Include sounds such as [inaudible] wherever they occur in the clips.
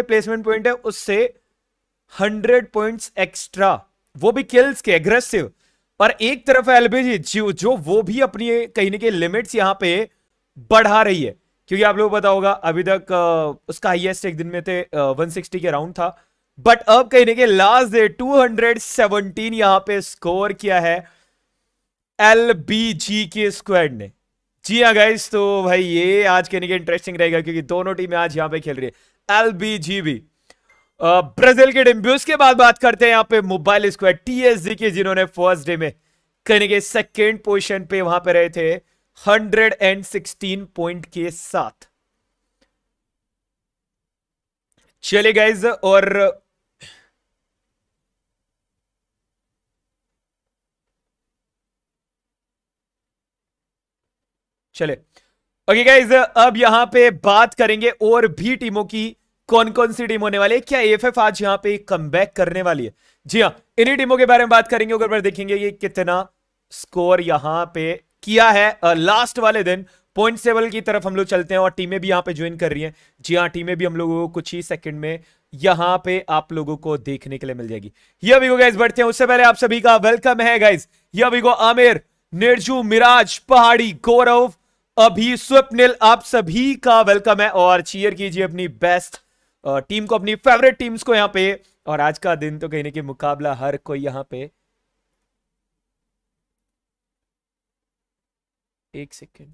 Placement point है उससे hundred points extra वो भी किल्स के एग्रेसिव और एक तरफ है एलबीजी जियो जो वो भी अपनी कहीं ना कहीं लिमिट्स यहां पे बढ़ा रही है क्योंकि आप लोग पता होगा अभी तक उसका हाईएस्ट एक दिन में थे 160 के राउंड था बट अब कहीं ना कहीं लास्ट डे 217 यहां पे स्कोर किया है एलबीजी के स्क्वाड ने जी हाँ गाइस तो भाई ये आज कहने के इंटरेस्टिंग रहेगा क्योंकि दोनों टीमें आज यहां पे खेल रही है एलबीजीबी ब्राजील के डिम्ब्यूज के बाद बात करते हैं यहाँ पे मोबाइल स्क्वाड टीएसजी के जिन्होंने फर्स्ट डे में कहने के सेकेंड पोजिशन पे वहां पे रहे थे 116 पॉइंट के साथ चले गाइज और चले ओके गाइज अब यहां पे बात करेंगे और भी टीमों की कौन कौन सी टीम होने वाली है क्या एफ एफ आज यहाँ पे कम करने वाली है जी हाँ इन्हीं टीमों के बारे में बात करेंगे अगर देखेंगे ये कितना स्कोर यहाँ पे किया है लास्ट वाले दिन पॉइंट सेवल की तरफ हम लोग चलते हैं और टीमें भी यहाँ पे ज्वाइन कर रही हैं जी हाँ टीमें भी हम लोगों को कुछ ही सेकंड में यहाँ पे आप लोगों को देखने के लिए मिल जाएगी ये अभी को गाइज बढ़ते हैं उससे पहले आप सभी का वेलकम है गाइज ये अभी को आमिर निर्जू मिराज पहाड़ी गौरव अभी स्वप्निल आप सभी का वेलकम है और चीयर कीजिए अपनी बेस्ट टीम को अपनी फेवरेट टीम्स को यहाँ पे और आज का दिन तो कहीं ना कहीं मुकाबला हर कोई यहाँ पे एक सेकेंड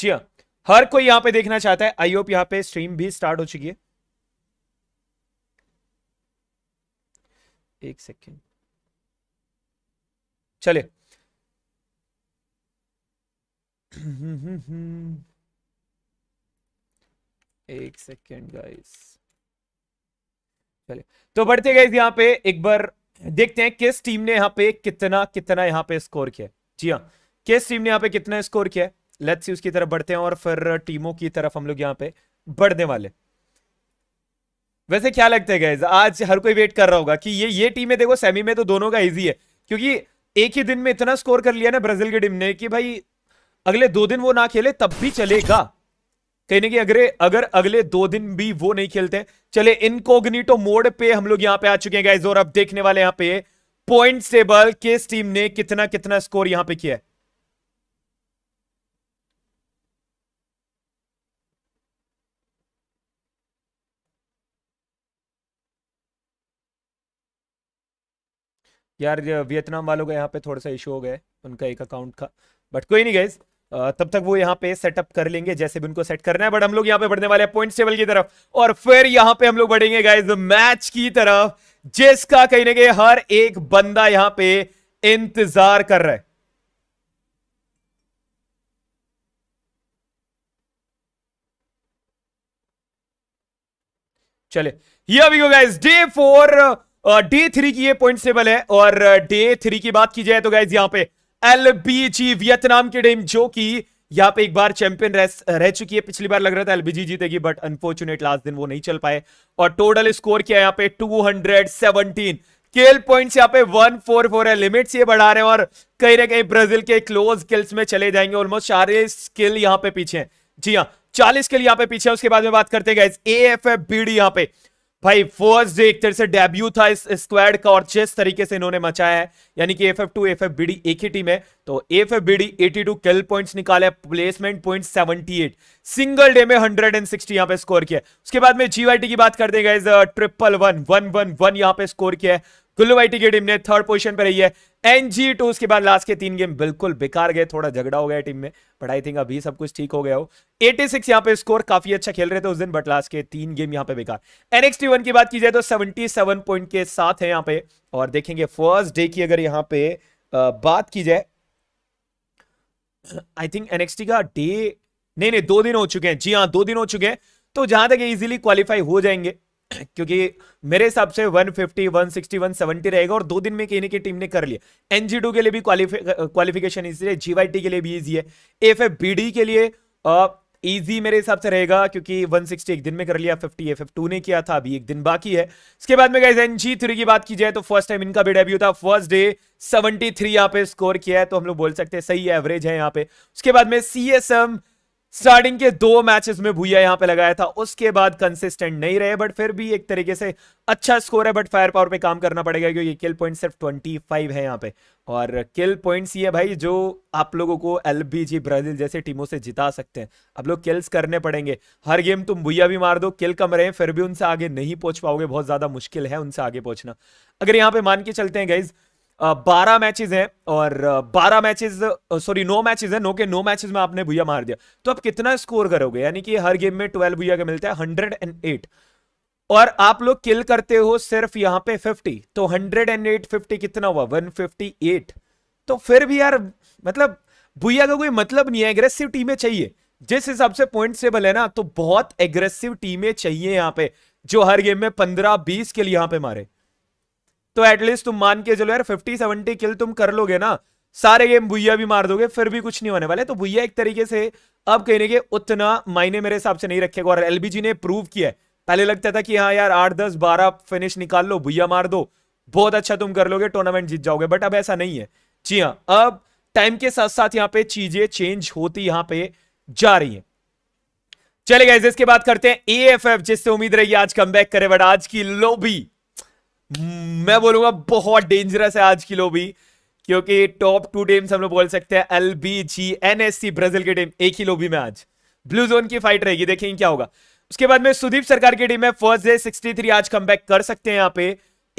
जी हाँ हर कोई यहाँ पे देखना चाहता है आई होप यहाँ पे स्ट्रीम भी स्टार्ट हो चुकी है एक सेकेंड चले [clears throat] एक सेकेंड गाइस चले तो बढ़ते गए यहां पे एक बार देखते हैं किस टीम ने यहां पे कितना कितना यहां पे स्कोर किया जी हाँ किस टीम ने यहां पे कितना स्कोर किया लेट्स सी उसकी तरफ बढ़ते हैं और फिर टीमों की तरफ हम लोग यहां पे बढ़ने वाले वैसे क्या लगते हैं गाइज आज हर कोई वेट कर रहा होगा कि ये ये टीम है देखो सेमी में तो दोनों का इजी है क्योंकि एक ही दिन में इतना स्कोर कर लिया ना ब्राजील की टीम ने कि भाई अगले दो दिन वो ना खेले तब भी चलेगा कहीं ना कहीं अगर अगर अगले दो दिन भी वो नहीं खेलते चले इनकोग्निटो मोड पे हम लोग यहां पे आ चुके हैं गाइज और अब देखने वाले यहां पे पॉइंट टेबल किस टीम ने कितना कितना स्कोर यहां पे किया है यार वियतनाम वालों का यहां पे थोड़ा सा इशू हो गया उनका एक अकाउंट का बट कोई नहीं गाइज तब तक वो यहाँ पे सेटअप कर लेंगे जैसे भी उनको सेट करना है बट हम लोग यहाँ पे बढ़ने वाले हैं पॉइंट टेबल की तरफ और फिर यहाँ पे हम लोग बढ़ेंगे गाइज मैच की तरफ जिसका कहीं ना कहीं हर एक बंदा यहाँ पे इंतजार कर रहा है चले ये अभी guys day four day three की ये पॉइंट टेबल है और डे थ्री की बात की जाए तो गाइज यहाँ पे एलबीजी वियतनाम की टीम जो कि यहाँ पे एक बार चैंपियन रह चुकी है पिछली बार लग रहा था एलबीजी जीतेगी बट अनफॉर्चुनेट लास्ट दिन वो नहीं चल पाए और टोटल स्कोर किया यहाँ पे 217 केल पॉइंट्स यहाँ पे 144 है लिमिट्स ये बढ़ा रहे हैं और कहीं ना कहीं ब्राजील के क्लोज किल्स में चले जाएंगे ऑलमोस्ट सारे स्किल यहाँ पे पीछे हैं जी हाँ चालीस किल यहाँ पे पीछे उसके बाद में बात करते हैं A F F B D यहाँ पे भाई फर्स्ट डे एक तरह से डेब्यू था इस स्क्वाड का और जिस तरीके से इन्होंने मचाया है यानी कि F F two F F B D एक ही टीम है तो F F B D eighty two kill points निकाले placement point seventy eight single day में हंड्रेड एंड सिक्सटी यहाँ पे स्कोर किया उसके बाद में जीवाईटी की बात कर देगा triple one one one one यहाँ पे स्कोर किया है कुल्लू वाइटी की टीम ने थर्ड पोजीशन पर रही है एनजी टू उसके बाद लास्ट के तीन गेम बिल्कुल बेकार गए थोड़ा झगड़ा हो गया टीम में बट आई थिंक अभी सब कुछ ठीक हो गया हो 86 सिक्स यहाँ पे स्कोर काफी अच्छा खेल रहे थे उस दिन बट लास्ट के तीन गेम यहाँ पे बेकार एनएक्स टी की बात की जाए तो 77 पॉइंट के साथ है यहाँ पे और देखेंगे फर्स्ट डे की अगर यहाँ पे बात की जाए आई थिंक एनएक्सटी का डे नहीं नहीं दो दिन हो चुके हैं जी हाँ दो दिन हो चुके हैं तो जहां तक इजिली क्वालिफाई हो जाएंगे क्योंकि मेरे हिसाब से 150, 160, 170 रहेगा और दो दिन में कहीं ना कहीं टीम ने कर लिया एनजी के लिए भी क्वालिफिकेशन ईजी है जीवाईटी के लिए भी ईजी है एफ एफ के लिए ईजी मेरे हिसाब से रहेगा क्योंकि 160 एक दिन में कर लिया 50 एफ एफ टू ने किया था अभी एक दिन बाकी है इसके बाद में गाइज एन जी थ्री की बात की जाए तो फर्स्ट टाइम इनका भी डेब्यू था फर्स्ट डे सेवेंटी थ्री यहाँ पे स्कोर किया है तो हम लोग बोल सकते हैं सही एवरेज है यहाँ पे उसके बाद में सी एस एम स्टार्टिंग के दो मैचेस में भूया यहां पे लगाया था उसके बाद कंसिस्टेंट नहीं रहे बट फिर भी एक तरीके से अच्छा स्कोर है बट फायर पावर पे काम करना पड़ेगा क्योंकि किल पॉइंट सिर्फ 25 है यहाँ पे और किल पॉइंट्स ये भाई जो आप लोगों को एल ब्राजील जैसे टीमों से जिता सकते हैं अब लोग किल्स करने पड़ेंगे हर गेम तुम भूया भी मार दो किल कम रहे फिर भी उनसे आगे नहीं पहुंच पाओगे बहुत ज्यादा मुश्किल है उनसे आगे पहुंचना अगर यहाँ पे मान के चलते हैं गाइज बारह मैचेस हैं और बारह मैचेस सॉरी नौ मैचेस हैं नौ के नौ मैचेस में आपने भूया मार दिया तो आप कितना स्कोर करोगे यानी कि हर गेम में ट्वेल्व भूया के मिलता है हंड्रेड एंड एट और आप लोग किल करते हो सिर्फ यहाँ पे फिफ्टी तो हंड्रेड एंड एट फिफ्टी कितना हुआ वन फिफ्टी एट तो फिर भी यार मतलब भूया का कोई मतलब नहीं है एग्रेसिव टीमें चाहिए जिस हिसाब से पॉइंट सेबल है ना तो बहुत एग्रेसिव टीमें चाहिए यहाँ पे जो हर गेम में पंद्रह बीस के लिए यहाँ पे मारे तो एटलीस्ट तुम मान के चलो यार फिफ्टी सेवेंटी किल तुम कर लोगे ना सारे गेम भुया भी मार दोगे फिर भी कुछ नहीं होने वाले तो भुया एक तरीके से अब कहने के उतना मायने मेरे हिसाब से नहीं रखेगा और एलबीजी ने प्रूव किया पहले लगता था कि हाँ यार आठ दस बारह फिनिश निकाल लो भुया मार दो बहुत अच्छा तुम कर लोगे टूर्नामेंट जीत जाओगे बट अब ऐसा नहीं है जी हाँ अब टाइम के साथ साथ यहाँ पे चीजें चेंज होती यहाँ पे जा रही है चले गए इसके बात करते हैं ए एफ एफ जिससे उम्मीद रही आज कम करे बट आज की लोबी हम्म, मैं बोलूंगा बहुत डेंजरस है आज की लोबी क्योंकि टॉप टू टीम्स हम लोग बोल सकते हैं L B G N S C Brazil की टीम एक ही लोबी में आज ब्लू जोन की फाइट रहेगी देखेंगे क्या होगा उसके बाद में सुदीप सरकार की टीम है फर्स्ट डे 63 आज कम बैक कर सकते हैं यहाँ पे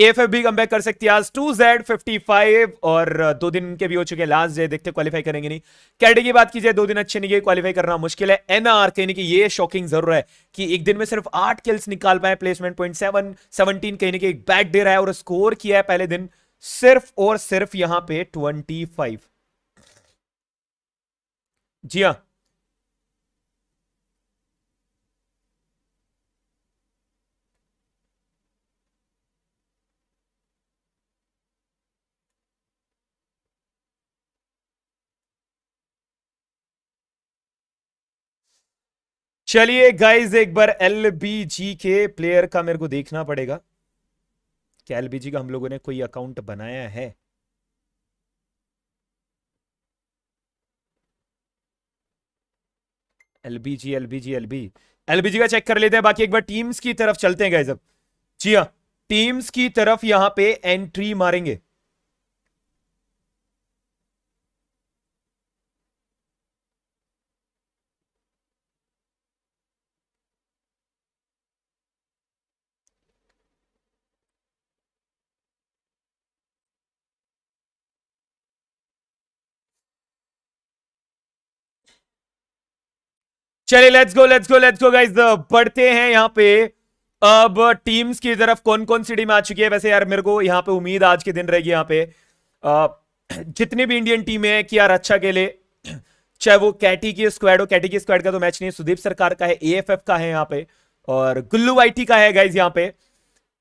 एफ एफ भी कम बैक कर सकती है आज टू जेड फिफ्टी फाइव और दो दिन के भी हो चुके हैं लास्ट डे देखते क्वालिफाई करेंगे नहीं कैडी की बात कीजिए दो दिन अच्छे नहीं गए क्वालिफाई करना मुश्किल है एन आर कहने की ये शॉकिंग जरूर है कि एक दिन में सिर्फ आठ किल्स निकाल पाए प्लेसमेंट पॉइंट सेवन सेवनटीन कहीं कि एक बैट डे रहा है और स्कोर किया है पहले दिन सिर्फ और सिर्फ यहां पर ट्वेंटी फाइव जी हाँ चलिए गाइज एक बार एल के प्लेयर का मेरे को देखना पड़ेगा क्या एल का हम लोगों ने कोई अकाउंट बनाया है एलबीजी एलबीजी एलबी एलबीजी का चेक कर लेते हैं बाकी एक बार टीम्स की तरफ चलते हैं गाइज अब जी हाँ टीम्स की तरफ यहां पे एंट्री मारेंगे चलिए let's go let's go let's go guys बढ़ते हैं यहाँ पे अब टीम्स की तरफ कौन कौन सी टीम आ चुकी है वैसे यार मेरे को यहाँ पे उम्मीद आज के दिन रहेगी यहाँ पे जितनी भी इंडियन टीम है कि यार अच्छा खेले चाहे वो कैटी की स्क्वाड हो कैटी की स्क्वाड का तो मैच नहीं सुदीप सरकार का है एएफएफ का है यहाँ पे और गुल्लू वाइटी का है गाइज यहाँ पे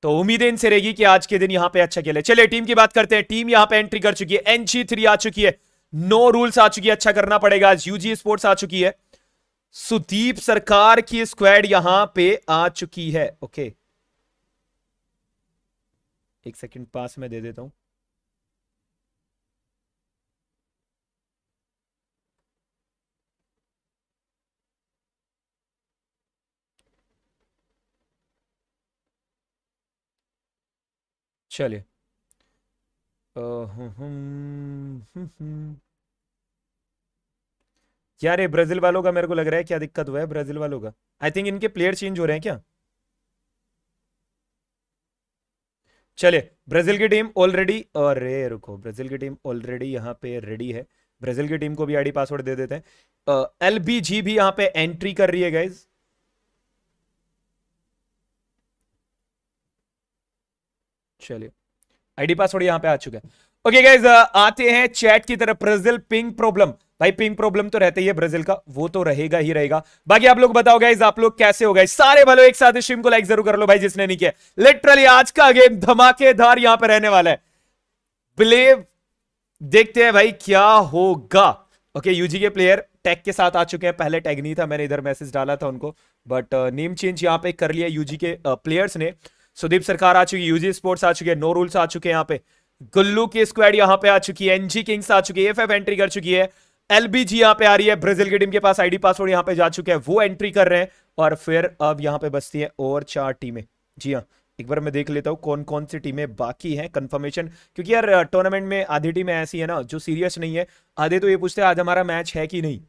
तो उम्मीद इनसे रहेगी कि आज के दिन यहाँ पे अच्छा खेले चलिए टीम की बात करते हैं टीम यहाँ पे एंट्री कर चुकी है एनजी थ्री आ चुकी है नो रूल्स आ चुकी है अच्छा करना पड़ेगा आज यूजी स्पोर्ट्स आ चुकी है सुदीप सरकार की स्क्वाड यहां पे आ चुकी है ओके एक सेकंड पास में दे देता हूं चलिए uh, हम्म, हम्म, हम्म, हम्म। यार ये ब्राजील वालों का मेरे को लग रहा है क्या दिक्कत हुआ है ब्राजील वालों का आई थिंक इनके प्लेयर चेंज हो रहे हैं क्या चलिए ब्राजील की टीम ऑलरेडी और रे रुको ब्राजील की टीम ऑलरेडी यहाँ पे रेडी है ब्राजील की टीम को भी आईडी पासवर्ड दे देते हैं एल बी जी भी यहाँ पे एंट्री कर रही है गाइज चलिए आईडी पासवर्ड यहाँ पे आ चुका है ओके गाइज आते हैं चैट की तरफ ब्राजील पिंग प्रॉब्लम भाई पिंग प्रॉब्लम तो रहता ही है ब्राजील का वो तो रहेगा ही रहेगा बाकी आप लोग बताओ गाइज आप लोग कैसे हो गए सारे भलो एक साथ स्ट्रीम को लाइक जरूर कर लो भाई जिसने नहीं किया लिटरली आज का गेम धमाकेदार यहां पर रहने वाला है बिलीव देखते हैं भाई क्या होगा okay UG G player tag के साथ आ चुके हैं पहले टैग नहीं था मैंने इधर मैसेज डाला था उनको बट नेम चेंज यहाँ पे कर लिया यूजी के प्लेयर्स uh, ने सुदीप सरकार आ चुकी है यूजी स्पोर्ट्स आ चुके हैं नो रूल्स आ चुके हैं यहाँ पे गुल्लू की स्क्वाड यहाँ पे आ चुकी है एनजी किंग्स आ चुकी है एफ एफ एंट्री कर चुकी है एलबीजी यहां पे आ रही है ब्राजील की टीम के पास आईडी पासवर्ड यहां पे जा चुके हैं वो एंट्री कर रहे हैं और फिर अब यहां पे बसती है और चार टीमें जी हाँ एक बार मैं देख लेता हूँ कौन कौन सी टीमें बाकी हैं कंफर्मेशन क्योंकि यार टूर्नामेंट में आधी टीमें ऐसी है ना जो सीरियस नहीं है आधे तो ये पूछते हैं आज हमारा मैच है कि नहीं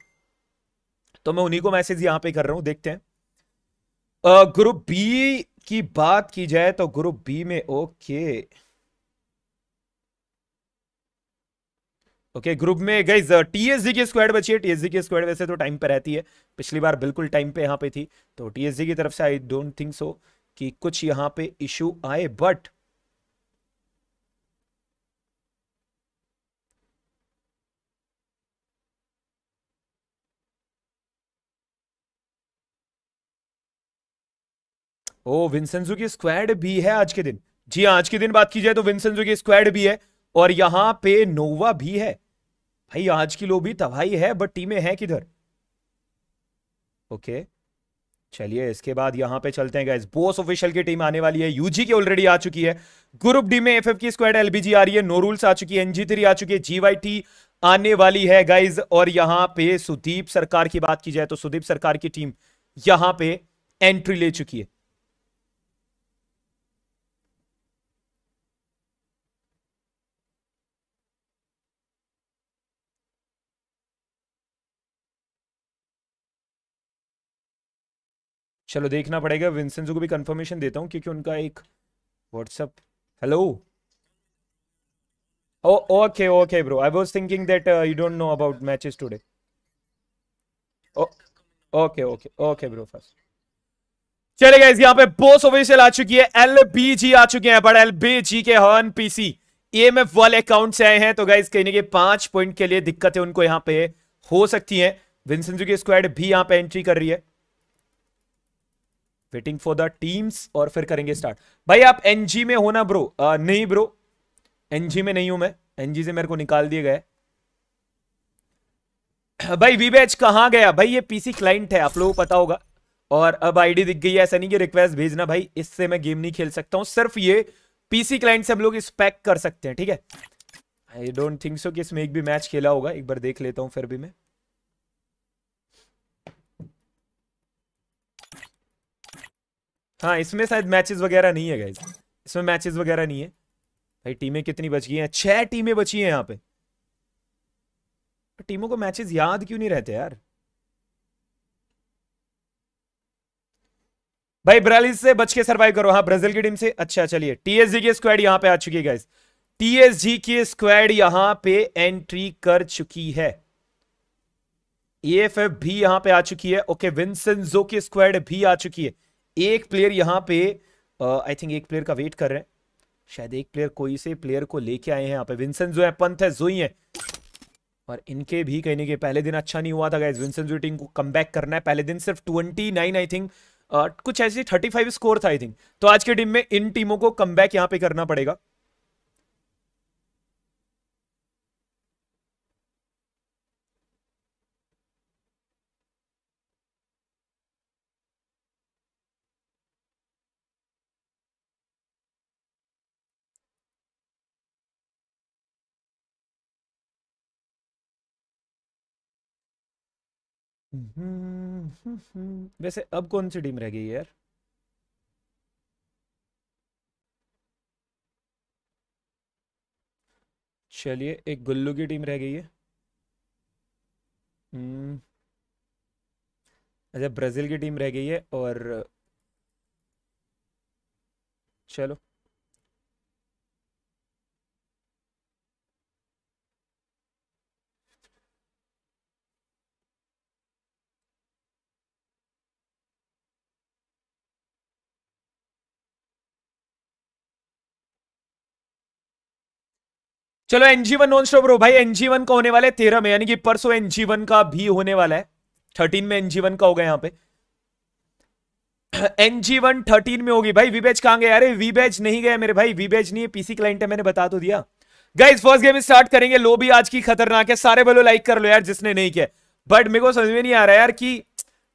तो मैं उन्हीं को मैसेज यहाँ पे कर रहा हूँ देखते हैं ग्रुप बी की बात की जाए तो ग्रुप बी में ओके okay. ओके ग्रुप में गई टीएसजी uh, की स्क्वाड बची है टीएसजी की स्क्वाड वैसे तो टाइम पे रहती है पिछली बार बिल्कुल टाइम पे यहाँ पे थी तो टीएसजी की तरफ से आई डोंट थिंक सो कि कुछ यहाँ पे इशू आए बट ओ विंसेंजो की स्क्वाड भी है आज के दिन जी हाँ आज के दिन बात की जाए तो विंसेंजो की स्क्वाड भी है और यहां पे नोवा भी है भाई आज की लो भी तबाही है बट टीमें हैं किधर ओके चलिए इसके बाद यहां पे चलते हैं गाइस बोस ऑफिशियल की टीम आने वाली है यूजी की ऑलरेडी आ चुकी है ग्रुप डी में एफएफ की स्क्वाड एलबीजी आ रही है नोरूल्स आ चुकी है एनजी थ्री आ चुकी है जीवाईटी आने वाली है गाइज और यहां पे सुदीप सरकार की बात की जाए तो सुदीप सरकार की टीम यहां पे एंट्री ले चुकी है चलो देखना पड़ेगा विंसेंजो को भी कंफर्मेशन देता हूँ क्योंकि उनका एक WhatsApp hello okay okay bro I was thinking that you don't know about matches today okay okay okay bro first चले गए यहाँ पे बोस ऑफिशियल आ चुकी है एल बी जी आ चुके हैं बट एल बी जी के हॉर्न पीसी ईएमएफ वाले अकाउंट से आए हैं तो गाइज कहीं के पांच पॉइंट के लिए दिक्कतें उनको यहाँ पे हो सकती हैं विंसेंजू की स्क्वाड भी यहाँ पे एंट्री कर रही है वेटिंग फॉर द टीम्स और फिर करेंगे स्टार्ट भाई आप एनजी में हो ना ब्रो आ, uh, नहीं ब्रो एनजी में नहीं हूं मैं एनजी से मेरे को निकाल दिए गए [clears throat] भाई वीबैच कहाँ गया भाई ये पीसी क्लाइंट है आप लोगों को पता होगा और अब आईडी दिख गई है ऐसा नहीं कि रिक्वेस्ट भेजना भाई इससे मैं गेम नहीं खेल सकता हूँ सिर्फ ये पीसी क्लाइंट से हम लोग स्पैक कर सकते हैं ठीक है आई डोंट थिंक सो कि इसमें एक भी मैच खेला होगा एक बार देख लेता हूँ फिर भी मैं हाँ इसमें शायद मैचेस वगैरह नहीं है गाइज इसमें मैचेस वगैरह नहीं है भाई टीमें कितनी बच गई हैं छह टीमें बची हैं यहाँ पे टीमों को मैचेस याद क्यों नहीं रहते यार भाई ब्राजील से बच के सर्वाइव करो हाँ ब्राजील की टीम से अच्छा चलिए टीएसजी की स्क्वाड यहाँ पे आ चुकी है गाइज टीएसजी की स्क्वाड यहाँ पे एंट्री कर चुकी है एफ भी यहां पे आ चुकी है ओके विंसेंजो की स्क्वाड भी आ चुकी है एक प्लेयर यहाँ पे आई थिंक एक प्लेयर का वेट कर रहे हैं शायद एक प्लेयर कोई से प्लेयर को लेके आए हैं यहाँ पे विंसेंट जो है पंथ है जोई है और इनके भी कहने के पहले दिन अच्छा नहीं हुआ था गाइज विंसेंट जो टीम को कम करना है पहले दिन सिर्फ ट्वेंटी नाइन आई थिंक कुछ ऐसे थर्टी फाइव स्कोर था आई थिंक तो आज के टीम में इन टीमों को कम बैक यहाँ पे करना पड़ेगा हम्म। वैसे अब कौन सी टीम रह गई यार चलिए एक गुल्लू की टीम रह गई है हम्म। अच्छा ब्राज़ील की टीम रह गई है और चलो चलो एनजीवन नॉन स्टॉप ब्रो भाई एनजीवन का होने वाला है तेरह में यानी कि परसों एनजीवन का भी होने वाला है थर्टीन में एनजीवन का होगा यहाँ पे एनजीवन [clears throat] थर्टीन में होगी भाई विबेज कहाँ गए अरे विबेज नहीं गया मेरे भाई विबेज नहीं है पीसी क्लाइंट है मैंने बता तो दिया गाइज फर्स्ट गेम स्टार्ट करेंगे लो भी आज की खतरनाक है सारे बोलो लाइक कर लो यार जिसने नहीं किया बट मेरे को समझ में नहीं आ रहा यार कि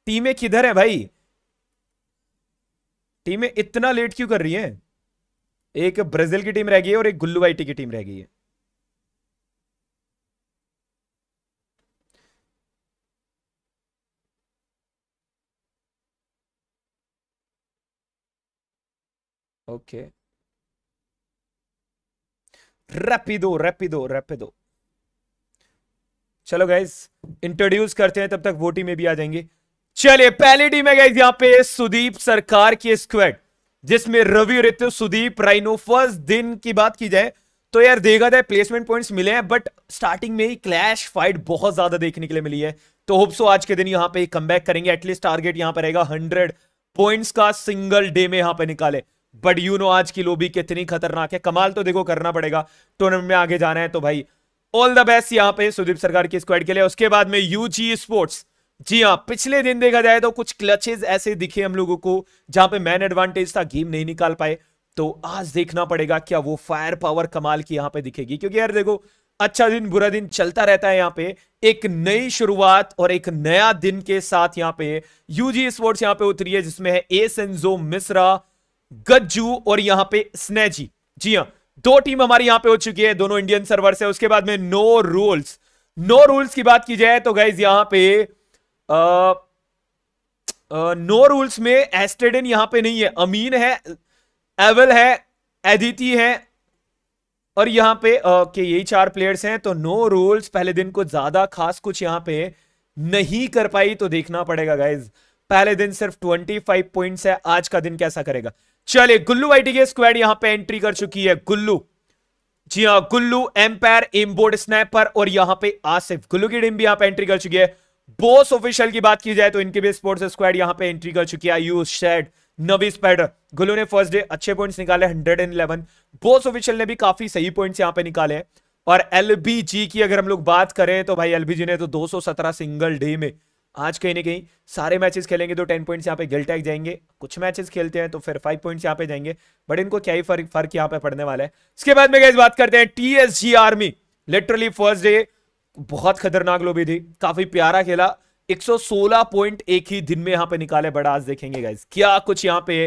टीमें किधर है भाई टीमें इतना लेट क्यों कर रही है एक ब्राजील की टीम रह गई है और एक गुल्लू वाइटी की टीम रह गई है Okay. रैपिडो रैपिडो रैपिडो चलो गाइज इंट्रोड्यूस करते हैं तब तक वोटी में भी आ जाएंगे चलिए पहली टीम है गाइज यहां पे सुदीप सरकार की स्क्वाड जिसमें रवि ऋतु सुदीप राइनो फर्स्ट दिन की बात की जाए तो यार देखा जाए प्लेसमेंट पॉइंट्स मिले हैं बट स्टार्टिंग में ही क्लैश फाइट बहुत ज्यादा देखने के लिए मिली है तो होप सो आज के दिन यहां पे कम करेंगे एटलीस्ट टारगेट यहां पर रहेगा हंड्रेड पॉइंट्स का सिंगल डे में यहां पर निकाले बट यू नो आज की लोबी कितनी खतरनाक है कमाल तो देखो करना पड़ेगा टूर्नामेंट में आगे जाना है तो भाई ऑल द बेस्ट यहाँ पे सुदीप सरकार की स्क्वाड के लिए उसके बाद में यूजी स्पोर्ट्स जी हाँ पिछले दिन देखा जाए तो कुछ क्लचेज ऐसे दिखे हम लोगों को जहां पे मैन एडवांटेज था गेम नहीं निकाल पाए तो आज देखना पड़ेगा क्या वो फायर पावर कमाल की यहाँ पे दिखेगी क्योंकि यार देखो अच्छा दिन बुरा दिन चलता रहता है यहाँ पे एक नई शुरुआत और एक नया दिन के साथ यहाँ पे यूजी स्पोर्ट्स यहाँ पे उतरी है जिसमें है ए सेंजो मिश्रा गज्जू और यहां पे स्नेजी जी हाँ दो टीम हमारी यहां पे हो चुकी है दोनों इंडियन सर्वर से उसके बाद में नो रूल्स नो रूल्स की बात की जाए तो गाइज यहां पे आ, आ, नो रूल्स में एस्टेडन यहां पे नहीं है अमीन है एवल है एदिति है और यहां पे ओके यही चार प्लेयर्स हैं तो नो रूल्स पहले दिन को ज्यादा खास कुछ यहां पे नहीं कर पाई तो देखना पड़ेगा गाइज पहले दिन सिर्फ 25 पॉइंट्स है आज का दिन कैसा करेगा चलिए गुल्लू के स्क्वाड यहां पे एंट्री कर चुकी है गुल्लू जी हाँ गुल्लू एम्पायर इम्बोर्ड स्नैपर और यहां पे आसिफ गुल्लू की टीम भी यहां पे एंट्री कर चुकी है बोस ऑफिशियल की बात की जाए तो इनके भी स्पोर्ट्स स्क्वाड यहां पे एंट्री कर चुकी है यू शेड नवी स्पाइडर गुल्लू ने फर्स्ट डे अच्छे पॉइंट्स निकाले इलेवन बोस ऑफिशियल ने भी काफी सही पॉइंट्स यहां पर निकाले और एलबीजी की अगर हम लोग बात करें तो भाई एलबीजी ने तो दो सिंगल डे में आज कहीं ना कहीं सारे मैचेस खेलेंगे तो टेन पॉइंट्स यहाँ पे गिल टैग जाएंगे कुछ मैचेस खेलते हैं तो फिर फाइव पॉइंट्स यहाँ पे जाएंगे बट इनको क्या ही फर्क फर्क यहाँ पे पड़ने वाला है इसके बाद में गैस बात करते हैं T Army literally first day बहुत खतरनाक लोबी थी काफी प्यारा खेला 116 पॉइंट एक ही दिन में यहाँ पे निकाले बड़ा आज देखेंगे गैस क्या कुछ यहाँ पे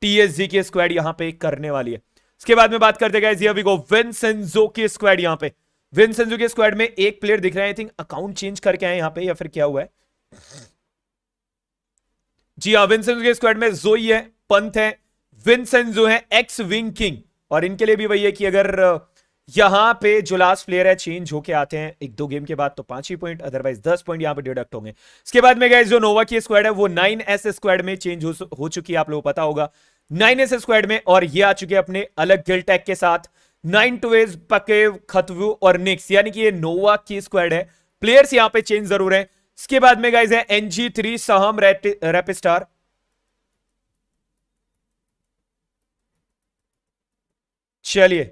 टीएसजी की स्क्वाड यहाँ पे करने वाली है इसके बाद में बात करते हैं गाइज वी गो विनसेंजो की स्क्वाड यहाँ पे विनसेंजो के स्क्वाड में एक प्लेयर दिख रहे हैं आई थिंक अकाउंट चेंज करके आए यहाँ पे या फिर क्या हुआ है जी हाँ विंसेंजो के स्क्वाड में जोई है पंथ है विंसेंजो है एक्स विंग किंग और इनके लिए भी वही है कि अगर यहां पे जो लास्ट प्लेयर है चेंज होके आते हैं एक दो गेम के बाद तो पांच ही पॉइंट अदरवाइज दस पॉइंट यहां पे डिडक्ट होंगे इसके बाद में गए जो नोवा की स्क्वाड है वो नाइन एस स्क्वाड में चेंज हो, हो चुकी है आप लोगों को पता होगा नाइन एस स्क्वाड में और ये आ चुके हैं अपने अलग गिल टैग के साथ नाइन टूवेज पकेव खतवू और निक्स यानी कि ये नोवा की स्क्वाड है प्लेयर्स यहां पर चेंज जरूर है इसके बाद में गाइज है एनजी थ्री सहम रेपिस्टार चलिए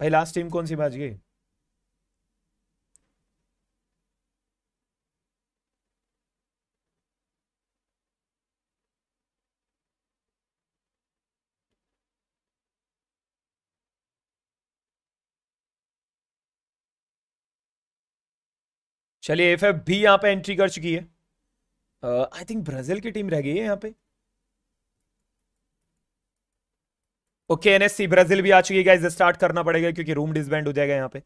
भाई लास्ट टीम कौन सी बच गई चलिए एफ एफ भी यहाँ पे एंट्री कर चुकी है आई थिंक ब्राजील की टीम रह गई है यहाँ पे ओके एनएससी ब्राजील भी आ चुकी है गाइज स्टार्ट करना पड़ेगा क्योंकि रूम डिसबैंड हो जाएगा यहाँ पे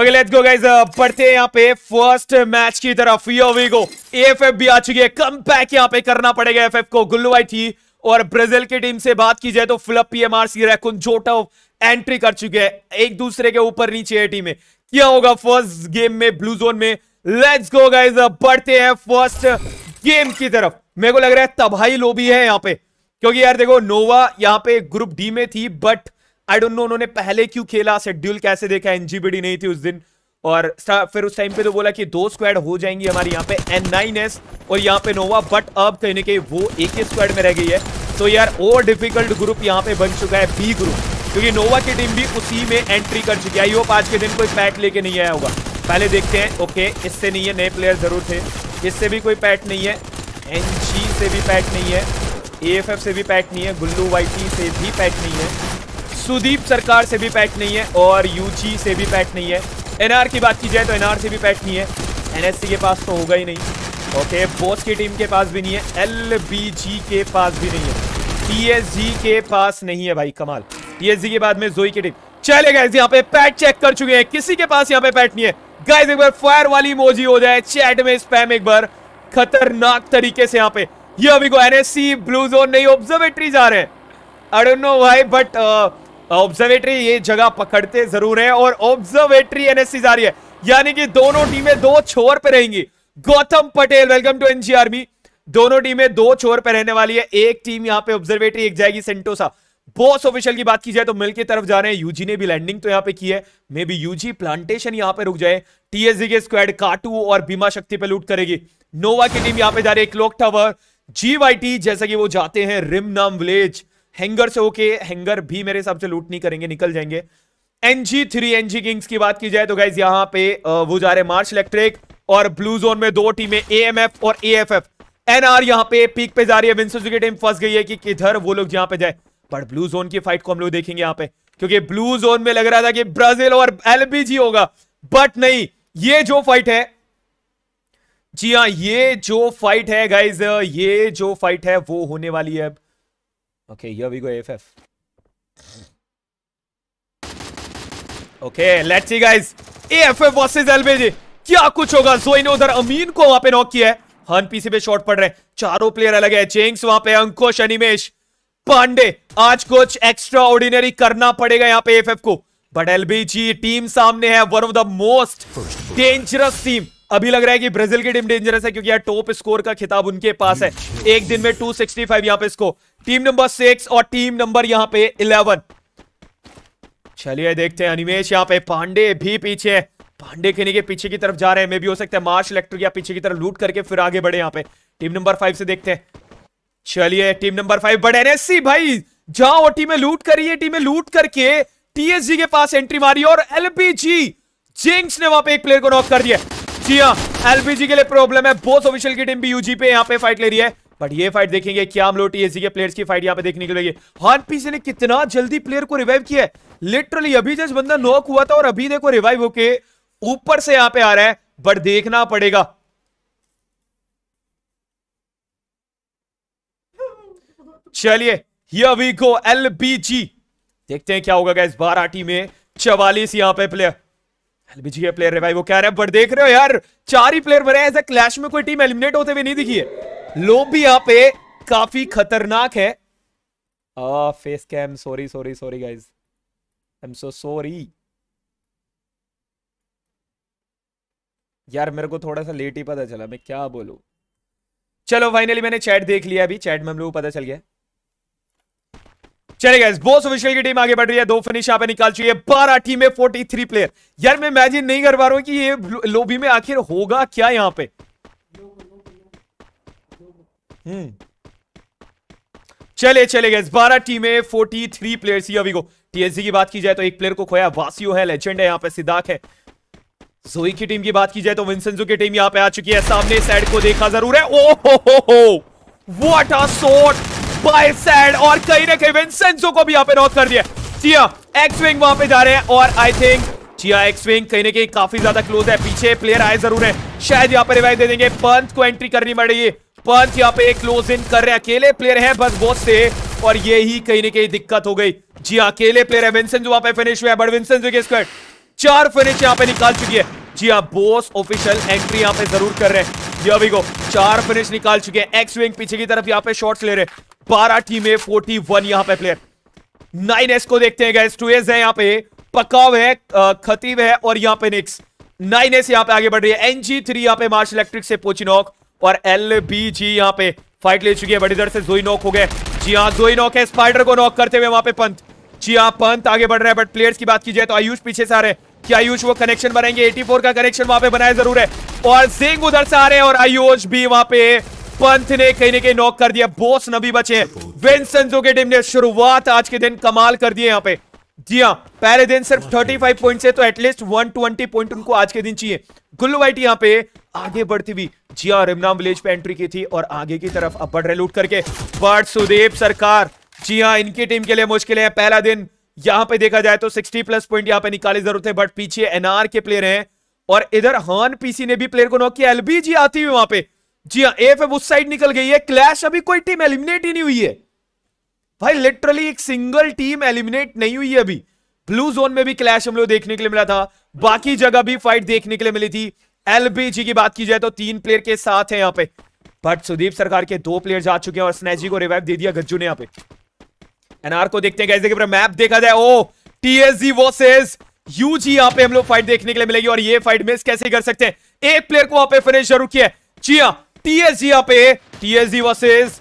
ओके लेट्स गो गाइज बढ़ते हैं यहाँ पे फर्स्ट मैच की तरफ यो वी गो एफ भी आ चुकी है कम बैक यहाँ पे करना पड़ेगा एफ को गुल्लू आई थी और ब्राजील की टीम से बात की जाए तो फ्लप पीएमआरसी रैकुन जोटो एंट्री कर चुके हैं एक दूसरे के ऊपर नीचे है टीमें क्या होगा फर्स्ट गेम में ब्लू जोन में लेट्स गो गाइज बढ़ते हैं फर्स्ट गेम की तरफ मेरे को लग रहा है तबाही लोबी है यहाँ पे क्योंकि यार देखो नोवा यहाँ पे ग्रुप डी में थी बट आई डोंट नो उन्होंने पहले क्यों खेला शेड्यूल कैसे देखा एनजीबीडी नहीं थी उस दिन और फिर उस टाइम पे तो बोला कि दो स्क्वाड हो जाएंगी हमारी यहाँ पे एन नाइन एस और यहाँ पे नोवा बट अब कहीं ना कहीं वो एक ही स्क्वाड में रह गई है तो यार और डिफिकल्ट ग्रुप यहाँ पे बन चुका है बी ग्रुप क्योंकि नोवा की टीम भी उसी में एंट्री कर चुकी है आई होप आज के दिन कोई पैट लेके नहीं आया होगा पहले देखते हैं ओके इससे नहीं है नए प्लेयर जरूर थे इससे भी कोई पैट नहीं है एन से भी पैट नहीं है ए से भी पैट नहीं है गुल्लू वाइटी से भी पैट नहीं है सुदीप सरकार से भी पैट नहीं है और यू से भी पैट नहीं है एनआर की बात की जाए तो एनआर से भी पैट नहीं है एनएससी के पास तो होगा ही नहीं ओके बोस की टीम के पास भी नहीं है एल के पास भी नहीं है पी के पास नहीं है भाई कमाल टीएससी के बाद में जोई की टीम चले गए यहाँ पे पैट चेक कर चुके हैं किसी के पास यहाँ पे पैट नहीं है गाइज एक बार फायर वाली मोजी हो जाए चैट में स्पैम एक बार खतरनाक तरीके से यहाँ पे ये यह अभी को एनएससी ब्लू जोन नहीं ऑब्जर्वेटरी जा रहे हैं आई डोंट नो भाई बट ऑब्जर्वेटरी ये जगह पकड़ते जरूर है और ऑब्जर्वेटरी एनएससी जा रही है यानी कि दोनों टीमें दो छोर पे रहेंगी Gautam Patel welcome to NG आर्मी दोनों टीमें दो छोर पे रहने वाली है एक टीम यहाँ पे ऑब्जर्वेटरी एक जाएगी सेंटोसा बॉस ऑफिशियल की बात की जाए तो मिल की तरफ जा रहे हैं यूजी ने भी लैंडिंग तो यहां पे की है मे बी यूजी प्लांटेशन यहां पे रुक जाए टीएसजी के स्क्वाड काटू और बीमा शक्ति पे लूट करेगी नोवा की टीम यहां पे जा रही है क्लॉक टावर जीवाईटी जैसा कि वो जाते हैं रिम नाम विलेज हैंगर से ओके हैंगर भी मेरे हिसाब से लूट नहीं करेंगे निकल जाएंगे एनजी थ्री एनजी किंग्स की बात की जाए तो गाइज यहाँ पे वो जा रहे मार्च इलेक्ट्रिक और ब्लू जोन में दो टीमें ए और ए एनआर यहाँ पे पीक पे जा रही है की टीम फंस गई है कि किधर वो लोग यहाँ पे जाए पर ब्लू जोन की फाइट को हम लोग देखेंगे यहाँ पे क्योंकि ब्लू जोन में लग रहा था कि ब्राजील और एलबीजी होगा बट नहीं ये जो फाइट है जी हाँ ये जो फाइट है गाइज ये जो फाइट है वो होने वाली है अब okay here we go F F okay let's see guys A F AFF versus LBG क्या कुछ होगा जोइनो उधर अमीन को वहां पे नॉक किया है हन पीसी पे शॉट पड़ रहे हैं चारों प्लेयर अलग है चेंग्स वहां पे अंकुश अनिमेश पांडे आज कुछ एक्स्ट्रा ऑर्डिनरी करना पड़ेगा यहाँ पे एफएफ को बट एलबीजी टीम सामने है one of the most dangerous team अभी लग रहा है कि ब्राजील की टीम डेंजरस है क्योंकि यार टॉप स्कोर का खिताब उनके पास है एक दिन में 265 सिक्सटी यहां पर इसको टीम नंबर सिक्स और टीम नंबर यहां पे इलेवन चलिए देखते हैं अनिमेश यहां पे पांडे भी पीछे पांडे खेने के पीछे की तरफ जा रहे हैं मे भी हो सकता है मार्च इलेक्ट्रिक या पीछे की तरफ लूट करके फिर आगे बढ़े यहां पे टीम नंबर फाइव से देखते हैं चलिए team number five but NSC भाई जाओ टीमें लूट करिए टीमें लूट करके टीएसजी के पास एंट्री मारी और एलपीजी जेंग्स ने वहां पे एक प्लेयर को नॉक कर दिया जी हाँ एलपीजी के लिए प्रॉब्लम है बोथ ऑफिशियल की टीम भी यूजी पे यहाँ पे फाइट ले रही है बट ये फाइट देखेंगे क्या हम लोग टीएसजी के प्लेयर्स की फाइट यहाँ पे देखने के लिए हानपी से ने कितना जल्दी प्लेयर को रिवाइव किया है लिटरली अभी जैसे बंदा नॉक हुआ था और अभी देखो रिवाइव होके ऊपर से यहाँ पे आ रहा है बट देखना पड़ेगा चलिए हियर वी गो एलबीजी देखते हैं क्या होगा गैस बारह टीम में चवालीस यहां पे प्लेयर एलबीजी जी प्लेयर है भाई वो कह रहे हैं बट देख रहे हो यार चार ही प्लेयर बने ऐसे क्लैश में कोई टीम एलिमिनेट होते हुए नहीं दिखी है लोग भी यहां पे काफी खतरनाक है face cam sorry sorry sorry guys I am so sorry यार मेरे को थोड़ा सा लेट ही पता चला मैं क्या बोलू चलो फाइनली मैंने चैट देख लिया अभी चैट में हम लोग को पता चल गया चलेगा बोस ऑफिशियल की टीम आगे बढ़ रही है दो फिनिश यहाँ पे निकाल चुकी है बारह टीमें फोर्टी थ्री प्लेयर यार मैं इमेजिन नहीं कर पा रहा हूँ कि ये लोबी में आखिर होगा क्या यहाँ पे हम्म चले चले गए बारह टीमें फोर्टी थ्री प्लेयर प्लेयर्स अभी को टीएससी की बात की जाए तो एक प्लेयर को खोया वासियो है लेजेंड है यहाँ पे सिद्धाक है जोई की टीम की बात की जाए तो विंसेंजो की टीम यहाँ पे आ चुकी है सामने साइड को देखा जरूर है ओ हो हो हो what are sort by sad और कहीं ना कहीं विंसेंसो को भी यहाँ पे नॉक कर दिया चिया एक्स विंग वहां पे जा रहे हैं और आई थिंक चिया एक्स विंग कहीं ना कहीं काफी ज्यादा क्लोज है पीछे प्लेयर आए जरूर है शायद यहाँ पर रिवाइव दे देंगे पंत को एंट्री करनी पड़ेगी पंत यहाँ पे क्लोज इन कर रहे हैं अकेले प्लेयर है बस बहुत से और ये ही कहीं ना कहीं दिक्कत हो गई जी अकेले प्लेयर है विंसेंसो वहां पे फिनिश हुआ है बट विंसेंसो के स्क्वाड चार फिनिश यहाँ पे निकाल चुकी है जी हाँ बोस ऑफिशियल एंट्री यहाँ पे जरूर कर रहे हैं अभी को चार फिनिश निकाल चुके हैं एक्स विंग पीछे की तरफ यहाँ पे शॉट्स ले रहे हैं बारह टीमें फोर्टी वन यहां पे प्लेयर नाइन एस को देखते हैं गैस टू एस है यहां पे पकाव है खतीब है और यहां पे निक्स नाइन एस यहां पे आगे बढ़ रही है एनजी थ्री यहां पे मार्च इलेक्ट्रिक से पोचिनॉक और एल बी जी यहां पे फाइट ले चुकी है बड़ी दर से जोई नॉक हो गए जी हाँ जोई नॉक है स्पाइडर को नॉक करते हुए वहां पे पंत जी हाँ पंत आगे बढ़ रहे हैं बट प्लेयर्स की बात की जाए तो आयुष पीछे से आ रहे हैं कि आयुष वो कनेक्शन बनाएंगे 84 का कनेक्शन वहां पे बनाया जरूर है और सिंह उधर से आ रहे हैं और आयुष भी वहां पे पंत ने कहीं ना कहीं नॉक कर दिया बोस नबी बचे हैं विंसंजो की टीम ने शुरुआत आज के दिन कमाल कर दी यहाँ पे जी हाँ पहले दिन सिर्फ 35 पॉइंट है तो एटलीस्ट 120 पॉइंट उनको आज के दिन चाहिए गुल्लू वाइट यहाँ पे आगे बढ़ती हुई जी हाँ रिमनाम विलेज पे एंट्री की थी और आगे की तरफ अब बढ़ रहे लूट करके बट सुदीप सरकार जी हाँ इनकी टीम के लिए मुश्किल है पहला दिन यहाँ पे देखा जाए तो 60 प्लस पॉइंट यहाँ पे निकाले जरूरत है बट पीछे एनआर के प्लेयर है और इधर हॉन पीसी ने भी प्लेयर को नॉक किया एलबीजी आती हुई वहां पे जी हाँ एफ एफ उस साइड निकल गई है क्लैश अभी कोई टीम एलिमिनेट ही नहीं हुई है भाई लिटरली एक सिंगल टीम एलिमिनेट नहीं हुई है अभी ब्लू जोन में भी क्लैश हम लोग देखने के लिए मिला था बाकी जगह भी फाइट देखने के लिए मिली थी एलबीजी की बात की जाए तो तीन प्लेयर के साथ है यहाँ पे बट सुदीप सरकार के दो प्लेयर जा चुके हैं और स्नेजी को रिवाइव दे दिया गज्जू ने यहाँ पे एनआर को देखते हैं कैसे मैप देखा जाए ओ टीएसजी यू जी यहाँ पे हम लोग फाइट देखने के लिए मिलेगी और ये फाइट मिस कैसे कर सकते हैं एक प्लेयर को वहां पे फिनिश जरूर किया जी हाँ टीएसजी यहाँ पे टीएसजी वर्सेस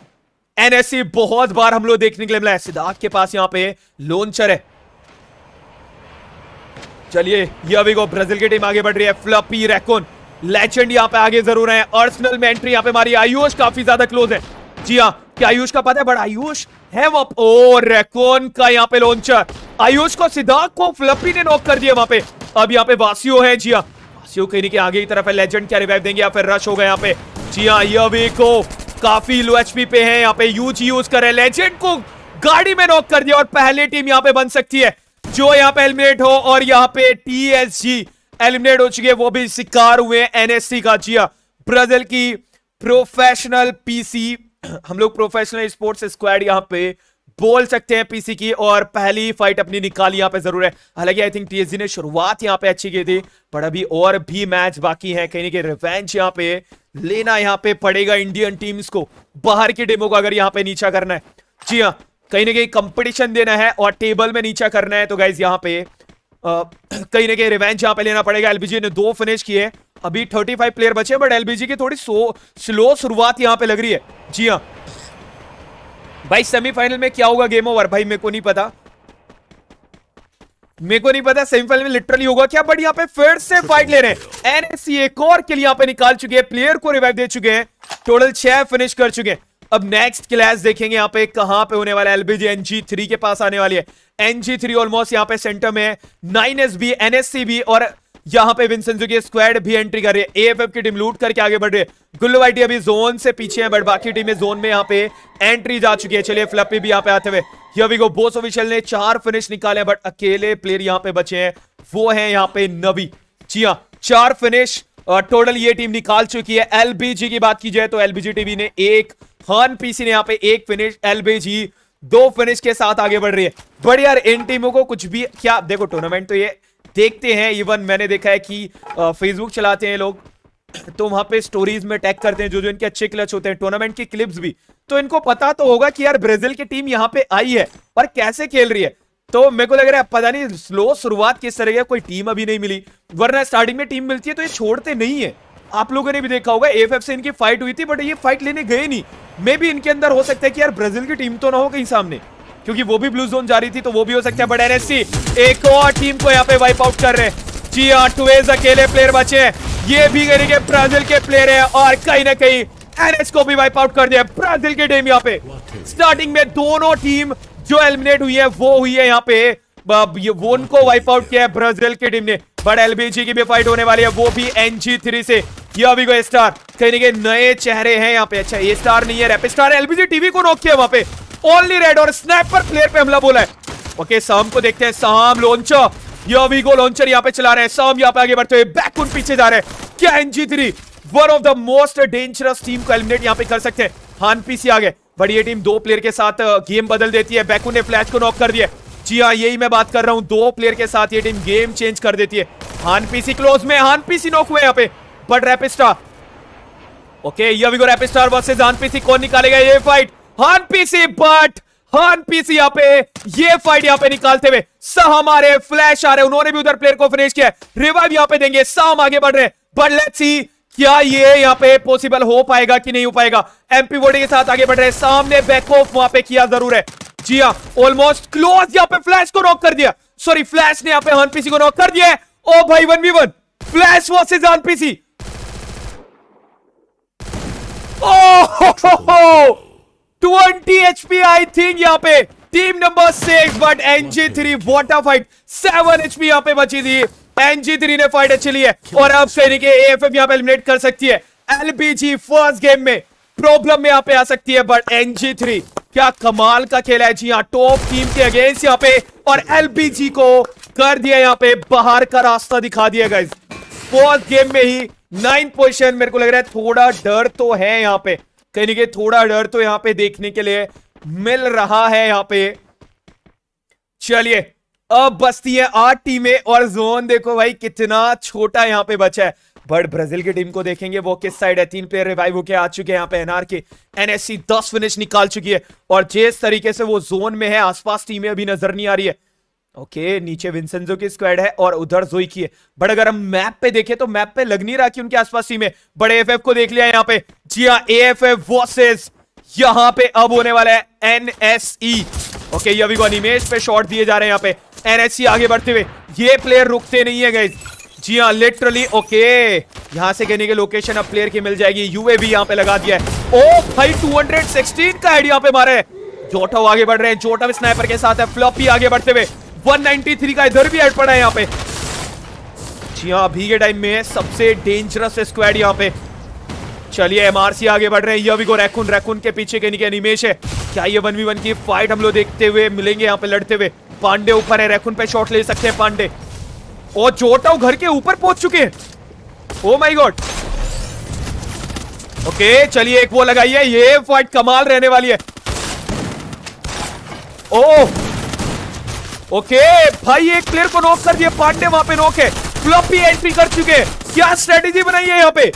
एनएससी बहुत बार हम लोग देखने के लिए मिला है सिद्धार्थ के पास यहाँ पे लोनचर है चलिए ये अभी को ब्राजील की टीम आगे बढ़ रही है फ्लपी रेकोन लेजेंड यहाँ पे आगे जरूर है अर्सनल में एंट्री यहाँ पे हमारी आयुष काफी ज्यादा क्लोज है जी हाँ क्या आयुष का पता है बड़ा आयुष है वो ओ रेकोन का यहाँ पे लॉन्चर आयुष को सिद्धार्थ को फ्लपी ने नॉक कर दिया वहां पे अब यहाँ पे वासियो है जी हाँ शिव के आगे की तरफ है लेजेंड क्या रिवाइव देंगे या फिर रश होगा यहाँ पे जी हाँ ये को काफी लो एचपी पे है यहाँ पे यूज यूज करे लेजेंड को गाड़ी में नॉक कर दिया और पहले टीम यहाँ पे बन सकती है जो यहाँ पे एलिमिनेट हो और यहाँ पे टीएसजी एलिमिनेट हो चुके वो भी शिकार हुए एनएससी का जिया ब्राजील हाँ, की प्रोफेशनल पीसी [clears throat] हम लोग प्रोफेशनल स्पोर्ट्स स्क्वाड यहाँ पे बोल सकते हैं पीसी की और पहली फाइट अपनी निकाली यहाँ पे जरूर है हालांकि आई थिंक टीएसजी ने शुरुआत यहाँ पे अच्छी की थी पर अभी और भी मैच बाकी हैं कहीं ना कहीं रिवेंज यहाँ पे लेना यहाँ पे पड़ेगा इंडियन टीम्स को बाहर की टीमों को अगर यहाँ पे नीचा करना है जी हाँ कहीं ना कहीं कंपटीशन देना है और टेबल में नीचा करना है तो गाइज यहाँ पे कहीं ना कहीं रिवेंज यहाँ पे लेना पड़ेगा एलबीजी ने दो फिनिश किए अभी फाइव प्लेयर बचे बट एलबीजी की थोड़ी स्लो शुरुआत यहाँ पे लग रही है जी हाँ भाई सेमीफाइनल में क्या होगा गेम ओवर भाई मेरे को नहीं पता मेरे को नहीं पता सेमीफाइनल में लिटरली होगा क्या बट यहाँ पे फिर से फाइट ले रहे हैं एन एक और के लिए यहाँ पे निकाल चुके हैं प्लेयर को रिवाइव दे चुके हैं टोटल छह फिनिश कर चुके हैं अब नेक्स्ट क्लास देखेंगे यहाँ पे कहां पे होने वाला एलबीजी एनजी थ्री के पास आने वाली है एनजी थ्री ऑलमोस्ट यहाँ पे सेंटर में है नाइन एस बी एनएससी भी और यहाँ पे विंसेंजो की स्क्वाड भी एंट्री कर रही है एएफएफ की टीम लूट करके आगे बढ़ रही है गुल्लू वाइटी अभी जोन से पीछे है बट बाकी टीमें जोन में यहाँ पे एंट्री जा चुकी है चलिए फ्लपी भी यहाँ पे आते हुए यवी को बोस ऑफिशियल ने चार फिनिश निकाले बट अकेले प्लेयर यहाँ पे बचे हैं वो है यहाँ पे नवी जी हाँ चार फिनिश टोटल ये टीम निकाल चुकी है एलबीजी की बात की जाए तो एलबीजी टीवी ने एक हान पीसी ने यहाँ पे एक फिनिश एलबीजी दो फिनिश के साथ आगे बढ़ रही है बढ़िया यार इन टीमों को कुछ भी क्या देखो टूर्नामेंट तो ये देखते हैं इवन मैंने देखा है कि फेसबुक चलाते हैं लोग तो वहां पे स्टोरीज में टैग करते हैं जो जो इनके अच्छे क्लच होते हैं टूर्नामेंट की क्लिप्स भी तो इनको पता तो होगा कि यार ब्राजील की टीम यहाँ पे आई है और कैसे खेल रही है तो मेरे को लग रहा है पता नहीं स्लो शुरुआत किस तरह की कोई टीम अभी नहीं मिली वरना स्टार्टिंग में टीम मिलती है तो ये छोड़ते नहीं है आप लोगों ने भी देखा होगा एफ से इनकी फाइट हुई थी बट ये फाइट लेने गए नहीं मे भी इनके अंदर हो सकता है कि यार ब्राजील की टीम तो ना हो कहीं सामने क्योंकि वो भी ब्लू जोन जा रही थी तो वो भी हो सकता है बट एन एक और टीम को यहाँ पे वाइप आउट कर रहे हैं जी हाँ टूवेज अकेले प्लेयर बचे हैं ये भी गरीब के ब्राजील के प्लेयर है और कहीं ना कहीं एनएस को भी वाइप आउट कर दिया ब्राजील की टीम यहाँ पे स्टार्टिंग में दोनों टीम जो एलिमिनेट हुई है वो हुई है यहाँ पे वो उनको वाइप आउट किया है ब्राजील की टीम ने बट एलबीजी की भी फाइट होने वाली है वो भी एनजी थ्री से यह भी कोई स्टार कहीं ना कहीं नए चेहरे हैं यहाँ पे अच्छा ये स्टार नहीं है स्टार एलबीजी टीवी को रोक किया वहां पे ओनली रेड और स्नैपर प्लेयर पे हमला बोला है ओके शाम को देखते हैं शाम लॉन्चर यह वीगो लॉन्चर यहाँ पे चला रहे हैं शाम यहाँ पे आगे बढ़ते हुए बैक उन पीछे जा रहे हैं क्या NG three one of the most dangerous team को एलिमिनेट यहाँ पे कर सकते हैं हान पीसी आगे बट ये टीम दो प्लेयर के साथ गेम uh, बदल देती है बैकू ने फ्लैश को नॉक कर दिया जी हाँ यही मैं बात कर रहा हूँ दो प्लेयर के साथ ये टीम गेम चेंज कर देती है हान पीसी क्लोज में हान पीसी नॉक हुए यहाँ पे बट रैपिस्टार ओके ये रैपिस्टार हान पीसी कौन निकालेगा ये fight Horn PC but Horn PC यहाँ पे ये फाइट यहाँ पे निकालते हुए सह हमारे फ्लैश आ रहे उन्होंने भी उधर प्लेयर को फिनिश किया रिवाइव यहाँ पे देंगे साम आगे बढ़ रहे बट लेट्स सी क्या ये यहाँ पे पॉसिबल हो पाएगा कि नहीं हो पाएगा एमपी वोडी के साथ आगे बढ़ रहे सामने बैक ऑफ वहां पे किया जरूर है जी हाँ ऑलमोस्ट क्लोज यहाँ पे फ्लैश को नॉक कर दिया सॉरी फ्लैश ने यहाँ पे हॉर्नपीसी को नॉक कर दिया ओ भाई one v one flash versus Horn PC Oh! हो हो हो। Twenty H P I think यहाँ पे team number six but NG three water fight seven HP यहाँ पे बची थी एनजी थ्री ने फाइट अच्छी ली है और अब सही के एफ यहाँ पे एलिमिनेट कर सकती है एलपीजी फर्स्ट गेम में प्रॉब्लम में यहाँ पे आ सकती है बट एनजी थ्री क्या कमाल का खेला है जी हाँ टॉप टीम के अगेंस्ट यहाँ पे और एलपीजी को कर दिया यहाँ पे बाहर का रास्ता दिखा दिया गाइज फर्स्ट गेम में ही नाइन पोजिशन मेरे को लग रहा है थोड़ा डर तो है यहाँ पे कहीं ना कहीं थोड़ा डर तो यहां पे देखने के लिए मिल रहा है यहां पे चलिए अब बचती है आठ टीमें और जोन देखो भाई कितना छोटा यहां पे बचा है बट ब्राजील की टीम को देखेंगे वो किस साइड है तीन प्लेयर रिवाइव होके आ चुके हैं यहाँ पे एनआर के एनएससी दस फिनिश निकाल चुकी है और जिस तरीके से वो जोन में है आसपास टीमें अभी नजर नहीं आ रही है ओके नीचे विंसेंजो की स्क्वाड है और उधर जोई की है बट अगर हम मैप पे देखें तो मैप पे लग नहीं रहा कि उनके आसपास टीमें बड़े एफएफ को देख लिया यहाँ पे जी हाँ ए एफ एफ वर्सेज यहां पे अब होने वाला है एनएसई ओके e। ये अभी को अनिमेश पे शॉट दिए जा रहे हैं यहाँ पे एनएसई e आगे बढ़ते हुए ये प्लेयर रुकते नहीं है गए जी हाँ लिटरली ओके यहां से कहने के लोकेशन अब प्लेयर की मिल जाएगी यूए भी यहाँ पे लगा दिया है ओ oh, भाई 216 का हेड यहाँ पे मारे जोटव आगे बढ़ रहे हैं जोटव स्नाइपर के साथ है फ्लॉपी आगे बढ़ते हुए 193 का इधर भी हेड पड़ा है यहाँ पे जी हाँ अभी के टाइम में सबसे डेंजरस स्क्वाड यहाँ पे चलिए एमआरसी आगे बढ़ रहे हैं यह भी को रैकुन रैकुन के पीछे के के निमेश है क्या ये वन वी वन की फाइट हम लोग देखते हुए मिलेंगे यहाँ पे लड़ते हुए पांडे ऊपर है रैकुन पे शॉट ले सकते हैं पांडे और चोटा घर के ऊपर पहुंच चुके हैं ओ माई गॉड ओके चलिए एक वो लगाइए ये फाइट कमाल रहने वाली है ओ oh। ओके भाई एक प्लेयर को नॉक कर दिया पांडे वहां पे नॉक है फ्लॉपी एंट्री कर चुके हैं क्या स्ट्रेटेजी बनाई है यहाँ पे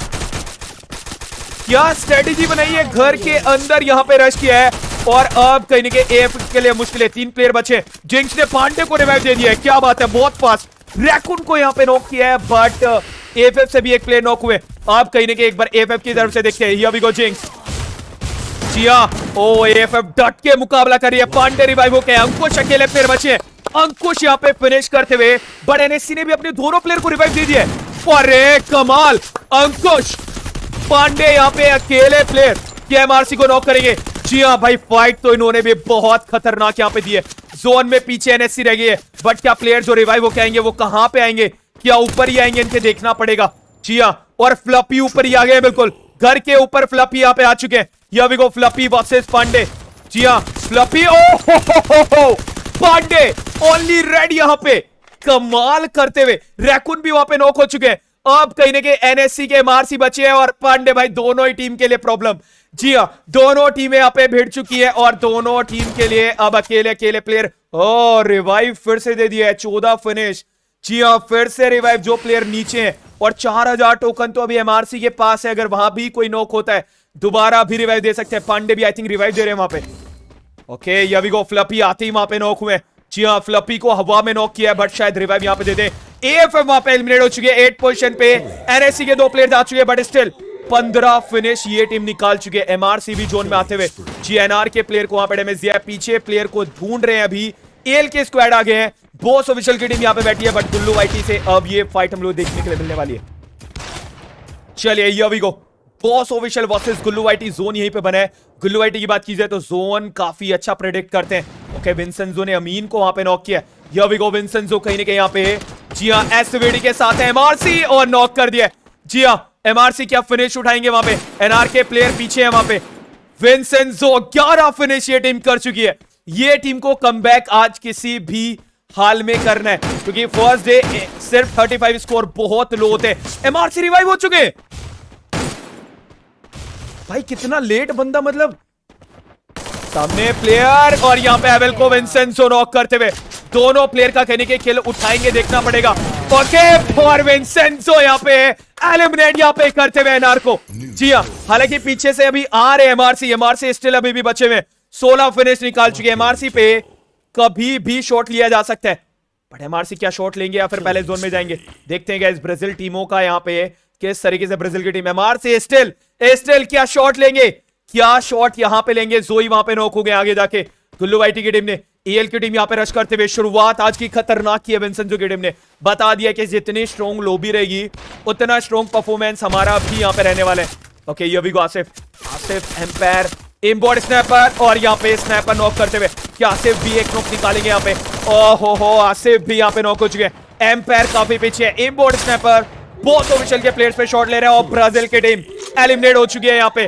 क्या स्ट्रेटेजी बनाई है घर के अंदर यहाँ पे रश किया है और अब कहीं ना कहीं एफ के लिए मुश्किल है तीन प्लेयर बचे जिंक्स ने पांडे को रिवाइव दे दिया है क्या बात है बहुत फास्ट रैकून को यहाँ पे नॉक किया है बट एफ uh, से भी एक प्लेयर नॉक हुए आप कहीं ना कहीं एक बार एफ की तरफ से देखते हैं अभी को जिंक्स जिया ओ oh, एफ डट के मुकाबला कर रही है पांडे रिवाइव हो गए अंकुश अकेले प्लेयर बचे अंकुश यहाँ पे फिनिश करते हुए बट एनएससी ने भी अपने दोनों प्लेयर को रिवाइव दे दिया अरे कमाल अंकुश पांडे यहाँ पे अकेले प्लेयर केएमआरसी को नॉक करेंगे जी हाँ भाई फाइट तो इन्होंने भी बहुत खतरनाक यहाँ पे दिए जोन में पीछे एनएससी रह गई है बट क्या प्लेयर जो रिवाइव वो कहेंगे वो कहाँ पे आएंगे क्या ऊपर ही आएंगे इनके देखना पड़ेगा जी हाँ और फ्लपी ऊपर ही आ गए बिल्कुल घर के ऊपर फ्लपी यहाँ पे आ चुके हैं यहाँ भी फ्लपी वर्सेस पांडे जी हाँ फ्लपी ओ हो हो हो हो पांडे ओनली रेड यहाँ पे कमाल करते हुए रैकुन भी वहां पे नोक हो चुके हैं अब कहीं ना कहीं एनएससी के एमआरसी बचे हैं और पांडे भाई दोनों ही टीम के लिए प्रॉब्लम जी हाँ दोनों टीमें यहाँ पे भिड़ चुकी है और दोनों टीम के लिए अब अकेले अकेले प्लेयर ओ रिवाइव फिर से दे दिया है चौदह फिनिश जी हाँ फिर से रिवाइव जो प्लेयर नीचे है और चार हजार टोकन तो अभी एमआरसी के पास है अगर वहां भी कोई नोक होता है दोबारा भी रिवाइव दे सकते हैं पांडे भी आई थिंक रिवाइव दे रहे हैं वहां पे ओके यवी गो फ्लपी आते ही वहां पे नोक हुए जी हाँ फ्लपी को हवा में नॉक किया है बट शायद रिवाइव यहाँ पे दे दे एफ एम वहां पर एलिमिनेट हो चुके हैं एट पोजिशन पे एनएससी के दो प्लेयर आ चुके हैं बट स्टिल पंद्रह फिनिश ये टीम निकाल चुके हैं एमआरसी भी जोन में आते हुए जीएनआर के प्लेयर को वहां पर डेमेज दिया पीछे प्लेयर को ढूंढ रहे हैं अभी एल के स्क्वाड आ गए हैं बोस ऑफिशियल की टीम यहां पे बैठी है बट गुल्लू वाईटी से अब ये फाइट हम लोग देखने के लिए मिलने वाली है चलिए ये अभी को boss official versus Gullu IT zone यहीं पे बना है गुल्लू आईटी की बात की जाए तो जोन काफी अच्छा प्रेडिक्ट करते हैं ओके विंसन जो ने अमीन को वहां पे नॉक किया यह विगो जो कहीं ना कहीं यहाँ पे जी हाँ एसवेडी के साथ है एमआरसी और नॉक कर दिया जी हाँ एमआरसी क्या फिनिश उठाएंगे वहां पे एनआरके प्लेयर पीछे है वहां पे विंसन जो ग्यारह फिनिश ये टीम कर चुकी है ये टीम को कम आज किसी भी हाल में करना है क्योंकि फर्स्ट डे सिर्फ 35 स्कोर बहुत लो होते हैं एमआरसी रिवाइव हो चुके हैं भाई कितना लेट बंदा मतलब सामने प्लेयर और यहाँ पे एवेल को विंसेंसो नॉक करते हुए दोनों प्लेयर का कहने के खेल उठाएंगे देखना पड़ेगा ओके फॉर विंसेंसो यहाँ पे एलिमिनेट यहाँ पे करते हुए एनआर को जी हाँ हालांकि पीछे से अभी आ रहे एमआरसी एमआरसी स्टिल अभी भी बचे हुए सोलह फिनिश निकाल चुके एमआरसी पे कभी भी शॉट लिया जा सकता है बट एमआरसी क्या शॉट लेंगे या फिर पहले जोन में जाएंगे देखते हैं इस ब्राजील टीमों का यहाँ पे किस तरीके से ब्राजील की टीम एमआरसी स्टिल एस्टेल क्या शॉट लेंगे क्या शॉट यहां पे लेंगे जोई वहां पे नोक हो गए आगे जाके गुल्लू आईटी की टीम ने एल की टीम यहां पे रश करते हुए शुरुआत आज की खतरनाक की है विंसनजो की टीम ने बता दिया कि जितनी स्ट्रॉन्ग लोबी रहेगी उतना स्ट्रॉन्ग परफॉर्मेंस हमारा भी यहां पे रहने वाले ओके ये भी को आसिफ आसिफ एम्पायर इम्बॉर्ड स्नैपर और यहाँ पे स्नैपर नॉक करते हुए क्या आसिफ भी एक नॉक निकालेंगे यहाँ पे ओ हो हो आसिफ भी यहाँ पे नॉक हो चुके हैं एम्पायर काफी पीछे है इम्बॉर्ड स्नैपर बहुत ऑफिशियल के प्लेयर्स पे शॉट ले रहे हैं और ब्राजील की टीम एलिमिनेट हो चुकी है यहाँ पे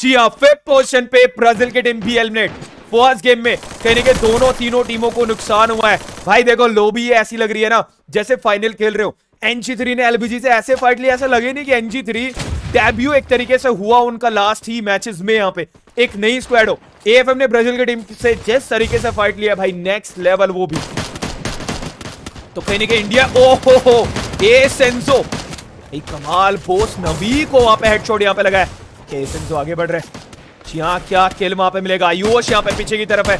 जी हाँ फिफ्थ पोजिशन पे ब्राजील की टीम भी एलिमिनेट फर्स्ट गेम में कहने के दोनों तीनों टीमों को नुकसान हुआ है भाई देखो लोबी ऐसी लग रही है ना जैसे फाइनल खेल रहे हो एनजी थ्री ने एलबीजी से ऐसे फाइट लिया ऐसा लगे नहीं कि एनजी थ्री डेब्यू एक तरीके से हुआ उनका लास्ट ही मैचेस में यहाँ पे एक नई स्क्वाड हो एएफएम ने ब्राजील की टीम से जिस तरीके से फाइट लिया भाई नेक्स्ट लेवल वो भी तो कहने के इंडिया ओ हो हो ए सेंसो भाई कमाल बोस नबी को वहां पे हेडशॉट यहाँ पे लगा है केसन तो आगे बढ़ रहे यहाँ क्या किल वहां पे मिलेगा आयुष यहाँ पे पीछे की तरफ है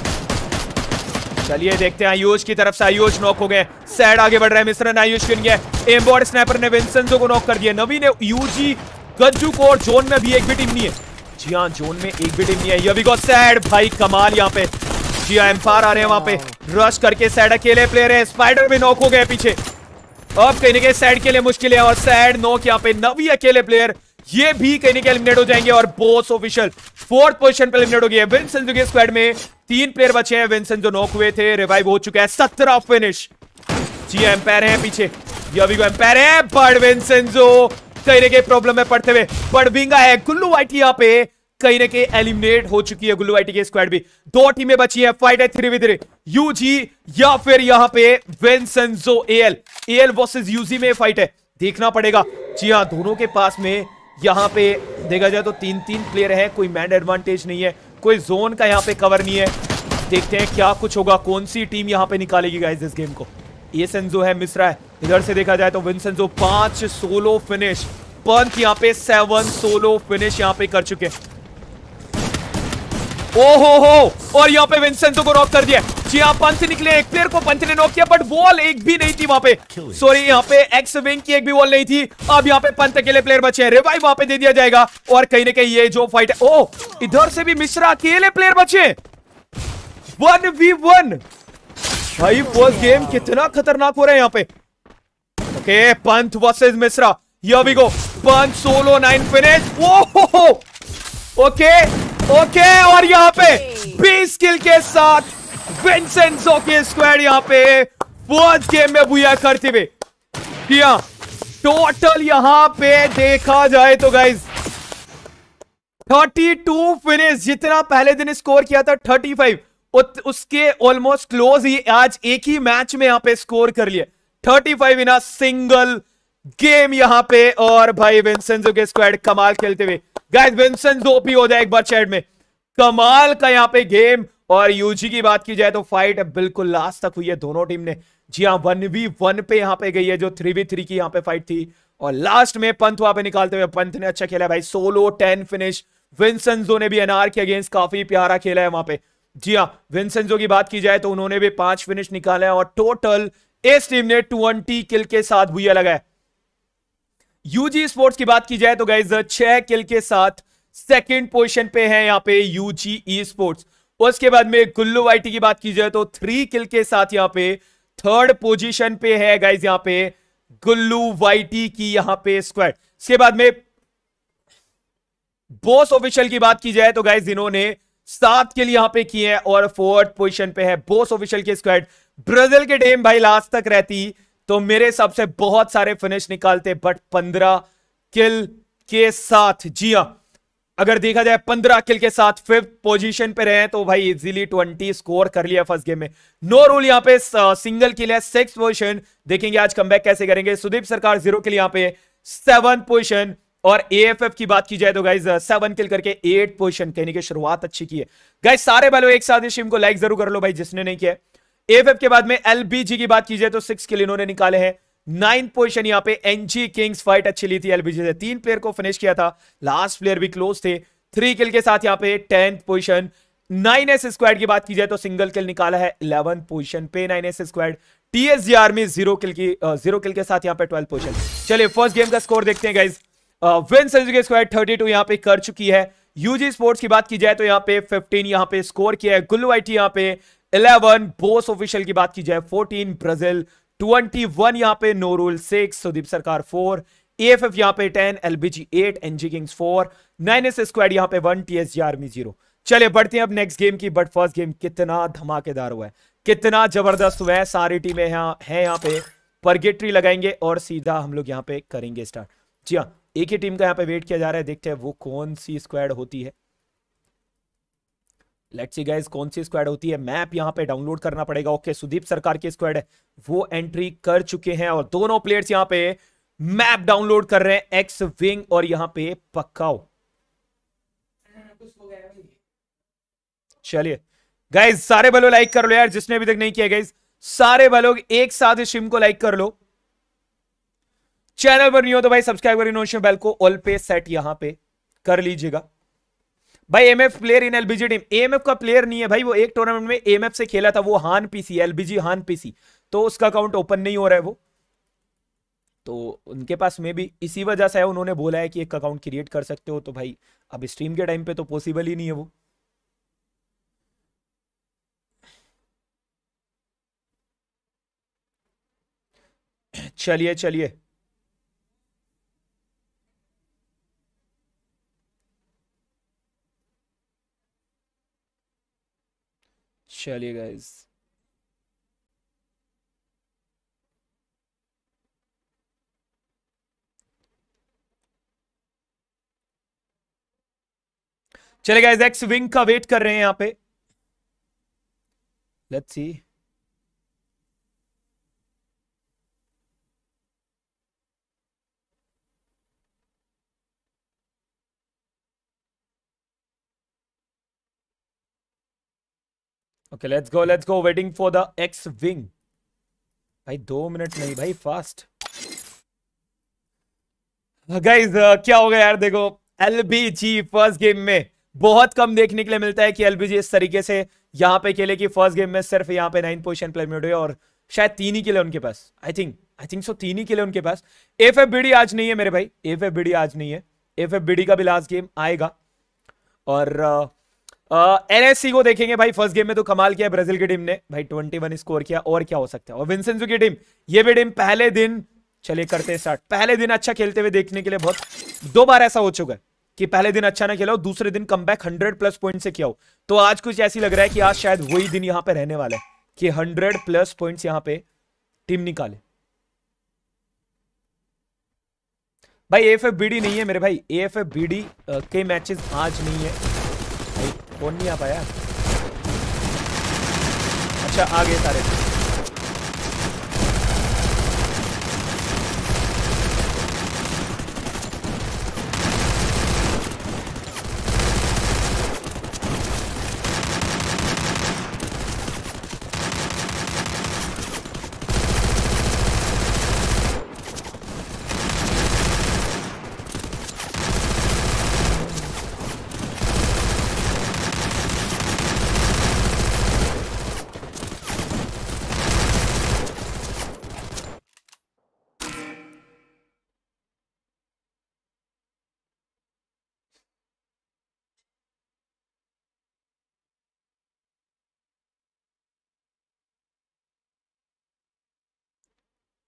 चलिए देखते हैं आयुष की तरफ से आयुष नॉक हो गए सैड आगे बढ़ रहे हैं मिश्रा आयुष गिन गया एम्बॉर्ड स्नैपर ने विंसेंजो को नॉक कर दिया नबी ने यूजी गज्जू को और जोन में भी एक भी टीम नहीं है जी हाँ जोन में एक भी टीम नहीं है ये बिकॉज सैड भाई कमाल यहाँ पे जी हाँ एम्पायर आ रहे हैं वहां पे रश करके सैड अकेले प्लेयर है स्पाइडर भी नॉक हो गए पीछे अब कहीं ना कहीं सैड के लिए मुश्किल है और सैड नो यहाँ पे नवी अकेले प्लेयर ये भी कहीं ना कहीं एलिमिनेट हो जाएंगे और बोस ऑफिशियल फोर्थ पोजीशन पर एलिमिनेट हो गया विंसन के स्क्वाड में तीन प्लेयर बचे हैं विंसन जो नोक हुए थे रिवाइव हो चुका है सत्रह फिनिश जी एम्पायर है पीछे अभी को एम्पायर है बट जो कहीं ना कहीं प्रॉब्लम में पड़ते हुए बट है गुल्लू वाइट यहाँ पे कहीं ना कहीं एलिमिनेट हो चुकी है गुल्लू के स्क्वाड भी दो टीमें बची है फाइट है थ्री विद्री यूजी या फिर यहां पे Vincenzo AL AL versus UG में फाइट है देखना पड़ेगा जी हाँ दोनों के पास में यहाँ पे देखा जाए तो तीन तीन प्लेयर है कोई मैन एडवांटेज नहीं है कोई जोन का यहाँ पे कवर नहीं है देखते हैं क्या कुछ होगा कौन सी टीम यहाँ पे निकालेगी गाइस इस गेम को ये सेंजो है मिश्रा है इधर से देखा जाए तो विंसेंजो पांच सोलो फिनिश पंथ यहाँ पे सेवन सोलो फिनिश यहाँ पे कर चुके हैं ओहो हो और यहाँ पे विंसेंटो को नॉक कर दिया जी हाँ पंच निकले एक प्लेयर को पंच ने नॉक किया बट वॉल एक भी नहीं थी वहां पे सॉरी यहाँ पे एक्स विंग की एक भी वॉल नहीं थी अब यहाँ पे पंथ अकेले प्लेयर बचे हैं रिवाइव वहां पे दे दिया जाएगा और कहीं ना कहीं ये जो फाइट है ओ इधर से भी मिश्रा अकेले प्लेयर बचे वन वी वन भाई फर्स्ट गेम कितना खतरनाक हो रहा है यहाँ पे ओके पंथ वर्सेस मिश्रा ये भी गो पंथ सोलो नाइन फिनिश हो ओके ओके और यहाँ पे बी स्किल के साथ विंसेंसो के स्क्वाड यहाँ पे फोर्थ गेम में भूया करते हुए किया टोटल यहाँ पे देखा जाए तो गाइज 32 फिनिश जितना पहले दिन स्कोर किया था 35 फाइव उसके ऑलमोस्ट क्लोज ही आज एक ही मैच में यहाँ पे स्कोर कर लिया 35 इन सिंगल गेम यहाँ पे और भाई विंसेंसो के स्क्वाड कमाल खेलते हुए गाइस विंसन जोपी हो जाए एक बार चैट में कमाल का यहाँ पे गेम और यूजी की बात की जाए तो फाइट बिल्कुल लास्ट तक हुई है दोनों टीम ने जी हाँ वन वी वन पे यहाँ पे गई है जो थ्री वी थ्री की यहाँ पे फाइट थी और लास्ट में पंथ वहां पे निकालते हुए पंथ ने अच्छा खेला भाई सोलो टेन फिनिश विंसनजो ने भी एनआर के अगेंस्ट काफी प्यारा खेला है वहां पे जी हाँ विंसनजो की बात की जाए तो उन्होंने भी पांच फिनिश निकाला है और टोटल इस टीम ने ट्वेंटी किल के साथ भूया लगाया यूजी स्पोर्ट्स की बात की जाए तो गाइज छह किल के साथ सेकंड पोजीशन पे है यहाँ पे यूजी ई स्पोर्ट्स उसके बाद में गुल्लू आईटी की बात की जाए तो थ्री किल के साथ यहाँ पे थर्ड पोजीशन पे है गाइज यहाँ पे गुल्लू वाईटी की यहाँ पे स्क्वाड इसके बाद में बोस ऑफिशियल की बात की जाए तो गाइज इन्होंने सात किल यहां पे किए हैं और फोर्थ पोजीशन पे है बोस ऑफिशियल के स्क्वाड ब्राजील के टेम भाई लास्ट तक रहती तो मेरे हिसाब से बहुत सारे फिनिश निकालते बट पंद्रह किल के साथ जी हाँ अगर देखा जाए पंद्रह किल के साथ फिफ्थ पोजीशन पे रहे तो भाई इजीली ट्वेंटी स्कोर कर लिया फर्स्ट गेम में नो रूल यहां पे सिंगल किल है सिक्स पोजीशन देखेंगे आज कम कैसे करेंगे सुदीप सरकार जीरो किल यहां पे सेवन पोजीशन और एएफएफ की बात की जाए तो गाइज सेवन किल करके एट पोजीशन कहने की शुरुआत अच्छी की है गाइज सारे बैलो एक साथ इस टीम को लाइक जरूर कर लो भाई जिसने नहीं किया एफ के बाद में एल की बात कीजिए तो सिक्स के लिए इन्होंने निकाले हैं नाइन पोजिशन यहाँ पे एनजी किंग्स फाइट अच्छी ली थी एलबीजी से तीन प्लेयर को फिनिश किया था लास्ट प्लेयर भी क्लोज थे थ्री किल के साथ यहाँ पे tenth position nine S squad की बात की जाए तो सिंगल किल निकाला है इलेवन पोजिशन पे nine S squad TSG army zero kill की जीरो किल के साथ यहाँ पे ट्वेल्व पोजिशन चलिए फर्स्ट गेम का स्कोर देखते हैं guys wins squad thirty two यहाँ पे कर चुकी है यूजी स्पोर्ट्स की बात की जाए तो यहाँ पे 15 यहाँ पे स्कोर किया है गुल्लू आई टी यहाँ पे इलेवन बोस ऑफिशियल की बात की जाए फोर्टीन ब्राजील ट्वेंटी वन यहां पे नो रूल सिक्स सुदीप सरकार फोर ए एफ एफ यहां पे 10 LBG 8 NG kings four nine S squad यहां पे एस जी आर्मी जीरो चलिए बढ़ते हैं अब नेक्स्ट गेम की बट फर्स्ट गेम कितना धमाकेदार हुआ है कितना जबरदस्त हुआ है सारी टीमें यहाँ है यहाँ पे परगेट्री लगाएंगे और सीधा हम लोग यहाँ पे करेंगे स्टार्ट जी हाँ एक ही टीम का यहाँ पे वेट किया जा रहा है देखते हैं वो कौन सी स्क्वाड होती है लेट्स सी गाइस कौन सी स्क्वाड होती है मैप यहाँ पे डाउनलोड करना पड़ेगा ओके सुदीप सरकार की स्क्वाड है वो एंट्री कर चुके हैं और दोनों प्लेयर्स यहाँ पे मैप डाउनलोड कर रहे हैं एक्स विंग और यहाँ पे पक्काओ चलिए गाइज सारे बलो लाइक कर लो यार जिसने अभी तक नहीं किया गाइज सारे बलो एक साथ इस स्ट्रीम को लाइक कर लो चैनल पर नहीं हो तो भाई सब्सक्राइब करो बेल को ऑल पे सेट यहां पे कर लीजिएगा भाई MF player in LBG team AMF का प्लेयर नहीं है भाई वो एक टूर्नामेंट में एएमएफ से खेला था वो हान पीसी एलबीजी हान पीसी तो उसका अकाउंट ओपन नहीं हो रहा है वो तो उनके पास मे भी इसी वजह से उन्होंने बोला है कि एक अकाउंट क्रिएट कर सकते हो तो भाई अब स्ट्रीम के टाइम पे तो पॉसिबल ही नहीं है वो चलिए चलिए चलिए गाइज चलिए गाइज एक्स विंग का वेट कर रहे हैं यहां पे let's see okay let's go let's go waiting for the X wing भाई दो मिनट नहीं भाई फास्ट गाइस uh, क्या हो गया यार देखो एलबीजी फर्स्ट गेम में बहुत कम देखने के लिए मिलता है कि एलबीजी इस तरीके से यहां पे खेले कि फर्स्ट गेम में सिर्फ यहां पे नाइन पोजिशन प्लेमेट हुए और शायद तीन ही के लिए उनके पास I think I think so तीन ही के लिए उनके पास एफ एफ बी आज नहीं है मेरे भाई एफ एफ बी आज नहीं है एफ एफ बी का भी लास्ट गेम आएगा और uh, एनएससी को देखेंगे भाई फर्स्ट गेम में तो कमाल किया ब्राजील की टीम ने भाई 21 स्कोर किया और क्या हो सकता है और विंसेंजो की टीम ये भी टीम पहले दिन चले करते स्टार्ट पहले दिन अच्छा खेलते हुए देखने के लिए बहुत दो बार ऐसा हो चुका है कि पहले दिन अच्छा ना खेला हो दूसरे दिन come back hundred plus point से किया हो तो आज कुछ ऐसी लग रहा है कि आज शायद वही दिन यहाँ पे रहने वाला है कि हंड्रेड प्लस पॉइंट यहाँ पे टीम निकाले भाई एफ एफ बी डी नहीं है मेरे भाई एफ एफ बी डी के मैचेस आज नहीं है फोन नहीं आ पाया अच्छा आ गए सारे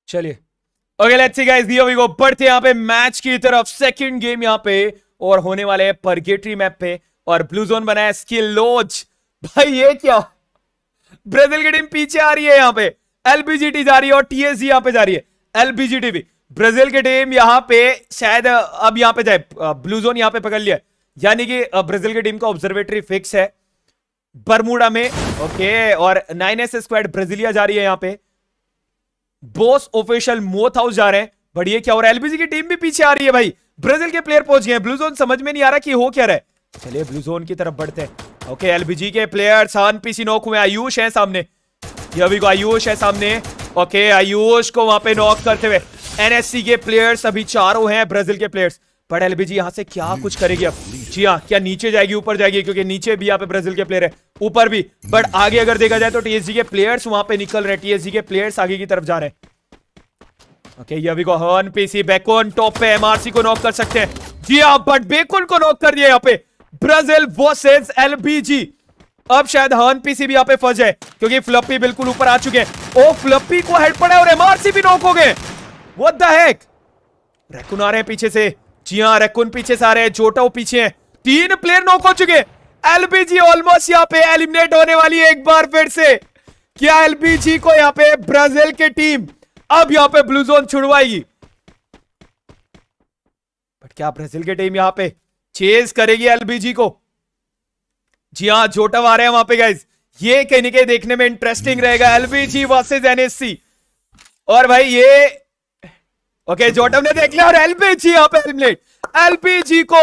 चलिए okay let's see guys we go बढ़ते यहाँ पे मैच की तरफ सेकंड गेम यहाँ पे और होने वाले है परगेटरी मैप पे और ब्लू जोन बनाया स्किल लोज भाई ये क्या ब्राजील की टीम पीछे आ रही है यहाँ पे एलबीजीटी जा रही है और टीएससी यहाँ पे जा रही है एलबीजीटी भी ब्राजील की टीम यहाँ पे शायद अब यहाँ पे जाए ब्लू जोन यहाँ पे पकड़ लिया यानी कि ब्राजील की टीम का ऑब्जर्वेटरी फिक्स है बरमूडा में ओके और नाइन एस स्क्वाड ब्राजीलिया जा रही है यहाँ पे बोस ऑफिशियल मोथ हाउस जा रहे हैं बढ़िया क्या हो रहा है एलबीजी की टीम भी पीछे आ रही है भाई ब्राजील के प्लेयर पहुंच गए ब्लू जोन समझ में नहीं आ रहा कि हो क्या रहा है चलिए ब्लू जोन की तरफ बढ़ते हैं ओके एलबीजी के प्लेयर्स सान पीसी नॉक हुए आयुष है सामने ये अभी को आयुष है सामने ओके आयुष को वहां पे नॉक करते हुए एनएससी के प्लेयर्स अभी चारों हैं ब्राजील के प्लेयर्स बट एलबीजी यहाँ से क्या कुछ करेगी अब जी हाँ क्या नीचे जाएगी ऊपर जाएगी क्योंकि नीचे भी यहाँ पे ब्राजील के प्लेयर है ऊपर भी बट hmm. आगे अगर देखा जाए तो टीएससी के प्लेयर्स वहां पे निकल रहे हैं टीएससी के प्लेयर्स आगे की तरफ जा रहे हैं ओके ये अभी को हर्न पीसी बेकोन टॉप पे एमआरसी को नॉक कर सकते हैं जी हाँ बट बेकोन को नॉक कर दिया यहाँ पे ब्राजील वर्सेस एलबीजी अब शायद हर्न पीसी भी यहाँ पे फंस है क्योंकि फ्लप्पी बिल्कुल ऊपर आ चुके हैं ओ फ्लप्पी को हेड पड़ा और एमआरसी भी नॉक हो गए वो दैक रेकुन आ रहे हैं पीछे से जी हाँ रेकुन पीछे सारे हैं जोटा पीछे हैं तीन प्लेयर नॉक हो चुके एलबीजी ऑलमोस्ट यहाँ पे एलिमिनेट होने वाली है एक बार फिर से क्या एलबीजी को यहाँ पे ब्राजील की टीम अब यहाँ पे ब्लू जोन छुड़वाएगी बट क्या ब्राजील की टीम यहाँ पे चेज करेगी एलबीजी को जी हाँ जोटा आ रहे हैं वहां पे गाइज ये कहीं कहीं देखने में इंटरेस्टिंग रहेगा एलबीजी वर्सेज एनएससी और भाई ये ओके जोटम ने देख लिया और एलपीजी यहाँ पे एलिमिनेट एलपीजी को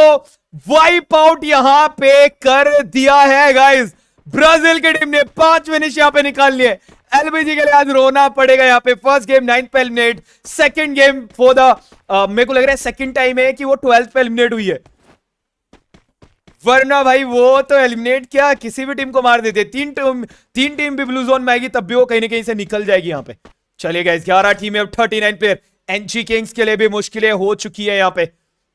वाइप आउट यहां पे कर दिया है गाइस ब्राजील की टीम ने पांच मिनिश यहां पे निकाल लिए एलबीजी के लिए आज रोना पड़ेगा यहाँ पे फर्स्ट गेम नाइन्थ पे eliminate second game for the मेरे को लग रहा है सेकंड टाइम है कि वो ट्वेल्थ पे एलिमिनेट हुई है वरना भाई वो तो एलिमिनेट क्या किसी भी टीम को मार देते तीन टीम तीन टीम भी ब्लू जोन में आएगी तब भी वो कहीं ना कहीं से निकल जाएगी यहाँ पे चलिए गाइस ग्यारह टीम है अब thirty nine player NG kings के लिए भी मुश्किलें हो चुकी है यहाँ पे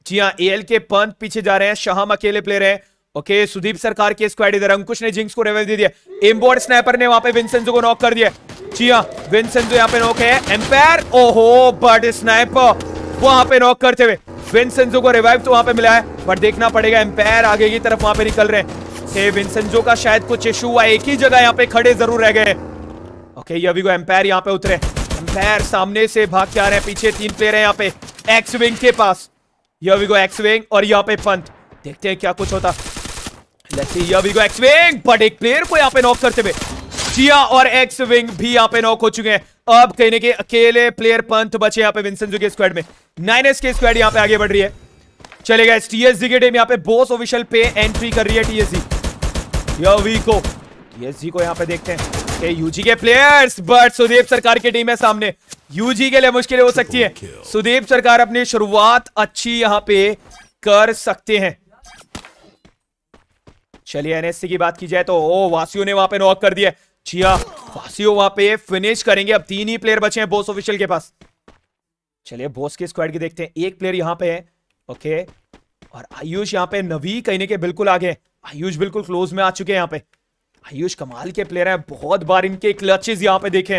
जी हाँ एल के पंत पीछे जा रहे हैं शाहम अकेले प्लेयर है ओके सुदीप सरकार के स्क्वाड इधर अंकुश ने जिंक्स को रेवल दे दिया इम्बोर्ड स्नैपर ने वहां पे विंसेंजो को नॉक कर दिया जी हाँ विंसेंजो यहाँ पे नॉक है एम्पायर ओहो बट स्नाइपर वहां पे नॉक करते हुए विंसेंजो को रिवाइव तो वहां पे मिला है बट देखना पड़ेगा एम्पायर आगे की तरफ वहां पे निकल रहे हैं विंसेंजो का शायद कुछ इशू हुआ एक ही जगह यहाँ पे खड़े जरूर रह गए ओके ये अभी को एम्पायर यहाँ पे उतरे पैर सामने से भाग के आ रहे हैं पीछे तीन प्लेयर हैं यहाँ पे एक्स विंग के पास वी गो एक्स विंग और यहाँ पे पंत देखते हैं क्या कुछ होता we go X wing but एक प्लेयर को यहाँ पे नॉक करते हुए जिया और एक्स विंग भी यहाँ पे नॉक हो चुके हैं अब कहीं ना कहीं अकेले प्लेयर पंत बचे यहाँ पे विंसेंट के स्क्वाड में नाइन एस के स्क्वाड यहाँ पे आगे बढ़ रही है चलेगा इस टीएसजी के टीम यहाँ पे बोस ऑफिशियल पे एंट्री कर रही है टीएसजी वी को टीएसजी को यहाँ पे देखते हैं ये यूजी के प्लेयर्स बट सुदीप सरकार की टीम है सामने यूजी के लिए मुश्किल हो सकती है सुदीप सरकार अपनी शुरुआत अच्छी यहां पे कर सकते हैं चलिए एनएससी की बात की जाए तो ओ वासियों ने वहां पे नॉक कर दिया चिया वासियों वहां पे फिनिश करेंगे अब तीन ही प्लेयर बचे हैं बोस ऑफिशियल के पास चलिए बोस के स्क्वाड की देखते हैं एक प्लेयर यहां पे है ओके और आयुष यहां पे नवी कहने के बिल्कुल आगे आयुष बिल्कुल क्लोज में आ चुके हैं यहां पे आयुष कमाल के प्लेयर हैं बहुत बार इनके क्लचेज यहाँ पे देखे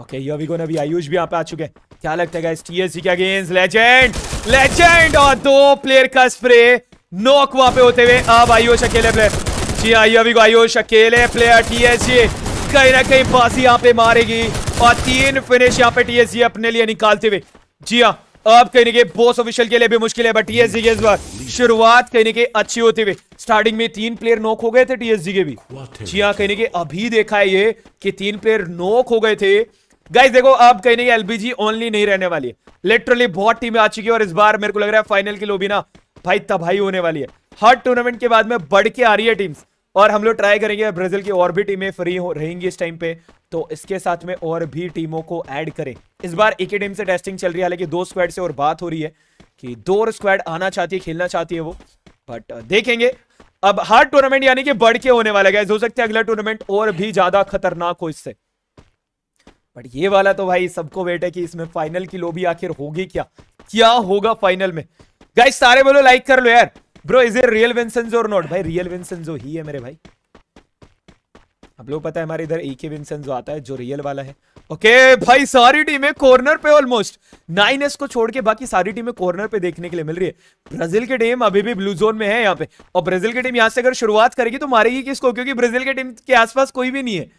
ओके okay, गोना भी आयुष भी यहाँ पे आ चुके क्या लगता है टीएससी के अगेंस्ट लेजेंड लेजेंड और दो प्लेयर का स्प्रे नोक वहां पे होते हुए अब आयुष अकेले प्लेयर जी हाँ यविगो आयुष अकेले प्लेयर टीएससी कहीं ना कहीं बाजी यहाँ पे मारेगी और तीन फिनिश यहाँ पे टीएससी अपने लिए निकालते हुए जी हाँ अब कहने के बोस ऑफिशियल के लिए भी मुश्किल है बट टीएसजी के इस बार शुरुआत कहने के अच्छी होती हुई स्टार्टिंग में तीन प्लेयर नोक हो गए थे टीएसजी के भी जी हाँ कहने के अभी देखा है ये कि तीन प्लेयर नोक हो गए थे गाइस देखो अब कहने के एलबीजी ओनली नहीं रहने वाली है लिटरली बहुत टीमें आ चुकी है और इस बार मेरे को लग रहा है फाइनल की लोबी ना भाई तबाही होने वाली है हर टूर्नामेंट के बाद में बढ़ के आ रही है टीम्स और हम लोग ट्राई करेंगे ब्राजील की और भी टीमें फ्री हो रहेंगी इस टाइम पे तो इसके साथ में और भी टीमों को ऐड करें इस बार एक ही टीम से टेस्टिंग चल रही है हालांकि दो स्क्वाड से और बात हो रही है कि दो और स्क्वाड आना चाहती है खेलना चाहती है वो बट uh, देखेंगे अब हार्ड टूर्नामेंट यानी कि बढ़ के होने वाला है हो सकता है अगला टूर्नामेंट और भी ज्यादा खतरनाक हो इससे बट ये वाला तो भाई सबको वेट है कि इसमें फाइनल की लोभी आखिर होगी क्या क्या होगा फाइनल में गाइस सारे बोलो लाइक कर लो यार bro is a real Vincenzo और नॉट भाई रियल विंसेंजो ही है मेरे भाई आप लोग पता है हमारे इधर एके ही विंसेंजो आता है जो रियल वाला है ओके okay, भाई सारी टीमें कॉर्नर पे ऑलमोस्ट नाइन एस को छोड़ के बाकी सारी टीमें कॉर्नर पे देखने के लिए मिल रही है ब्राजील की टीम अभी भी ब्लू जोन में है यहाँ पे और ब्राजील की टीम यहाँ से अगर शुरुआत करेगी तो मारेगी किसको क्योंकि ब्राजील की टीम के आसपास कोई भी नहीं है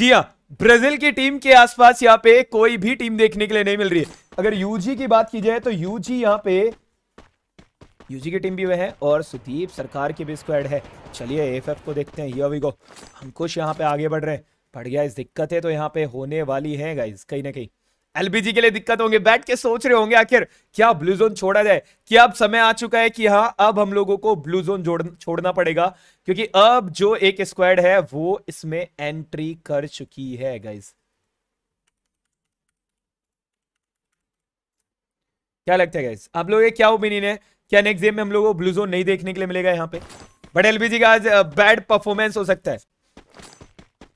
जी हाँ ब्राजील की टीम के आसपास यहाँ पे कोई भी टीम देखने के लिए नहीं मिल रही है अगर यूजी की बात की जाए तो यूजी यहाँ पे यूजी की टीम भी वह है और सुदीप सरकार की भी स्क्वाड है चलिए एफ को देखते हैं हियर वी गो अंकुश यहाँ पे आगे बढ़ रहे हैं बढ़ गया इस दिक्कत है तो यहाँ पे होने वाली है गाइज कहीं ना कहीं एलबीजी के लिए दिक्कत होंगे बैठ के सोच रहे होंगे आखिर क्या ब्लू जोन छोड़ा जाए कि अब समय आ चुका है कि हाँ अब हम लोगों को ब्लू जोन छोड़ना पड़ेगा क्योंकि अब जो एक स्क्वाड है वो इसमें एंट्री कर चुकी है गाइज क्या लगता है गाइज आप लोग क्या ओपिनियन है क्या नेक्स्ट गेम में हम लोग को ब्लू जोन नहीं देखने के लिए मिलेगा यहाँ पे बट एलबीजी का आज बैड uh, परफॉर्मेंस हो सकता है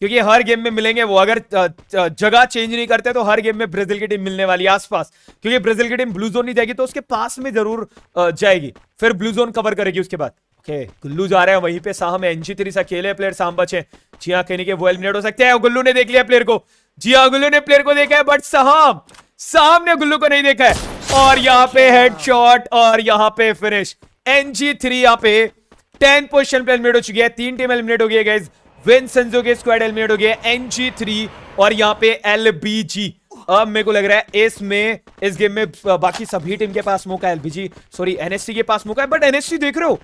क्योंकि हर गेम में मिलेंगे वो अगर uh, uh, जगह चेंज नहीं करते तो हर गेम में ब्राजील की टीम मिलने वाली आसपास क्योंकि ब्राजील की टीम ब्लू जोन नहीं जाएगी तो उसके पास में जरूर जाएगी फिर ब्लू जोन कवर करेगी उसके बाद ओके गुल्लू जा रहे हैं वहीं पे साहम है एनजी सा खेले प्लेयर साहम बचे जी कहने के वो एलिमिनेट हो सकते हैं गुल्लू ने देख लिया प्लेयर को जी गुल्लू ने प्लेयर को देखा है बट साहम साहम ने गुल्लू को नहीं देखा है और यहाँ पे हेडशॉट और यहाँ पे फिनिश एनजी थ्री यहाँ पे टेन पोजिशन पे एलिमिनेट हो चुकी है तीन टीम एलिमिनेट हो गई है के स्क्वाड एलिमिनेट हो गया एनजी थ्री और यहाँ पे एल बी जी अब मेरे को लग रहा है इसमें इस गेम में बाकी सभी टीम के पास मौका है एलबीजी सॉरी एनएससी के पास मौका है बट एनएससी देख रहे हो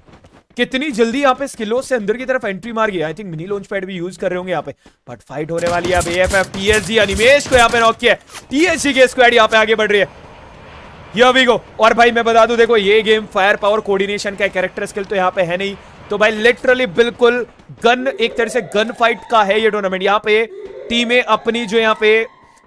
कितनी जल्दी यहाँ पे स्किलो से अंदर की तरफ एंट्री मार गया I think mini launch pad भी यूज कर रहे होंगे यहाँ पे बट फाइट होने वाली है अब F F S G Animesh को यहाँ पे रॉक किया टीएसजी के स्क्वाड यहाँ पे आगे बढ़ रही है वी गो और भाई मैं बता दूं देखो ये गेम फायर पावर कोऑर्डिनेशन का कैरेक्टर स्किल तो यहाँ पे है नहीं तो भाई लिटरली बिल्कुल गन एक तरह से गन फाइट का है ये टूर्नामेंट यहाँ पे टीमें अपनी जो यहाँ पे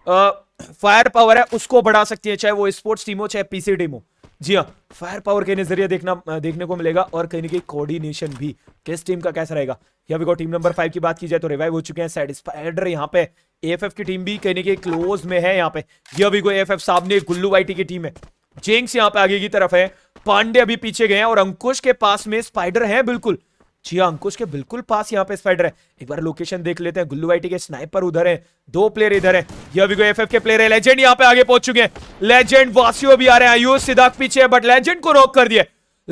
फायर पावर है उसको बढ़ा सकती है चाहे वो स्पोर्ट्स टीम हो चाहे पीसी टीम हो जी हाँ फायर पावर के नजरिए देखना देखने को मिलेगा और कहीं ना कहीं कोऑर्डिनेशन भी किस टीम का कैसा रहेगा या भी टीम नंबर फाइव की बात की जाए तो रिवाइव हो चुके हैं सेटिस्फाइडर यहाँ पे एफ की टीम भी कहीं ना कहीं क्लोज में है यहाँ पे यह भी को एफ सामने गुल्लू वाइटी की टीम है जेंग्स यहां पे आगे की तरफ है पांडे अभी पीछे गए हैं और अंकुश के पास में स्पाइडर है बिल्कुल जी हाँ, अंकुश के बिल्कुल पास यहाँ पे स्पाइडर है एक बार लोकेशन देख लेते हैं गुल्लू वाइटी के स्नाइपर उधर है दो प्लेयर इधर है ये अभी कोई एफएफ के प्लेयर है लेजेंड यहाँ पे आगे पहुंच चुके हैं लेजेंड वासियो भी आ रहे हैं आयुष सिद्धाक पीछे है बट लेजेंड को नॉक कर दिया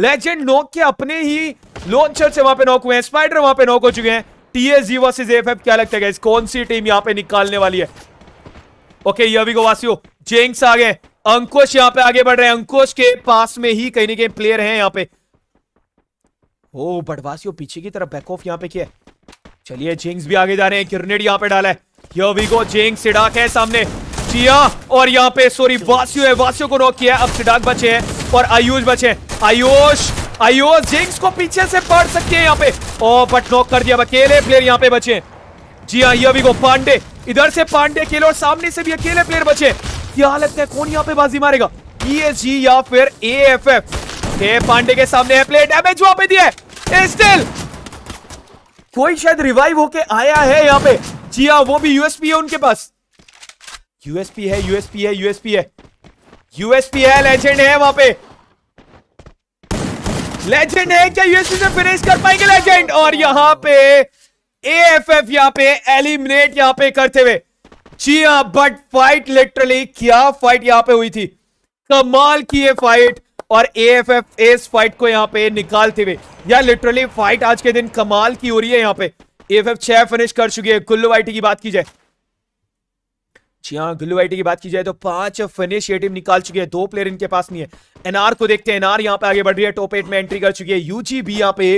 लेजेंड नॉक के अपने ही लॉन्चर से वहां पे नॉक हुए हैं स्पाइडर वहां पे नॉक हो चुके हैं टीएसजी वर्सेस एफएफ क्या लगता है कौन सी टीम यहाँ पे निकालने वाली है ओके ये अभी को वासियो जेंग्स आ गए अंकुश यहां पे आगे बढ़ रहे हैं अंकुश के पास में ही कहीं ना कहीं प्लेयर हैं यहां पे ओ बटवासियों पीछे की तरफ बैक ऑफ यहां पे किया चलिए जिंग्स भी आगे जा रहे हैं ग्रेनेड यहां पे डाला है यो वी गो जिंग सिडाक है सामने जिया और यहाँ पे सॉरी वासियो है वासियो को रोक किया अब सिडाक बचे हैं और आयुष बचे हैं आयुष आयुष जिंग्स को पीछे से पड़ सकते हैं यहाँ पे ओ बट नॉक कर दिया अकेले प्लेयर यहाँ पे बचे हैं जी हाँ यो अभी को पांडे इधर से पांडे अकेले और सामने से भी अकेले प्लेयर बचे क्या हालत है कौन यहाँ पे बाजी मारेगा पीएसजी e या फिर एएफएफ के पांडे के सामने है प्लेट डैमेज वहां पे दिया स्टिल कोई शायद रिवाइव होके आया है यहाँ पे जी हाँ वो भी यूएसपी है उनके पास यूएसपी है यूएसपी है यूएसपी है यूएसपी है लेजेंड है वहां पे लेजेंड है क्या यूएसपी से फिनिश कर पाएंगे लेजेंड और यहां पे एएफएफ यहां पे एलिमिनेट यहां पे करते हुए जी हाँ बट फाइट लिटरली क्या फाइट यहाँ पे हुई थी कमाल की ये फाइट और एफ एस फाइट को यहाँ पे निकालते हुए या लिटरली फाइट आज के दिन कमाल की हो रही है यहाँ पे एफ छह फिनिश कर चुकी है गुल्लू वाइटी की बात की जाए जी हाँ गुल्लू वाइटी की बात की जाए तो पांच फिनिश ये टीम निकाल चुकी है दो प्लेयर इनके पास नहीं है एनआर को देखते हैं एनआर यहाँ पे आगे बढ़ रही है टॉप एट में एंट्री कर चुकी है यूजी भी यहाँ पे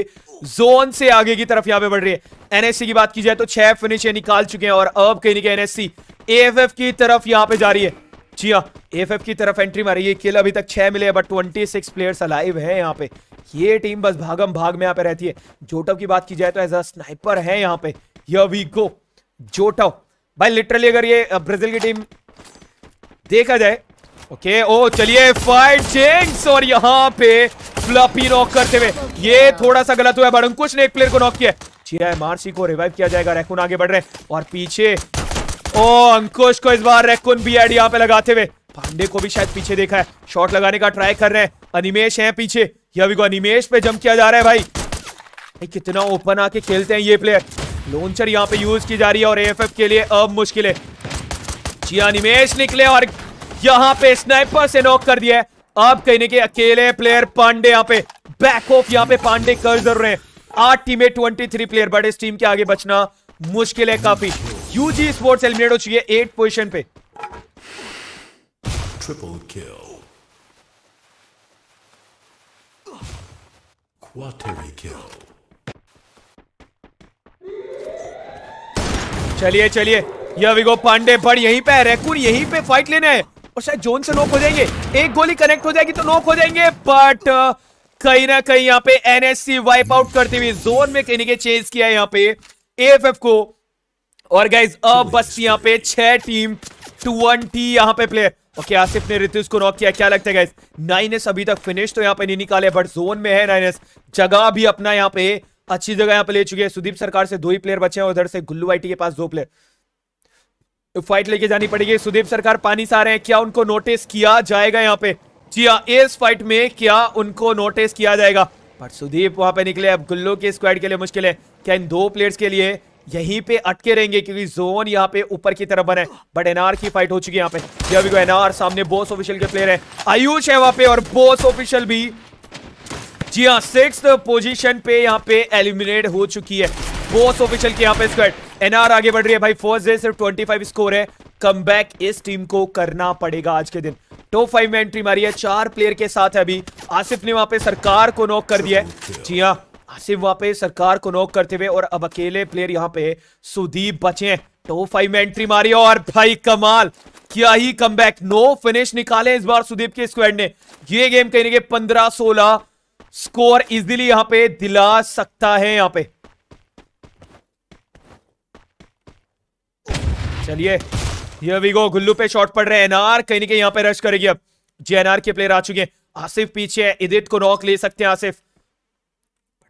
जोन से आगे की तरफ यहाँ पे बढ़ रही है एनएससी की बात की जाए तो छह फिनिश ये निकाल चुके हैं और अब कहीं ना कहीं एनएससी एफ की तरफ यहाँ पे जा रही है जी हाँ एफ की तरफ एंट्री मारी है किल अभी तक छह मिले but twenty six players alive हैं यहाँ पे ये टीम बस भागम भाग में यहाँ पे रहती है जोटव की बात की जाए तो एज अ स्नाइपर है यहाँ पे वी गो जोटव भाई लिटरली अगर ये ब्राजील की टीम देखा जाए ओके ओ चलिए फाइट चेंज और यहाँ पे फ्लपी नॉक करते हुए ये थोड़ा सा गलत हुआ है बट अंकुश ने एक प्लेयर को नॉक किया है मार्सी हाँ, को रिवाइव किया जाएगा रैकून आगे बढ़ रहे हैं और पीछे ओ अंकुश को इस बार रेकुन बी एड यहाँ पे लगाते हुए पांडे को भी शायद पीछे देखा है शॉट लगाने का ट्राई कर रहे हैं अनिमेश है पीछे ये को अनिमेश पे जम किया जा रहा है भाई कितना ओपन आके खेलते हैं ये प्लेयर लॉन्चर यहाँ पे यूज की जा रही है और एफ के लिए अब मुश्किल है जी हाँ, अनिमेश निकले और यहाँ पे स्नाइपर से नॉक कर दिया है अब कहने के अकेले प्लेयर पांडे यहाँ पे बैक ऑफ यहाँ पे पांडे कर जरूर है आठ टीमें ट्वेंटी थ्री प्लेयर बट इस टीम के आगे बचना मुश्किल है काफी यूजी स्पोर्ट्स एलिमिनेट हो चुकी है एट पोजिशन पे ट्रिपल किल किल चलिए चलिए यह विगो पांडे पर यहीं पे रेकून यहीं पे फाइट लेने हैं और शायद जोन से नोक हो जाएंगे एक गोली कनेक्ट हो जाएगी तो नोक हो जाएंगे बट uh, कहीं ना कहीं यहाँ पे एनएससी वाइप आउट करते हुए जोन में कहीं के चेंज किया यहाँ पे एफ को और गाइज अब बस यहाँ पे छह टीम ट्वेंटी यहाँ पे प्लेयर ओके okay, आसिफ ने रितुष को नॉक किया क्या लगता है गाइज नाइनस अभी तक फिनिश तो यहाँ पे नहीं निकाले बट जोन में है नाइनस जगह भी अपना यहाँ पे अच्छी जगह यहाँ पे ले चुके हैं सुदीप सरकार से दो ही प्लेयर बचे हैं उधर से गुल्लू आईटी के पास दो प्लेयर तो फाइट लेके जानी पड़ेगी सुदीप सरकार पानी से आ रहे हैं क्या उनको नोटिस किया जाएगा यहाँ पे जी हाँ इस फाइट में क्या उनको नोटिस किया जाएगा बट सुदीप वहां पे निकले अब गुल्लू के स्क्वाड के लिए मुश्किल है क्या इन दो प्लेयर्स के लिए यहीं पे अटके रहेंगे क्योंकि जोन यहाँ पे ऊपर की तरफ बने बट एनआर की फाइट हो चुकी है यहाँ पे एनआर सामने बोस ऑफिशियल के प्लेयर है आयुष है वहां पे और बोस ऑफिशियल भी जी हाँ सिक्स पोजिशन पे यहाँ पे एलिमिनेट हो चुकी है बोस ऑफिशियल की यहाँ पे स्क्वाड एनआर आगे बढ़ रही है भाई फर्स्ट डे सिर्फ 25 स्कोर है कम इस टीम को करना पड़ेगा आज के दिन टॉप फाइव में एंट्री मारी है चार प्लेयर के साथ है अभी आसिफ ने वहां पे सरकार को नॉक कर दिया है जी हाँ आसिफ वहां पे सरकार को नोक करते हुए और अब अकेले प्लेयर यहाँ पे सुदीप बचे टो फाइव में एंट्री मारी और भाई कमाल क्या ही कम बैक नो फिनिश निकाले इस बार सुदीप के स्क्वाड ने ये गेम कहीं के पंद्रह सोलह स्कोर इजिली यहां पे दिला सकता है यहां पे चलिए ये विगो गुल्लू पे शॉट पड़ रहे हैं एनआर कहीं ना कहीं यहां पे रश करेगी अब जे एनआर के प्लेयर आ चुके हैं आसिफ पीछे है इदित को नॉक ले सकते हैं आसिफ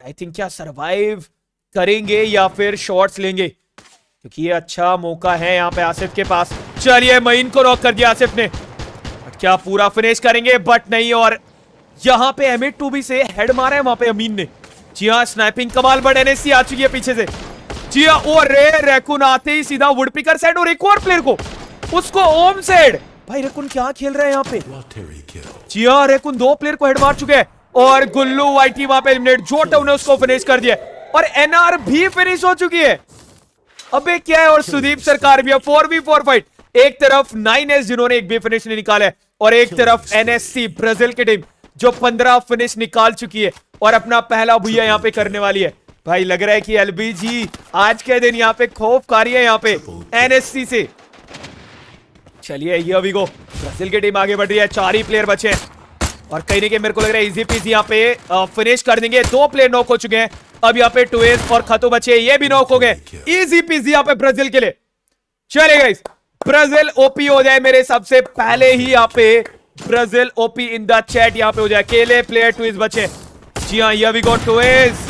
आई थिंक क्या सरवाइव करेंगे या फिर शॉर्ट्स लेंगे क्योंकि ये अच्छा मौका है यहाँ पे आसिफ के पास चलिए मईन को रॉक कर दिया आसिफ ने बट क्या पूरा फिनिश करेंगे बट नहीं और यहाँ पे एम टू बी से हेड मारा है वहां पे अमीन ने जी हाँ स्नैपिंग कमाल बट एनएससी आ चुकी है पीछे से जी हाँ ओ रे रेकुन आते ही सीधा वुड पिकर सेड और एक और प्लेयर को उसको ओम सेड भाई रेकुन क्या खेल रहा है यहाँ पे जी हाँ रेकुन दो प्लेयर को हेड मार चुके हैं और गुल्लू वाइटी वहां पे एलिमिनेट जोटा ने उसको फिनिश कर दिया और एनआर भी फिनिश हो चुकी है अबे क्या है और सुदीप सरकार भी फोर बी फोर फाइट एक तरफ नाइन एस जिन्होंने एक भी फिनिश नहीं निकाला है और एक तरफ एनएससी ब्राजील की टीम जो पंद्रह फिनिश निकाल चुकी है और अपना पहला भूया यहाँ पे करने वाली है भाई लग रहा है कि एलबीजी आज के दिन यहाँ पे खौफ कार्य है यहाँ पे एनएससी से चलिए ये अभी को ब्राजील की टीम आगे बढ़ रही है चार ही प्लेयर बचे हैं और कहीं ना कहीं मेरे को लग रहा है इजी पीजी यहाँ पे फिनिश कर देंगे दो प्लेयर नॉक हो चुके हैं अब यहाँ पे टूएस और खतु बचे ये भी नॉक हो गए इजी पीजी यहाँ पे ब्राजील के लिए चले गए ब्राजील ओपी हो जाए मेरे सबसे पहले ही यहाँ पे Brazil OP in the chat यहाँ पे हो जाए अकेले प्लेयर टूएस बचे जी हाँ ये we got twos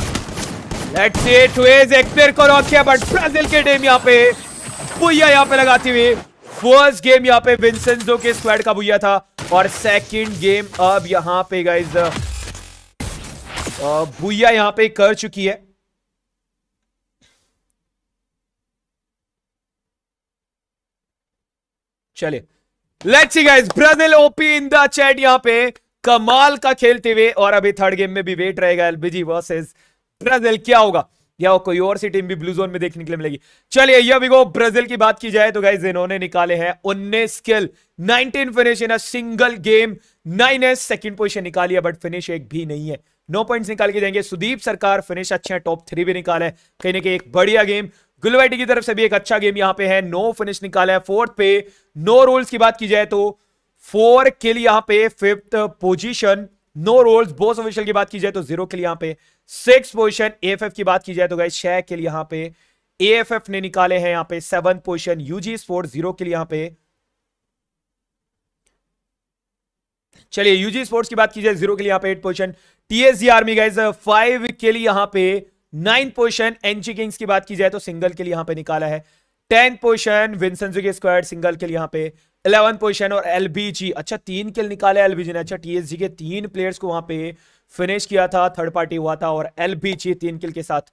let's see twos एक प्लेयर को रॉक बट ब्राजील के टीम यहाँ पे पुया यहाँ पे लगाती हुई फर्स्ट गेम यहाँ पे विंसेंसो के स्क्वाड का भूया था और सेकंड गेम अब यहाँ पे गाइज भूया यहाँ पे कर चुकी है चलिए लेट्स सी गाइज ब्रदल ओपी इन द चैट यहाँ पे कमाल का खेलते हुए और अभी थर्ड गेम में भी वेट रहेगा एलबीजी वर्सेस ब्राजील क्या होगा या कोई और सी टीम भी ब्लू जोन में देखने के लिए मिलेगी चलिए यह ब्राजील की बात की जाए तो गाइज इन्होंने निकाले हैं उन्नीस kill 19 finish in a single game nine S second position निकाली है बट फिनिश एक भी नहीं है नौ पॉइंट्स निकाल के जाएंगे सुदीप सरकार फिनिश अच्छे हैं टॉप थ्री भी निकाले कहीं ना कहीं एक बढ़िया गेम गुलवाइटी की तरफ से भी एक अच्छा गेम यहाँ पे है नो फिनिश निकाला है फोर्थ पे नो रूल्स की बात की जाए तो फोर किल यहाँ पे fifth position no rules boss official की बात की जाए तो जीरो के लिए यहां पे सिक्स पोजिशन एफ की बात की जाए तो गाइज छह के लिए यहां पे एफ ने निकाले हैं यहां पे seven position UG sport zero के लिए यहां पे चलिए यूजी स्पोर्ट्स की बात की जाए जीरो के लिए यहां पे eight position TSG army guys five के लिए यहां पे नाइन पोजिशन एनजी किंग्स की बात की जाए तो सिंगल के लिए यहां पे निकाला है ten position Vinson square single के लिए यहां पर इलेवन पोजिशन और एलबीजी अच्छा तीन किल निकाले एलबीजी ने अच्छा टीएसजी के तीन प्लेयर्स को वहां पे फिनिश किया था थर्ड पार्टी हुआ था और एलबीजी तीन किल के साथ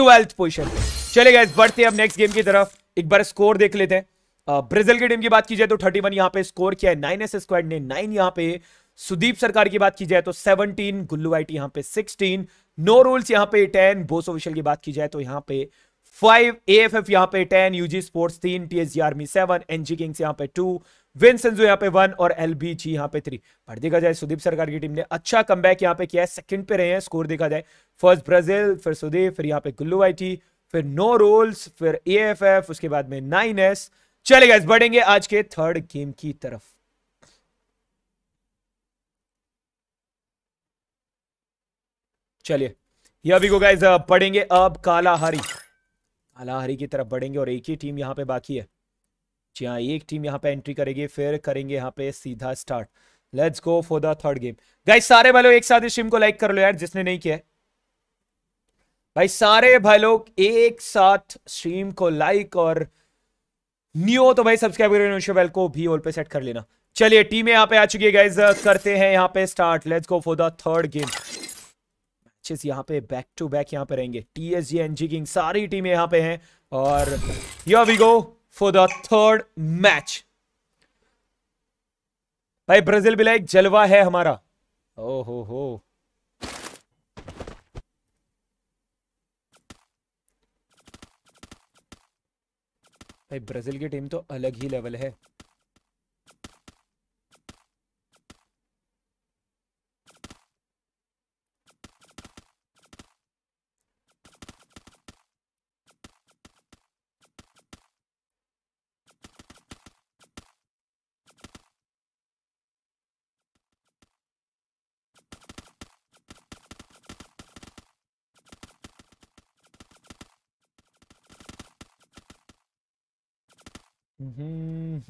ट्वेल्थ पोजिशन चले गए बढ़ते अब नेक्स्ट गेम की तरफ एक बार स्कोर देख लेते हैं ब्राजील की टीम की बात की जाए तो थर्टी वन यहाँ पे स्कोर किया है नाइन एस स्क्वाड ने नाइन यहाँ पे सुदीप सरकार की बात की जाए तो सेवनटीन गुल्लू आईटी यहाँ पे सिक्सटीन नो रूल्स यहाँ पे टेन बोसो विशल की बात की जाए तो यहाँ पे फाइव ए एफ एफ यहाँ पे टेन यूजी स्पोर्ट्स तीन T S G army seven NG kings यहाँ पे टू विंसेंजो यहाँ पे वन और एल बी जी यहाँ पे थ्री पर देखा जाए सुदीप सरकार की टीम ने अच्छा कम बैक यहाँ पे किया है सेकंड पे रहे हैं स्कोर देखा जाए फर्स्ट ब्राजील फिर सुदीप फिर यहाँ पे गुल्लू आई टी फिर नो रोल्स फिर ए एफ एफ उसके बाद में नाइन एस चले गए बढ़ेंगे आज के थर्ड गेम की तरफ चलिए ये अभी को गाइज पढ़ेंगे अब काला कालाहारी अलाहरी की तरफ बढ़ेंगे और एक ही टीम यहाँ पे बाकी है जी हाँ एक टीम यहाँ पे एंट्री करेगी फिर करेंगे यहाँ पे सीधा start let's go for the third game guys सारे भाई लोग एक साथ इस टीम को लाइक कर लो यार जिसने नहीं किया भाई सारे भाई लोग एक साथ स्ट्रीम को लाइक और न्यू हो तो भाई सब्सक्राइब करके बेल को भी ऑल पे सेट कर लेना चलिए टीमें यहाँ पे आ चुकी है गाइज करते हैं यहाँ पे start let's go for the third game matches यहाँ पे बैक टू बैक यहाँ पे रहेंगे T S G NG king सारी टीम यहाँ पे हैं और yeah we go for the third match भाई ब्राजील भी एक जलवा है हमारा ओ हो हो भाई ब्राजील की टीम तो अलग ही लेवल है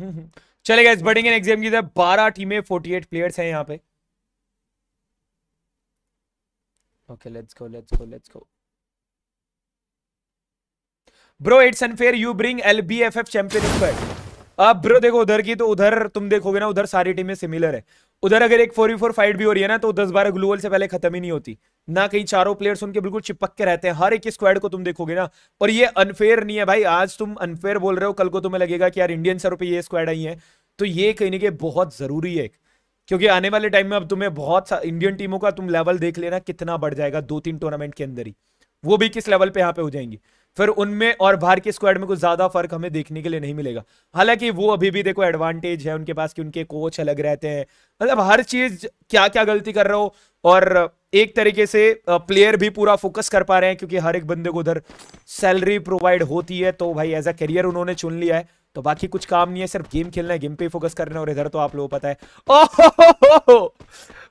चले गए बढ़ेंगे नेक्स्ट गेम की तरफ बारह टीमें फोर्टी एट प्लेयर्स हैं यहाँ पे okay let's go let's go let's go bro it's unfair you bring L B F F champion अब ब्रो देखो उधर की तो उधर तुम देखोगे ना उधर सारी टीमें सिमिलर है उधर अगर एक फोर फोर फाइट भी हो रही है ना तो दस बारह ग्लूवल से पहले खत्म ही नहीं होती ना कहीं चारों प्लेयर्स उनके बिल्कुल चिपक के रहते हैं हर एक स्क्वाड को तुम देखोगे ना और ये अनफेयर नहीं है भाई आज तुम अनफेयर बोल रहे हो कल को तुम्हें लगेगा कि यार इंडियन सरों पर ये स्क्वाड आई है तो ये कहीं ना कहीं बहुत जरूरी है क्योंकि आने वाले टाइम में अब तुम्हें बहुत इंडियन टीमों का तुम लेवल देख लेना कितना बढ़ जाएगा दो तीन टूर्नामेंट के अंदर ही वो भी किस लेवल पे यहाँ पे हो जाएंगी फिर उनमें और बाहर के स्क्वाड में कुछ ज्यादा फर्क हमें देखने के लिए नहीं मिलेगा हालांकि वो अभी भी देखो एडवांटेज है उनके पास कि उनके कोच अलग रहते हैं मतलब हर चीज क्या क्या गलती कर रहे हो और एक तरीके से प्लेयर भी पूरा फोकस कर पा रहे हैं क्योंकि हर एक बंदे को उधर सैलरी प्रोवाइड होती है तो भाई एज अ करियर उन्होंने चुन लिया है तो बाकी कुछ काम नहीं है सिर्फ गेम खेलना है गेम पे फोकस करना है और इधर तो आप लोगों को पता है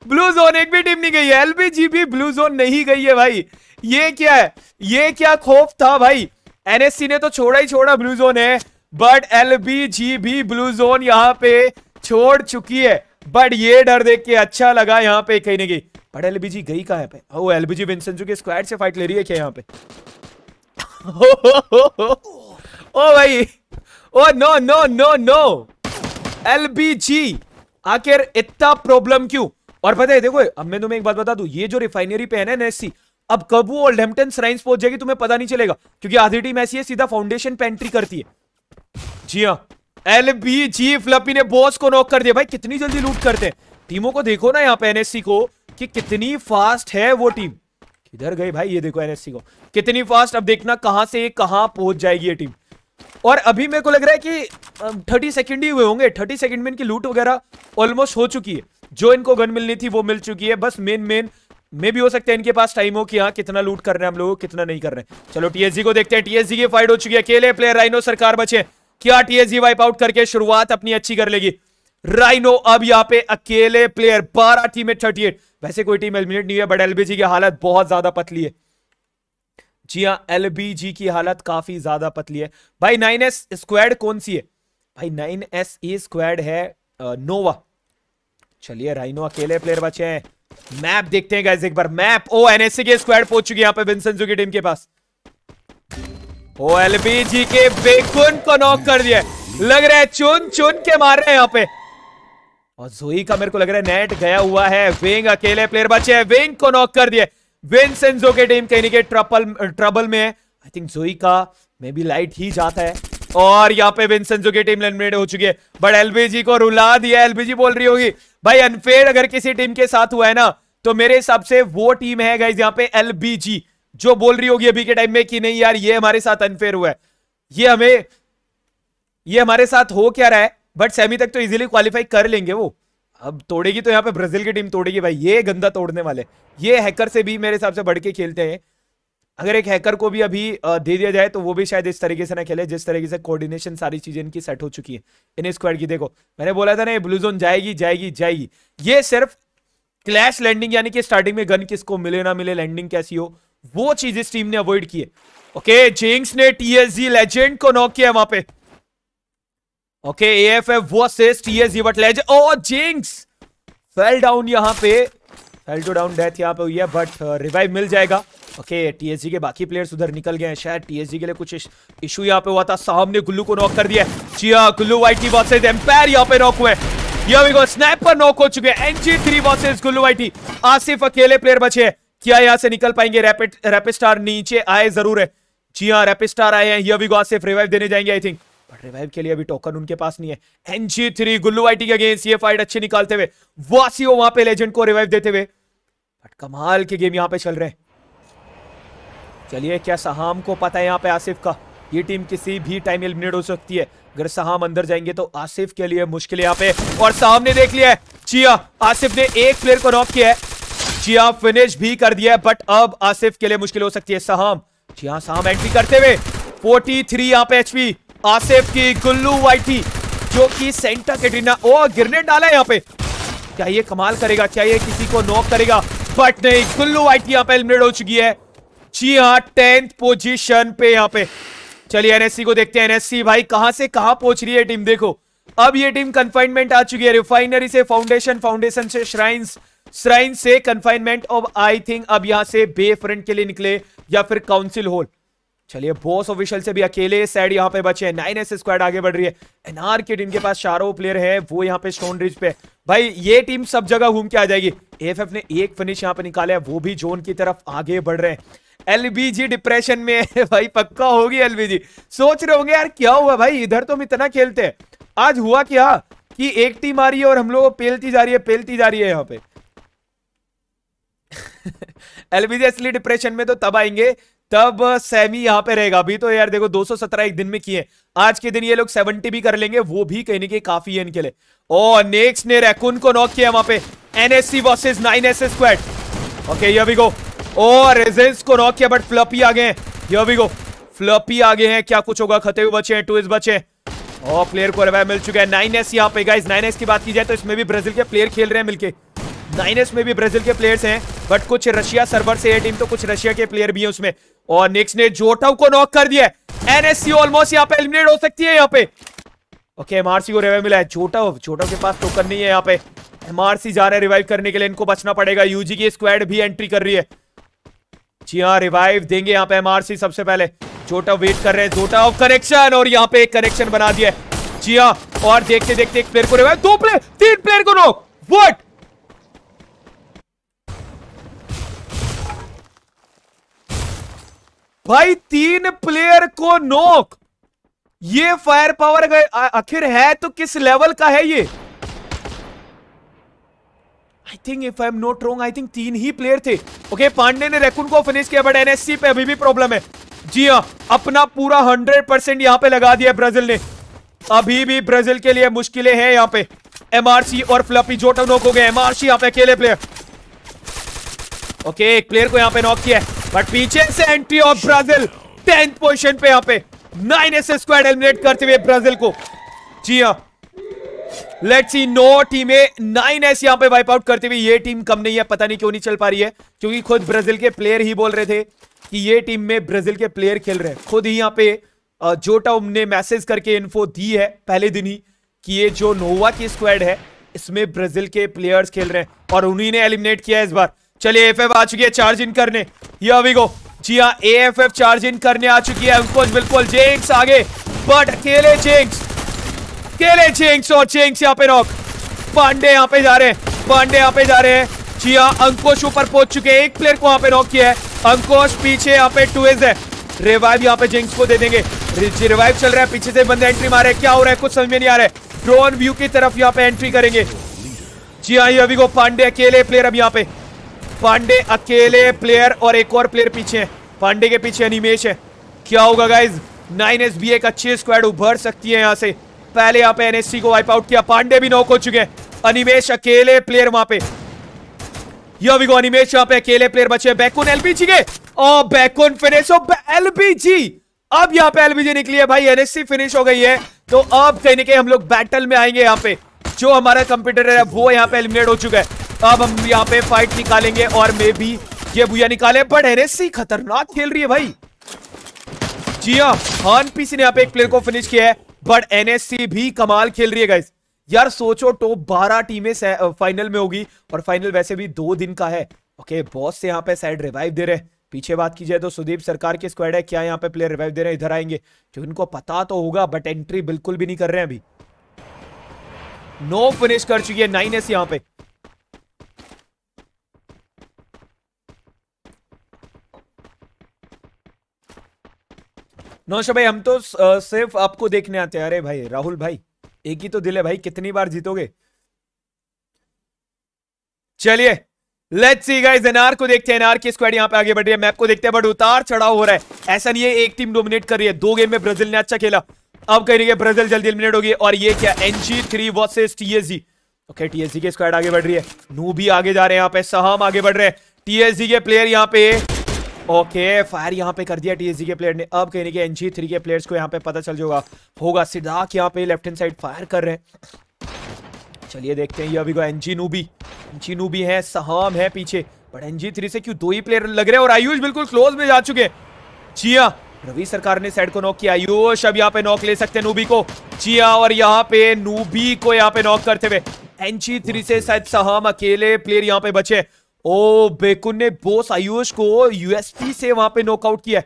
ब्लू जोन एक भी टीम नहीं गई है भी ब्लू जोन नहीं गई है भाई ये क्या है ये क्या खोफ था भाई एनएससी ने तो छोड़ा ही छोड़ा ब्लू जोन है बट एल भी ब्लू जोन यहाँ पे छोड़ चुकी है बट ये डर देख के अच्छा लगा यहाँ पे कहीं ना कहीं बट एल गई कहा पे ओ एल बी के स्क्वाड से फाइट ले रही है क्या यहाँ पे [laughs] ओ भाई ओ no no no no L आखिर इतना प्रॉब्लम क्यों और पता है देखो अब मैं तुम्हें एक बात बता दू ये जो रिफाइनरी पे है ना नेसी अब कब वो ओल्डहैम्पटन सराइंस पहुंच जाएगी तुम्हें पता नहीं चलेगा क्योंकि आधी टीम ऐसी है सीधा फाउंडेशन पे एंट्री करती है जी हाँ एल बी जी फ्लपी ने बॉस को नॉक कर दिया भाई कितनी जल्दी लूट करते हैं टीमों को देखो ना यहाँ पे एनएससी को कि कितनी फास्ट है वो टीम किधर गई भाई ये देखो एनएससी को कितनी फास्ट अब देखना कहां से कहां पहुंच जाएगी ये टीम और अभी मेरे को लग रहा है कि थर्टी सेकेंड ही हुए होंगे थर्टी सेकेंड में इनकी लूट वगैरह ऑलमोस्ट हो चुकी है जो इनको गन मिलनी थी वो मिल चुकी है बस मेन मेन मे भी हो सकता है इनके पास टाइम हो कि हाँ कितना लूट कर रहे हैं हम लोग कितना नहीं कर रहे हैं चलो टीएसजी को देखते हैं टीएसजी की फाइट हो चुकी है अकेले प्लेयर राइनो सरकार बचे क्या टीएसजी वाइप आउट करके शुरुआत अपनी अच्छी कर लेगी राइनो अब यहाँ पे अकेले प्लेयर बारह टीम में थर्टी एट वैसे कोई टीम एलिमिनेट नहीं है बट एलबीजी की हालत बहुत ज्यादा पतली है जी हाँ एलबीजी की हालत काफी ज्यादा पतली है भाई नाइन एस स्क्वाड कौन सी है भाई नाइन एस ई स्क्वाड है नोवा चलिए राइनो अकेले प्लेयर बचे हैं मैप देखते हैं गाइस एक बार मैप ओ एनएससी के स्क्वाड पहुंच चुकी है यहाँ पे विंसेंजो की टीम के पास ओ एलबीजी के बेकुन को नॉक कर दिया लग रहा है चुन चुन के मार रहे हैं यहाँ पे और जोई का मेरे को लग रहा है नेट गया हुआ है विंग अकेले प्लेयर बचे हैं विंग को नॉक कर दिए विंसेंजो के टीम कहीं के ट्रबल ट्रबल में आई थिंक जोई का मे बी लाइट ही जाता है और यहाँ पे जो की टीम एलिमिनेट हो चुकी है बट एलबीजी को रुला दिया एलबीजी बोल रही होगी भाई अनफेयर अगर किसी टीम के साथ हुआ है ना तो मेरे हिसाब से वो टीम है गाइज यहाँ पे एलबीजी जो बोल रही होगी अभी के टाइम में कि नहीं यार ये हमारे साथ अनफेयर हुआ है ये हमें ये हमारे साथ हो क्या रहा है बट सेमी तक तो इजीली क्वालिफाई कर लेंगे वो अब तोड़ेगी तो यहाँ पे ब्राजील की टीम तोड़ेगी भाई ये गंदा तोड़ने वाले ये हैकर से भी मेरे हिसाब से बढ़ के खेलते हैं अगर एक हैकर को भी अभी दे दिया जाए तो वो भी शायद इस तरीके से ना खेले जिस तरीके से कोऑर्डिनेशन सारी चीजें इनकी सेट हो चुकी है इन स्क्वाड की देखो मैंने बोला था ना ये ब्लू जोन जाएगी जाएगी जाएगी ये सिर्फ क्लैश लैंडिंग यानी कि स्टार्टिंग में गन किसको मिले ना मिले लैंडिंग कैसी हो वो चीज इस टीम ने अवॉइड की है ओके जेंग्स ने टीएसजी लेजेंड को नॉक किया वहां पे ओके एएफएफ वो असिस्ट ये जीवट लेज ओ जिंक्स फेल डाउन यहां पे फेल टू डाउन डेथ यहां पे हुई है बट रिवाइव uh, मिल जाएगा ओके okay, टीएसजी के बाकी प्लेयर्स उधर निकल गए हैं शायद टीएसजी के लिए कुछ इशू यहाँ पे हुआ था सामने गुल्लू को नॉक कर दिया जिया गुल्लू वाइट की से एम्पायर यहाँ पे नॉक हुए भी स्नैपर नॉक हो चुके हैं NG three bosses Gullu YT Asif अकेले प्लेयर बचे हैं क्या यहाँ से निकल पाएंगे रैपिड रैपिड स्टार नीचे आए जरूर है जी हाँ रैपिड स्टार आए हैं यह भी गो आसिफ रिवाइव देने जाएंगे आई थिंक बट रिवाइव के लिए अभी टोकन उनके पास नहीं है एनजी थ्री गुल्लू आईटी के अगेंस्ट ये फाइट अच्छे निकालते हुए वासी हो वहां पे लेजेंड को रिवाइव देते हुए बट कमाल के गेम यहाँ पे चल रहे हैं चलिए क्या सहाम को पता है यहाँ पे आसिफ का ये टीम किसी भी टाइम एलिमिनेट हो सकती है अगर सहाम अंदर जाएंगे तो आसिफ के लिए मुश्किल यहाँ पे और सहाम ने देख लिया है चिया आसिफ ने एक प्लेयर को नॉक किया है चिया फिनिश भी कर दिया है बट अब आसिफ के लिए मुश्किल हो सकती है सहाम जिया सहाम एंट्री करते हुए 43 थ्री यहाँ पे एचपी आसिफ की गुल्लू वाइटी जो कि सेंटा कैटरीना ओ गिरनेट डाला है यहाँ पे क्या ये कमाल करेगा क्या ये किसी को नॉक करेगा बट नहीं गुल्लू वाइटी यहाँ पे एलिमिनेट हो चुकी है जी हाँ टेंथ पोजिशन पे यहाँ पे चलिए एनएससी को देखते हैं एनएससी भाई कहां से कहां पहुंच रही है टीम देखो अब ये टीम कंफाइनमेंट आ चुकी है रिफाइनरी से फाउंडेशन फाउंडेशन से श्राइन्स श्राइन से कंफाइनमेंट और आई थिंक अब यहां से बे फ्रंट के लिए निकले या फिर काउंसिल होल चलिए बॉस ऑफिशियल से भी अकेले साइड यहाँ पे बचे नाइन एस स्क्वाड आगे बढ़ रही है एनआर की टीम के पास चारों प्लेयर है वो यहाँ पे स्टोन रिज पे भाई ये टीम सब जगह घूम के आ जाएगी एफ ने एक फिनिश यहाँ पे निकाला है वो भी जोन की तरफ आगे बढ़ रहे हैं एलबीजी डिप्रेशन में है [laughs] भाई पक्का होगी एलबीजी सोच रहे होंगे यार क्या हुआ भाई इधर तो हम इतना खेलते हैं आज हुआ क्या कि एक टीम आ रही है और हम लोग पेलती जा रही है पेलती जा रही है यहाँ पे एलबीजी [laughs] असली डिप्रेशन में तो तब आएंगे तब सेमी यहां पे रहेगा अभी तो यार देखो 217 एक दिन में किए आज के दिन ये लोग 70 भी कर लेंगे वो भी कहने के काफी है इनके लिए ओ नेक्स्ट ने रेकुन को नॉक किया वहां पे एनएससी वर्सेस 9एस squad okay here we go ओ रेजेंस को नॉक किया बट फ्लपी आ गए हियर गो फ्लपी आ गए हैं क्या कुछ होगा खते हुए बचे हैं टूज बचे और प्लेयर को रिवाइव मिल चुका है 9s यहां पे गाइस 9s की बात की जाए तो इसमें भी ब्राजील के प्लेयर खेल रहे हैं मिलके नाइनस में भी ब्राजील के प्लेयर्स हैं बट कुछ रशिया सर्वर से है टीम तो कुछ रशिया के प्लेयर भी हैं उसमें और नेक्स्ट ने जोटव को नॉक कर दिया एनएससी ऑलमोस्ट यहाँ पे एलिमिनेट हो सकती है यहाँ पे ओके एमआरसी को रिवाइव मिला है जोटव जोटव के पास टोकन नहीं है यहाँ पे एमआरसी जा रहे हैं रिवाइव करने के लिए इनको बचना पड़ेगा यूजी की स्क्वाड भी एंट्री कर रही है जी हाँ रिवाइव देंगे यहाँ पे एमआरसी सबसे पहले जोटव वेट कर रहे हैं जोटव कनेक्शन और यहाँ पे एक कनेक्शन बना दिया जी हाँ और देखते देखते एक प्लेयर को रिवाइव दो प्लेयर तीन प्लेयर को नो वट भाई तीन प्लेयर को नोक ये फायर पावर आखिर है तो किस लेवल का है ये I think if I'm not wrong I think तीन ही प्लेयर थे ओके okay, पांडे ने रेकुन को फिनिश किया बट एनएससी पे अभी भी प्रॉब्लम है जी हाँ अपना पूरा हंड्रेड परसेंट यहां पे लगा दिया ब्राजील ने अभी भी ब्राजील के लिए मुश्किलें हैं यहां पे एमआरसी और फ्लपी जोटो नोक हो गए एमआरसी यहां पे अकेले प्लेयर ओके okay, एक प्लेयर को यहां पे नॉक किया बट पीछे से entry of Brazil tenth position पे यहाँ पे नाइन एस स्क्वाड एलिमिनेट करते हुए ब्राजील को जी हाँ लेट सी नो टीमें नाइन एस यहां पे वाइप आउट करते हुए ये टीम कम नहीं है पता नहीं क्यों नहीं चल पा रही है क्योंकि खुद ब्राजील के प्लेयर ही बोल रहे थे कि ये टीम में ब्राजील के प्लेयर खेल रहे हैं खुद ही यहां पे जोटा ने मैसेज करके इन्फो दी है पहले दिन ही कि ये जो नोवा की स्क्वाड है इसमें ब्राजील के प्लेयर्स खेल रहे हैं और उन्हीं ने एलिमिनेट किया है इस बार चलिए एफ आ चुकी है चार्ज इन करने ये अभी को जी हाँ A F F charge in करने आ चुकी है अंकुश बिल्कुल जेंक्स आगे बट केले जेंक्स केले जेंक्स और जेंक्स यहाँ पे नॉक पांडे यहाँ पे जा रहे हैं पांडे यहाँ पे जा रहे हैं जी हाँ अंकुश ऊपर पहुंच चुके हैं एक प्लेयर को यहाँ पे नॉक किया है अंकुश पीछे यहाँ पे टू है रिवाइव यहाँ पे जेंक्स को दे देंगे रिवाइव चल रहा है पीछे से बंदे एंट्री मारे क्या हो रहा है कुछ समझ में नहीं आ रहा है ड्रोन व्यू की तरफ यहाँ पे एंट्री करेंगे जी हाँ ये अभी को पांडे अकेले प्लेयर अब यहाँ पे पांडे अकेले प्लेयर और एक और प्लेयर पीछे पांडे के पीछे अनिमेश है क्या होगा गाइज नाइन एस बी एक अच्छी स्क्वाड उभर सकती है यहाँ से पहले यहाँ पे एनएससी को वाइप आउट किया पांडे भी नॉक हो चुके हैं अनिमेश अकेले प्लेयर वहां पे यो विगो अनिमेश यहाँ पे अकेले प्लेयर बचे बैकुन एलपीजी के और बैकुन फिनिश हो एलपीजी अब यहाँ पे एलपीजी निकली है भाई एनएससी फिनिश हो गई है तो अब कहीं ना कहीं हम लोग बैटल में आएंगे यहाँ पे जो हमारा कंप्यूटर है वो यहाँ पे एलिमिनेट हो चुका है अब हम यहाँ पे फाइट निकालेंगे और मे भी ये भूया निकाले बट सी खतरनाक खेल रही है भाई जी हाँ हान पीसी ने यहाँ पे एक प्लेयर को फिनिश किया है बट एनएससी भी कमाल खेल रही है गाइस यार सोचो टॉप बारह टीमें फाइनल में होगी और फाइनल वैसे भी दो दिन का है ओके बॉस से यहाँ पे साइड रिवाइव दे रहे हैं पीछे बात की जाए तो सुदीप सरकार के स्क्वाड है क्या यहाँ पे प्लेयर रिवाइव दे रहे हैं इधर आएंगे जो इनको पता तो होगा बट एंट्री बिल्कुल भी नहीं कर रहे हैं अभी नो फिनिश कर चुकी है नाइन एस यहाँ पे नौशा भाई हम तो सिर्फ आपको देखने आते हैं अरे भाई राहुल भाई एक ही तो दिल है भाई कितनी बार जीतोगे चलिए लेट्स सी गाइस एनआर को देखते हैं एनआर की स्क्वाड यहां पे आगे बढ़ रही है मैप को देखते हैं बट उतार चढ़ाव हो रहा है ऐसा नहीं है एक टीम डोमिनेट कर रही है दो गेम में ब्राजील ने अच्छा खेला अब है ब्राजील जल्दी एलिमिनेट होगी और ये क्या NG three versus TSG okay TSG के स्क्वाड आगे बढ़ रही है नू भी आगे जा रहे हैं यहाँ पे सहम आगे बढ़ रहे हैं टीएसजी के प्लेयर यहाँ पे ओके फायर यहाँ पे कर दिया टीएसजी के प्लेयर ने अब कहने के एनजी थ्री के प्लेयर्स को यहाँ पे पता चल जाएगा होगा सिद्धाक यहाँ पे लेफ्ट हैंड साइड फायर कर रहे हैं चलिए देखते हैं ये अभी को एनजी नूबी एनजी नूबी है सहम है पीछे बट एनजी थ्री से क्यों दो ही प्लेयर लग रहे हैं और आयुष बिल्कुल क्लोज में जा चुके जी हाँ रवि सरकार ने साइड को नॉक किया आयुष अब यहाँ पे नॉक ले सकते हैं नूबी को जी हाँ और यहाँ पे नूबी को यहाँ पे नॉक करते हुए एनजी थ्री से शायद सहम अकेले प्लेयर यहाँ पे बचे ओ बेकुन ने बोस आयुष को यूएसपी से वहां पे नॉकआउट किया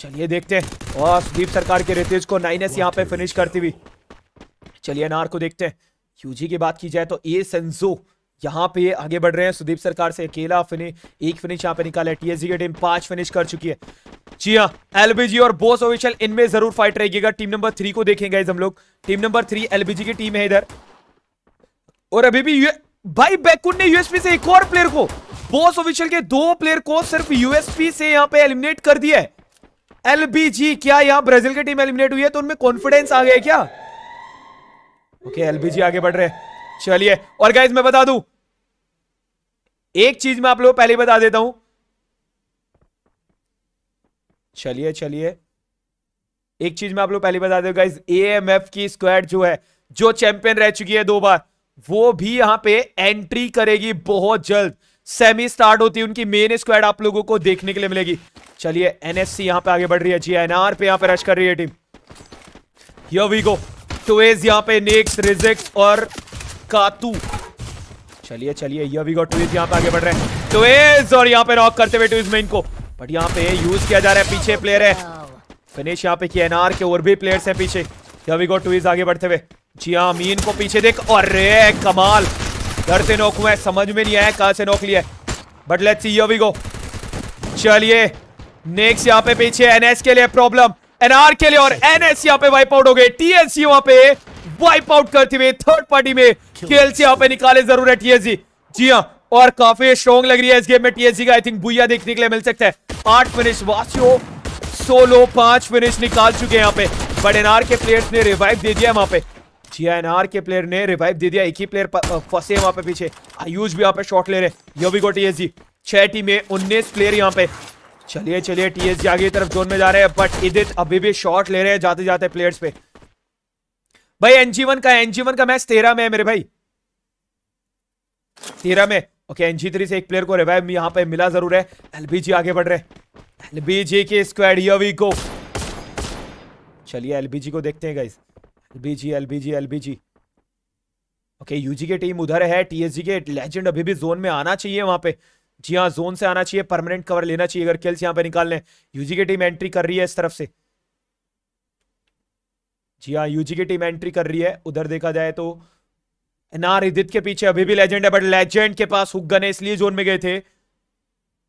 चलिए देखते हैं और सुदीप सरकार के रितेज को नाइन एस यहाँ पे फिनिश करती हुई चलिए नार को देखते हैं यूजी की बात की जाए तो ए सेंजो यहाँ पे आगे बढ़ रहे हैं सुदीप सरकार से अकेला फिनिश एक फिनिश यहाँ पे निकाला है टीएसजी की टीम पांच फिनिश कर चुकी है जी हाँ एलबीजी और बोस ऑफिशियल इनमें जरूर फाइट रहेगी टीम नंबर थ्री को देखेंगे हम लोग टीम नंबर थ्री एलबीजी की टीम है इधर और अभी भी भाई बैकुन ने यूएसपी से एक और प्लेयर को बॉस ऑफिशियल के दो प्लेयर को सिर्फ यूएसपी से यहां पे एलिमिनेट कर दिया है एलबीजी क्या यहां ब्राजील की टीम एलिमिनेट हुई है तो उनमें कॉन्फिडेंस आ गया क्या ओके एलबीजी आगे बढ़ रहे चलिए और गाइज मैं बता दू एक चीज मैं आप लोगों को पहले बता देता हूं चलिए चलिए एक चीज मैं आप लोग पहले बता दे गाइज एएमएफ की स्क्वाड जो है जो चैंपियन रह चुकी है दो बार वो भी यहां पे एंट्री करेगी बहुत जल्द सेमी स्टार्ट होती है उनकी मेन स्क्वाड आप लोगों को देखने के लिए मिलेगी चलिए एनएससी यहां पे आगे बढ़ रही है जी जीएनआर पे यहां पे रश कर रही है टीम यो वी गो ट्वेज यहां पे नेक्स रिजिक्स और कातू चलिए चलिए यो वी गो ट्वेज यहां पे आगे बढ़ रहे हैं ट्वेज और यहां पे नॉक करते हुए ट्विज मेन को बट यहां पे यूज किया जा रहा है पीछे प्लेयर है फिनिश यहां पे किया एनआर के और भी प्लेयर्स हैं पीछे यो वी गो ट्विज आगे बढ़ते हुए जियामीन को पीछे देख रे कमाल घर से नोक हुआ है समझ में नहीं आया कहा से नोक लिया but let's see we go चलिए नेक्स्ट यहाँ पे पीछे एनएस के लिए प्रॉब्लम एनआर के लिए और एनएस यहाँ पे वाइप आउट हो गए टीएससी वहां पे वाइप आउट करते हुए थर्ड पार्टी में केएलसी यहाँ पे निकाले जरूर है टीएससी जी हाँ और काफी स्ट्रॉन्ग लग रही है इस गेम में टीएससी का आई थिंक भूया देखने के लिए मिल सकता है आठ फिनिश वासियो सोलो पांच फिनिश निकाल चुके हैं यहाँ पे बट एनआर के प्लेयर्स ने रिवाइव दे दिया वहां पे जीएनआर के प्लेयर ने रिवाइव दे दिया एक ही प्लेयर फंसे वहां पे पीछे आयुष भी यहाँ पे शॉट ले रहे यो भी गोटी एस जी छह टीमें उन्नीस प्लेयर यहाँ पे चलिए चलिए टीएसजी आगे तरफ जोन में जा रहे हैं बट इदित अभी भी शॉट ले रहे हैं जाते जाते प्लेयर्स पे भाई एनजी वन का एनजी वन का मैच तेरह में है मेरे भाई तेरह में ओके एनजी थ्री से एक प्लेयर को रिवाइव यहाँ पे मिला जरूर है एलबीजी आगे बढ़ रहे एलबीजी की स्क्वाड वी गो चलिए एलबीजी को देखते हैं guys LBG LBG LBG okay UG के टीम उधर है टीएसजी के लेजेंड अभी भी जोन में आना चाहिए वहां पे जी हाँ जोन से आना चाहिए परमानेंट कवर लेना चाहिए अगर किल्स यहाँ पे निकाल लें यूजी की टीम एंट्री कर रही है इस तरफ से जी हाँ यूजी की टीम एंट्री कर रही है उधर देखा जाए तो एनआर इदित के पीछे अभी भी लेजेंड है बट लेजेंड के पास हुक गन है इसलिए जोन में गए थे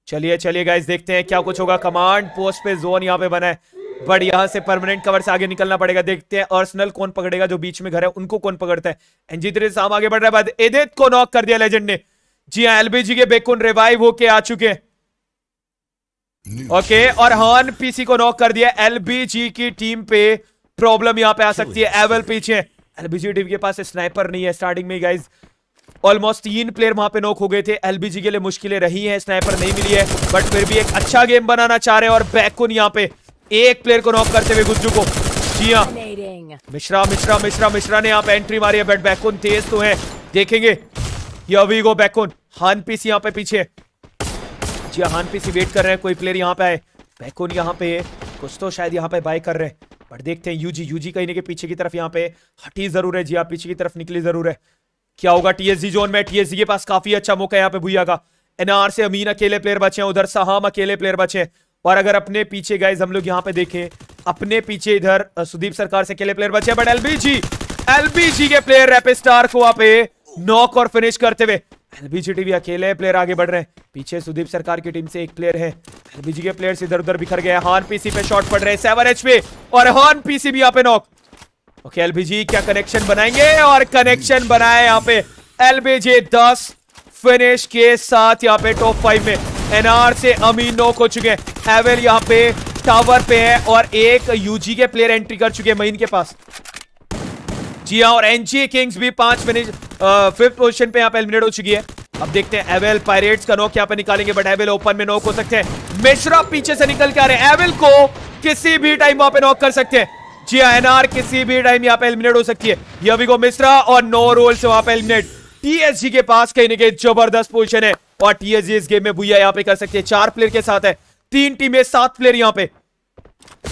चलिए चलिए गाइस देखते हैं क्या कुछ होगा कमांड पोस्ट पे जोन यहाँ पे बना है बट यहां से परमानेंट कवर से आगे निकलना पड़ेगा देखते हैं अर्सनल कौन पकड़ेगा जो बीच में घर है उनको कौन पकड़ता है एनजीतरे साम आगे बढ़ रहा है बाद एदेत को नॉक कर दिया लेजेंड ने जी हाँ एलबीजी के बेकुन रिवाइव होके आ चुके हैं ओके okay, और हॉन पीसी को नॉक कर दिया एलबीजी की टीम पे प्रॉब्लम यहां पे आ सकती है एवल पीछे एलबीजी टीम के पास स्नाइपर नहीं है स्टार्टिंग में गाइज ऑलमोस्ट तीन प्लेयर वहां पे नॉक हो गए थे एलबीजी के लिए मुश्किलें रही हैं स्नाइपर नहीं मिली है बट फिर भी एक अच्छा गेम बनाना चाह रहे हैं और बैकुन यहाँ पे एक प्लेयर को नॉक करते हुए गुज्जू को जी हाँ मिश्रा मिश्रा मिश्रा मिश्रा ने यहाँ पे एंट्री मारी है बट बैकुन तेज तो है देखेंगे ये अभी गो बैकुन हान पीस यहाँ पे पीछे जी हान पीस वेट कर रहे हैं कोई प्लेयर यहाँ पे आए बैकुन यहाँ पे कुछ तो शायद यहाँ पे बाय कर रहे हैं बट देखते हैं यूजी यूजी कहीं ना कहीं पीछे की तरफ यहाँ पे हटी जरूर है जी हाँ पीछे की तरफ निकली जरूर है क्या होगा टीएसजी जोन में टीएसजी के पास काफी अच्छा मौका है यहाँ पे भूया का एनआर से अमीन अकेले प्लेयर बचे हैं उधर सहाम अकेले प्लेयर बचे हैं और अगर अपने पीछे गाइज हम लोग यहाँ पे देखें अपने पीछे इधर सुदीप सरकार से अकेले प्लेयर बचे बट एलबीजी एलबीजी के प्लेयर रेपे स्टार को आप नॉक और फिनिश करते हुए एलबीजी टीवी अकेले प्लेयर आगे बढ़ रहे हैं पीछे सुदीप सरकार की टीम से एक प्लेयर है एलबीजी के प्लेयर्स इधर उधर बिखर गए हॉर्न पीसी पे शॉट पड़ रहे हैं सेवन एच पे और हॉर्न पीसी भी यहाँ पे नॉक ओके एलबीजी क्या कनेक्शन बनाएंगे और कनेक्शन बनाए यहाँ पे एलबीजी दस फिनिश के साथ यहाँ पे टॉप फाइव में एनआर से अमीन नॉक हो चुके हैं एवेल यहाँ पे टावर पे है और एक यूजी के प्लेयर एंट्री कर चुके हैं महीन के पास जी हाँ और एनजी किंग्स भी पांच मिनट फिफ्थ पोजिशन पे यहाँ पे एलिमिनेट हो चुकी है अब देखते हैं एवेल पायरेट्स का नोक यहाँ पे निकालेंगे बट एवेल ओपन में नोक हो सकते हैं मिश्रा पीछे से निकल के आ रहे हैं एवेल को किसी भी टाइम वहां पे नोक कर सकते हैं जी हाँ एनआर किसी भी टाइम यहाँ पे एलिमिनेट हो सकती है को मिश्रा और नो रोल से वहां पे एलिमिनेट टीएसजी के पास कहीं ना कहीं जबरदस्त पोजिशन है और टीएसजी इस गेम में भूया यहाँ पे कर सकती है चार प्लेयर के साथ है तीन टीमें सात प्लेयर यहाँ पे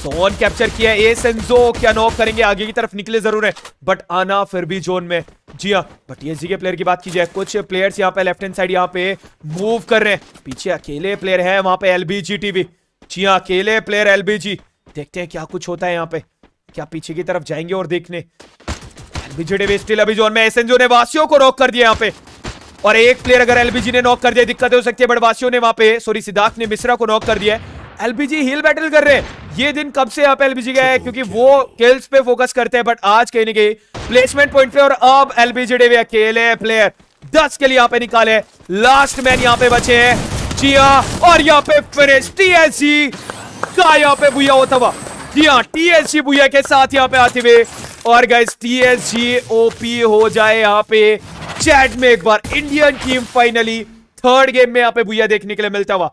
जोन कैप्चर किया है एस एनजो क्या नॉक करेंगे आगे की तरफ निकले जरूर है बट आना फिर भी जोन में जी हाँ बट ये के प्लेयर की बात की जाए कुछ प्लेयर्स यहाँ पे लेफ्ट हैंड साइड यहाँ पे मूव कर रहे हैं पीछे अकेले प्लेयर है वहां पे एलबीजी टीवी जी हाँ अकेले प्लेयर एलबीजी देखते हैं क्या कुछ होता है यहाँ पे क्या पीछे की तरफ जाएंगे और देखने एलबीजी टीवी स्टिल अभी जोन में एस एनजो ने वासियों को रोक कर दिया यहाँ पे और एक प्लेयर अगर एलबीजी ने नॉक कर दिया दिक्कत हो सकती है बड़वासियों ने वहां पे सॉरी सिद्धार्थ ने मिश्रा को नॉक कर दिया एलबीजी हिल बैटल कर रहे हैं ये दिन कब से यहाँ पे एलबीजी का है क्योंकि वो किल्स पे फोकस करते हैं बट आज कहीं ना कहीं प्लेसमेंट पॉइंट पे और अब एलबीजी डेवे अकेले प्लेयर दस के लिए यहाँ पे निकाले लास्ट मैन यहाँ पे बचे हैं जिया और यहाँ पे फिनिश टीएससी का यहाँ पे भूया होता हुआ जी हाँ टी एस जी भूया के साथ यहाँ पे आते हुए और guys T S G O P हो जाए यहाँ पे चैट में एक बार Indian team finally third game में यहाँ पे भूया देखने के लिए मिलता हुआ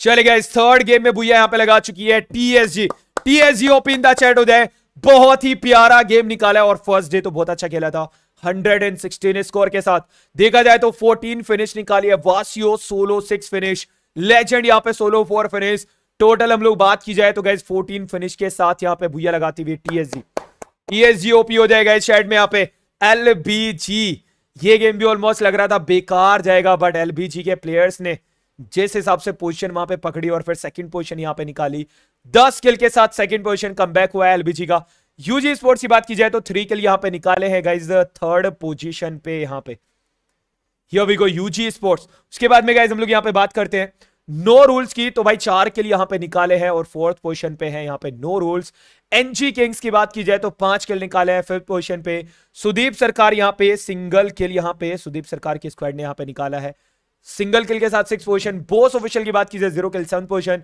चले गए थर्ड गेम में भूया यहाँ पे लगा चुकी है T T S G G OP in the chat हो जाए बहुत ही प्यारा गेम निकाला और फर्स्ट डे तो बहुत अच्छा खेला था 116 स्कोर के साथ देखा जाए तो 14 फिनिश निकाली है वासियो सोलो सिक्स फिनिश लेजेंड यहाँ पे सोलो फोर फिनिश टोटल हम लोग बात की जाए तो गैस 14 फिनिश के साथ यहाँ पे भूया लगाती हुई टीएसजी टीएसजी ओपी हो जाएगा इस शेड में यहाँ पे एल ये गेम भी ऑलमोस्ट लग रहा था बेकार जाएगा बट एल के प्लेयर्स ने जिस हिसाब से पोजीशन वहां पे पकड़ी और फिर सेकंड पोजीशन यहाँ पे निकाली दस किल के साथ सेकंड पोजीशन बैक हुआ है एलबीजी का यूजी स्पोर्ट्स की बात की जाए तो थ्री किल यहाँ पे निकाले हैं गाइज थर्ड पोजीशन पे यहाँ पे yo we go UG sports उसके बाद में गाइज हम लोग यहाँ पे बात करते हैं नो रूल्स की तो भाई चार के लिए यहां पे निकाले हैं और फोर्थ पोजीशन पे है यहां पे नो रूल्स एनजी किंग्स की बात की जाए तो पांच के लिए निकाले हैं फिफ्थ पोजीशन पे सुदीप सरकार यहां पे सिंगल के लिए यहां पे सुदीप सरकार की स्क्वाड ने यहां पे निकाला है सिंगल किल के साथ सिक्स पोजिशन बोस ऑफिशियल की बात कीजिए zero kill seven position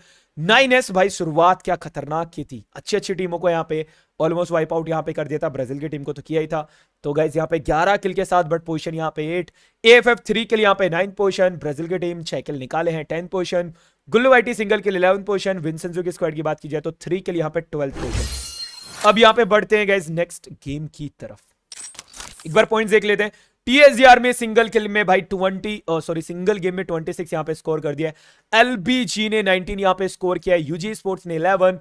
nine S भाई शुरुआत क्या खतरनाक की थी अच्छी अच्छी टीमों को यहाँ पे ऑलमोस्ट वाइप आउट यहाँ पे कर दिया था ब्राजील की टीम को तो किया ही था तो गाइज यहाँ पे 11 किल के साथ बट पोजिशन यहाँ पे eight A F F three kill यहाँ पे नाइन पोजिशन ब्राजील की टीम छह किल निकाले हैं ten position Gullu YT single kill eleven position Vincenzo की स्क्वाड की बात की जाए तो थ्री किल यहाँ पे ट्वेल्थ पोजिशन अब यहाँ पे बढ़ते हैं गाइज नेक्स्ट गेम की तरफ एक बार पॉइंट देख लेते हैं टीएसआर में सिंगल खेल में भाई ट्वेंटी सॉरी सिंगल गेम में ट्वेंटी सिक्स यहां पे स्कोर कर दिया है एलबीजी ने नाइनटीन यहां पे स्कोर किया है यूजी स्पोर्ट्स ने इलेवन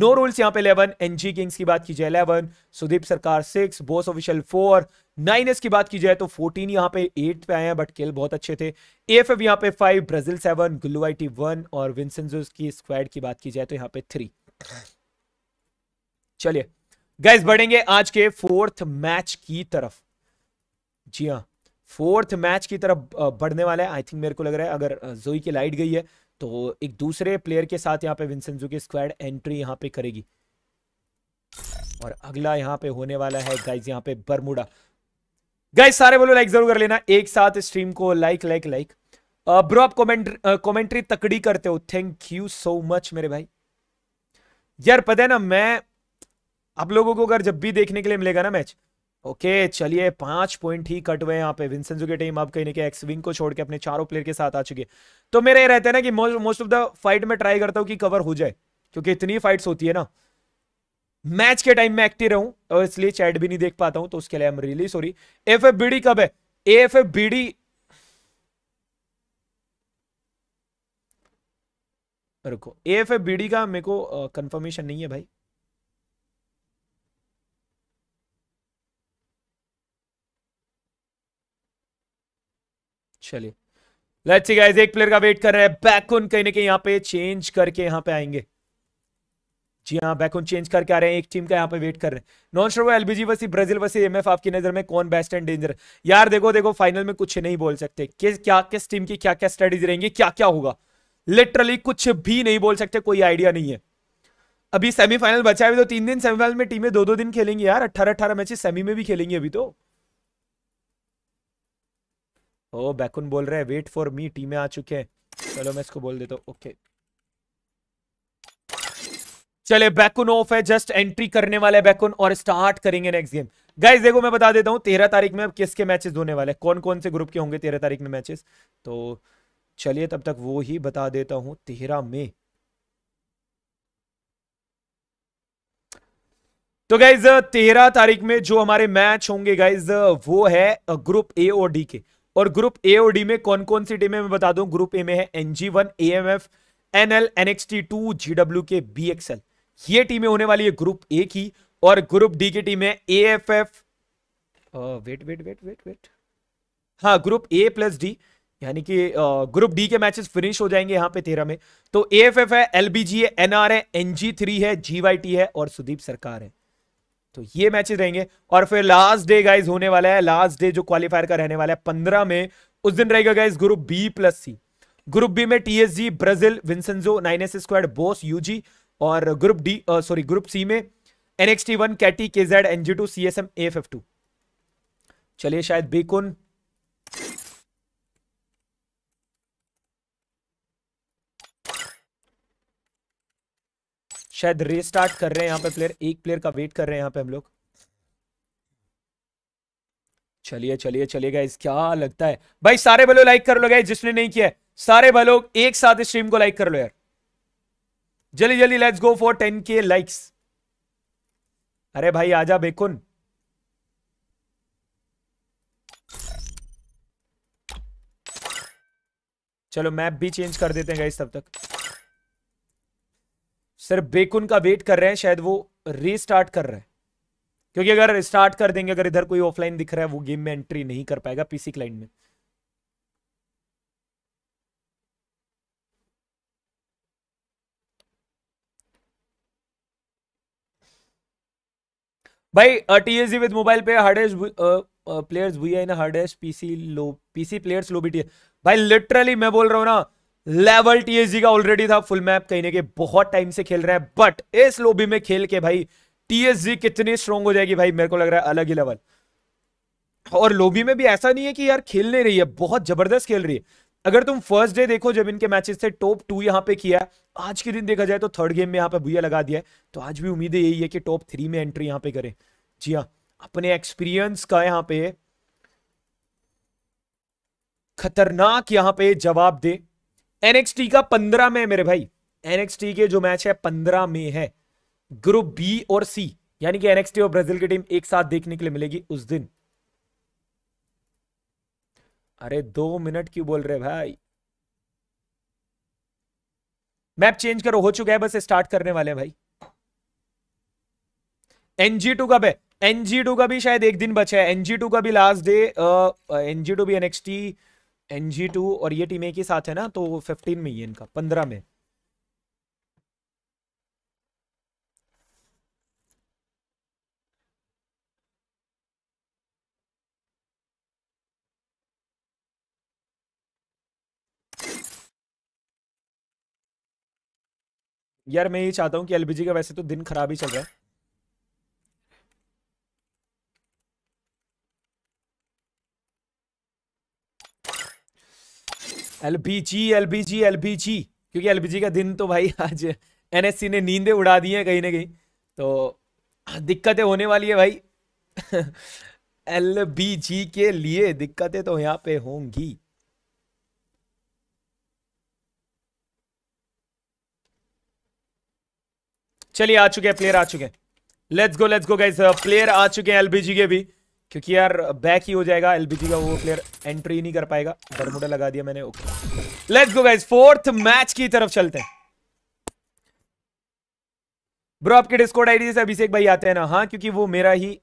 नो रूल्स यहाँ पे इलेवन एनजी किंग्स की बात की जाए eleven Sudeep Sarkar six boss official four nine S की बात की जाए तो फोर्टीन यहाँ पे एट पे आए हैं बट खेल बहुत अच्छे थे एफ एफ यहाँ पे five Brazil seven Gullu I T one और विंसेंजोस की स्क्वाड की बात की जाए तो यहाँ पे थ्री चलिए गैस बढ़ेंगे आज के फोर्थ मैच की तरफ जी हाँ फोर्थ मैच की तरफ बढ़ने वाला है आई थिंक मेरे को लग रहा है अगर जोई की लाइट गई है तो एक दूसरे प्लेयर के साथ यहाँ पे विंसेंजो की स्क्वाड एंट्री यहाँ पे करेगी और अगला यहाँ पे होने वाला है गाइज यहाँ पे बरमुडा गाइज सारे बोलो लाइक जरूर कर लेना एक साथ स्ट्रीम को लाइक लाइक लाइक ब्रो आप कॉमेंट कॉमेंट्री तकड़ी करते हो थैंक यू सो मच मेरे भाई यार पता है ना मैं आप लोगों को अगर जब भी देखने के लिए मिलेगा ना मैच ओके चलिए पांच पॉइंट ही कट हुए यहाँ पे विंसेंजो की टीम अब कहीं ना कहीं एक्स विंग को छोड़ के अपने चारों प्लेयर के साथ आ चुकी है तो मेरे ये रहते हैं ना कि मोस्ट ऑफ द फाइट में ट्राई करता हूँ कि कवर हो जाए क्योंकि इतनी फाइट्स होती है ना मैच के टाइम में एक्टिव रहूं और इसलिए चैट भी नहीं देख पाता हूं तो उसके लिए I really sorry F F B D कब है एफ एफ बी डी रुको एफ एफ बी डी का मेरे को कंफर्मेशन नहीं है भाई चलिए लेट्स सी गाइस एक प्लेयर का वेट कर रहे हैं बैकुन कहीं ना कहीं यहाँ पे चेंज करके यहाँ पे आएंगे जी हाँ बैकुन चेंज करके आ रहे हैं एक टीम का यहाँ पे वेट कर रहे हैं नॉन श्रो एलबीजी वसी ब्राजील वसी एमएफ आपकी नजर में कौन बेस्ट एंड डेंजर यार देखो देखो फाइनल में कुछ नहीं बोल सकते किस क्या किस टीम की क्या क्या स्ट्रेटेजी रहेंगी क्या क्या होगा लिटरली कुछ भी नहीं बोल सकते कोई आइडिया नहीं है अभी सेमीफाइनल बचा है तो तीन दिन सेमीफाइनल में टीमें दो दो दिन खेलेंगी यार अट्ठारह अट्ठारह मैच सेमी में भी खेलेंगी अभी तो ओ बैकुन बोल रहे हैं वेट फॉर मी टीमें आ चुके हैं चलो मैं इसको बोल देता हूँ ओके चले बैकुन ऑफ है जस्ट एंट्री करने वाले बैकुन और स्टार्ट करेंगे नेक्स्ट गेम गाइस देखो मैं बता देता हूँ तेरह तारीख में अब किसके मैचेस होने वाले हैं कौन कौन से ग्रुप के होंगे तेरह तारीख में मैचेस तो चलिए तब तक वो ही बता देता हूँ तेरह में तो गाइज तेरह तारीख में जो हमारे मैच होंगे गाइज वो है ग्रुप ए और डी के और ग्रुप ए और डी में कौन कौन सी टीमें मैं बता दूं ग्रुप ए में है NG one A M F N L N X T two G W K B XL ये टीमें होने वाली है ग्रुप ए की और ग्रुप डी की टीम है A F F wait wait wait wait wait हाँ ग्रुप ए प्लस डी यानी कि ग्रुप डी के मैचेस फिनिश हो जाएंगे यहाँ पे तेरह में तो ए एफ एफ है एल बी जी है एन आर है एन जी थ्री है जी वाई टी है और सुदीप सरकार है तो ये मैचेस रहेंगे और फिर लास्ट डे गाइज होने वाला है लास्ट डे जो क्वालिफायर का रहने वाला है पंद्रह में उस दिन रहेगा guys group B plus C group B में TSG Brazil Vincenzo nine S squad boss UG और group D sorry group C में एनएक्सटी वन कैटी K Z NG two C S M A F two चलिए शायद बेकुन शायद restart कर रहे हैं यहाँ पे प्लेयर एक प्लेयर का वेट कर रहे हैं यहाँ पे हम लोग चलिए चलिए चलिए गाइज क्या लगता है भाई सारे भलो लाइक कर लो गाइज जिसने नहीं किया सारे भलो एक साथ स्ट्रीम को लाइक कर लो यार जल्दी जल्दी let's go for ten K likes अरे भाई आजा बेकुन चलो मैप भी चेंज कर देते हैं गाइस तब तक सिर्फ बेकुन का वेट कर रहे हैं शायद वो रीस्टार्ट कर रहे हैं क्योंकि अगर स्टार्ट कर देंगे अगर इधर कोई ऑफलाइन दिख रहा है वो गेम में एंट्री नहीं कर पाएगा पीसी क्लाइंट में भाई टीएसजी विद मोबाइल पे हार्डेस्ट प्लेयर्स वी ना हार्डेस्ट पीसी लो पीसी प्लेयर्स लो बीटी भाई लिटरली मैं बोल रहा हूँ ना लेवल टीएसजी का ऑलरेडी था फुल मैप कहीं ना कहीं बहुत टाइम से खेल रहे हैं बट इस लोबी में खेल के भाई टीएसजी कितनी स्ट्रॉन्ग हो जाएगी भाई मेरे को लग रहा है अलग ही लेवल और लोबी में भी ऐसा नहीं है कि यार खेल नहीं रही है बहुत जबरदस्त खेल रही है अगर तुम फर्स्ट डे देखो जब इनके मैचेस थे टॉप टू यहाँ पे किया आज के दिन देखा जाए तो थर्ड गेम में यहाँ पे भूया लगा दिया है तो आज भी उम्मीद यही है कि टॉप थ्री में एंट्री यहाँ पे करें जी हाँ अपने एक्सपीरियंस का यहाँ पे खतरनाक यहाँ पे जवाब दे एनएक्सटी का पंद्रह में मेरे भाई एनएक्सटी के जो मैच है पंद्रह में है ग्रुप बी और सी यानी कि एनएक्सटी और ब्राजील की टीम एक साथ देखने के लिए मिलेगी उस दिन अरे दो मिनट क्यों बोल रहे भाई मैप चेंज करो हो चुका है बस स्टार्ट करने वाले हैं भाई एनजी टू कब है एनजी टू का भी शायद एक दिन बचा है एनजी टू का भी लास्ट डे एनजी टू भी एनएक्सटी एन जी टू और ये टीम ए ही साथ है ना तो फिफ्टीन में ही है इनका पंद्रह में यार मैं ये चाहता हूँ कि एलबीजी का वैसे तो दिन खराब ही चल रहा है एलपीजी एलपीजी एलपीजी क्योंकि एलपीजी का दिन तो भाई आज एनएससी ने नींदें उड़ा दी हैं कहीं ना कहीं तो हाँ, दिक्कतें होने वाली है भाई [laughs] एलबीजी के लिए दिक्कतें तो यहाँ पे होंगी चलिए आ चुके हैं प्लेयर आ चुके हैं let's go let's go guys player आ चुके हैं एलबीजी के भी क्योंकि यार बैक ही हो जाएगा एलबीजी का वो प्लेयर एंट्री नहीं कर पाएगा बरमुडा लगा दिया मैंने okay let's go guys fourth match की तरफ चलते हैं ब्रो आपके डिस्कॉर्ड आईडी से अभिषेक भाई आते हैं ना हाँ क्योंकि वो मेरा ही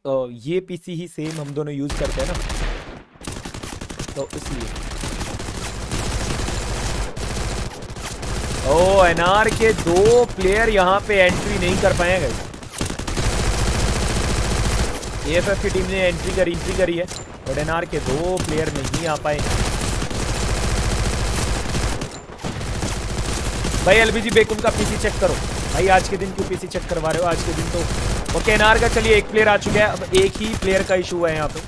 ये पीसी ही सेम हम दोनों यूज करते हैं ना तो इसलिए ओ एनआर के दो प्लेयर यहाँ पे एंट्री नहीं कर पाए गए एएफएफ की टीम ने एंट्री करी एंट्री करी है बट एन के दो प्लेयर नहीं आ पाए भाई एलबीजी बेकुम का पीसी चेक करो भाई आज के दिन क्यों पीसी चेक करवा रहे हो आज के दिन तो ओके एन का चलिए एक प्लेयर आ चुका है अब एक ही प्लेयर का इशू है यहाँ पे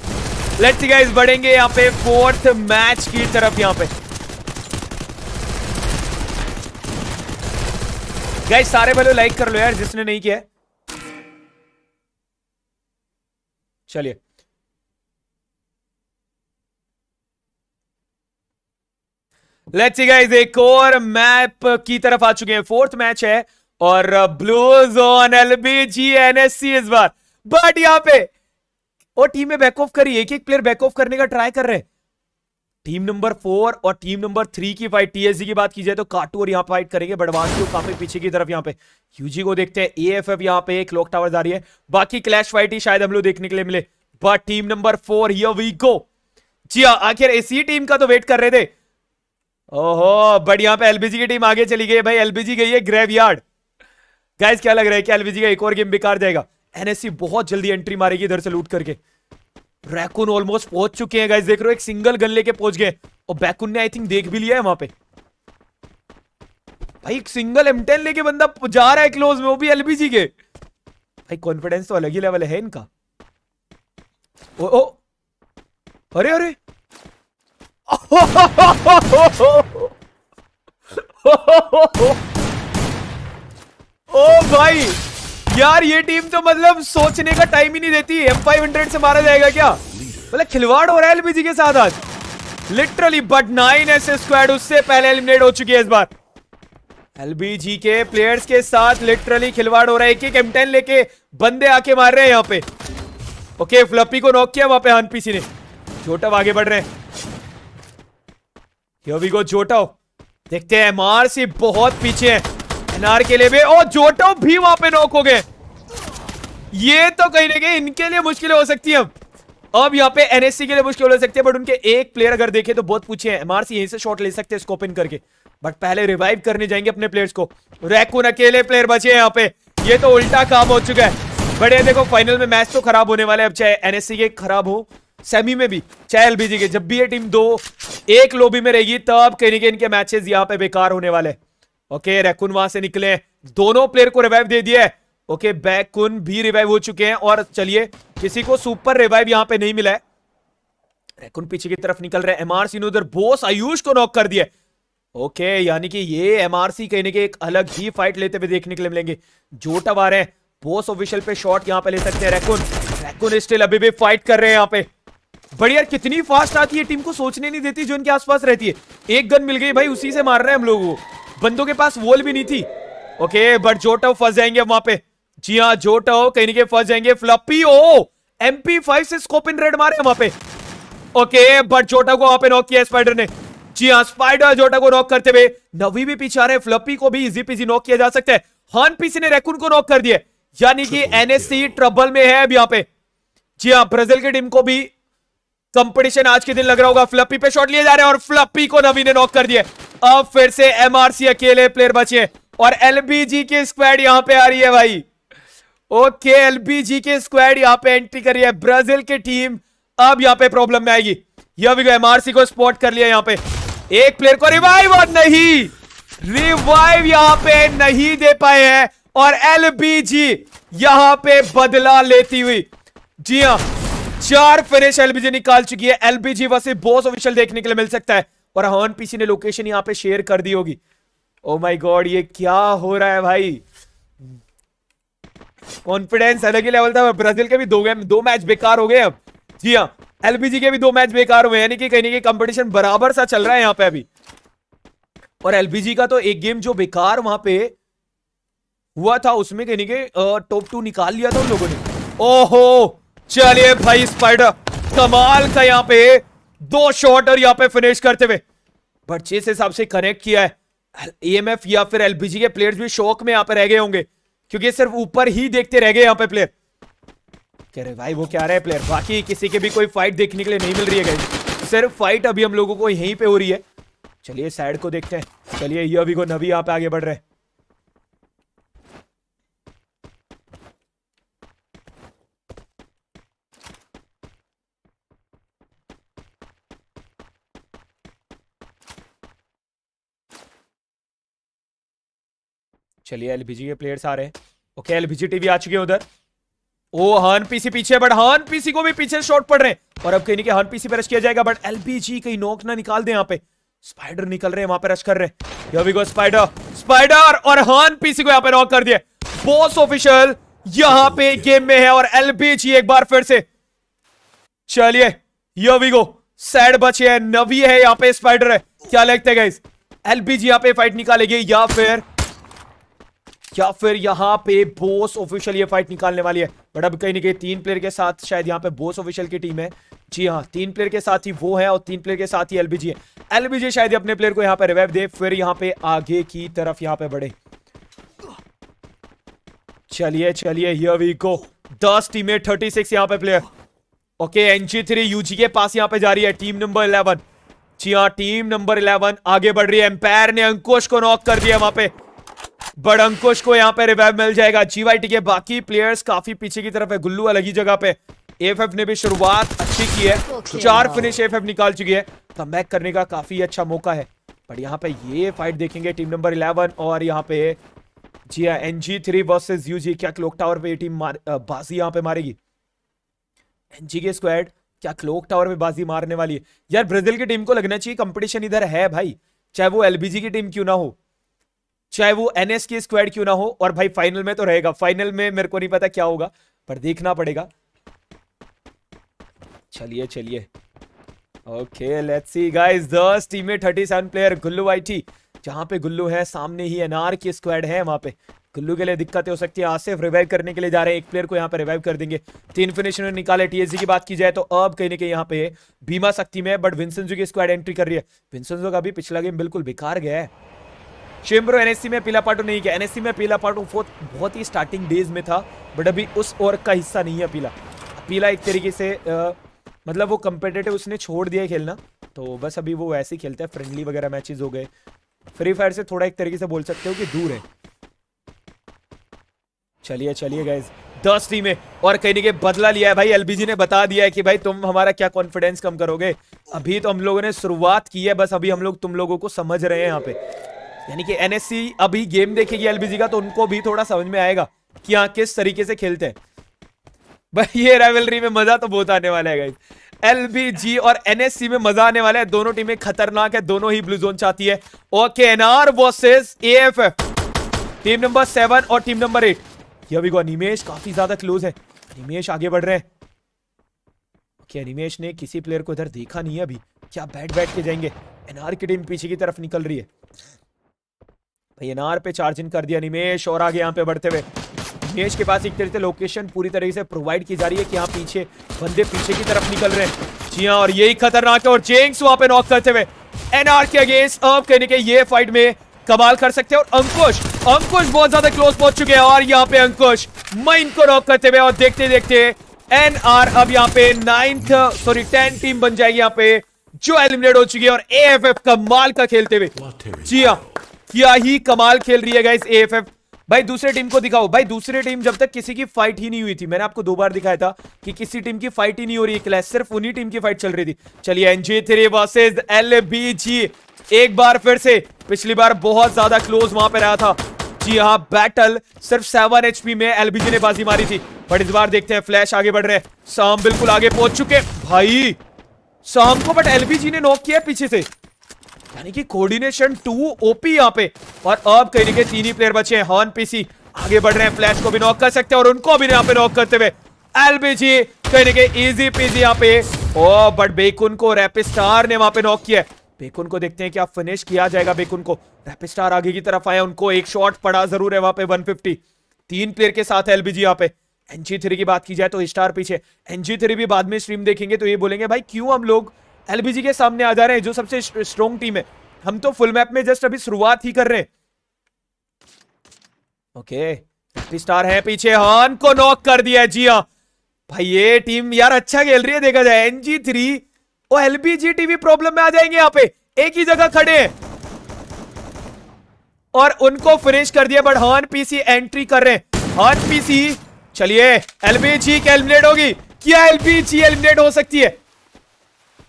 लेट्स गाइस बढ़ेंगे यहाँ पे फोर्थ मैच की तरफ यहाँ पे गाइस सारे भले लाइक कर लो यार जिसने नहीं किया चलिए लेट्स सी गाइस एक और मैप की तरफ आ चुके हैं फोर्थ मैच है और ब्लूज ऑन एलबीजी एनएससी इस बार बट यहां पे और टीम में बैक ऑफ करी एक एक प्लेयर बैक ऑफ करने का ट्राई कर रहे हैं टीम नंबर फोर और टीम नंबर थ्री की फाइट टीएसजी की बात की जाए तो काटू और यहाँ पे फाइट करेंगे बड़वान को काफी पीछे की तरफ यहाँ पे यूजी को देखते हैं ए एफ एफ यहाँ पे एक लॉक टावर जा रही है बाकी क्लैश फाइट ही शायद हम लोग देखने के लिए मिले but team number four here we go जी हाँ आखिर इसी टीम का तो वेट कर रहे थे ओहो बट यहाँ पे एलबीजी की टीम आगे चली गई भाई एलबीजी गई है ग्रेव यार्ड क्या लग रहा है कि एलबीजी का एक और गेम बेकार जाएगा एनएससी बहुत जल्दी एंट्री मारेगी इधर से लूट करके रैकुन ऑलमोस्ट पहुंच चुके हैं गाइस देख रहे हो एक सिंगल गन लेके पहुंच गए और बैकुन ने आई थिंक देख भी लिया है वहां पे भाई एक सिंगल एम लेके बंदा जा रहा है क्लोज में वो भी एलबीजी के भाई कॉन्फिडेंस तो अलग ही लेवल है इनका ओ ओ अरे अरे [laughs] ओ भाई यार ये टीम तो मतलब सोचने का टाइम ही नहीं देती एम फाइव हंड्रेड से मारा जाएगा क्या मतलब खिलवाड़ हो रहा है एलबीजी के साथ आज literally but nine S squad उससे पहले एलिमिनेट हो चुकी है इस बार एलबीजी के प्लेयर्स के साथ लिटरली खिलवाड़ हो रहा है एक एम टेन लेके बंदे आके मार रहे हैं यहाँ पे ओके फ्लपी को नॉक किया वहां पे हन पीसी ने जोटव आगे बढ़ रहे हैं जोटव देखते हैं मार से बहुत पीछे है एनआर के लिए भी और जोटो भी वहां पे नॉक हो गए ये तो कहीं ना कहीं इनके लिए मुश्किल हो सकती है अब यहाँ पे एनएससी के लिए मुश्किल हो सकती है बट उनके एक प्लेयर अगर देखे तो बहुत पूछे हैं एमआरसी यहीं से शॉट ले सकते हैं स्कोपिन करके बट पहले रिवाइव करने जाएंगे अपने प्लेयर्स को रैकून अकेले प्लेयर बचे हैं यहाँ पे ये तो उल्टा काम हो चुका है बट ये देखो फाइनल में मैच तो खराब होने वाले अब चाहे एनएससी के खराब हो सेमी में भी चाहे एलबीजी के जब भी ये टीम दो एक लोबी में रहेगी तब कहीं ना कहीं इनके मैचेस यहाँ पे बेकार होने वाले हैं ओके रैकुन वहां से निकले दोनों प्लेयर को रिवाइव दे दिया ओके बैकुन भी रिवाइव हो चुके हैं और चलिए किसी को सुपर रिवाइव यहां पे नहीं मिला है रैकुन पीछे की तरफ निकल रहे एमआरसी ने उधर बोस आयुष को नॉक कर दिया ओके यानी कि ये एमआरसी कहने के एक अलग ही फाइट लेते हुए देखने के लिए मिलेंगे जोटब आ रहे हैं बोस ऑफिशियल पे शॉट यहां पे ले सकते हैं रेकुन रैकुन स्टिल अभी भी फाइट कर रहे हैं यहाँ पे बढ़िया कितनी फास्ट आती है टीम को सोचने नहीं देती जो इनके आसपास रहती है एक गन मिल गई भाई उसी से मार रहे हैं हम लोग को बंदों के पास वॉल भी नहीं थी ओके बट जो जोटो फंस जाएंगे वहां पे जी हाँ जो जोटो कहीं के फंस जाएंगे फ्लपी ओ एमपी फाइव से स्कोप इन रेड मारे वहां पे ओके बट जोटा को वहां पे नॉक किया स्पाइडर ने जी हाँ स्पाइडर जोटा को नॉक करते हुए नवी भी पीछे आ रहे फ्लपी को भी इजी पीजी नॉक किया जा सकता है हॉन पीसी ने रेकुन को नॉक कर दिया यानी कि एनएससी ट्रबल में है अब यहाँ पे जी हाँ ब्राजील की टीम को भी कंपटीशन आज के दिन लग रहा होगा फ्लपी पे शॉट लिए जा रहे हैं और फ्लपी को नवी ने नॉक कर दिए अब फिर से एमआरसी अकेले प्लेयर बचे और एलबीजी के स्क्वाड यहां पे आ रही है भाई ओके एलबीजी के स्क्वाड यहां पे एंट्री कर रही है ब्राजील की टीम अब यहां पे प्रॉब्लम में आएगी यह भी एमआरसी को स्पॉट कर लिया यहां पे एक प्लेयर को रिवाइव और नहीं रिवाइव यहां पे नहीं दे पाए हैं और एलबीजी यहां पे बदला लेती हुई जी हां चार फिनिश एलबीजी निकाल चुकी है एलबीजी वैसे बहुत ऑफिशियल देखने के लिए मिल सकता है और हॉन पीसी ने लोकेशन यहाँ पे शेयर कर दी होगी ओ माय गॉड ये क्या हो रहा है भाई कॉन्फिडेंस अलग ही लेवल था ब्राजील के भी दो गेम दो मैच बेकार हो गए अब जी हाँ एलबीजी के भी दो मैच बेकार हुए यानी कि कहीं ना कहीं कंपटीशन बराबर सा चल रहा है यहाँ पे अभी और एलबीजी का तो एक गेम जो बेकार वहां पे हुआ था उसमें कहीं ना कहीं टॉप टू निकाल लिया था उन लोगों ने ओहो चलिए भाई स्पाइडर कमाल का यहाँ पे दो शॉट और यहाँ पे फिनिश करते हुए बट जिस हिसाब से कनेक्ट किया है एमएफ e या फिर एलबीजी के प्लेयर्स भी शौक में यहाँ पे रह गए होंगे क्योंकि सिर्फ ऊपर ही देखते रह गए यहाँ पे प्लेयर कह रहे भाई वो क्या रहे प्लेयर बाकी किसी के भी कोई फाइट देखने के लिए नहीं मिल रही है सिर्फ फाइट अभी हम लोगों को यहीं पे हो रही है चलिए साइड को देखते हैं चलिए ये अभी को नवी यहाँ पे आगे बढ़ रहे हैं चलिए एलबीजी के प्लेयर्स आ रहे हैं ओके एलबीजी टीवी आ चुकी है उधर ओ हन पीसी पीछे बट हन पीसी को भी पीछे शॉट पड़ रहे हैं और अब कहीं के हन पीसी पे रश किया जाएगा बट एलबीजी कहीं नोक ना निकाल दे यहाँ पे स्पाइडर निकल रहे हैं वहां पे रश कर रहे हैं गो स्पाइडर स्पाइडर और हन पीसी को यहाँ पे नॉक कर दिया बॉस ऑफिशियल यहां पे गेम में है और एलबीजी एक बार फिर से चलिए यो सैड बचे है नवी है यहाँ पे स्पाइडर है क्या लगता है गाइस एलबीजी यहाँ पे फाइट निकालेगी या फिर या फिर यहाँ पे बोस ऑफिशियल ये फाइट निकालने वाली है बट अब कहीं ना कहीं तीन प्लेयर के साथ शायद यहाँ पे बोस ऑफिशियल की टीम है जी हाँ तीन प्लेयर के साथ ही वो है और तीन प्लेयर के साथ ही एलबीजी है एलबीजी शायद अपने प्लेयर को यहाँ पे रिवाइव दे फिर यहाँ पे आगे की तरफ यहाँ पे बढ़े चलिए चलिए हियर वी गो दस टीमें थर्टी सिक्स यहाँ पे player okay NG three UG के पास यहाँ पे जा रही है टीम नंबर इलेवन जी हाँ टीम नंबर इलेवन आगे बढ़ रही है एम्पायर ने अंकुश को नॉक कर दिया वहां पे बट अंकुश को यहाँ पे रिवाइव मिल जाएगा जी टी के बाकी प्लेयर्स काफी पीछे की तरफ है गुल्लू अलग ही जगह पे एफ ने भी शुरुआत अच्छी की है चार फिनिश एफ निकाल चुकी है कम करने का काफी अच्छा मौका है बट यहाँ पे ये फाइट देखेंगे टीम नंबर इलेवन और यहाँ पे जी हाँ N G three versus U G क्या क्लोक टावर पे टीम मार, बाजी यहाँ पे मारेगी एन जी के स्क्वाड क्या क्लोक टावर पे बाजी मारने वाली है यार ब्राजील की टीम को लगना चाहिए कंपटीशन इधर है भाई चाहे वो एलबीजी की टीम क्यों ना हो चाहे वो एन एस के स्क्वाड क्यों ना हो और भाई फाइनल में तो रहेगा फाइनल में मेरे को नहीं पता क्या होगा पर देखना पड़ेगा चलिए चलिए ओके लेट्स सी गाइस दस टीम में थर्टी सेवन प्लेयर गुल्लू आई थी जहां पे गुल्लू है सामने ही एनआर की स्क्वाड है वहां पे गुल्लू के लिए दिक्कतें हो सकती है आसिफ रिवाइव करने के लिए जा रहे हैं एक प्लेयर को यहाँ पे रिवाइव कर देंगे तीन फिनिश निकाले टीएसजी की बात की जाए तो अब कहीं ना कहीं यहाँ पे बीमा शक्ति में बट जो की स्क्वाड एंट्री कर रही है जो का भी पिछला गेम बिल्कुल बेकार गया है शेम्ब्रो एनएससी में पीला पार्टू नहीं किया एनएससी में पीला पार्टू बहुत बहुत ही स्टार्टिंग डेज में था बट अभी उस और का हिस्सा नहीं है पीला पीला एक तरीके से आ, मतलब वो कंपेटेटिव उसने छोड़ दिया खेलना तो बस अभी वो वैसे ही खेलते हैं फ्रेंडली वगैरह मैचेज हो गए फ्री फायर से थोड़ा एक तरीके से बोल सकते हो कि दूर है चलिए चलिए गैस दस टीमें और कहने के बदला लिया है भाई एलबीजी ने बता दिया है कि भाई तुम हमारा क्या कॉन्फिडेंस कम करोगे अभी तो हम लोगों ने शुरुआत की है बस अभी हम लोग तुम लोगों को समझ रहे हैं यहाँ पे यानी कि एनएससी अभी गेम देखेगी एलबीजी का तो उनको भी थोड़ा समझ में आएगा कि यहाँ किस तरीके से खेलते हैं भाई ये रेवलरी में मजा तो बहुत आने वाला है गाइज एलबीजी और एनएससी में मजा आने वाला है दोनों टीमें खतरनाक है दोनों ही ब्लू जोन चाहती है okay NR versus F team number seven और टीम नंबर एट ये अभी निमेश काफी ज्यादा क्लोज है निमेश आगे बढ़ रहे हैं ओके निमेश ने किसी प्लेयर को इधर देखा नहीं है अभी क्या बैठ बैठ के जाएंगे एनआर की टीम पीछे की तरफ निकल रही है भाई एनआर पे चार्ज इन कर दिया निमेश और आगे यहाँ पे बढ़ते हुए निमेश के पास एक तरह से लोकेशन पूरी तरह से प्रोवाइड की जा रही है कि यहाँ पीछे बंदे पीछे की तरफ निकल रहे हैं जी हाँ और यही खतरनाक है और जेंग्स वहां पे नॉक करते हुए एनआर के अगेंस्ट अब कहने के ये फाइट में कमाल कर सकते हैं और अंकुश अंकुश बहुत ज्यादा क्लोज पहुंच चुके हैं और यहाँ पे अंकुश मैं को नॉक करते हुए और देखते देखते एनआर अब यहाँ पे नाइन्थ सॉरी टेन टीम बन जाएगी यहाँ पे जो एलिमिनेट हो चुकी है और ए का कमाल का खेलते हुए जी हाँ क्या ही कमाल खेल रही है गाइस एएफएफ भाई दूसरे टीम को दिखाओ भाई दूसरे टीम जब तक किसी की फाइट ही नहीं हुई थी मैंने आपको दो बार दिखाया था कि किसी टीम की फाइट ही नहीं हो रही है सिर्फ उन्हीं टीम की फाइट चल रही थी चलिए एनजे थ्री वर्सेज एल एक बार फिर से पिछली बार बहुत ज्यादा क्लोज वहां पर रहा था जी हाँ बैटल सिर्फ सेवन एच में एलबीजी ने बाजी मारी थी बट इस बार देखते हैं फ्लैश आगे बढ़ रहे शाम बिल्कुल आगे पहुंच चुके भाई शाम को बट एलबीजी ने नॉक किया पीछे से यानी कि कोऑर्डिनेशन टू ओपी यहाँ पे और अब कहीं के तीन ही प्लेयर बचे हैं हॉर्न पीसी आगे बढ़ रहे हैं फ्लैश को भी नॉक कर सकते हैं और उनको भी यहाँ पे नॉक करते हुए एलबीजी कहीं के इजी पीजी यहाँ पे ओ बट बेकुन को रैपिड स्टार ने वहां पे नॉक किया बेकुन को देखते हैं क्या फिनिश किया जाएगा बेकुन को रैपिड स्टार आगे की तरफ आया उनको एक शॉट पड़ा जरूर है वहां पे 150 तीन प्लेयर के साथ एलबीजी यहाँ पे एनजी थ्री की बात की जाए तो स्टार पीछे एनजी थ्री भी बाद में स्ट्रीम देखेंगे तो ये बोलेंगे भाई क्यों हम लोग एलबीजी के सामने आ जा रहे हैं जो सबसे स्ट्रॉन्ग टीम है हम तो फुल मैप में जस्ट अभी शुरुआत ही कर रहे हैं ओके स्टार है पीछे हॉन को नॉक कर दिया है जी हाँ भाई ये टीम यार अच्छा खेल रही है देखा जाए एनजी थ्री और एलबीजी टीवी प्रॉब्लम में आ जाएंगे यहाँ पे एक ही जगह खड़े हैं और उनको फिनिश कर दिया बट हॉन पीसी एंट्री कर रहे हैं हॉन पीसी चलिए एलबीजी एलिमिनेट होगी क्या एलबीजी एलिमिनेट हो सकती है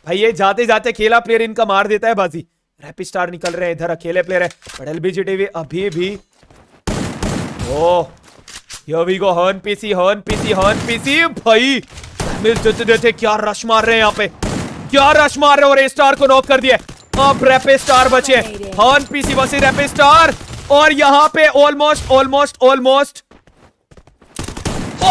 भाई ये जाते जाते खेला प्लेयर इनका मार देता है बाजी रैपिड स्टार निकल रहे हैं इधर अकेले प्लेयर है बट एलबीजी टीवी अभी भी oh here we go horn PC horn PC horn PC भाई डैमेज देते देते क्या रश मार रहे हैं यहाँ पे क्या रश मार रहे हो रे स्टार को नॉक कर दिया अब रेपे स्टार बचे हॉर्न पीसी बसे रेपे स्टार और यहाँ पे ऑलमोस्ट ऑलमोस्ट ऑलमोस्ट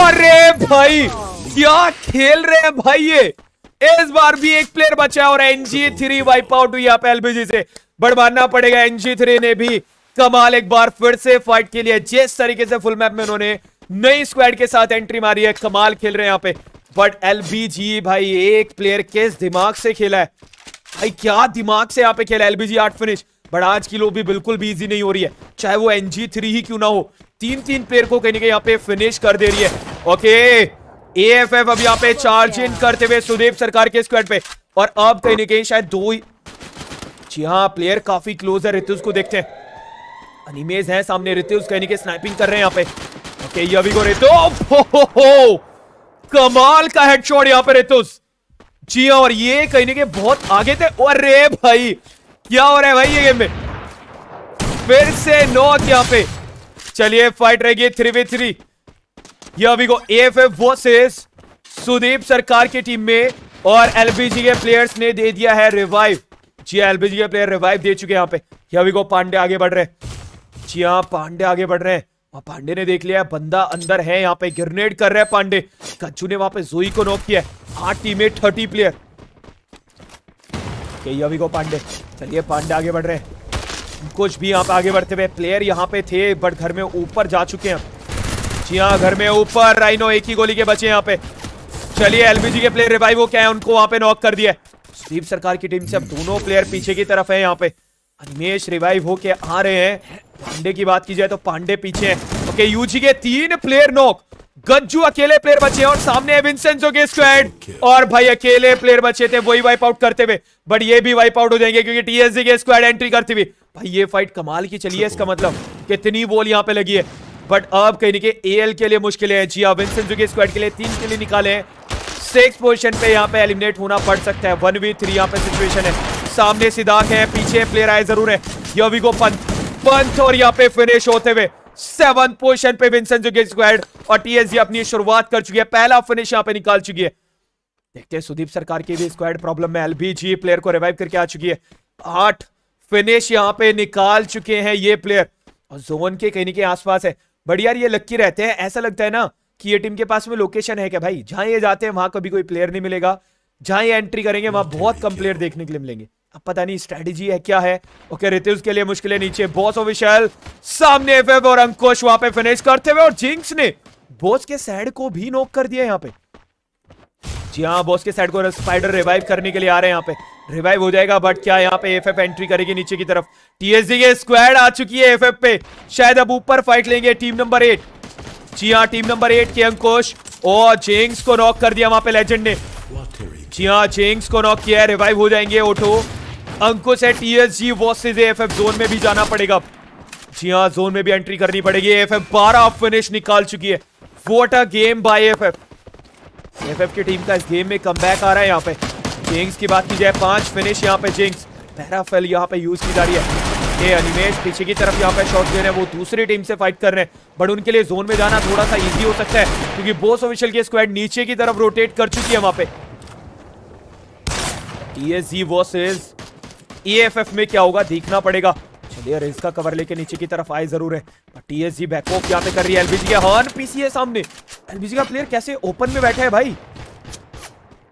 अरे भाई क्या खेल रहे हैं भाई ये इस बार भी एक प्लेयर बचा है और एनजी थ्री वाइप आउट हुई आप एलबीजी से बट मानना पड़ेगा एनजी थ्री ने भी कमाल एक बार फिर से फाइट के लिए जिस तरीके से फुल मैप में उन्होंने नई स्क्वाड के साथ एंट्री मारी है कमाल खेल रहे हैं यहाँ पे बट एल भाई एक प्लेयर किस दिमाग से खेला है भाई क्या दिमाग से यहाँ पे खेला एलबीजी आठ फिनिश बट आज की लो भी बिल्कुल भी इजी नहीं हो रही है चाहे वो एनजी थ्री ही क्यों ना हो तीन तीन प्लेयर को कहीं ना कहीं यहाँ पे फिनिश कर दे रही है ओके एएफएफ अब यहाँ पे चार्ज इन करते हुए सुदीप सरकार के स्क्वाड पे और अब कहीं ना कहीं शायद दो ही जी हाँ प्लेयर काफी क्लोज है रितुज को देखते हैं अनिमेज है सामने रितुज कहीं ना स्नाइपिंग कर रहे हैं यहाँ पे ओके ये अभी को रितु हो, हो, हो कमाल का हेडशॉट यहाँ पे रितुज जी हाँ और ये कहीं ना कहीं बहुत आगे थे अरे भाई क्या हो रहा है भाई ये गेम में फिर से नौ यहाँ पे चलिए फाइट रहेगी थ्री वी थ्री अभी को एफ एफ versus सुदीप सरकार की टीम में और एलबीजी के प्लेयर्स ने दे दिया है रिवाइव जी एलबीजी के प्लेयर रिवाइव दे चुके यहाँ पे यहाँ अभी को पांडे आगे बढ़ रहे हैं जी हाँ पांडे आगे बढ़ रहे हैं और पांडे ने देख लिया है बंदा अंदर है यहाँ पे ग्रेनेड कर रहे हैं पांडे कच्चू ने वहां पे जोई को नोक किया आठ टीम थर्टी प्लेयर अभी को पांडे चलिए पांडे आगे बढ़ रहे हैं कुछ भी यहाँ पे आगे बढ़ते हुए प्लेयर यहाँ पे थे बट घर में ऊपर जा चुके हैं जी हाँ घर में ऊपर राइनो एक ही गोली के बचे यहाँ पे चलिए एलबीजी के प्लेयर रिवाइव हो क्या है उनको वहां पे नॉक कर दिया स्टीव सरकार की टीम से अब दोनों प्लेयर पीछे की तरफ है यहाँ पे अनिमेश रिवाइव हो के आ रहे हैं पांडे की बात की जाए तो पांडे पीछे हैं ओके यूजी के तीन प्लेयर नॉक गज्जू अकेले प्लेयर बचे और सामने है विंसेंजो के स्क्वाड और भाई अकेले प्लेयर बचे थे वही वाइप आउट करते हुए बट ये भी वाइप आउट हो जाएंगे क्योंकि टीएसजी के स्क्वाड एंट्री करती हुई भाई ये फाइट कमाल की चली है इसका मतलब कितनी बोल यहाँ पे लगी है बट अब कहीं ना कहीं एएल के लिए मुश्किल है जी अब विंसेंजो के स्क्वाड के लिए तीन के लिए निकाले सिक्स पोजिशन पे यहाँ पे एलिमिनेट होना पड़ सकता है वन वी थ्री यहाँ पे सिचुएशन है सामने सिदाक है पीछे प्लेयर आए जरूर है यवी को पंथ पंथ और यहाँ पे फिनिश होते हुए सेवन पोजिशन पे विंसन जुगे स्क्वाड और टीएसजी अपनी शुरुआत कर चुकी है पहला फिनिश यहाँ पे निकाल चुकी है देखते हैं सुदीप सरकार की भी स्क्वाड प्रॉब्लम में एलबीजी प्लेयर को रिवाइव करके आ चुकी है आठ फिनिश यहाँ पे निकाल चुके हैं ये प्लेयर और जोन के कहीं के आसपास है बट यार ये लक्की रहते हैं ऐसा लगता है ना कि ये टीम के पास में लोकेशन है क्या भाई जहां ये जाते हैं वहां कभी कोई प्लेयर नहीं मिलेगा जहां ये एंट्री करेंगे वहां बहुत कम प्लेयर देखने के लिए मिलेंगे अब पता नहीं स्ट्रेटेजी है क्या है ओके रहते के लिए मुश्किलें नीचे बॉस ऑफिशियल सामने और अंकुश वहां पे फिनिश करते हुए और जिंक्स ने बॉस के सैड को भी नोक कर दिया यहाँ पे जी हाँ बॉस के साइड को स्पाइडर रिवाइव करने के लिए आ रहे हैं यहाँ पे रिवाइव हो जाएगा बट क्या यहाँ पे एफएफ एंट्री करेगी नीचे की तरफ टीएसडी के स्क्वाड आ चुकी है एफएफ पे शायद अब ऊपर फाइट लेंगे टीम नंबर एट जी हाँ टीम नंबर एट के अंकोश और जेंग्स को नॉक कर दिया वहां पे लेजेंड ने जी हाँ जेंग्स को नॉक किया है रिवाइव हो जाएंगे ओटो अंकुश है टीएसजी एफ एफ जोन में भी जाना पड़ेगा जी हाँ जोन में भी एंट्री करनी पड़ेगी एफ एफ बारह फिनिश निकाल चुकी है what a game by F FF की टीम का इस गेम में कम आ रहा है यहाँ पे जिंक्स की बात की जाए पांच फिनिश यहाँ पे जिंक्स पहला फेल यहाँ पे यूज की जा रही है ये अनिमेश पीछे की तरफ यहाँ पे शॉट दे रहे हैं वो दूसरी टीम से फाइट कर रहे हैं बट उनके लिए जोन में जाना थोड़ा सा इजी हो सकता है क्योंकि बोस ऑफिशियल की स्क्वाड नीचे की तरफ रोटेट कर चुकी है वहां पे टीएसजी वर्सेस ई में क्या होगा देखना पड़ेगा प्लेयर है इसका कवर लेके नीचे की तरफ आए जरूर है टीएसजी बैकऑफ यहाँ पे कर रही है एलबीजी का हॉर्न पीसी है सामने एलबीजी का प्लेयर कैसे ओपन में बैठा है भाई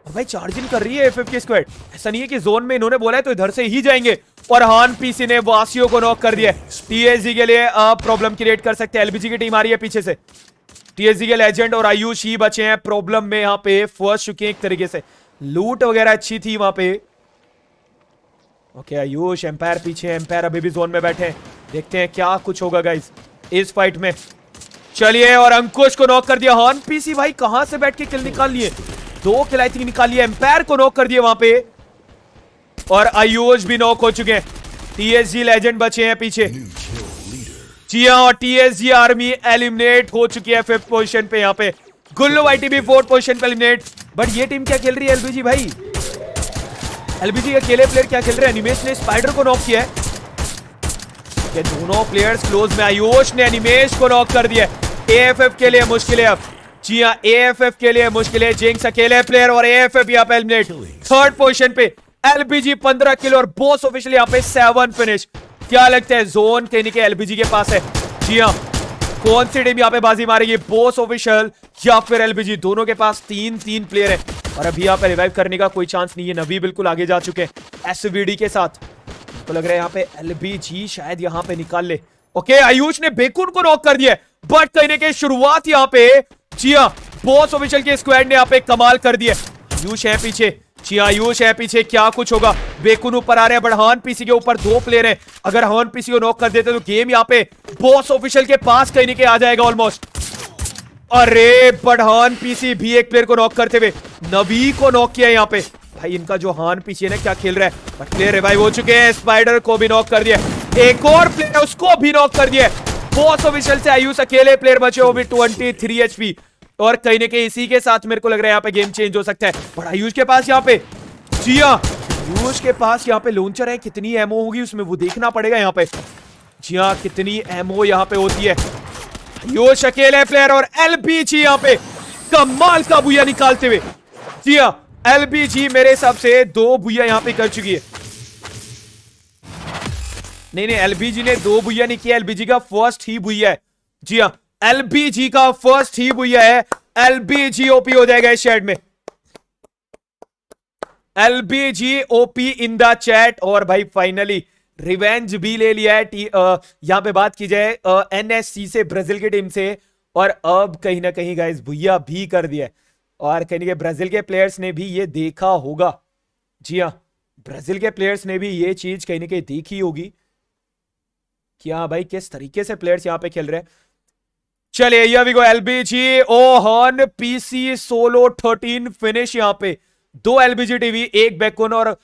और भाई चार्जिंग कर रही है एफएफ के स्क्वाड ऐसा नहीं है कि जोन में इन्होंने बोला है तो इधर से ही जाएंगे और हान पीसी ने वासियों को नॉक कर दिया टीएसजी के लिए आप प्रॉब्लम क्रिएट कर सकते हैं एलबीजी की टीम आ रही है पीछे से टीएसजी के लेजेंड और आयुष ही बचे हैं प्रॉब्लम में यहाँ पे फर्स्ट चुके हैं एक तरीके से लूट वगैरह अच्छी थी वहां पे ओके आयुष एम्पायर पीछे एम्पायर अभी भी जोन में बैठे देखते हैं क्या कुछ होगा गाइस इस फाइट में चलिए और अंकुश को नॉक कर दिया हॉर्न पीसी भाई कहां से बैठ के किल निकाल लिए दो किल आई थिंक निकाल लिए एम्पायर को नॉक कर दिए वहां पे और आयुष भी नॉक हो चुके हैं टीएसजी लेजेंड बचे हैं पीछे जी हाँ और टीएसजी आर्मी एलिमिनेट हो चुकी है फिफ्थ पोजिशन पे यहाँ पे गुल्लू आईटीबी फोर्थ पोजिशन पे एलिमिनेट बट ये टीम क्या खेल रही है एलबीजी भाई एलबीजी के केले प्लेयर क्या खेल रहे हैं अनिमेश ने स्पाइडर को नॉक किया है ये दोनों प्लेयर्स क्लोज में आयुष ने अनिमेश को नॉक कर दिया ए एफ एफ के लिए मुश्किल है अब जी हाँ ए एफ एफ के लिए मुश्किल है जिंक्स अकेले प्लेयर और ए एफ एफ यहाँ पे एलिमिनेट थर्ड पोजिशन पे एलबीजी पंद्रह किलो और बोस ऑफिशियल यहाँ पे सेवन फिनिश क्या लगता है जोन कहने के एलबीजी के पास है जी हाँ कौन सी टीम यहाँ पे बाजी मारेगी बोस ऑफिशियल या फिर एलबीजी दोनों के पास तीन तीन प्लेयर है और अभी यहाँ पे रिवाइव करने का कोई चांस नहीं है नवी बिल्कुल आगे जा चुके हैं एसवीडी के साथ तो लग रहा है यहाँ पे एलबीजी शायद यहाँ पे निकाल ले ओके आयुष ने बेकुन को रॉक कर दिया बट कहने के शुरुआत यहाँ पे चिया बॉस ऑफिशियल के स्क्वाड ने यहाँ पे कमाल कर दिया आयुष है पीछे चिया आयुष है पीछे क्या कुछ होगा बेकुन ऊपर आ रहे हैं बट हॉन पीसी के ऊपर दो प्लेयर है अगर हॉन पीसी को नॉक कर देते तो गेम यहाँ पे बॉस ऑफिशियल के पास कहने के आ जाएगा ऑलमोस्ट अरे पढ़ान पीसी भी एक प्लेयर को नॉक करते हुए नबी को नॉक किया यहाँ पे भाई इनका जो हान पीछे ना क्या खेल रहा है रिवाइव हो चुके हैं स्पाइडर को भी नॉक कर दिया एक और प्लेयर उसको भी नॉक कर दिया बॉस ऑफिशियल से आयुष अकेले प्लेयर बचे वो भी ट्वेंटी थ्री पी और कहीं ना कहीं इसी के साथ मेरे को लग रहा है यहाँ पे गेम चेंज हो सकता है बट आयुष के पास यहाँ पे जी हाँ आयुष के पास यहाँ पे लॉन्चर है कितनी एमओ होगी उसमें वो देखना पड़ेगा यहाँ पे जी हाँ कितनी एमओ यहाँ पे होती है यो शकेल है प्लेयर और एलबीजी यहाँ पे कमाल का बुया निकालते हुए जी हाँ एलबीजी मेरे हिसाब से दो बुया यहाँ पे कर चुकी है नहीं नहीं एलबीजी ने दो बुया नहीं किया एलबीजी का फर्स्ट ही बुया है जी हाँ एलबीजी का फर्स्ट ही बुया है एलबीजी ओपी हो जाएगा इस शेड में LBG OP in the chat और भाई फाइनली रिवेंज भी ले लिया है यहाँ पे बात की जाए एनएससी से ब्राजील की टीम से और अब कहीं ना कहीं गाइज भुया भी कर दिया और कहीं ना कहीं ब्राजील के प्लेयर्स ने भी ये देखा होगा जी हाँ ब्राजील के प्लेयर्स ने भी ये चीज कहीं ना कहीं देखी होगी कि हाँ भाई किस तरीके से प्लेयर्स यहाँ पे खेल रहे हैं चलिए यह ओ एलबीजी ओहन पीसी सोलो थर्टीन फिनिश यहाँ पे दो एलबीजी टीवी एक बेकोन और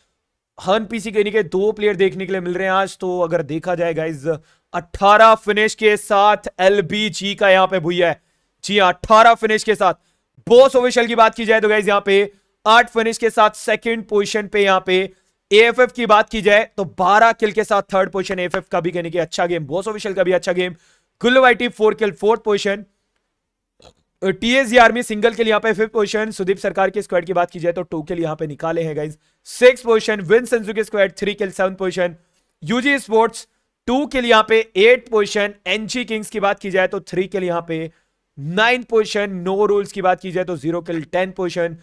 हर्न पीसी कहनी के दो प्लेयर देखने के लिए मिल रहे हैं आज तो अगर देखा जाए गाइज 18 फिनिश के साथ एल जी का यहां पे भूया है जी हाँ अट्ठारह फिनिश के साथ बोस ओविशल की बात की जाए तो गाइज यहां पे आठ फिनिश के साथ सेकंड पोजीशन पे यहां पे एएफएफ की बात की जाए तो 12 किल के साथ थर्ड पोजीशन एएफएफ का भी कहने की अच्छा गेम बोस ऑफिशियल का भी अच्छा game Gul YT four kill fourth position TSG army single के लिए यहाँ पे फिफ्थ पोजीशन सुदीप सरकार के स्क्वाड की बात की जाए तो टू किल यहाँ पे निकाले हैं guys six position Vincenzo के squad three kill seven position UG sports two के लिए यहाँ पे एट पोजिशन एनजी किंग्स की बात की जाए तो थ्री के लिए यहाँ पे नाइन पोजिशन नो रूल्स की बात की जाए तो जीरो के लिए टेन पोजिशन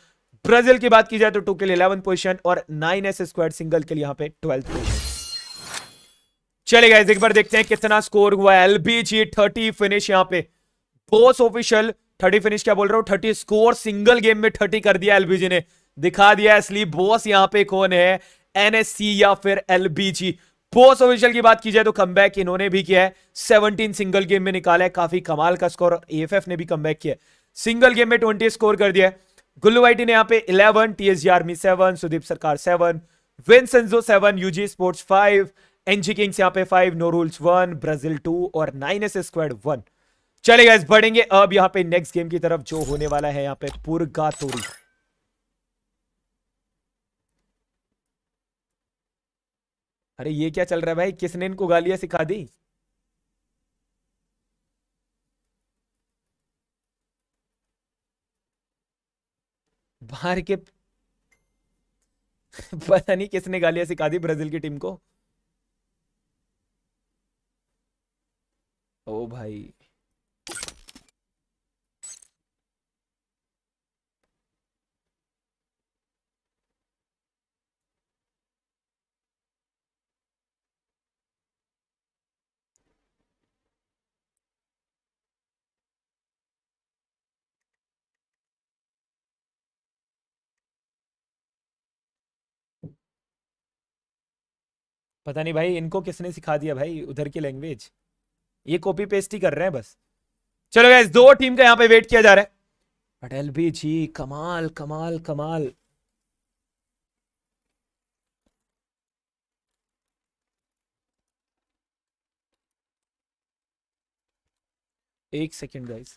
ब्राजील की बात की जाए तो टू के लिए इलेवन पोजिशन और नाइन एस स्क्वाड सिंगल के लिए यहाँ पे ट्वेल्थ पोजिशन चले गए एक बार देखते हैं कितना स्कोर हुआ है एलबीजी थर्टी फिनिश यहां पे बोस ऑफिशियल थर्टी फिनिश क्या बोल रहा हूं थर्टी स्कोर सिंगल गेम में थर्टी कर दिया एलबीजी ने दिखा दिया असली बोस यहाँ पे कौन है एनएससी या फिर एलबीजी बोस ऑफिशियल की बात की जाए तो कमबैक इन्होंने भी किया है 17 सिंगल गेम में निकाला है काफी कमाल का स्कोर एफ ने भी कम किया है सिंगल गेम में 20 स्कोर कर दिया है गुल्लू ने यहाँ पे 11 TSG army 7 Sudeep Sarkar 7 Vincenzo 7 UG sports 5 NG kings यहाँ पे 5 नो रूल्स 1 ब्राजील 2 और एस स्क्वाड 1 चलेगा गाइस बढ़ेंगे अब यहाँ पे नेक्स्ट गेम की तरफ जो होने वाला है यहाँ पे पुरगातोरी अरे ये क्या चल रहा है भाई किसने इनको गालियां सिखा दी बाहर के [laughs] पता नहीं किसने गालियां सिखा दी ब्राजील की टीम को ओ भाई पता नहीं भाई इनको किसने सिखा दिया भाई उधर की लैंग्वेज ये कॉपी पेस्ट ही कर रहे हैं बस चलो गैस दो टीम का यहाँ पे वेट किया जा रहा है पटेल भी जी कमाल कमाल कमाल एक सेकेंड गाइस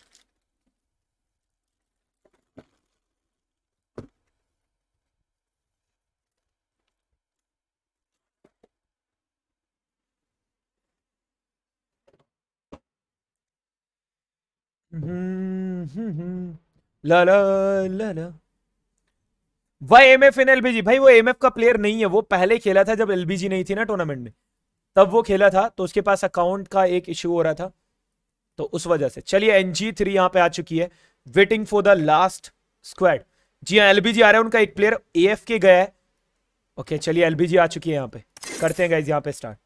ला ला ला ला वह एम एफ एलबीजी भाई वो एम एफ का प्लेयर नहीं है वो पहले खेला था जब एलबीजी नहीं थी ना टूर्नामेंट में तब वो खेला था तो उसके पास अकाउंट का एक इश्यू हो रहा था तो उस वजह से चलिए एन जी थ्री यहाँ पे आ चुकी है waiting for the last squad जी हाँ एलबीजी आ रहा है उनका एक प्लेयर ए एफ के गया है ओके चलिए एलबीजी आ चुकी है यहाँ पे करते हैं गाइज यहाँ पे स्टार्ट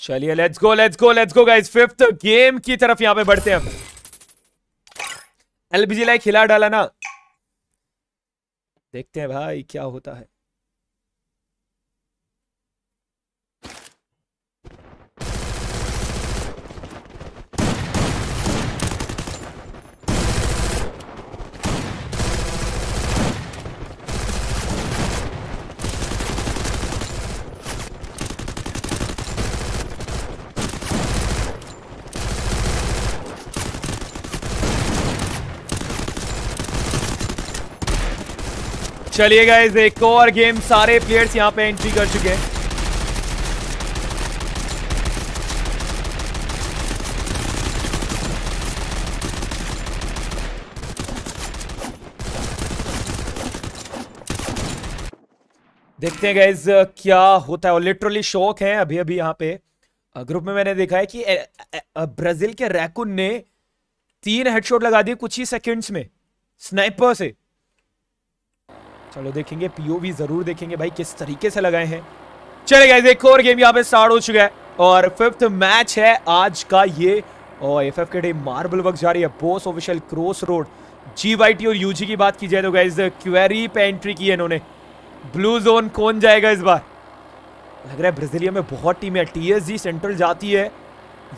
चलिए let's go let's go let's go guys fifth game की तरफ यहां पे बढ़ते हैं एलबीजी लाइक खिला डाला ना देखते हैं भाई क्या होता है चलिए गाइज एक और गेम सारे प्लेयर्स यहाँ पे एंट्री कर चुके हैं देखते हैं गाइज क्या होता है और लिटरली शौक है अभी अभी यहाँ पे ग्रुप में मैंने देखा है कि ब्राजील के रैकुन ने तीन हेडशॉट लगा दिए कुछ ही सेकंड्स में स्नाइपर से चलो देखेंगे पीओवी जरूर देखेंगे भाई किस तरीके से लगाए हैं चले गए एक और गेम यहाँ पे स्टार्ट हो चुका है और फिफ्थ मैच है आज का ये और एफ एफ के डे मार्बल वर्क जा रही है Bose official cross road G Y T और यूजी की बात की जाए तो गाइज क्वेरी पे एंट्री की है इन्होंने ब्लू जोन कौन जाएगा इस बार लग रहा है ब्राजीलिया में बहुत टीम है टी सेंट्रल जाती है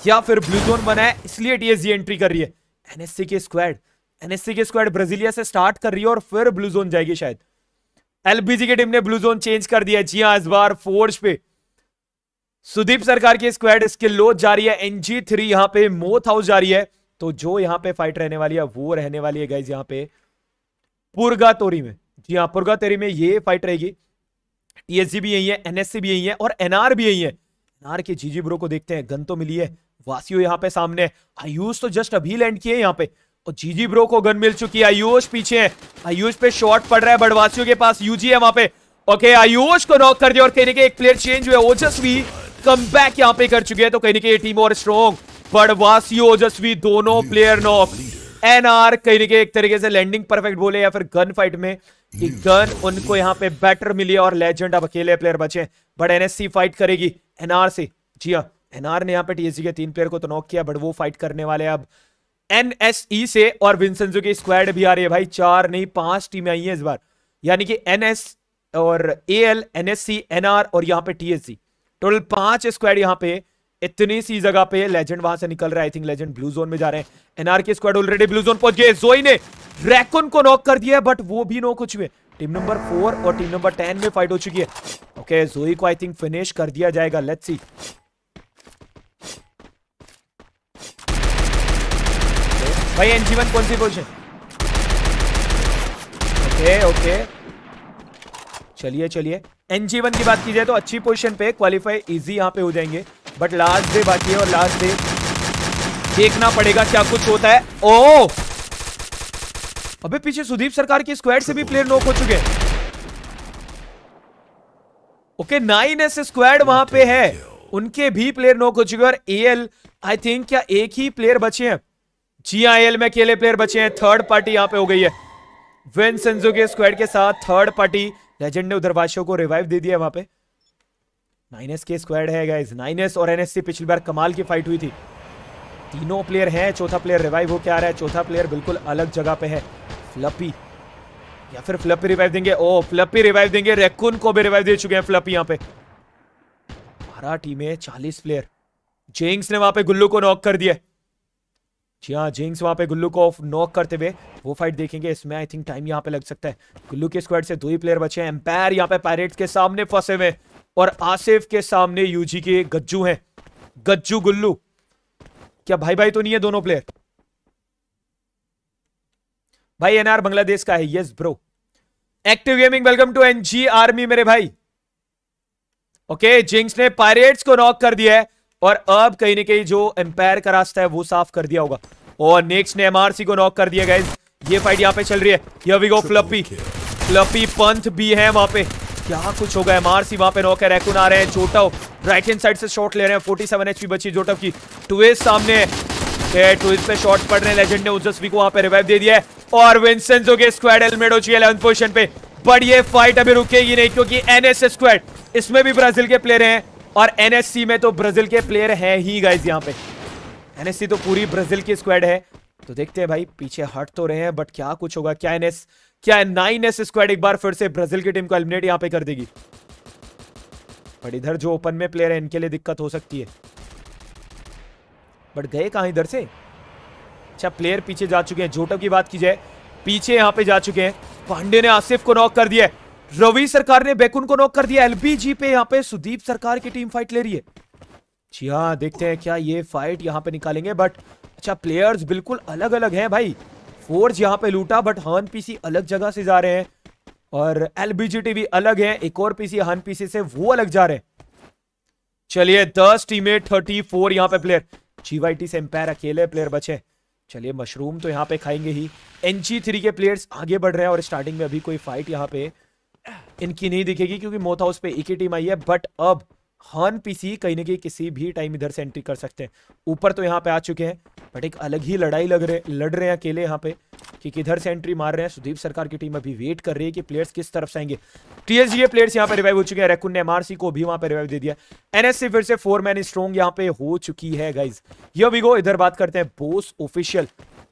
या फिर ब्लू जोन बना है इसलिए टी एंट्री कर रही है एनएससी के स्क्वाड एनएससी के स्क्वाड ब्राजीलिया से स्टार्ट कर रही है और फिर ब्लू जोन जाएगी शायद एलबीजी की टीम ने ब्लू जोन चेंज कर दिया जी हाँ इस बार फोर्स पे सुदीप सरकार की स्क्वाड इसके लो जा रही है एनजी थ्री यहां पे मोथ हाउस जा रही है तो जो यहां पे फाइट रहने वाली है वो रहने वाली है गाइज यहां पे पुरगा तोरी में जी हाँ पुरगा तोरी में ये फाइट रहेगी टीएससी भी यही है एनएससी भी यही है और एनआर भी यही है एनआर के जीजी ब्रो को देखते हैं गन तो मिली है वासियो यहां पे सामने आयुष तो जस्ट अभी लैंड किए यहां पे और जीजी ब्रो को गन मिल चुकी है आयुष पीछे है आयुष पे शॉट पड़ रहा है बड़वासियों के पास यूजी है वहां पे ओके आयुष को नॉक कर दिया और कहने के एक प्लेयर चेंज हुए ओजस्वी कम बैक यहाँ पे कर चुके हैं तो कहने की टीम और स्ट्रॉन्ग बड़वासी ओजस्वी दोनों प्लेयर नॉक एनआर कहीं के एक तरीके से लैंडिंग परफेक्ट बोले या फिर गन फाइट में कि गन उनको यहाँ पे बेटर मिली और लेजेंड अब अकेले प्लेयर बचे बट एनएससी फाइट करेगी एनआर से जी हाँ एनआर ने यहाँ पे टीएससी के तीन प्लेयर को तो नॉक किया बट वो फाइट करने वाले अब एनएसई e से और विंसेंजो की स्क्वाड भी आ रही है भाई चार नहीं पांच टीमें आई हैं इस बार यानी कि एनएस और A L N S C N R और यहाँ पे टी एस सी टोटल पांच स्क्वाड यहाँ पे इतनी सी जगह पे लेजेंड वहां से निकल रहा है I think legend blue zone में जा रहे हैं एनआर के स्क्वाड ऑलरेडी ब्लू जोन पहुंच गए जोई ने ड्रैकन को नॉक कर दिया बट वो भी नो कुछ में टीम नंबर फोर और टीम नंबर टेन में फाइट हो चुकी है ओके जोई को आई थिंक फिनिश कर दिया जाएगा लेट्स सी भाई एन वन कौन सी पोजिशन ओके ओके चलिए चलिए एन वन की बात की जाए तो अच्छी पोजीशन पे क्वालिफाई इजी यहाँ पे हो जाएंगे बट लास्ट डे बाकी है और लास्ट डे देखना पड़ेगा क्या कुछ होता है ओ oh! अबे पीछे सुदीप सरकार की स्क्वाड से भी प्लेयर नोक हो चुके ओके नाइन एस स्क्वाड वहां पे है उनके भी प्लेयर नोक हो चुके और एल आई थिंक क्या एक ही प्लेयर बचे हैं जी हाँ एल में अकेले प्लेयर बचे हैं थर्ड पार्टी यहाँ पे हो गई है विन सेंजो के स्क्वाड के साथ थर्ड पार्टी लेजेंड ने उधर वाशो को रिवाइव दे दिया वहां पे नाइन के स्क्वाड है गाइज नाइन और एन पिछली बार कमाल की फाइट हुई थी तीनों प्लेयर हैं चौथा प्लेयर रिवाइव होके आ रहा है चौथा प्लेयर बिल्कुल अलग जगह पे है फ्लपी या फिर फ्लपी रिवाइव देंगे ओ फ्लपी रिवाइव देंगे रेकुन को भी रिवाइव दे चुके हैं फ्लपी यहाँ पे बारह टीमें चालीस प्लेयर जेंग्स ने वहां पे गुल्लू को नॉक कर दिया जी हाँ जिंग्स वहाँ पे गुल्लू को ऑफ नॉक करते हुए वो फाइट देखेंगे इसमें आई थिंक टाइम यहाँ पे लग सकता है गुल्लू के स्क्वाड से दो ही प्लेयर बचे हैं एम्पायर यहाँ पे पैरेट्स के सामने फंसे हुए और आसिफ के सामने यूजी के गज्जू हैं गज्जू गुल्लू क्या भाई भाई तो नहीं है दोनों प्लेयर भाई एनआर बांग्लादेश का है yes bro active gaming welcome to NG army मेरे भाई ओके जिंग्स ने पायरेट्स को नॉक कर दिया है और अब कहीं ना कहीं जो एम्पायर का रास्ता है वो साफ कर दिया होगा और नेक्स्ट ने एमआरसी को नॉक कर दिया गाइज ये फाइट यहाँ पे चल रही है हियर वी गो फ्लपी फ्लपी पंथ भी है वहां पे क्या कुछ होगा एमआरसी वहां पे नॉक है रैकुन आ रहे हैं छोटा राइट हैंड साइड से शॉट ले रहे हैं 47 एचपी बची जोटव की ट्वेज सामने है ट्वेज पे शॉट पड़ रहे हैं लेजेंड ने उजस्वी को वहां पे रिवाइव दे दिया है और विंसेंस विंसेंजो के स्क्वाड एलमेडो जी 11 पोजिशन पे बट ये फाइट अभी रुकेगी नहीं क्योंकि एनएस स्क्वाड इसमें भी ब्राजील के प्लेयर हैं और एनएससी में तो ब्राजील के प्लेयर है ही गाइज यहाँ पे एनएससी तो पूरी ब्राजील की स्क्वाड है तो देखते हैं भाई पीछे हट तो रहे हैं बट क्या कुछ होगा क्या एनएस क्या नाइन एस स्क्वाड एक बार फिर से ब्राजील की टीम को एलिमिनेट यहाँ पे कर देगी बट इधर जो ओपन में प्लेयर है इनके लिए दिक्कत हो सकती है बट गए कहा इधर से अच्छा प्लेयर पीछे जा चुके हैं जोटो की बात की जाए पीछे यहाँ पे जा चुके हैं पांडे ने आसिफ को नॉक कर दिया रवि सरकार ने बैकुन को नॉक कर दिया एलबीजी पे यहाँ पे सुदीप सरकार की टीम फाइट ले रही है जी हाँ देखते हैं क्या ये फाइट यहाँ पे निकालेंगे बट अच्छा प्लेयर्स बिल्कुल अलग अलग हैं भाई फोर्ज यहाँ पे लूटा बट हन पीसी अलग जगह से जा रहे हैं और एलबीजी टीवी अलग है एक और पीसी हन पीसी से वो अलग जा रहे हैं चलिए दस टीमें थर्टी फोर यहाँ पे प्लेयर जीवाईटी से एम्पायर अकेले प्लेयर बचे चलिए मशरूम तो यहाँ पे खाएंगे ही एनजी थ्री के प्लेयर्स आगे बढ़ रहे हैं और स्टार्टिंग में अभी कोई फाइट यहाँ पे इनकी नहीं दिखेगी क्योंकि मोथ हाउस पे एक ही टीम आई है बट अब हॉर्न पीसी कहीं ना कहीं किसी भी टाइम इधर से एंट्री कर सकते हैं ऊपर तो यहाँ पे आ चुके हैं बट एक अलग ही लड़ाई लग रहे लड़ रहे हैं अकेले यहाँ पे कि किधर से एंट्री मार रहे हैं सुदीप सरकार की टीम अभी वेट कर रही है कि प्लेयर्स किस तरफ से आएंगे टीएसजी के प्लेयर्स यहाँ पे रिवाइव हो चुके हैं रेकुन ने एमआरसी को भी वहां पे रिवाइव दे दिया एनएससी फिर से फोर मैन स्ट्रॉन्ग यहाँ पे हो चुकी है गाइज ये अभी गो इधर बात करते हैं बोस ऑफिशियल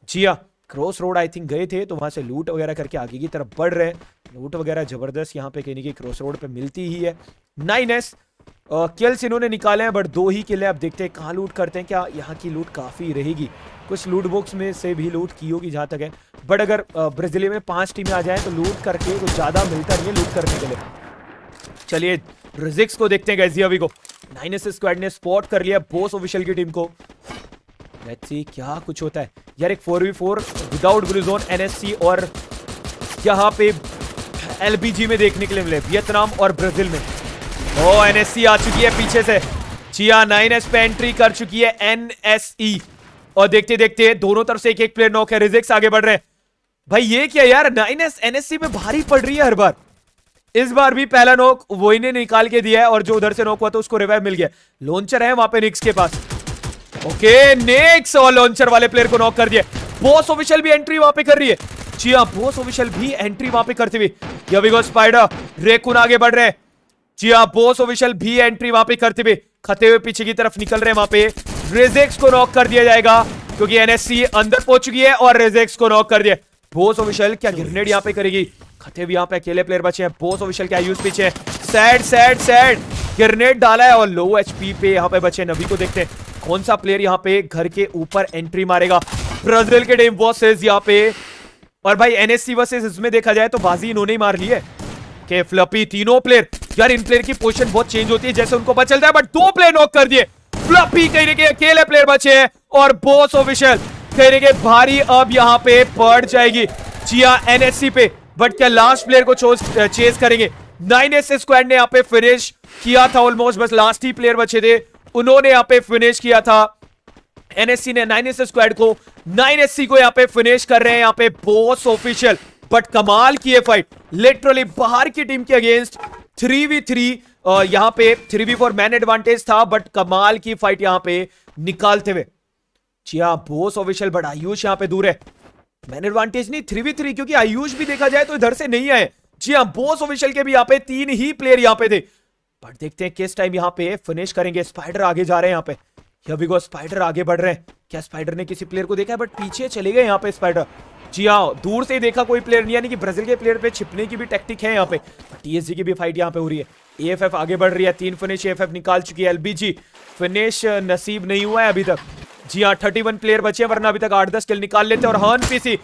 जिया क्रॉस रोड आई थिंक गए थे तो वहां से लूट वगैरह करके आगे की तरफ बढ़ रहे हैं लूट वगैरह जबरदस्त यहाँ पे कहने की क्रॉस रोड पे मिलती ही है नाइन एस किल्स इन्होंने निकाले हैं बट दो ही किले आप देखते हैं कहाँ लूट करते हैं क्या यहाँ की लूट काफ़ी रहेगी कुछ लूट बॉक्स में से भी लूट की होगी जहाँ तक है बट अगर ब्राजीलिया में पांच टीमें आ जाएँ तो लूट करके कुछ ज़्यादा मिलता नहीं है लूट करने के लिए चलिए रिजिक्स को देखते हैं गैजी अभी को नाइन एस स्क्वाड ने स्पॉट कर लिया बोस ऑफिशियल की टीम को सी क्या कुछ होता है यार एक four we four without blue zone एन और यहाँ पे एलबीजी में देखने के लिए मिले वियतनाम और ब्राजील में ओ एनएससी आ चुकी है पीछे से चिया नाइन एस पे एंट्री कर चुकी है एनएसई और देखते देखते दोनों तरफ से एक एक प्लेयर नॉक है रिजिक्स आगे बढ़ रहे हैं भाई ये क्या यार नाइन एस एनएससी में भारी पड़ रही है हर बार इस बार भी पहला नोक वो ने निकाल के दिया है और जो उधर से नोक हुआ तो उसको रिवाइव मिल गया लॉन्चर है वहां पे निक्स के पास ओके नेक्स और लॉन्चर वाले प्लेयर को नॉक कर दिया बॉस ऑफिशियल भी एंट्री वहां पे कर रही है जी हाँ बॉस ऑफिशियल भी एंट्री वहां पे करती हुई या बिकॉज स्पाइडर रेकुन आगे बढ़ रहे हैं जी हाँ बॉस ऑफिशियल भी एंट्री वहां पे करते हुए खते हुए पीछे की तरफ निकल रहे हैं वहां पे रेजेक्स को नॉक कर दिया जाएगा क्योंकि एनएससी अंदर पहुंच चुकी है और रेजेक्स को नॉक कर दिया बोस ऑफिशियल क्या ग्रेनेड यहाँ पे करेगी खते भी यहाँ पे अकेले प्लेयर बचे हैं बोस ऑफिशियल क्या यूज पीछे सैड सैड सैड ग्रेनेड डाला है और लो एचपी पे यहाँ पे बचे नबी को देखते हैं कौन सा प्लेयर यहाँ पे घर के ऊपर एंट्री मारेगा ब्राजील के टीम बॉसेस यहाँ पे और भाई एनएससी वर्सेज इसमें देखा जाए तो बाजी इन्होंने ही मार ली है के फ्लपी तीनों प्लेयर यार इन प्लेयर की पोजीशन बहुत चेंज होती है जैसे उनको पता चलता है बट दो प्लेयर नॉक कर दिए फ्लपी कहीं ना अकेले प्लेयर बचे हैं और बॉस ऑफिशियल कहीं ना भारी अब यहाँ पे पड़ जाएगी जिया एनएससी पे बट क्या लास्ट प्लेयर को चेज करेंगे नाइन एस स्क्वाड ने यहाँ पे फिनिश किया था ऑलमोस्ट बस लास्ट ही प्लेयर बचे थे उन्होंने यहाँ पे फिनिश किया था एनएससी ने नाइन एस स्क्वाड को नाइन एस को यहाँ पे फिनिश कर रहे हैं यहाँ पे बॉस ऑफिशियल बट कमाल की है फाइट लिटरली बाहर की टीम के अगेंस्ट थ्री वी थ्री यहाँ पे three V four man advantage था बट कमाल की फाइट यहाँ पे निकालते हुए जी हाँ बोस ऑफिशियल बट आयुष यहाँ पे दूर है मैन एडवांटेज नहीं थ्री वी थ्री क्योंकि आयुष भी देखा जाए तो इधर से नहीं आए जी हाँ बोस ऑफिशियल के भी यहाँ पे तीन ही प्लेयर यहाँ पे थे बट देखते हैं किस टाइम यहाँ पे फिनिश करेंगे स्पाइडर आगे जा रहे हैं यहाँ पे क्या बिकॉज स्पाइडर आगे बढ़ रहे हैं क्या स्पाइडर ने किसी प्लेयर को देखा है बट पीछे चले गए यहाँ पे स्पाइडर जी हाँ दूर से ही देखा कोई प्लेयर नहीं यानी कि ब्राजील के प्लेयर पे छिपने की भी टेक्टिक है यहाँ पे टीएससी की भी फाइट यहाँ पे हो रही है एएफएफ आगे बढ़ रही है तीन फिनिश एएफएफ निकाल चुकी है एलबीजी फिनिश नसीब नहीं हुआ है अभी तक जी हाँ थर्टी वन प्लेयर बचे हैं वरना अभी तक आठ दस किल निकाल लेते हैं और हॉर्न पीसी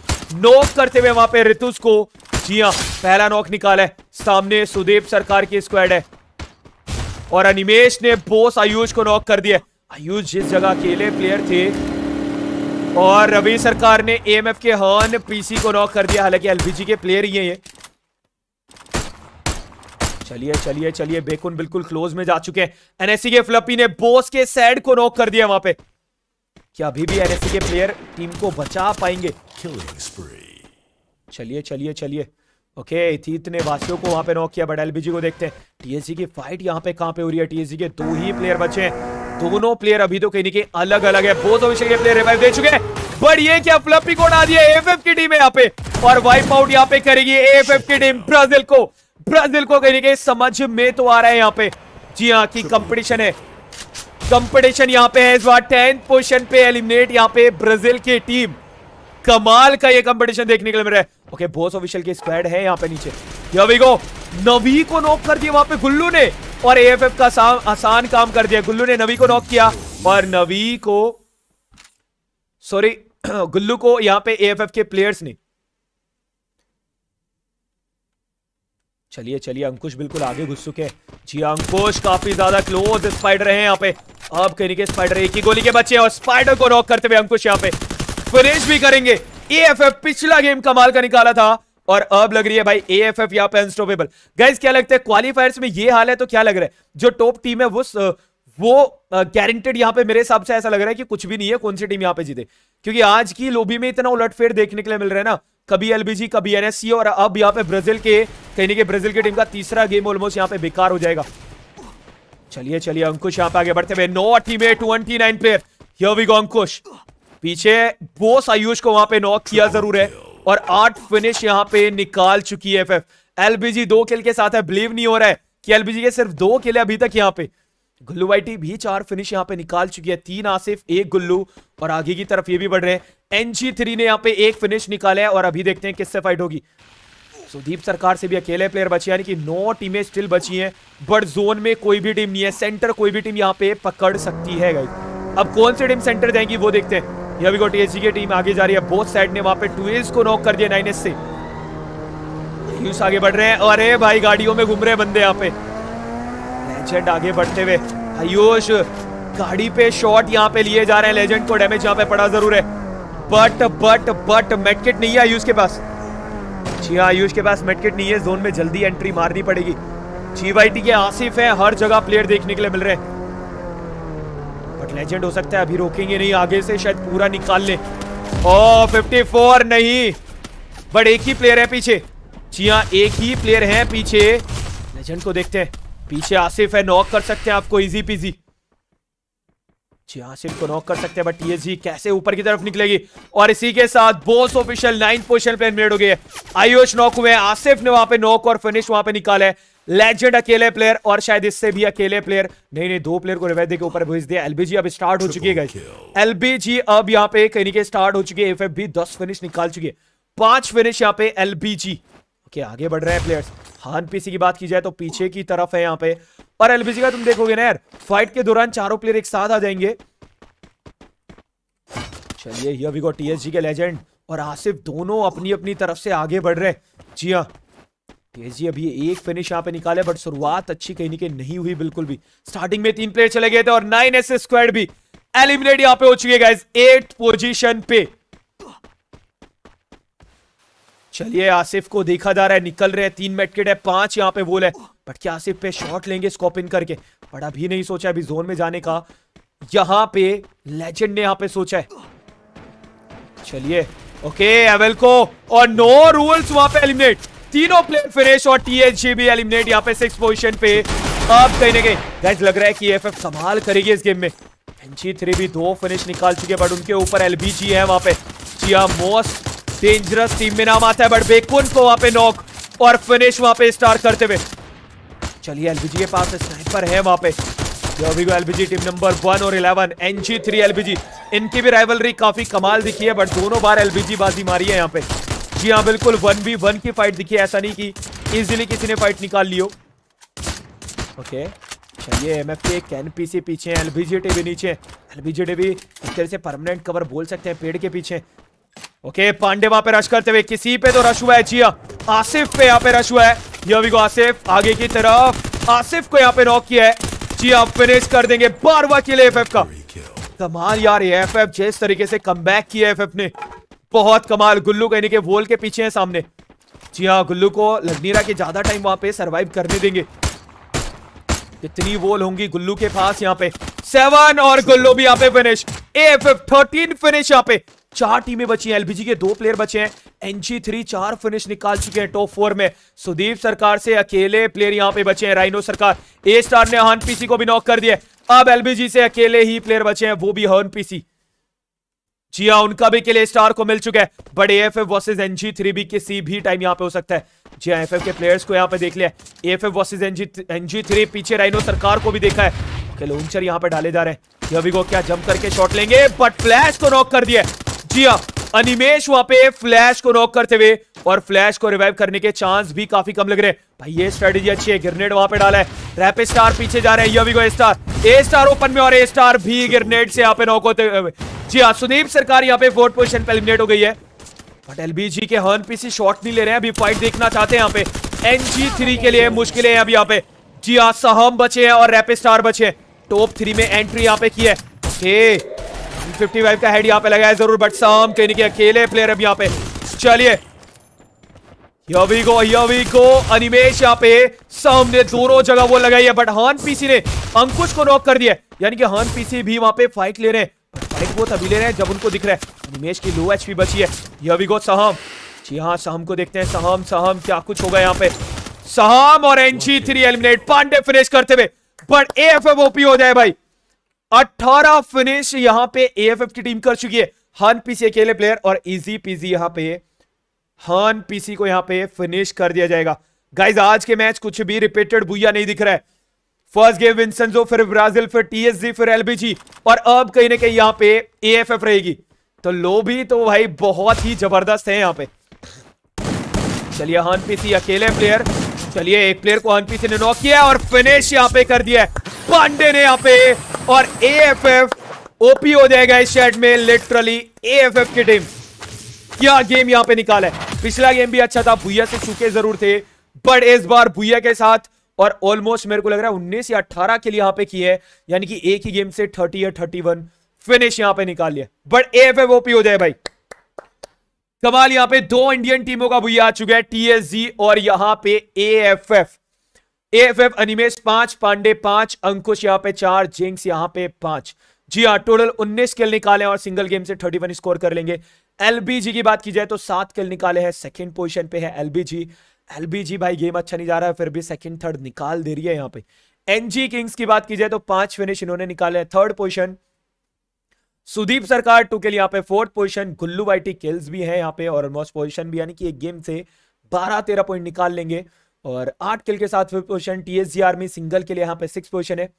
नोक करते हुए वहां पे रितुज को जी हाँ पहला नोक निकाला है सामने सुदीप सरकार की स्क्वाड है और अनिमेश ने बोस आयुष को नॉक कर दिया आयुष जिस जगह अकेले प्लेयर थे और रवि सरकार ने एएमएफ के हॉर्न पीसी को नॉक कर दिया हालांकि एलबीजी के प्लेयर ही हैं चलिए चलिए चलिए बेकुन बिल्कुल क्लोज में जा चुके हैं एनएससी के फ्लपी ने बोस के सैड को नॉक कर दिया वहां पे क्या अभी भी एनएससी के प्लेयर टीम को बचा पाएंगे चलिए चलिए चलिए ओके okay, ने वासियों को वहां पे नॉक किया बट एलबीजी को देखते हैं टीएससी की फाइट यहाँ पे कहां पे हो रही है टीएससी के दो ही प्लेयर बचे हैं दोनों प्लेयर अभी तो कहीं के अलग अलग है बहुत अभिषेक के प्लेयर रिवाइव दे चुके हैं बट ये क्या फ्लपी को आ दिया एएफएफ की टीम है यहाँ पे और वाइप आउट यहाँ पे करेगी एएफएफ की टीम ब्राजील को ब्राजील को कहीं के समझ में तो आ रहा है यहाँ पे जी हाँ की कंपटीशन है कंपटीशन यहाँ पे है इस बार टेंथ पोजिशन पे एलिमिनेट यहाँ पे ब्राजील की टीम कमाल का ये कंपटीशन देखने के लिए मिल रहा है ओके बोस ऑफिशियल के स्क्वाड है यहाँ पे नीचे वी गो नवी को नॉक कर दिया वहां पे गुल्लू ने और एएफएफ का आसान काम कर दिया गुल्लू ने नवी को नॉक किया और नवी को सॉरी [clears throat] गुल्लू को यहां पे एएफएफ के प्लेयर्स ने चलिए चलिए अंकुश बिल्कुल आगे घुस चुके हैं जी हाँ, अंकुश काफी ज्यादा क्लोज स्पाइडर है यहाँ पे अब कहीं के स्पाइडर एक ही गोली के बच्चे और स्पाइडर को नॉक करते हुए अंकुश यहाँ पे फिनिश भी करेंगे एएफएफ पिछला गेम कमाल का निकाला था और अब लग रही है भाई ए एफ एफ यहाँ पे अनस्टॉपेबल गाइज क्या लगता है क्वालिफायर्स में ये हाल है तो क्या लग रहा है जो टॉप टीम है वो वो गारंटेड यहाँ पे मेरे हिसाब से ऐसा लग रहा है कि कुछ भी नहीं है कौन सी टीम यहाँ पे जीते क्योंकि आज की लोबी में इतना उलटफेर देखने के लिए मिल रहा है ना कभी एलबीजी कभी एनएससी और अब यहाँ पे ब्राजील के कहीं के ब्राजील की टीम का तीसरा गेम ऑलमोस्ट यहाँ पे बेकार हो जाएगा चलिए चलिए अंकुश यहाँ पे आगे बढ़ते हुए नौ टीमें ट्वेंटी नाइन प्लेयर अंकुश पीछे बोस आयुष को वहां पे नॉक किया जरूर है और आठ फिनिश यहां पे निकाल चुकी है एफएफ एलबीजी दो किल के साथ है बिलीव नहीं हो रहा है कि एलबीजी के सिर्फ दो किले अभी तक यहां पे गुल्लू वाइटी भी चार फिनिश यहां पे निकाल चुकी है तीन आसिफ एक गुल्लू और आगे की तरफ ये भी बढ़ रहे हैं एनजी थ्री ने यहां पे एक फिनिश निकाला है और अभी देखते हैं किससे फाइट होगी सुदीप सरकार से भी अकेले प्लेयर बचे यानी कि नौ टीमें स्टिल बची हैं बट जोन में कोई भी टीम नहीं है सेंटर कोई भी टीम यहाँ पे पकड़ सकती है गाइस अब कौन सी टीम सेंटर जाएंगी वो देखते हैं यह भी गोटी एसी की टीम आगे जा रही है बोथ साइड ने वहां पे टू एस को नॉक कर दिया नाइन एस से यूस आगे बढ़ रहे हैं अरे भाई गाड़ियों में घूम रहे बंदे यहाँ पे लेजेंड आगे बढ़ते हुए आयुष गाड़ी पे शॉट यहाँ पे लिए जा रहे हैं लेजेंड को डैमेज यहाँ पे पड़ा जरूर है बट बट बट मेडकिट नहीं है आयुष के पास जी हाँ आयुष के पास मेडकिट नहीं है जोन में जल्दी एंट्री मारनी पड़ेगी जी वाई टी के आसिफ है हर जगह प्लेयर देखने के लिए मिल रहे हैं बट लेजेंड हो सकता है अभी रोकेंगे नहीं आगे से शायद पूरा निकाल ले ओ 54 नहीं बट एक ही प्लेयर है पीछे जी हाँ एक ही प्लेयर है पीछे लेजेंड को देखते हैं पीछे आसिफ है नॉक कर सकते हैं आपको इजी पीजी जी हाँ, आसिफ को नॉक कर सकते हैं बट ये जी कैसे ऊपर की तरफ निकलेगी और इसी के साथ बोस ऑफिशियल नाइन्थ पोजिशन पे मेड हो गए आयुष नॉक हुए आसिफ ने वहां पे नॉक और फिनिश वहां पे निकाला है लेजेंड अकेले प्लेयर और शायद इससे भी अकेले प्लेयर नहीं नहीं दो प्लेयर को रिवाइव के ऊपर भेज दिया एलबीजी अब स्टार्ट हो चुकी है एलबीजी अब यहाँ पे कहीं के स्टार्ट हो चुकी है एफ भी दस फिनिश निकाल चुकी है पांच फिनिश यहाँ पे एलबीजी ओके आगे बढ़ रहे हैं प्लेयर्स हान पीसी की बात की जाए तो पीछे की तरफ है यहाँ पे और एलबीजी का तुम देखोगे ना यार फाइट के दौरान चारों प्लेयर एक साथ आ जाएंगे चलिए हियर वी गॉट टीएसजी के लेजेंड और आसिफ दोनों अपनी अपनी तरफ से आगे बढ़ रहे जी हाँ तेजी अभी एक फिनिश यहाँ पे निकाले बट शुरुआत अच्छी कहीं नहीं, नहीं हुई बिल्कुल भी स्टार्टिंग में तीन प्लेयर चले गए थे और नाइन एस स्क्वाड भी एलिमिनेट यहाँ पे हो चुके गाइज एट पोजिशन पे चलिए आसिफ को देखा जा रहा है निकल रहे तीन मेटकेट है पांच यहाँ पे बोल है बट क्या आसिफ पे शॉट लेंगे स्कॉप इन करके बट अभी नहीं सोचा अभी जोन में जाने का यहाँ पे लेजेंड ने यहाँ पे सोचा है चलिए ओके एवेल को और नो रूल्स वहां पे एलिमिनेट तीनों प्लेयर फिनिश और टीएचजी भी एलिमिनेट यहाँ पे सिक्स पोजिशन पे अब कहीं ना कहीं लग रहा है कि एफएफ संभाल करेगी इस गेम में एनजी थ्री भी दो फिनिश निकाल चुके बट उनके ऊपर एलबीजी है वहां पे जिया मोस्ट डेंजरस टीम में नाम आता है बट बेकुन को वहां पे नॉक और फिनिश वहां पे स्टार्ट करते हुए चलिए एलबीजी के पास स्नाइपर है वहां पे अभी एलबीजी टीम नंबर वन और इलेवन एनजी थ्री एलबीजी इनकी भी राइवलरी काफी कमाल दिखी है बट दोनों बार एलबीजी बाजी मारी है यहाँ पे जी हाँ बिल्कुल वन बी वन की फाइट दिखी ऐसा नहीं कि इजीली किसी ने फाइट निकाल लियो ओके चलिए एम एफ के कैन पी से पीछे एल बी जी भी नीचे एल बी जी भी इस तरह से परमानेंट कवर बोल सकते हैं पेड़ के पीछे ओके पांडे वहां पे रश करते हुए किसी पे तो रश हुआ है जिया हाँ, आसिफ पे यहाँ पे रश हुआ है यवी को आसिफ आगे की तरफ आसिफ को यहाँ पे नॉक किया है जी आप हाँ, फिनिश कर देंगे बार बार के लिए एफ एफ का कमाल यार ये एफ जिस तरीके से कम बैक किया एफ ने बहुत कमाल गुल्लू कहने के वोल के पीछे है सामने जी हाँ गुल्लू को लग नहीं रहा कि ज्यादा टाइम वहां पे सरवाइव करने देंगे कितनी वोल होंगी गुल्लू के पास यहाँ पे सेवन और गुल्लू भी यहाँ पे फिनिश ए थर्टीन फिनिश यहाँ पे चार टीमें बची हैं एलबीजी के दो प्लेयर बचे हैं एनजी थ्री चार फिनिश निकाल चुके हैं टॉप फोर में सुदीप सरकार से अकेले प्लेयर यहाँ पे बचे हैं राइनो सरकार ए स्टार ने हॉर्न पीसी को भी नॉक कर दिया अब एलबीजी से अकेले ही प्लेयर बचे हैं वो भी हॉर्न पीसी हाँ उनका भी किले स्टार को मिल चुका है but A F F versus N G three B किसी भी टाइम यहाँ पे हो सकता है हाँ एफ एफ के प्लेयर्स को यहाँ पे देख लिया A F F versus N G N G three पीछे राइनो सरकार को भी देखा है ओके लॉन्चर यहाँ पे डाले जा रहे हैं अभी को क्या जंप करके शॉट लेंगे बट फ्लैश को नॉक कर दिया जी हाँ अनिमेश वहां पे फ्लैश को नॉक करते हुए और फ्लैश को रिवाइव करने के चांस भी काफी कम लग रहे हैं भाई ये स्ट्रेटेजी अच्छी है ग्रेनेड वहां पे डाला है रैप स्टार पीछे जा रहे हैं यवी स्टार ए स्टार ओपन में और ए स्टार भी ग्रेनेड से यहाँ पे नॉक होते हुए जी हाँ सुदीप सरकार यहाँ पे फोर्थ पोजिशन पे एलिमिनेट हो गई है बट एलबीजी के हर्न पीसी शॉट नहीं ले रहे हैं अभी फाइट देखना चाहते हैं यहाँ पे एनजी थ्री के लिए मुश्किलें हैं अभी यहाँ पे जी हाँ सहम बचे हैं और रैप स्टार बचे हैं टॉप थ्री में एंट्री यहाँ पे की है 55 का हेड यहाँ पे लगाया जरूर बट साम कहने के अकेले प्लेयर अब यहाँ पे चलिए यवी को यवी को अनिमेश यहाँ पे सामने दोनों जगह वो लगाई है बट हान पीसी ने अंकुश को नॉक कर दिया यानी कि हान पीसी भी वहां पे फाइट ले रहे हैं फाइट वो तभी ले रहे हैं जब उनको दिख रहा है अनिमेश की लो एच बची है यवी को सहम जी हाँ सहम को देखते हैं सहम सहम क्या कुछ होगा यहाँ पे सहम और NG three eliminate Pandey finish करते हुए बट एफ हो जाए भाई अट्ठारह फिनिश यहां पे एएफएफ की टीम कर चुकी है हन पीसी अकेले प्लेयर और इजी पीजी यहां पे हन पीसी को यहां पे फिनिश कर दिया जाएगा गाइज आज के मैच कुछ भी रिपीटेड भूया नहीं दिख रहा है फर्स्ट गेम विंसेंजो फिर ब्राजील फिर टीएसजी फिर एलबीजी और अब कहीं ना कहीं यहां पे एएफएफ रहेगी तो लो भी तो भाई बहुत ही जबरदस्त है यहां पे चलिए हन पीसी अकेले प्लेयर चलिए एक प्लेयर को हनपी से नॉक किया और फिनिश यहाँ पे कर दिया पांडे ने यहाँ पे और ए एफ एफ ओपी हो जाएगा इस शर्ट में लिटरली ए एफ एफ की टीम क्या गेम यहाँ पे निकाला है पिछला गेम भी अच्छा था भूया से चुके जरूर थे बट इस बार भूया के साथ और ऑलमोस्ट मेरे को लग रहा है उन्नीस या अट्ठारह के लिए यहाँ पे की है यानी कि एक ही गेम से थर्टी या थर्टी वन फिनिश यहाँ पे निकाल लिया बट एफ एफ ओपी हो जाए भाई कमाल यहां पे दो इंडियन टीमों का भैया आ चुका है टीएसजी और यहां पे एएफएफ एएफएफ अनिमेश पांच पांडे पांच अंकुश यहां पे चार जिंक्स यहां पे पांच जी हाँ टोटल उन्नीस खेल निकाले और सिंगल गेम से थर्टी वन स्कोर कर लेंगे एलबीजी की बात की जाए तो सात खेल निकाले हैं सेकंड पोजिशन पे है एलबीजी एलबीजी भाई गेम अच्छा नहीं जा रहा है फिर भी सेकंड थर्ड निकाल दे रही है यहां पे एनजी किंग्स की बात की जाए तो पांच फिनिश इन्होंने निकाले हैं थर्ड पोजिशन सुदीप सरकार टू के लिए यहाँ पे fourth position Gullu by T kills भी है यहाँ पे और ऑलमोस्ट पोजिशन भी यानी कि एक गेम से बारह तेरह पॉइंट निकाल लेंगे और आठ किल के साथ fifth position TSGR army single के लिए यहाँ पे सिक्स पोजिशन है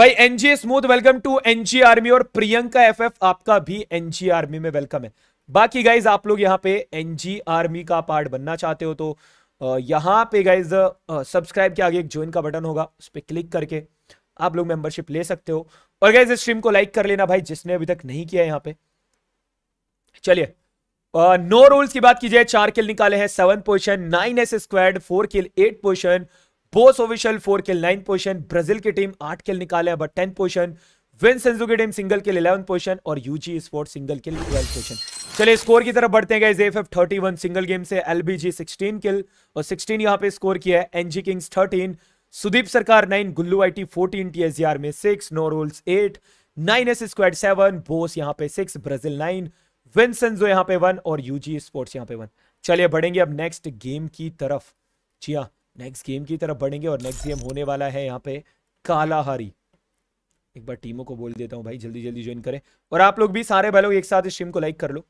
भाई NG smooth welcome to NG army और प्रियंका एफएफ आपका भी एनजी आर्मी में वेलकम है बाकी गाइज आप लोग यहाँ पे एनजी आर्मी का पार्ट बनना चाहते हो तो यहाँ पे गाइज सब्सक्राइब के आगे एक ज्वाइन का बटन होगा उस पर क्लिक करके आप लोग मेंबरशिप ले सकते हो और गैस इस स्ट्रीम को लाइक कर लेना भाई जिसने अभी तक नहीं किया यहाँ पे चलिए नो रूल्स की बात कीजिए चार किल निकाले हैं seven position nine S squad four kill eight position Bose official four kill nine position Brazil की टीम आठ किल निकाले हैं but ten position Vincenzo की team single kill eleven position और UG sport single kill twelve position चलिए score की तरफ बढ़ते हैं F F thirty one single game से एलबीजी सिक्सटीन किल और सिक्सटीन यहाँ पे स्कोर किया है NG Kings thirteen Sudeep Sarkar nine गुल्लू I T fourteen T S R में six rolls eight nine S squad seven बोस यहाँ पे सिक्स ब्राजील नाइन जो यहाँ पे वन और यूजी स्पोर्ट्स e यहाँ पे वन चलिए बढ़ेंगे अब नेक्स्ट गेम की तरफ जी हाँ नेक्स्ट गेम की तरफ बढ़ेंगे और नेक्स्ट गेम होने वाला है यहाँ पे कालाहारी एक बार टीमों को बोल देता हूँ भाई जल्दी जल्दी ज्वाइन करें और आप लोग भी सारे भाई लोग एक साथ इस स्ट्रीम को लाइक कर लो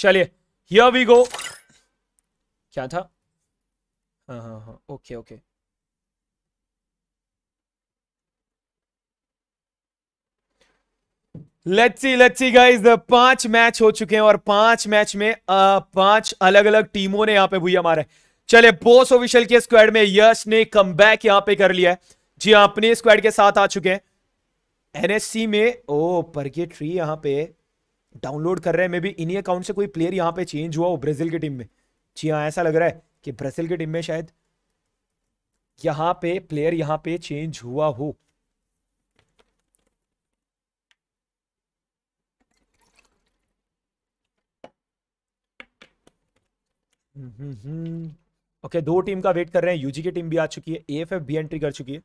चलिए हियर वी गो क्या था हाँ हाँ हाँ okay okay let's see let's see guys पांच मैच हो चुके हैं और पांच मैच में पांच अलग अलग टीमों ने यहां पे भूया मारा है चले बोस ऑफिशियल के स्क्वाड में यश ने कम बैक यहां पर कर लिया है जी अपने स्क्वाड के साथ आ चुके हैं एनएससी में ओ पर यहां पे डाउनलोड कर रहे हैं मे बी इन्हीं अकाउंट से कोई प्लेयर यहाँ पे चेंज हुआ हो ब्राजील की टीम में जी हाँ ऐसा लग रहा है कि ब्राजील की टीम में शायद यहाँ पे प्लेयर यहाँ पे चेंज हुआ हो ओके हम्म, हम्म, हम्म। दो टीम का वेट कर रहे हैं यूजी की टीम भी आ चुकी है एएफएफ भी एंट्री कर चुकी है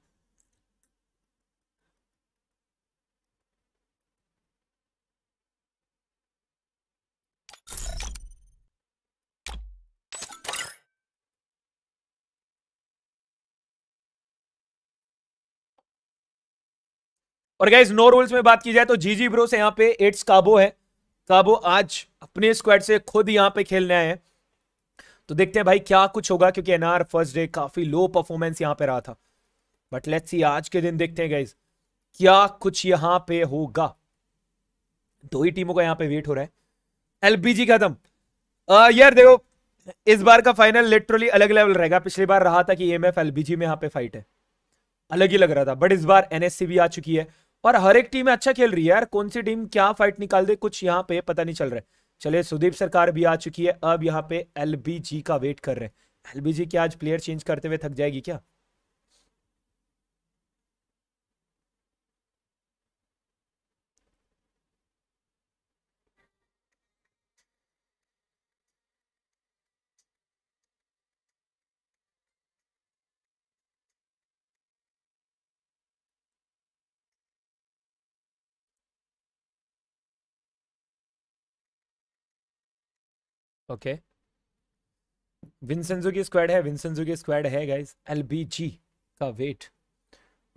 और गाइज नो रूल्स में बात की जाए तो जीजी ब्रो से यहाँ पे एट्स काबो है काबो आज अपने स्क्वाड से खुद यहाँ पे खेलने आए हैं तो देखते हैं भाई क्या कुछ होगा क्योंकि एनआर फर्स्ट डे काफी लो परफॉर्मेंस यहाँ पे रहा था बट लेट्स सी आज के दिन देखते हैं गाइज क्या कुछ यहाँ पे होगा दो ही टीमों का यहाँ पे वेट हो रहा है एलबीजी खत्म यार देखो इस बार का फाइनल लिटरली अलग लेवल रहेगा पिछली बार रहा था कि एम एफ एलबीजी में यहाँ पे फाइट है अलग ही लग रहा था बट इस बार एनएससी भी आ चुकी है और हर एक टीम अच्छा खेल रही है यार कौन सी टीम क्या फाइट निकाल दे कुछ यहाँ पे पता नहीं चल रहा है चलिए सुदीप सरकार भी आ चुकी है अब यहाँ पे एल का वेट कर रहे हैं एल क्या आज प्लेयर चेंज करते हुए थक जाएगी क्या ओके विंसेंजो की स्क्वाड है विंसेंजो की स्क्वाड है गाइज एल का वेट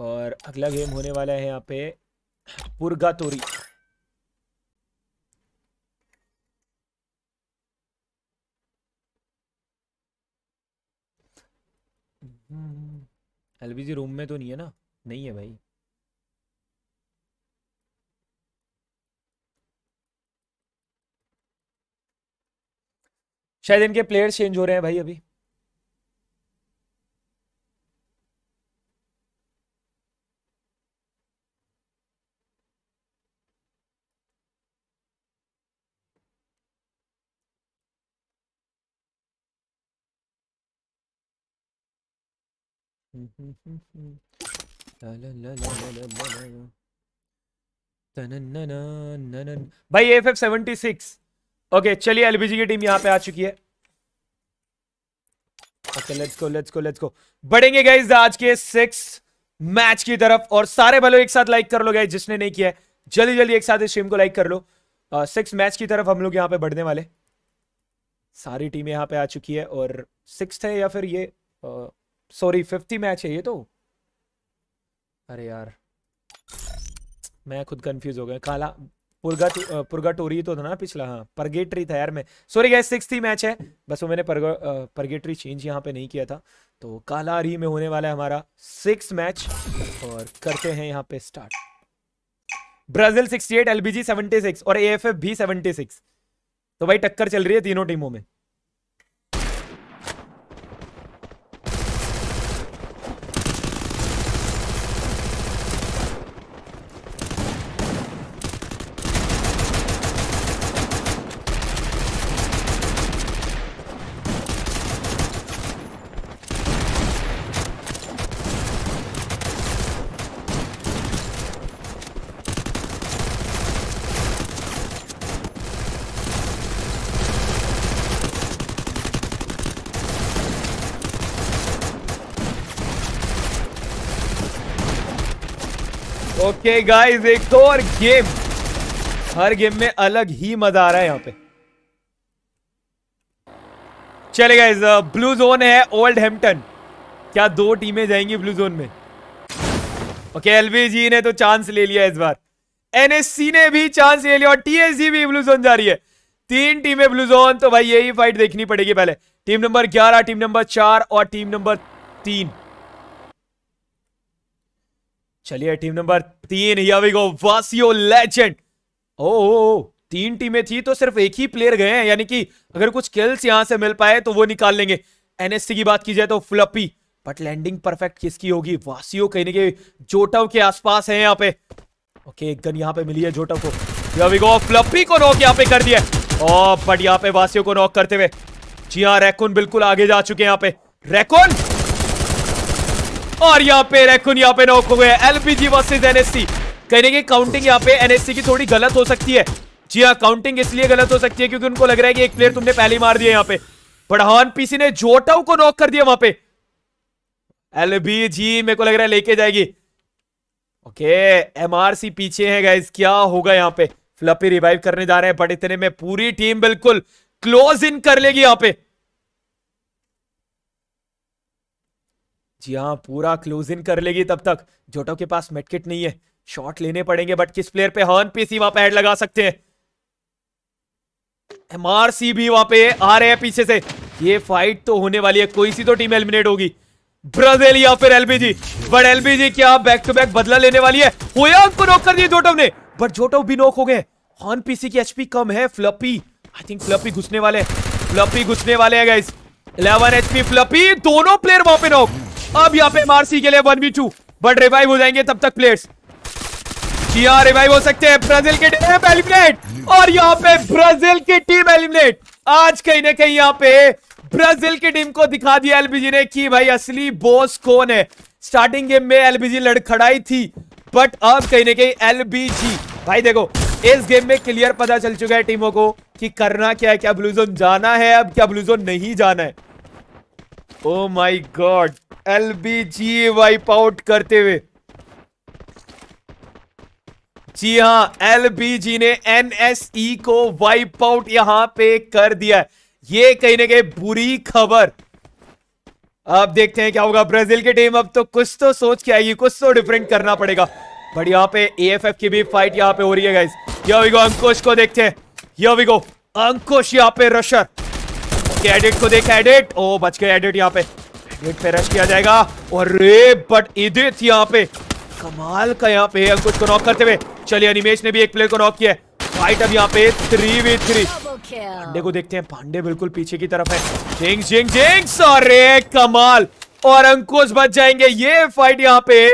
और अगला गेम होने वाला है यहाँ पे पुरगा तोरी एल रूम में तो नहीं है ना नहीं है भाई शायद इनके प्लेयर्स चेंज हो रहे हैं भाई अभी भाई F F seventy six okay चलिए एलबीजी की टीम यहां पे आ चुकी है okay let's go let's go let's go बढ़ेंगे गाइज आज के सिक्स मैच की तरफ और सारे भलो एक साथ लाइक कर लो गाइज जिसने नहीं किया जल्दी जल्दी एक साथ इस टीम को लाइक कर लो सिक्स uh, मैच की तरफ हम लोग यहाँ पे बढ़ने वाले सारी टीमें यहाँ पे आ चुकी है और सिक्स है या फिर ये सॉरी फिफ्थी मैच है ये तो अरे यार मैं खुद कंफ्यूज हो गया काला पुर्गाटोरी तो था ना पिछला हाँ परगेटरी था यार मैं सॉरी गैस सिक्स ही मैच है बस वो मैंने परगेटरी चेंज यहाँ पे नहीं किया था तो काला री में होने वाला है हमारा सिक्स मैच और करते हैं यहाँ पे स्टार्ट ब्राजील 68 एलबीजी 76 और एएफएफ भी 76 तो भाई टक्कर चल रही है तीनों टीमों में ओके गाइस एक तो और गेम हर गेम में अलग ही मजा आ रहा है यहाँ पे चले गाइस ब्लू जोन है ओल्ड हेम्पटन क्या दो टीमें जाएंगी ब्लू जोन में ओके जी ने तो चांस ले लिया इस बार एनएससी ने भी चांस ले लिया और टीएसजी भी ब्लू जोन जा रही है तीन टीमें ब्लू जोन तो भाई यही फाइट देखनी पड़ेगी पहले टीम नंबर ग्यारह टीम नंबर चार और टीम नंबर तीन चलिए टीम नंबर तीन यो वासियो लेजेंड ओ, ओ, ओ तीन टीमें थी तो सिर्फ एक ही प्लेयर गए हैं यानी कि अगर कुछ किल्स यहां से मिल पाए तो वो निकाल लेंगे एनएससी की बात की जाए तो फ्लपी बट लैंडिंग परफेक्ट किसकी होगी वासियो कहने के जोटव के आसपास है यहाँ पे ओके एक गन यहाँ पे मिली है जोटव को यो फ्लपी को नॉक यहाँ पे कर दिया और बट यहाँ पे वासियो को नॉक करते हुए जी हाँ रैकोन बिल्कुल आगे जा चुके हैं यहाँ पे रैकोन और यहाँ पे रेकुन यहाँ पे नॉक हो गया एलपीजी वर्सेज एनएससी कहीं ना काउंटिंग यहाँ पे एनएससी की थोड़ी गलत हो सकती है जी हाँ काउंटिंग इसलिए गलत हो सकती है क्योंकि उनको लग रहा है कि एक प्लेयर तुमने पहले ही मार दिया यहाँ पे पढ़ान पीसी ने जोटाऊ को नॉक कर दिया वहां पे बी जी मेरे को लग रहा है लेके जाएगी ओके एमआरसी पीछे है गाइज क्या होगा यहाँ पे फ्लपी रिवाइव करने जा रहे हैं बट इतने में पूरी टीम बिल्कुल क्लोज इन कर लेगी यहाँ पे जी हाँ पूरा क्लोज इन कर लेगी तब तक जोटो के पास मेटकिट नहीं है शॉट लेने पड़ेंगे बट किस प्लेयर पे हॉर्न पी सी पे हेड लगा सकते हैं एमआरसी भी वहां पे आ रहे हैं पीछे से ये फाइट तो होने वाली है कोई सी तो टीम एलिमिनेट होगी ब्राजील या फिर एलबीजी बट एलबीजी क्या बैक टू बैक बदला लेने वाली है होया उनको नोक कर दिया जोटो ने बट जोटो भी नोक हो गए हॉर्न पीसी की एचपी कम है फ्लपी आई थिंक फ्लपी घुसने वाले फ्लपी घुसने वाले हैं गाइस 11 एचपी फ्लपी दोनों प्लेयर वहां पे नॉक अब यहाँ पे मारसी के लिए one by two but revive हो जाएंगे तब तक प्लेयर्स जी हाँ रिवाइव हो सकते हैं ब्राजील के टीम एलिमिनेट और यहाँ पे ब्राजील की टीम एलिमिनेट आज कहीं ना कहीं यहाँ पे ब्राजील की टीम को दिखा दिया एलबीजी ने कि भाई असली बॉस कौन है स्टार्टिंग गेम में एलबीजी लड़खड़ाई थी बट अब कहीं ना कहीं एलबीजी भाई देखो इस गेम में क्लियर पता चल चुका है टीमों को कि करना क्या है क्या ब्लूजोन जाना है अब क्या ब्लूजोन नहीं जाना है oh my god L B G wipe out करते हुए जी हाँ एल बी जी ने एन एस ई को वाइप आउट यहां पे कर दिया ये कहीं ना कहीं बुरी खबर अब देखते हैं क्या होगा ब्राजील की टीम अब तो कुछ तो सोच के आएगी कुछ तो डिफरेंट करना पड़ेगा बट यहाँ पे एएफएफ की भी फाइट यहाँ पे हो रही है गाइस यो अंकुश को देखते हैं यो विगो अंकुश यहाँ पे रशर एडिट को देखा एडिट ओ oh, बच गए एडिट यहाँ पे गेट पे रश किया जाएगा और रे बट इधित यहाँ पे कमाल का यहाँ पे अंकुश को नॉक करते हुए चलिए अनिमेश ने भी एक प्लेयर को नॉक किया फाइट अब यहाँ पे थ्री वी थ्री पांडे को देखते हैं पांडे बिल्कुल पीछे की तरफ है जिंग जिंग जिंग अरे कमाल और अंकुश बच जाएंगे ये फाइट यहाँ पे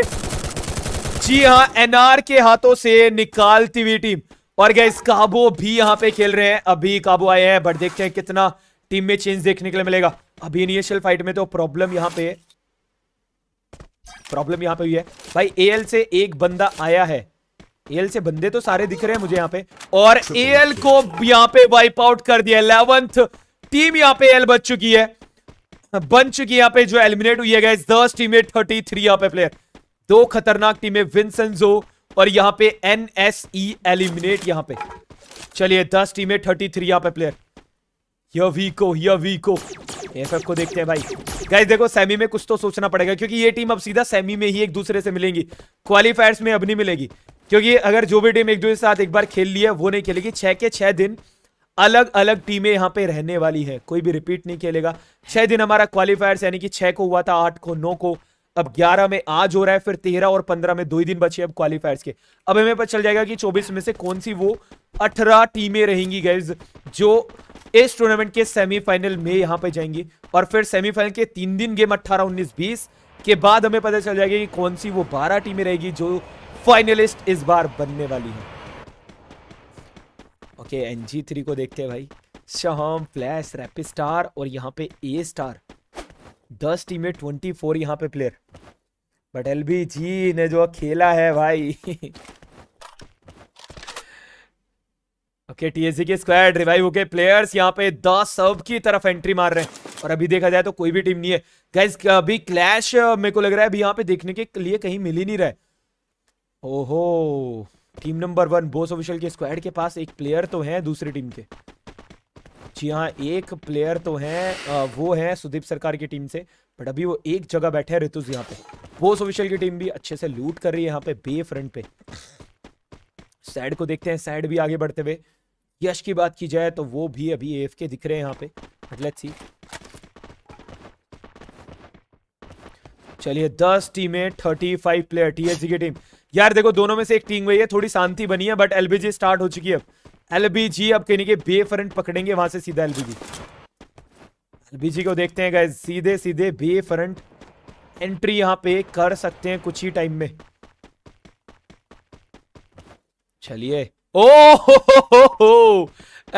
जी हाँ एनआर के हाथों से निकालती हुई टीम और गैस काबू भी यहाँ पे खेल रहे हैं अभी काबू आए हैं बट देखते हैं कितना टीम में चेंज देखने के लिए मिलेगा अभी इनिशियल फाइट में तो प्रॉब्लम यहां पे प्रॉब्लम यहां पे हुई है भाई एल से एक बंदा आया है एल से बंदे तो सारे दिख रहे हैं मुझे यहां पे और एल अच्छा, अच्छा, अच्छा। को यहां पे वाइप आउट कर दिया इलेवंथ टीम यहां पे एल बच चुकी है बन चुकी है पे जो एलिमिनेट हुई है दस टीमें थर्टी थ्री यहां पे प्लेयर दो खतरनाक टीमें विंसन जो और यहाँ पे एनएसई एलिमिनेट यहां पे चलिए दस टीमें थर्टी थ्री यहां पे प्लेयर यो वीको यो वीको को देखते हैं भाई गाइस देखो सेमी में कुछ तो सोचना पड़ेगा क्योंकि ये टीम अब सीधा सेमी में ही एक दूसरे से मिलेंगी क्वालिफायर्स में अब नहीं मिलेगी क्योंकि अगर जो भी टीम एक दूसरे के साथ एक बार खेल लिया है वो नहीं खेलेगी छह के छह दिन अलग अलग टीमें यहाँ पे रहने वाली है कोई भी रिपीट नहीं खेलेगा छह दिन हमारा क्वालिफायर्स यानी कि छह को हुआ था आठ को नौ को अब ग्यारह में आज हो रहा है फिर तेरह और पंद्रह में दो ही दिन बचे अब क्वालिफायर्स के अब हमें पता चल जाएगा कि चौबीस में से कौन सी वो अठारह टीमें रहेंगी गैज जो इस टूर्नामेंट के सेमीफाइनल में यहाँ पे जाएंगे और फिर सेमीफाइनल के तीन दिन गेम अट्ठारह उन्नीस बीस के बाद हमें पता चल जाएगा कि कौन सी वो बारह टीमें रहेगी जो फाइनलिस्ट इस बार बनने वाली है ओके एन थ्री को देखते हैं भाई शाम फ्लैश रैपिड स्टार और यहाँ पे ए स्टार दस टीमें ट्वेंटी फोर यहाँ पे प्लेयर बट एल जी ने जो खेला है भाई [laughs] ओके टीएससी के स्क्वाड रिवाइव होके प्लेयर्स यहाँ पे दस सब की तरफ एंट्री मार रहे हैं और अभी देखा जाए तो कोई भी टीम नहीं है गैस अभी क्लैश मेरे को लग रहा है अभी यहाँ पे देखने के लिए कहीं मिल ही नहीं रहा है ओहो टीम नंबर वन बोस ऑफिशियल के स्क्वाड के पास एक प्लेयर तो है दूसरी टीम के जी हाँ एक प्लेयर तो है वो है सुदीप सरकार की टीम से बट अभी वो एक जगह बैठे हैं ऋतुज यहाँ पे बोस ऑफिशियल की टीम भी अच्छे से लूट कर रही है यहाँ पे बे फ्रंट पे साइड को देखते हैं साइड भी आगे बढ़ते हुए यश की बात की जाए तो वो भी अभी एफ के दिख रहे हैं यहाँ पे लेट्स सी चलिए दस टीमें थर्टी फाइव प्लेयर टीएससी की टीम यार देखो दोनों में से एक टीम गई है थोड़ी शांति बनी है बट एलबीजी स्टार्ट हो चुकी है अब एलबीजी अब कहने के बे फ्रंट पकड़ेंगे वहां से सीधा एलबीजी एलबीजी को देखते हैं गाइज सीधे सीधे बे फ्रंट एंट्री यहां पे कर सकते हैं कुछ ही टाइम में चलिए ओ हो हो हो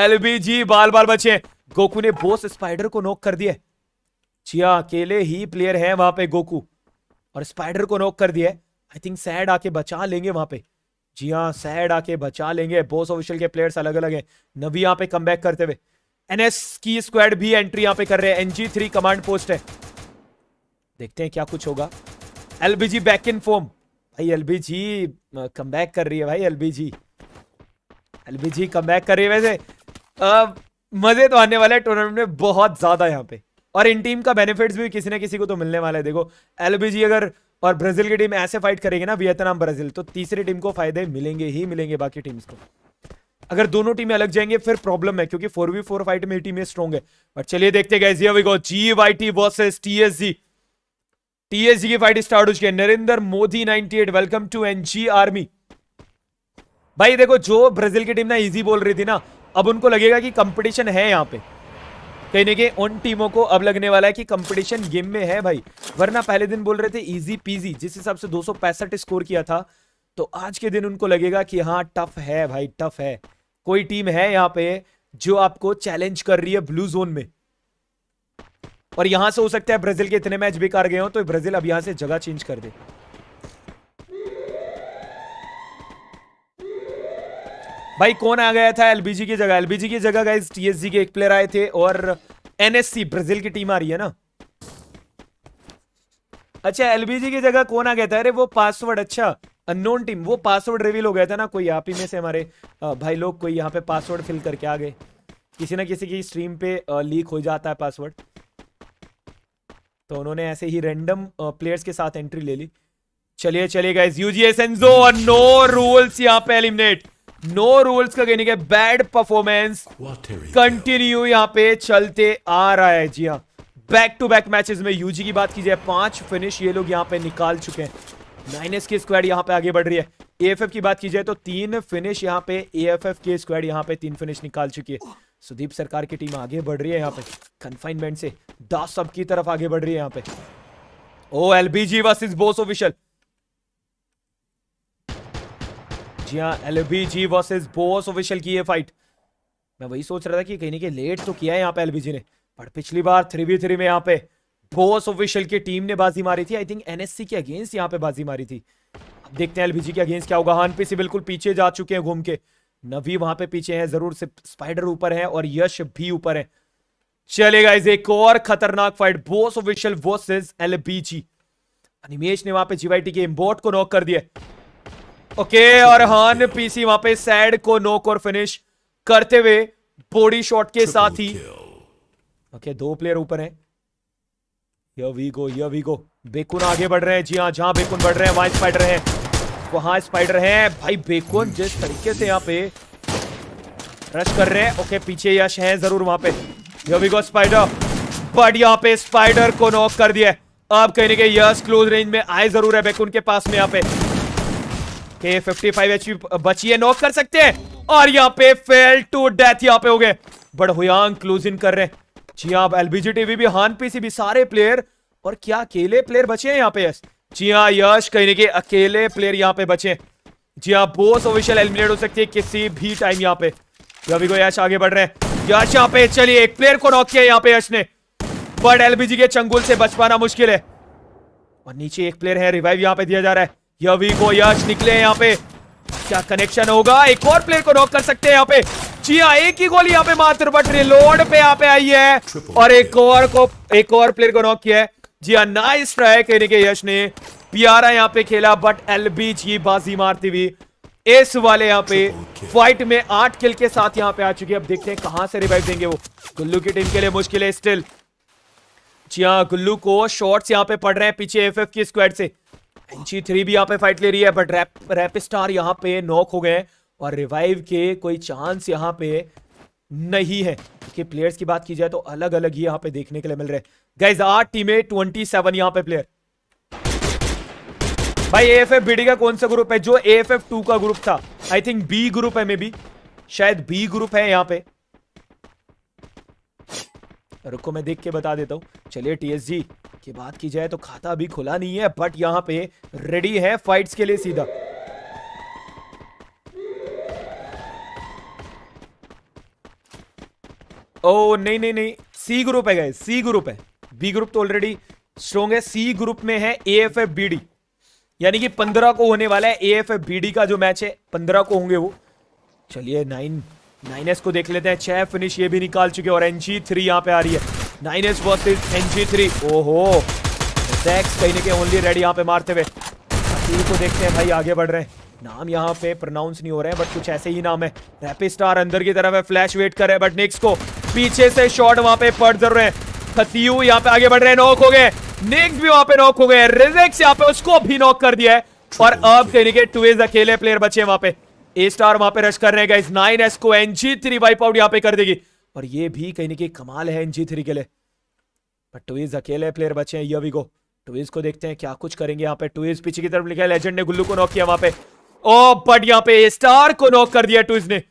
एलबीजी बाल बाल बचे गोकू ने बोस स्पाइडर को नोक कर दिया चिया अकेले ही प्लेयर है वहां पे गोकू और स्पाइडर को नोक कर दिया आई थिंक सैड आके बचा लेंगे वहां पे जी हाँ सैड आके बचा लेंगे बोस ऑफिशियल के प्लेयर्स अलग अलग हैं नवी यहाँ पे कम करते हुए एनएस की स्क्वाड भी एंट्री यहाँ पे कर रहे हैं एनजी थ्री कमांड पोस्ट है देखते हैं क्या कुछ होगा एलबीजी बैक इन फॉर्म भाई एलबीजी कम कर रही है भाई एलबीजी अलवी जी कम बैक कर रही है वैसे मजे तो आने वाले टूर्नामेंट में बहुत ज्यादा यहाँ पे और इन टीम का बेनिफिट्स भी किसी ना किसी को तो मिलने वाला है देखो एलबीजी अगर और ब्राजील की टीम ऐसे फाइट करेगी ना वियतनाम ब्राजील तो तीसरी टीम को फायदे मिलेंगे ही मिलेंगे बाकी टीम्स को अगर दोनों टीमें अलग जाएंगे फिर प्रॉब्लम है क्योंकि फोर वी फोर फाइट में टीमें स्ट्रॉन्ग है बट चलिए देखते गए G Y T versus TSG की फाइट स्टार्ट हो चुकी है Narendra Modi at welcome to G army भाई देखो जो ब्राजील की टीम ना इजी बोल रही थी ना अब उनको लगेगा कि कंपटीशन है यहाँ पे कहीं ना कहीं उन टीमों को अब लगने वाला है कि कंपटीशन गेम में है भाई वरना पहले दिन बोल रहे थे इजी पीजी जिस हिसाब से दो स्कोर किया था तो आज के दिन उनको लगेगा कि हाँ टफ है भाई टफ है कोई टीम है यहाँ पे जो आपको चैलेंज कर रही है ब्लू जोन में और यहां से हो सकता है ब्राजील के इतने मैच बेकार गए हो तो ब्राजील अब यहां से जगह चेंज कर दे भाई कौन आ गया था एलबीजी की जगह एलबीजी की जगह गाइज टीएसजी के एक प्लेयर आए थे और एनएससी ब्राजील की टीम आ रही है ना अच्छा एलबीजी की जगह कौन आ गया था अरे वो पासवर्ड अच्छा अननोन टीम वो पासवर्ड रिवील हो गया था ना कोई आप ही में से हमारे भाई लोग कोई यहाँ पे पासवर्ड फिल करके आ गए किसी ना किसी की स्ट्रीम पे लीक हो जाता है पासवर्ड तो उन्होंने ऐसे ही रेंडम प्लेयर्स के साथ एंट्री ले ली चलिए चलिए गाइज यूजीएस एंजो और नो रूल्स यहाँ पे एलिमिनेट नो रूल्स का कहने के बैड परफॉर्मेंस कंटिन्यू यहाँ पे चलते आ रहा है जी हाँ बैक टू बैक मैचेस में यूजी की बात की जाए पांच फिनिश ये लोग यहाँ पे निकाल चुके हैं नाइन एस की स्क्वाड यहाँ पे आगे बढ़ रही है एएफएफ की बात की जाए तो तीन फिनिश यहाँ पे एएफएफ के स्क्वाड यहाँ पे तीन फिनिश निकाल चुकी है सुदीप सरकार की टीम आगे बढ़ रही है यहाँ पे कन्फाइनमेंट से दास सब की तरफ आगे बढ़ रही है यहाँ पे ओ L B G versus Bose official जी हाँ L B G versus Bose official की है फाइट मैं वही सोच रहा था कि कहीं ना कहीं लेट तो किया है यहाँ पे एल ने पर पिछली बार थ्री बी थ्री में यहाँ पे बोस ऑफिशियल की टीम ने बाजी मारी थी आई थिंक एनएससी के अगेंस्ट यहाँ पे बाजी मारी थी अब देखते हैं एलबीजी के अगेंस्ट क्या होगा हान हानपीसी बिल्कुल पीछे जा चुके हैं घूम के नवी वहां पे पीछे है जरूर से स्पाइडर ऊपर है और यश भी ऊपर है चलेगा इस एक और खतरनाक फाइट बोस official versus L B G Animesh ने वहां पे जीवाई टी के इम्बोट को नॉक कर दिया ओके और हान पीसी वहां पे सैड को नोक और फिनिश करते हुए बॉडी शॉट के साथ ही ओके दो प्लेयर ऊपर है here we go we go बेकुन आगे बढ़ रहे हैं जी हाँ जहां बेकुन बढ़ रहे हैं वहां स्पाइडर है वहां स्पाइडर है भाई बेकुन जिस तरीके से यहाँ पे रश कर रहे हैं ओके पीछे यश है जरूर वहां पे yo we go spider but यहाँ पे स्पाइडर को नॉक कर दिया अब कहने के यश क्लोज रेंज में आए जरूर है बेकुन के पास में यहाँ पे के 55 एचपी बची है नॉक कर सकते हैं और यहाँ पे फेल टू डेथ यहाँ पे हो गए बट क्लोज इन कर रहे हैं जी हाँ एलबीजी टीवी भी हान पीसी भी सारे प्लेयर और क्या अकेले प्लेयर बचे हैं यहाँ पे यश जी हाँ यश कहीं ना कहीं अकेले प्लेयर यहाँ पे बचे जी हाँ बोस ऑफिशियल एलिमिनेट हो सकती है किसी भी टाइम यहाँ पे अभी को यश आगे बढ़ रहे हैं यश यहाँ पे चलिए एक प्लेयर को नॉक किया यहाँ पे यश ने बट एलबीजी के चंगुल से बच पाना मुश्किल है और नीचे एक प्लेयर है रिवाइव यहाँ पे दिया जा रहा है यवी को यश निकले यहाँ पे क्या कनेक्शन होगा एक और प्लेयर को नॉक कर सकते हैं यहाँ पे जी हाँ एक ही गोली यहाँ पे मात्र बट रिलोड पे यहाँ पे आई है और एक और को एक और प्लेयर को नॉक किया है जी हाँ नाइस ट्राई के यश ने प्यारा यहाँ पे खेला बट एल जी बाजी मारती हुई एस वाले यहाँ पे फाइट में आठ किल के साथ यहाँ पे आ चुके है अब देखते हैं कहां से रिवाइव देंगे वो गुल्लू की टीम के लिए मुश्किल है स्टिल जी हाँ गुल्लू को शॉर्ट्स यहाँ पे पड़ रहे हैं पीछे एफएफ की स्क्वाड से जी थ्री भी यहाँ पे फाइट ले रही है बट रैप रैप स्टार यहाँ पे नॉक हो गए और रिवाइव के कोई चांस यहाँ पे नहीं है कि प्लेयर्स की बात की जाए तो अलग अलग ही यहाँ पे देखने के लिए मिल रहे गाइज आठ टीमें ट्वेंटी सेवन यहाँ पे प्लेयर भाई एफ एफ बीडी का कौन सा ग्रुप है जो एफ एफ टू का ग्रुप था आई थिंक बी ग्रुप है मे बी शायद बी ग्रुप है यहाँ पे रुको मैं देख के बता देता हूँ चलिए टीएसजी की बात की जाए तो खाता अभी खुला नहीं है बट यहाँ पे रेडी है फाइट्स के लिए सीधा ओ oh, नहीं नहीं नहीं सी ग्रुप है गए सी ग्रुप है बी ग्रुप तो ऑलरेडी स्ट्रोंग है सी ग्रुप में है A F F B D यानी कि पंद्रह को होने वाला है A F F B D का जो मैच है पंद्रह को होंगे वो चलिए नाइन नाइन को देख लेते हैं छह फिनिश ये भी निकाल चुके और एन जी थ्री यहाँ पे आ रही है nine S versus N G three ओहो सेक्स कहीं ना कहीं ओनली रेड यहाँ पे मारते हुए अकील को तो देखते हैं भाई आगे बढ़ रहे हैं नाम यहाँ पे प्रोनाउंस नहीं हो रहे हैं बट कुछ ऐसे ही नाम है रेपी स्टार अंदर की तरफ है फ्लैश वेट कर रहे हैं बट निक्स को पीछे से शॉट वहां पे पड़ जरूर है खतियू यहाँ पे आगे बढ़ रहे हैं नॉक हो गए निक्स भी वहां पे नॉक हो गए रिजेक्स यहाँ पे उसको भी नॉक कर दिया है और अब कहीं ना कहीं टू अकेले प्लेयर बचे हैं वहां पे ए स्टार वहां पे रश कर रहे हैं गाइस नाइन एस को एनजी थ्री वाइप आउट यहाँ पे कर देगी और ये भी कहीं ना कहीं कमाल है एनजी थ्री के लिए बट ट्विज अकेले प्लेयर बचे हैं यवी को ट्विज को देखते हैं क्या कुछ करेंगे यहाँ पे ट्विज पीछे की तरफ लिखा है लेजेंड ने गुल्लू को नॉक किया वहां पे ओ बट यहाँ पे ए स्टार को नॉक कर दिया ट्विज ने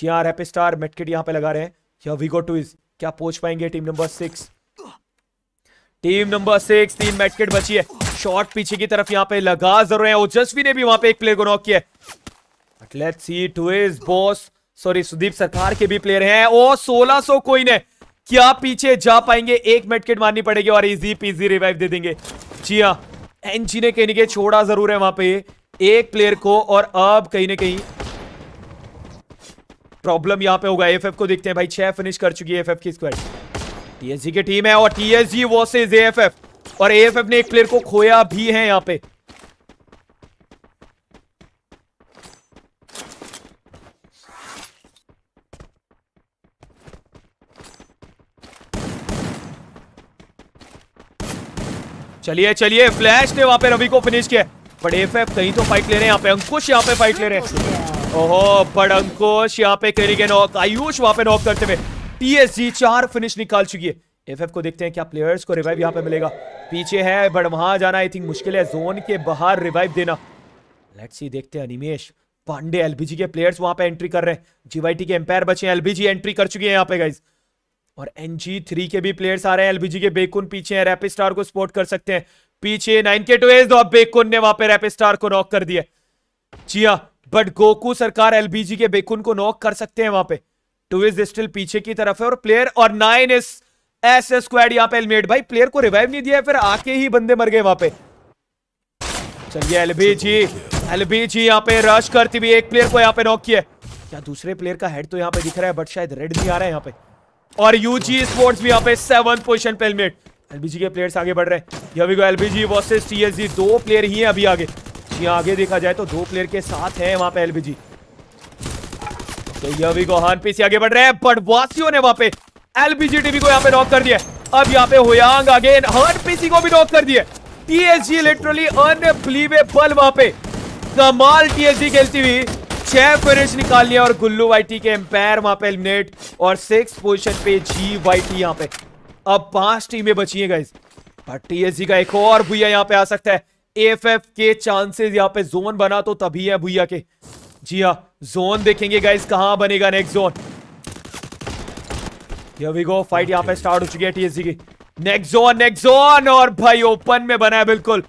जी हाँ रेप स्टार मेटकिट यहाँ पे लगा रहे हैं यवी को ट्विज क्या पहुंच पाएंगे team number six team number six तीन मेटकिट बची है शॉट पीछे की तरफ यहाँ पे लगा जरूर है ओजस्वी ने भी वहां पे एक प्लेयर को नॉक किया but let's see two is boss sorry Sudeep Sarkar के भी प्लेयर हैं ओ 1600 सो कोइन है क्या पीछे जा पाएंगे एक मिनट मेटकेट मारनी पड़ेगी और इजी पीजी रिवाइव दे देंगे जी हाँ एनजी ने कहीं ना कहीं छोड़ा जरूर है वहां पे एक प्लेयर को और अब कहीं ना कहीं प्रॉब्लम यहां पे होगा एफएफ को देखते हैं भाई छह फिनिश कर चुकी है एफएफ की स्क्वाड टीएसजी की टीम है और टीएसजी वर्सेस एएफएफ और एएफएफ ने एक प्लेयर को खोया भी है यहां पे चलिए चलिए फ्लैश ने वहां पे रवि को फिनिश किया बट एफ एफ कहीं तो फाइट ले रहे हैं यहाँ पे अंकुश यहाँ पे फाइट ले रहे हैं ओहो बट अंकुश यहाँ पे करेंगे नॉक आयुष वहां पे नॉक करते हुए एस जी चार फिनिश निकाल चुकी है एफएफ को देखते हैं क्या प्लेयर्स को रिवाइव यहाँ पे मिलेगा पीछे है बट वहां जाना आई थिंक मुश्किल है जोन के बाहर रिवाइव देना लेट्स सी देखते हैं अनिमेश पांडे एलबीजी के प्लेयर्स वहां पे एंट्री कर रहे हैं जीवाईटी के एम्पायर बचे हैं एलबीजी एंट्री कर चुकी है यहाँ पे गाइज और एन थ्री के भी प्लेयर्स आ रहे हैं एलबीजी के बेकुन पीछे हैं रैपिड स्टार को सपोर्ट कर सकते हैं पीछे नाइन के टू एज और बेकुन ने वहां पे रैपिड स्टार को नॉक कर दिया जी हाँ बट गोकू सरकार एलबीजी के बेकुन को नॉक कर सकते हैं वहां पे टू इज स्टिल पीछे की तरफ है और प्लेयर और नाइन इज एस स्क्वाड यहाँ पे एलमेट भाई प्लेयर को रिवाइव नहीं दिया फिर आके ही बंदे मर गए वहां पे चलिए एलबीजी एलबीजी यहाँ पे रश करती हुई एक प्लेयर को यहाँ पे नॉक किया क्या दूसरे प्लेयर का हेड तो यहाँ पे दिख रहा है बट शायद रेड नहीं आ रहा है यहाँ पे और यूजी स्पोर्ट्स भी यहाँ पे सेवन पोजिशन पे हेलमेट एलबीजी के प्लेयर्स आगे बढ़ रहे हैं ये अभी को एलबीजी वर्सेज टीएसजी दो प्लेयर ही हैं अभी आगे जी हाँ, आगे देखा जाए तो दो प्लेयर के साथ हैं वहां पे एलबीजी तो ये अभी को हानपी आगे बढ़ रहे हैं बट वासियों ने वहां पे एलबीजी टीवी को यहाँ पे नॉक कर दिया अब यहाँ पे होयांग आगे अगेन पीसी को भी नॉक कर दिया टीएसजी लिटरली अनबिलीवेबल वहां पे कमाल टीएसजी खेलती हुई छह फिनिश निकाल लिया और गुल्लू वाईटी के एम्पायर वहां पे एलिमिनेट और सिक्स पोजिशन पे जी वाईटी यहां पे अब पांच टीमें बची हैं गाइस और टीएसजी का एक और भूया यहां पे आ सकता है एफएफ के चांसेस यहां पे जोन बना तो तभी है भूया के जी हाँ जोन देखेंगे गाइस कहां बनेगा next zone Here we go, fight यहाँ पे स्टार्ट हो चुकी है टीएसजी की नेक्स्ट जोन नेक्स्ट जोन और भाई ओपन में बना है बिल्कुल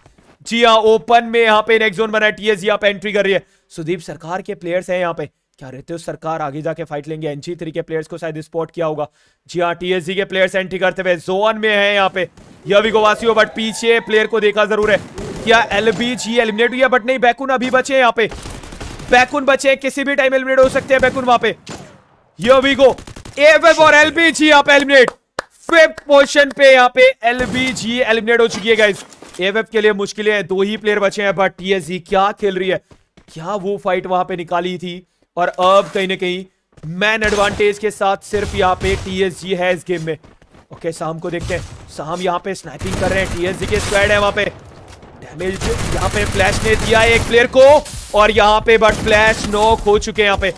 जी हाँ ओपन में यहाँ पे नेक्स्ट जोन बना है टीएसजी यहाँ पे एंट्री कर रही है सुदीप सरकार के प्लेयर्स हैं यहाँ पे क्या रहते हो सरकार आगे जाके फाइट लेंगे एनजी थ्री के प्लेयर्स को शायद स्पॉट किया होगा जी हाँ टीएससी के प्लेयर्स एंट्री करते हुए जोन में है यहाँ पे यह भी गोवासी हो बट पीछे प्लेयर को देखा जरूर है क्या एलबीजी एलिमिनेट हुई बट नहीं बैकुन अभी बचे यहाँ पे बैकुन बचे किसी भी टाइम एलिमिनेट हो सकते हैं बैकुन वहां पे यो वी गो एवेव और एलबीजी यहाँ पे एलिमिनेट फिफ्थ पोजिशन पे यहाँ पे एलबीजी एलिमिनेट हो चुकी है गाइज एवेव के लिए मुश्किलें हैं दो ही प्लेयर बचे हैं बट टीएसजी क्या खेल रही है क्या वो फाइट वहां पे निकाली थी और अब कहीं ना कहीं मैन एडवांटेज के साथ सिर्फ यहाँ पे टीएसजी है इस गेम में ओके शाम को देखते हैं शाम यहाँ पे स्नैपिंग कर रहे हैं टीएसजी के स्क्वाड है वहां पे डैमेज यहाँ पे फ्लैश ने दिया एक प्लेयर को और यहाँ पे बट फ्लैश नॉक हो चुके हैं यहाँ पे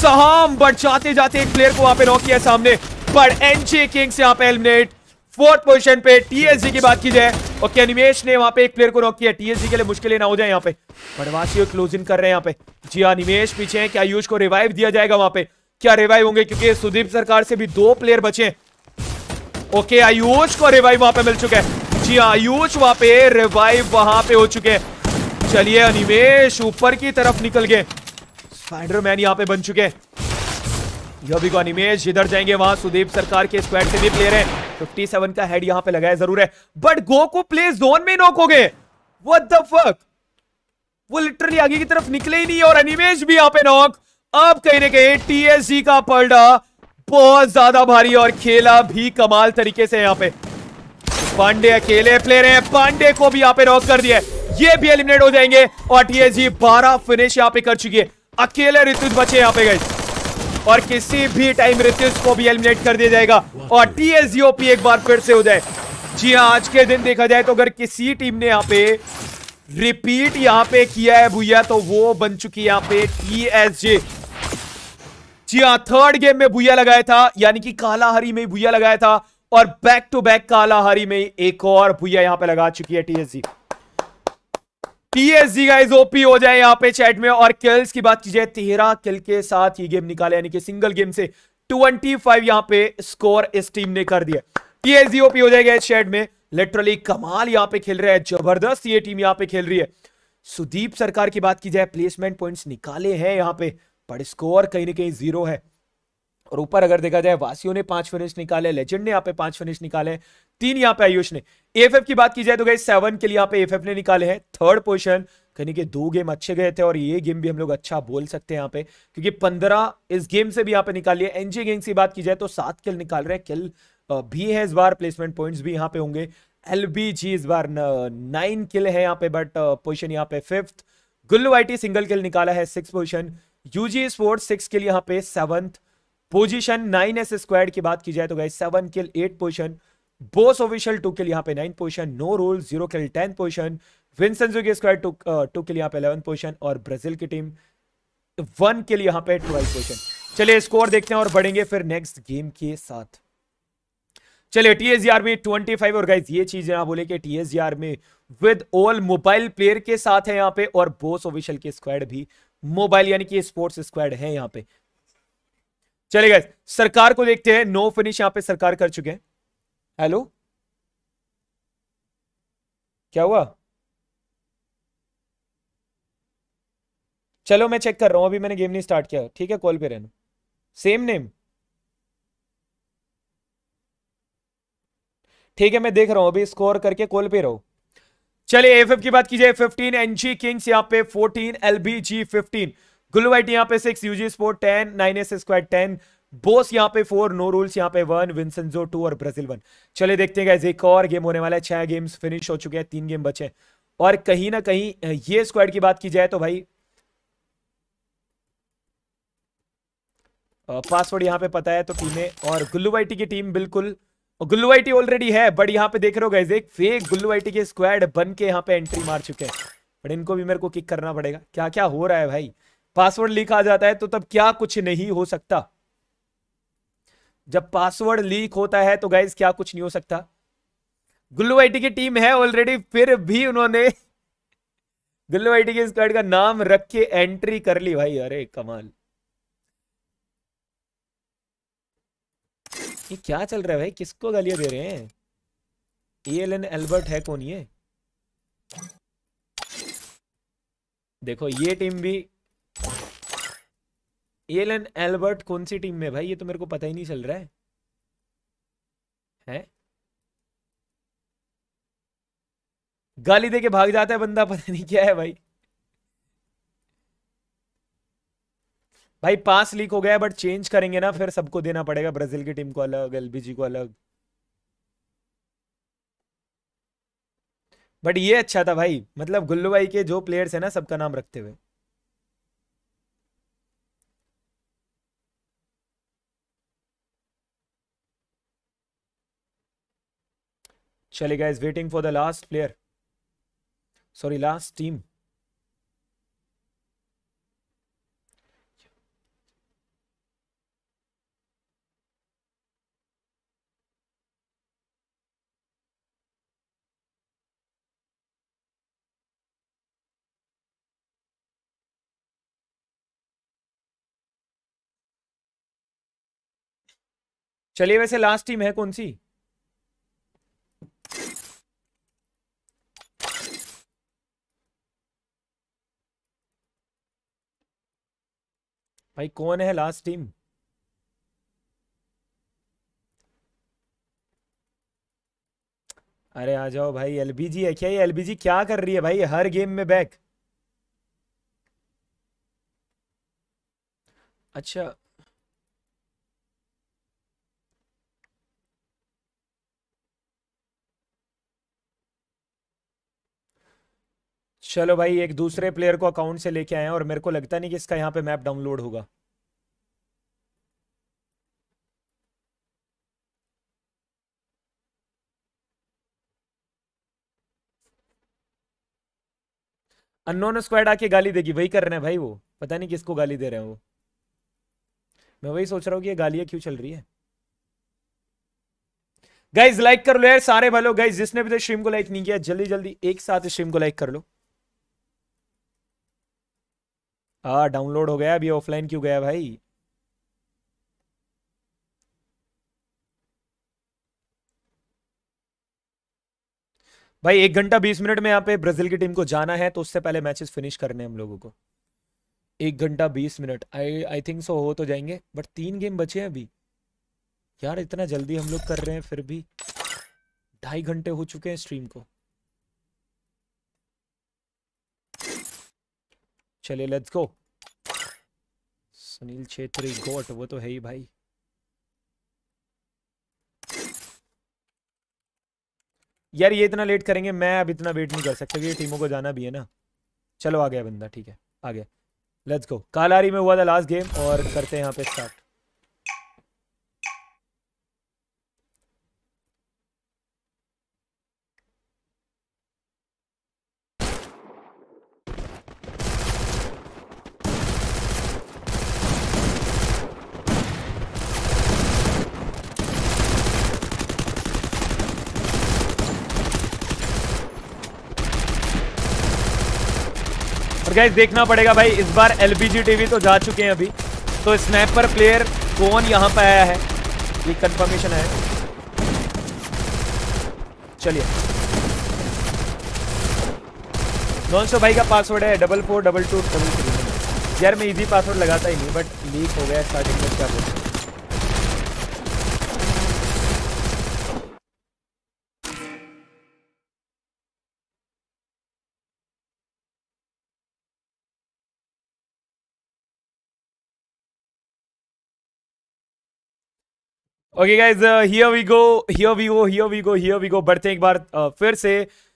शाम बट जाते जाते एक प्लेयर को वहां पे नॉक किया सामने बट एनजे किंग्स यहाँ पे एलिमिनेट फोर्थ पोजीशन पे टीएसजी की बात की जाए ओके अनिमेश ने वहां पे एक प्लेयर को रोक किया टीएसजी के लिए मुश्किलें ना हो जाए यहाँ पे बड़वासी और क्लोज इन कर रहे हैं यहाँ पे जी हाँ, अनिमेश पीछे हैं क्या यूज को रिवाइव दिया जाएगा वहां पे क्या रिवाइव होंगे क्योंकि सुदीप सरकार से भी दो प्लेयर बचे ओके आयुष को रिवाइव वहां पे मिल चुके हैं जी हाँ, आयुष वहां पे रिवाइव वहां पे हो चुके हैं चलिए अनिमेश ऊपर की तरफ निकल गए स्पाइडरमैन यहाँ पे बन चुके हैं अनिमेश जिधर जाएंगे वहां सुदीप सरकार के स्क्वाड से भी प्लेयर है 57 का हेड यहां पे लगाया जरूर है बट गो को प्ले जोन में नॉक हो गए वो लिटरली आगे की तरफ निकले ही नहीं और अनिमेश भी यहां पे नॉक अब कहीं ना कहीं टीएससी का पलड़ा बहुत ज्यादा भारी और खेला भी कमाल तरीके से यहाँ पे पांडे अकेले प्लेयर हैं पांडे को भी यहाँ पे नॉक कर दिया ये भी एलिमिनेट हो जाएंगे और टीएसजी 12 फिनिश यहाँ पे कर चुकी है अकेले ऋतु बचे यहाँ पे गई और किसी भी टाइम रितिस को भी एलिमिनेट कर दिया जाएगा और टीएसजीओपी एक बार फिर से हो जाए जी हाँ आज के दिन देखा जाए तो अगर किसी टीम ने यहाँ पे रिपीट यहाँ पे किया है भूया तो वो बन चुकी है यहाँ पे टीएसजे जी हाँ थर्ड गेम में भूया लगाया था यानी कि कालाहारी में भूया लगाया था और बैक टू बैक कालाहारी में एक और भूया यहां पे लगा चुकी है टीएसजी टीएसजी गाइस ओपी हो जाए यहाँ पे चैट में और किल्स की बात की जाए तेरह किल के साथ ये गेम निकाले यानी कि सिंगल गेम से 25 फाइव यहाँ पे स्कोर इस टीम ने कर दिया टीएसजी ओपी हो जाएगा इस चैट में लिटरली कमाल यहाँ पे खेल रहा है जबरदस्त ये टीम यहाँ पे खेल रही है सुदीप सरकार की बात की जाए प्लेसमेंट पॉइंट निकाले हैं यहाँ पे पर स्कोर कहीं ना कहीं जीरो है और ऊपर अगर देखा जाए वासियों ने पांच फिनिश निकाले लेजेंड ने यहाँ पे पांच फिनिश निकाले तीन यहाँ पे आयुष ने एफ की बात की जाए तो गई सेवन के लिए यहाँ पे एफ ने निकाले हैं थर्ड पोजिशन कहीं के दो गेम अच्छे गए थे और ये गेम भी हम लोग अच्छा बोल सकते हैं यहाँ पे क्योंकि पंद्रह इस गेम से भी यहाँ पे निकाल लिया एनजी गेंग की बात की जाए तो सात किल निकाल रहे हैं किल भी है इस बार प्लेसमेंट पॉइंट्स भी यहाँ पे होंगे एल इस बार नाइन किल है यहाँ पे बट पोजिशन यहाँ पे फिफ्थ गुल्लू आई सिंगल किल निकाला है six position UG sports six kill यहाँ पे seventh position nine S squad की बात की जाए तो गई seven kill eight position Bose official two के लिए यहाँ पे nine position no rule zero के लिए ten position Vincenzo square two two के लिए यहाँ पे इलेवन पोजिशन और ब्राजील की टीम वन के लिए यहाँ पे ट्वेल्व पोजिशन चलिए स्कोर देखते हैं और बढ़ेंगे फिर नेक्स्ट गेम के साथ चलिए टीएसआर में ट्वेंटी फाइव और गाइज ये चीज यहां बोले कि टीएसआर में विद ऑल मोबाइल प्लेयर के साथ है यहां पे और बोस ऑफिशियल के स्क्वाड भी मोबाइल यानी कि स्पोर्ट्स स्क्वाड है यहां पे चलिए गाइज सरकार को देखते हैं नो फिनिश यहां पे सरकार कर चुके हैं हेलो क्या हुआ चलो मैं चेक कर रहा हूं अभी मैंने गेम नहीं स्टार्ट किया ठीक है कॉल पे रहना सेम नेम ठीक है मैं देख रहा हूं अभी स्कोर करके कॉल पे रहो चलिए एफ की बात कीजिए फिफ्टीन एनजी किंग्स यहाँ पे fourteen L B G fifteen glue white यहाँ पे six UG sport ten nine S square ten बोस यहाँ पे फोर नो रूल्स यहाँ पे वन विंसेंजो टू और ब्राजील वन चले देखते हैं गाइज एक और गेम होने वाला है छह गेम्स फिनिश हो चुके हैं तीन गेम बचे और कहीं ना कहीं ये स्क्वाड की बात की जाए तो भाई पासवर्ड यहाँ पे पता है तो टीमें और गुल्लू वाइटी की टीम बिल्कुल गुल्लू वाइटी ऑलरेडी है बट यहाँ पे देख रहे हो गाइज एक फेक गुल्लू वाइटी के स्क्वाड बन के यहाँ पे एंट्री मार चुके हैं बट इनको भी मेरे को किक करना पड़ेगा क्या क्या हो रहा है भाई पासवर्ड लिखा जाता है तो तब क्या कुछ नहीं हो सकता जब पासवर्ड लीक होता है तो गाइज क्या कुछ नहीं हो सकता गुल्लू आई की टीम है ऑलरेडी फिर भी उन्होंने गुल्लू आई टी स्क्वाड का नाम रख के एंट्री कर ली भाई अरे कमाल ये क्या चल रहा है भाई किसको गालियां दे रहे हैं एल एन एल्बर्ट है कौन ये देखो ये टीम भी एलन एल्बर्ट कौन सी टीम में भाई ये तो मेरे को पता ही नहीं चल रहा है हैं गाली दे के भाग जाता है बंदा पता नहीं क्या है भाई भाई पास लीक हो गया बट चेंज करेंगे ना फिर सबको देना पड़ेगा ब्राजील की टीम को अलग एलबीजी को अलग बट ये अच्छा था भाई मतलब गुल्लू भाई के जो प्लेयर्स है ना सबका नाम रखते हुए चले गए waiting for the last player sorry last team चलिए वैसे लास्ट टीम है कौन सी भाई कौन है लास्ट टीम अरे आ जाओ भाई एलबीजी है क्या ये एलबीजी क्या कर रही है भाई हर गेम में बैक अच्छा चलो भाई एक दूसरे प्लेयर को अकाउंट से लेके आए हैं और मेरे को लगता नहीं कि इसका यहाँ पे मैप डाउनलोड होगा अनोन स्क्वाड आके गाली देगी वही कर रहे हैं भाई वो पता नहीं किसको गाली दे रहे हैं वो मैं वही सोच रहा हूँ कि ये गालियां क्यों चल रही है गाइज लाइक कर लो यार सारे भलो गाइज जिसने भी तो स्ट्रीम को लाइक नहीं किया जल्दी जल्दी एक साथ स्ट्रीम को लाइक कर लो हाँ डाउनलोड हो गया अभी ऑफलाइन क्यों गया भाई भाई एक घंटा बीस मिनट में यहाँ पे ब्राजील की टीम को जाना है तो उससे पहले मैचेस फिनिश करने हैं हम लोगों को एक घंटा बीस minute I I think so हो तो जाएंगे बट तीन गेम बचे हैं अभी यार इतना जल्दी हम लोग कर रहे हैं फिर भी ढाई घंटे हो चुके हैं स्ट्रीम को चलिए let's go Sunil Chhetri goat वो तो है ही भाई यार ये इतना लेट करेंगे मैं अब इतना वेट नहीं कर सकता क्योंकि टीमों को जाना भी है ना चलो आ गया बंदा ठीक है आ गया लेट्स गो कालारी में हुआ था लास्ट गेम और करते हैं यहाँ पे स्टार्ट गैस देखना पड़ेगा भाई इस बार एल टीवी तो जा चुके हैं अभी तो स्नैपर प्लेयर कौन यहाँ पे आया है ये कंफर्मेशन है चलिए नॉन सौ भाई का पासवर्ड है double four double two double three यार मैं इजी पासवर्ड लगाता ही नहीं बट लीक हो गया स्टार्टिंग में क्या बोलते okay guys here we go here we go here we go here we go बढ़ते एक बार uh, फिर से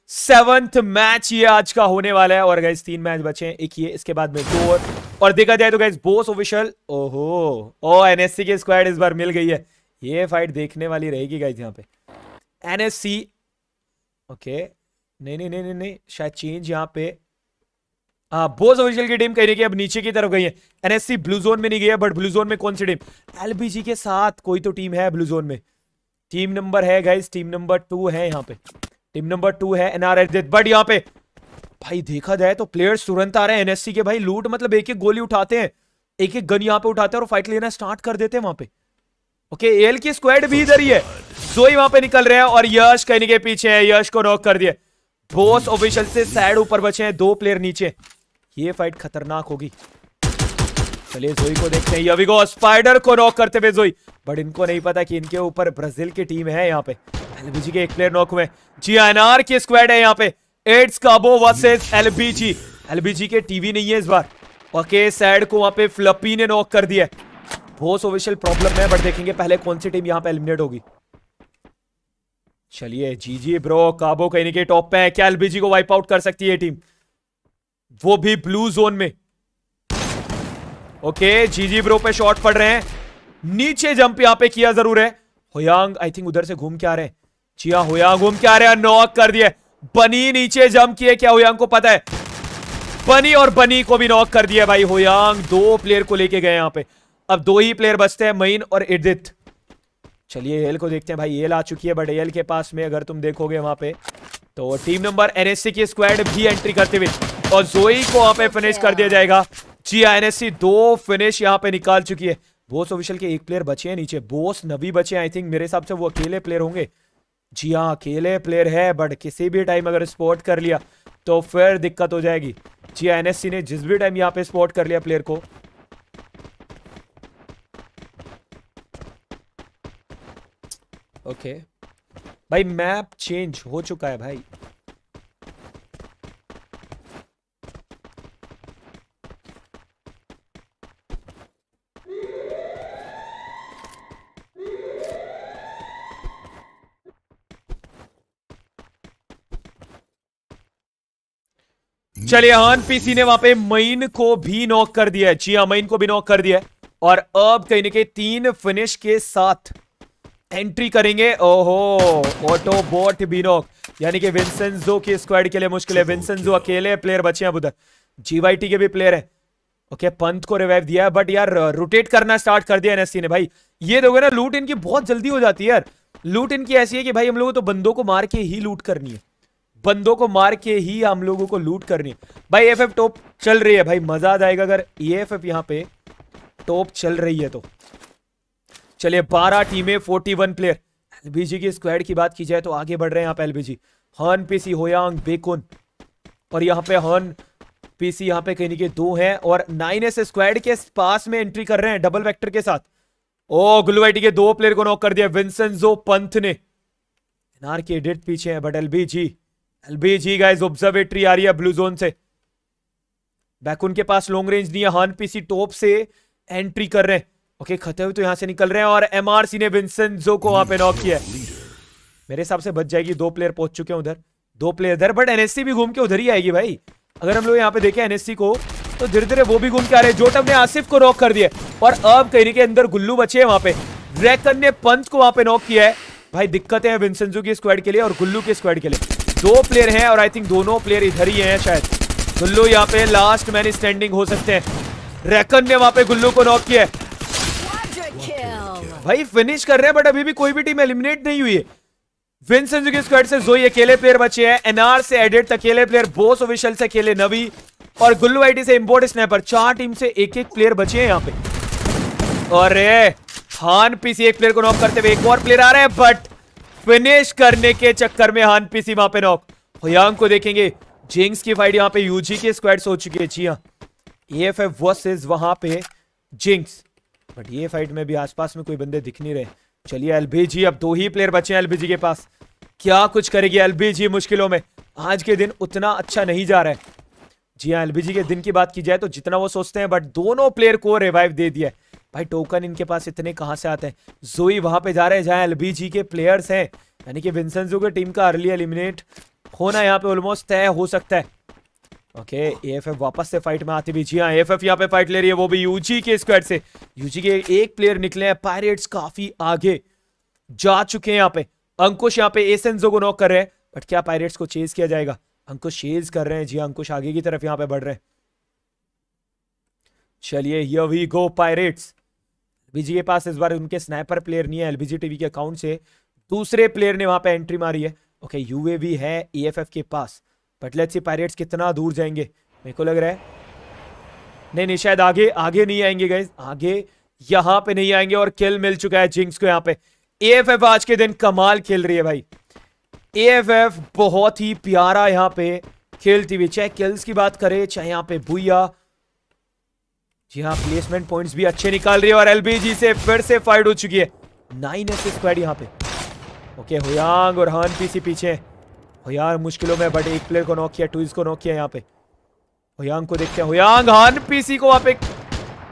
सेवंथ मैच ये आज का होने वाला है और गाइज तीन मैच बचे हैं एक ये इसके बाद में दो और और देखा जाए तो गाइज बोस ऑफिशियल ओहो ओ एनएससी की स्क्वाड इस बार मिल गई है ये फाइट देखने वाली रहेगी गाइज यहाँ पे एनएससी ओके नहीं नहीं नहीं नहीं नहीं शायद चेंज यहाँ पे बोस ऑफिशियल की टीम कहीं अब नीचे की तरफ गई है एनएससी ब्लू जोन में नहीं गई है बट ब्लू जोन में कौन सी टीम एलबीजी के साथ कोई तो टीम है ब्लू जोन में टीम नंबर है गाइस टीम नंबर टू है यहाँ पे टीम नंबर टू है एनआरएच बट यहाँ पे भाई देखा जाए तो प्लेयर्स तुरंत आ रहे हैं एनएससी के भाई लूट मतलब एक एक गोली उठाते हैं एक एक गन यहाँ पे उठाते हैं और फाइट लेना स्टार्ट कर देते हैं वहां पे ओके एल की स्क्वाड भी इधर ही है जो ही वहां पे निकल रहे हैं और यश कहीं के पीछे है यश को नॉक कर दिया बोस ऑफिशियल से साइड ऊपर बचे हैं दो प्लेयर नीचे ये फाइट खतरनाक होगी चलिए जोई को देखते हैं यवी को स्पाइडर को नॉक करते हुए जोई बट इनको नहीं पता कि इनके ऊपर ब्राजील की टीम है यहाँ पे एलबीजी के एक प्लेयर नॉक हुए जी एनआर हाँ, की स्क्वाड है यहाँ पे एड्स काबो वर्सेस एलबीजी एलबीजी के टीवी नहीं है इस बार ओके सैड को वहां पे फ्लपी ने नॉक कर दिया बहुत ऑफिशियल प्रॉब्लम है बट देखेंगे पहले कौन सी टीम यहाँ पे एलिमिनेट होगी चलिए जी जी ब्रो काबो कहीं के टॉप पे है क्या एलबीजी को वाइप आउट कर सकती है टीम वो भी ब्लू जोन में ओके जीजी ब्रो पे शॉट पड़ रहे हैं नीचे जंप यहां पे किया जरूर है होयांग आई थिंक उधर से घूम के आ रहे हैं जिया होयांग घूम के आ रहे हैं नॉक कर दिए बनी नीचे जंप किए क्या होयांग को पता है बनी और बनी को भी नॉक कर दिया भाई होयांग दो प्लेयर को लेके गए यहां पे अब दो ही प्लेयर बचते हैं मईन और इडित चलिए एल को देखते हैं भाई एल आ चुकी है बट एल के पास में अगर तुम देखोगे वहां पे तो टीम नंबर एनएससी की स्क्वाड भी एंट्री करते हुए और जोई को वहां पे फिनिश अच्छा। कर दिया जाएगा जी आईएनएससी दो फिनिश यहाँ पे निकाल चुकी है बोस ऑफिशियल के एक प्लेयर बचे हैं नीचे बोस नबी बचे आई थिंक मेरे हिसाब से वो अकेले प्लेयर होंगे जी हाँ अकेले प्लेयर है बट किसी भी टाइम अगर स्पोर्ट कर लिया तो फिर दिक्कत हो जाएगी जी एनएससी ने जिस भी टाइम यहाँ पे स्पोर्ट कर लिया प्लेयर को ओके okay. भाई मैप चेंज हो चुका है भाई चलिए हन हाँ, पीसी ने वहां पे मईन को भी नॉक कर दिया है जी हाँ मईन को भी नॉक कर दिया है और अब कहीं ना कहीं तीन फिनिश के साथ एंट्री करेंगे ओहो ऑटो बोट भी नॉक यानी कि विंसेंजो की स्क्वाड के लिए मुश्किल है विंसेंजो अकेले प्लेयर बचे हैं उधर जीवाईटी के भी प्लेयर है ओके okay, को रिवाइव दिया है बट यार रोटेट करना स्टार्ट कर दिया एनएससी ने भाई ये देखो ना लूट इनकी बहुत जल्दी हो जाती है यार लूट इनकी ऐसी है कि भाई हम लोगों तो बंदों को मार के ही लूट करनी है बंदों को मार के ही हम लोगों को लूट करनी भाई एफ टॉप चल रही है भाई मजा आ जाएगा अगर ए एफ एफ यहाँ पे टॉप चल रही है तो चलिए बारह टीमें फोर्टी वन प्लेयर एलबीजी की स्क्वाड की बात की जाए तो आगे बढ़ रहे हैं यहाँ पे एलबीजी हॉर्न पीसी होयांग बेकुन और यहाँ पे हॉर्न पीसी यहाँ पे कहीं के दो हैं और नाइन एस स्क्वाड के पास में एंट्री कर रहे हैं डबल वेक्टर के साथ ओ ग्लूवाइटी के दो प्लेयर को नॉक कर दिया विंसेंजो पंथ ने एनआर के डेट पीछे है but LBG LBG guys observatory आ रही है ब्लू जोन से बैकुन के पास लॉन्ग रेंज नहीं है हान पीसी टॉप से एंट्री कर रहे हैं ओके खते हुए तो यहां से निकल रहे हैं और एमआरसी ने विंसेंजो को वहां पे नॉक किया है मेरे हिसाब से बच जाएगी दो प्लेयर पहुंच चुके हैं उधर दो प्लेयर इधर बट एनएससी भी घूम के उधर ही आएगी भाई अगर हम लोग यहाँ पे देखें एनएससी को तो धीरे धीरे वो भी घूम के आ रहे हैं जोटम ने आसिफ को नॉक कर दिया और अब कहीं के अंदर गुल्लू बचे हैं वहां पे ड्रैकन ने पंच को वहां पे नॉक किया है भाई दिक्कतें हैं विंसेंजो की स्क्वाड के लिए और गुल्लू की स्क्वाड के लिए दो प्लेयर हैं और आई थिंक दोनों प्लेयर इधर ही हैं शायद गुल्लू यहाँ पे लास्ट मैन स्टैंडिंग हो सकते हैं रैकन ने वहां पे गुल्लू को नॉक किया भाई फिनिश कर रहे हैं बट अभी भी कोई भी टीम एलिमिनेट नहीं हुई है विंसेंट की स्क्वाड से जोई अकेले प्लेयर बचे हैं एनआर से एडेड अकेले प्लेयर बोस ऑफिशियल से अकेले नवी और गुल्लू आईडी से इम्पोर्ट स्नैपर चार टीम से एक एक प्लेयर बचे हैं यहाँ पे और हान पीसी एक प्लेयर को नॉक करते हुए एक और प्लेयर आ रहे हैं बट फिनिश करने के चक्कर में हान पीसी वहां पे नॉक होयांग को देखेंगे जिंग्स की फाइट यहाँ पे यूजी के स्क्वाड हो चुकी है जी हाँ ए एफ एफ वर्सेज वहां पे जिंग्स बट ये फाइट में भी आसपास में कोई बंदे दिख नहीं रहे चलिए एलबीजी अब दो ही प्लेयर बचे हैं एलबीजी के पास क्या कुछ करेगी एलबीजी मुश्किलों में आज के दिन उतना अच्छा नहीं जा रहा है जी हाँ एलबीजी के दिन की बात की जाए तो जितना वो सोचते हैं बट दोनों प्लेयर को रिवाइव दे दिया है भाई टोकन इनके पास इतने कहाँ से आते हैं जोई वहाँ पे जा रहे हैं जहाँ एल के प्लेयर्स हैं यानी कि जो के टीम का अर्ली एलिमिनेट होना यहाँ पे ऑलमोस्ट तय हो सकता है ओके एएफएफ वापस से फाइट में आती भी जी हाँ एएफएफ यहाँ पे फाइट ले रही है वो भी यूजी के स्क्वाड से यूजी के एक प्लेयर निकले हैं पायरेट्स काफी आगे जा चुके हैं यहाँ पे अंकुश यहाँ पे एसेंजो को नॉक कर रहे हैं बट क्या पायरेट्स को चेज किया जाएगा अंकुश चेज कर रहे हैं जी हाँ, अंकुश आगे की तरफ यहाँ पे बढ़ रहे हैं चलिए यो गो पायरेट्स एलबीजी के पास इस बार उनके स्नाइपर प्लेयर नहीं है एलबीजी टीवी के अकाउंट से दूसरे प्लेयर ने वहां पे एंट्री मारी है ओके यूए भी है ईएफएफ के पास बट लेट्स सी पायरेट्स कितना दूर जाएंगे मेरे को लग रहा है नहीं नहीं शायद आगे आगे नहीं आएंगे गए आगे यहाँ पे नहीं आएंगे और खेल मिल चुका है जिंक्स को यहाँ पे एएफएफ आज के दिन कमाल खेल रही है भाई एएफएफ बहुत ही प्यारा यहाँ पे खेलती हुई चाहे किल्स की बात करें चाहे यहाँ पे भूया जी हाँ प्लेसमेंट पॉइंट्स भी अच्छे निकाल रही है और एलबीजी से फिर से फाइट हो चुकी है नाइन एस स्क्वाड यहाँ पे ओके हुयांग और हान पीसी पीछे हुयांग मुश्किलों में बट एक प्लेयर को नॉक किया टूज को नॉक किया यहाँ पे हुयांग को देखते हैं हुयांग हान पीसी को वहां पे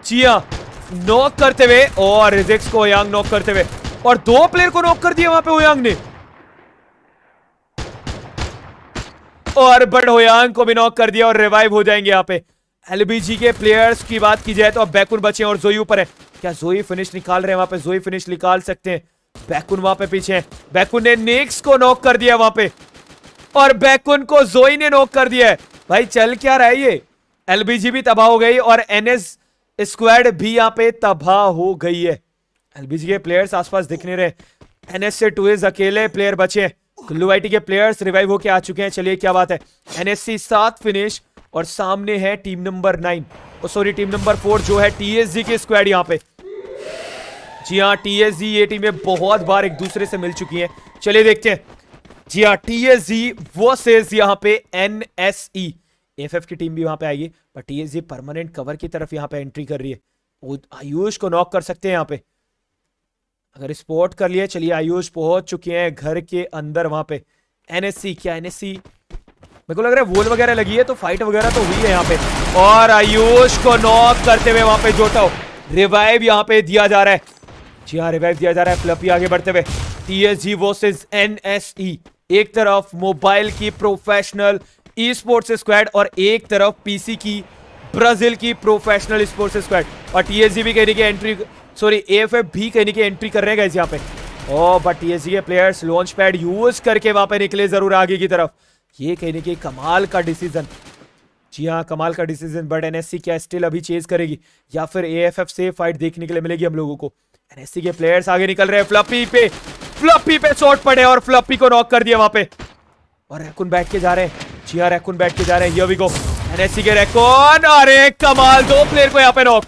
चिया हाँ, नॉक करते हुए और रिजिक्स को हुयांग नॉक करते हुए और दो प्लेयर को नॉक कर दिया वहां पे हुयांग ने और बट होयांग को भी नॉक कर दिया और रिवाइव हो जाएंगे यहाँ पे एलबीजी के प्लेयर्स की बात की जाए तो अब बैकुन बचे और जोई ऊपर है क्या जोई फिनिश निकाल रहे हैं वहां पे जोई फिनिश निकाल सकते हैं बैकुन वहां पे पीछे है बैकुन ने नेक्स को नॉक कर दिया वहां पे और बैकुन को जोई ने नॉक कर दिया है भाई चल क्या रहा है ये एलबीजी भी तबाह हो गई और एनएस स्क्वाड भी यहाँ पे तबाह हो गई है एलबीजी के प्लेयर्स आसपास पास दिखने रहे एनएस से टू अकेले प्लेयर बचे हैं कुल्लू आईटी के प्लेयर्स रिवाइव होके आ चुके हैं चलिए क्या बात है एनएससी सात फिनिश और सामने है टीम नंबर नाइन और सॉरी टीम नंबर फोर जो है टीएसजी के स्क्वाड यहाँ पे जी हाँ टीएसजी ये टीमें बहुत बार एक दूसरे से मिल चुकी हैं चलिए देखते हैं जी हाँ टीएसजी वर्सेस यहाँ पे एनएसई एफएफ e। की टीम भी वहां पे आएगी पर टीएसजी परमानेंट कवर की तरफ यहाँ पे एंट्री कर रही है वो आयुष को नॉक कर सकते हैं यहाँ पे अगर स्पोर्ट कर लिए चलिए आयुष पहुंच चुके हैं घर के अंदर वहां पे एनएससी e, क्या एनएससी मेरे को लग रहा है वोल वगैरह लगी है तो फाइट वगैरह तो हुई है यहाँ पे और आयुष को नॉक करते हुए वहां पे जोटाओ रिवाइव यहाँ पे दिया जा रहा है जी हाँ रिवाइव दिया जा रहा है फ्लपी आगे बढ़ते हुए T S G versus N S E एक तरफ मोबाइल की प्रोफेशनल ई स्पोर्ट्स स्क्वाड और एक तरफ पीसी की ब्राजील की प्रोफेशनल स्पोर्ट्स स्क्वाड और टी एस जी भी कहने की एंट्री सॉरी एफ एफ भी कहने की एंट्री कर रहे हैं इस यहाँ पे oh but T S G के प्लेयर्स लॉन्च पैड यूज करके वहां पे निकले जरूर आगे की तरफ ये कहने की कमाल का डिसीजन जी हाँ कमाल का डिसीजन बट एनएससी क्या स्टिल अभी चेज करेगी या फिर एएफएफ से फाइट देखने के लिए मिलेगी हम लोगों को एनएससी के प्लेयर्स आगे निकल रहे हैं फ्लपी पे फ्लपी पे शॉट पड़े और फ्लपी को नॉक कर दिया वहां पे और रैकुन बैठ के जा रहे हैं जी हाँ रैकुन बैठ के जा रहे हैं ये भी गो एनएससी के रैकुन अरे कमाल दो प्लेयर को यहाँ पे नॉक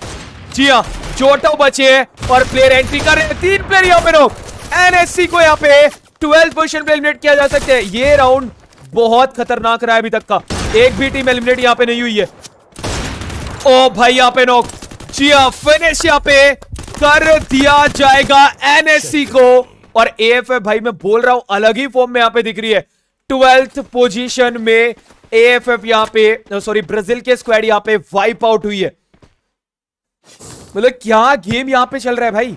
जी हाँ चोटो बचे है और प्लेयर एंट्री कर रहे हैं तीन प्लेयर यहाँ पे नॉक एनएससी को यहाँ पे ट्वेल्थ पोजिशन पे एलिमिनेट किया जा सकते हैं ये राउंड बहुत खतरनाक रहा है अभी तक का एक भी टीम एलिमिनेट यहाँ पे नहीं हुई है ओ भाई यहाँ पे नोक जी हाँ फिनिश यहाँ पे कर दिया जाएगा एनएससी को और एफ भाई मैं बोल रहा हूं अलग ही फॉर्म में यहाँ पे दिख रही है ट्वेल्थ पोजीशन में एफ एफ यहां पे सॉरी ब्राजील के स्क्वाड यहां पे वाइप आउट हुई है मतलब क्या गेम यहां पे चल रहा है भाई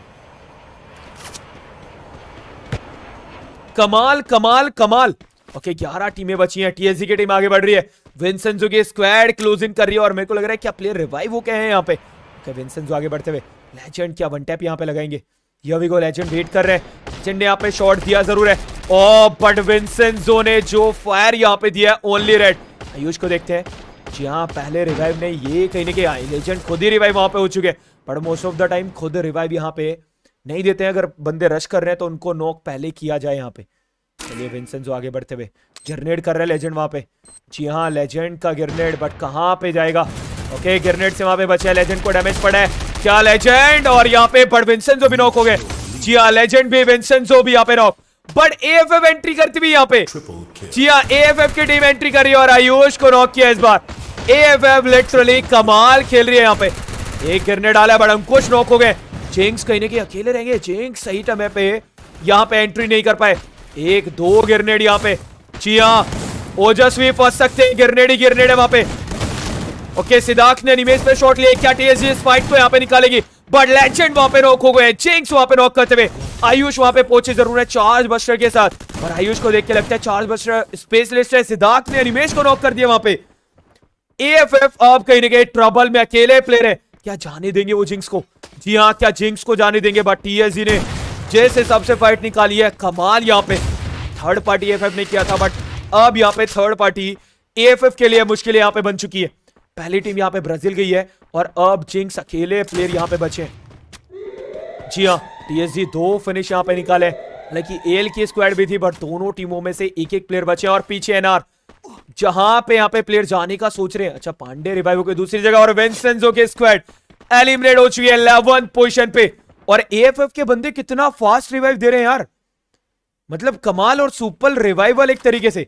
कमाल कमाल कमाल ओके ग्यारह टीमें बची हैं टीएससी की टीम आगे बढ़ रही है विंसन जो की स्क्वाड क्लोज इन कर रही है और मेरे को लग रहा है क्या प्लेयर रिवाइव हो गए हैं यहाँ पे ओके विंसन जो आगे बढ़ते हुए लेजेंड क्या वन टैप यहाँ पे लगाएंगे यह भी को लेजेंड वेट कर रहे हैं लेजेंड ने यहाँ पे शॉर्ट दिया जरूर है ओ बट विंसन जो ने जो फायर यहाँ पे दिया है ओनली रेड आयुष को देखते हैं जी हाँ पहले रिवाइव ने ये कहीं ना कहीं लेजेंड खुद ही रिवाइव वहां पे हो चुके but most of the time खुद रिवाइव यहाँ पे नहीं देते हैं अगर बंदे रश कर रहे हैं तो उनको नोक पहले किया जाए यहाँ पे चलिए विंसेंजो आगे बढ़ते हुए गिरनेड कर रहे लेजेंड वहाँ पे जी हाँ लेजेंड का गिरनेड बट कहाँ पे जाएगा ओके गिरनेड से वहाँ पे बचे लेजेंड को डैमेज पड़ा है क्या लेजेंड और यहाँ पे बट विंसेंजो भी नॉक हो गए जी हाँ लेजेंड भी विंसेंजो भी यहाँ पे knock but F F entry करती हुई यहाँ पे जी हाँ एफ की टीम एंट्री करी और आयुष को नॉक किया इस बार एफ एफ लिटरली कमाल खेल रही है यहाँ पे एक गिरने डाला बट अंकुश नॉक हो गए चिंग्स कहीं ना कहीं अकेले रहेंगे चिंग्स सही समय पे यहाँ पे एंट्री नहीं कर पाए एक दो ग्रेनेड यहाँ पे चिया ओजस्वी फंस सकते हैं ग्रेनेड ही ग्रेनेड है वहां पे ओके सिद्धार्थ ने निमेश पे शॉट लिया क्या टीएस इस फाइट को यहाँ पे निकालेगी बट लेजेंड वहां पे नॉक हो गए चिंग्स वहां पे नॉक करते हुए आयुष वहां पे पहुंचे जरूर है चार्ज बस्टर के साथ और आयुष को देख के लगता है चार्ज बस्टर स्पेशलिस्ट है सिद्धार्थ ने निमेश को नॉक कर दिया वहां पे एएफएफ आप कहीं ना कहीं ट्रबल में अकेले प्लेयर है क्या जाने देंगे वो जिंक्स को जी हाँ क्या जिंक्स को जाने देंगे बट टीएसजी ने जिस हिसाब से फाइट निकाली है कमाल यहाँ पे थर्ड पार्टी एफ ने किया था बट अब यहाँ पे थर्ड पार्टी एफ के लिए मुश्किल यहाँ पे बन चुकी है पहली टीम यहाँ पे ब्राजील गई है और अब जिंक्स अकेले प्लेयर यहाँ पे बचे जी हाँ टीएसजी दो फिनिश यहाँ पे निकाले हालांकि एल की स्क्वाड भी थी बट दोनों टीमों में से एक एक प्लेयर बचे और पीछे एनआर जहां पे यहाँ पे प्लेयर जाने का सोच रहे हैं अच्छा पांडे रिवाइव हो गए दूसरी जगह और वेंसेंजो के स्क्वाड एलिमिनेट हो चुकी है इलेवन पोजिशन पे और एएफएफ के बंदे कितना फास्ट रिवाइव दे रहे हैं यार मतलब कमाल और सुपर रिवाइवल एक तरीके से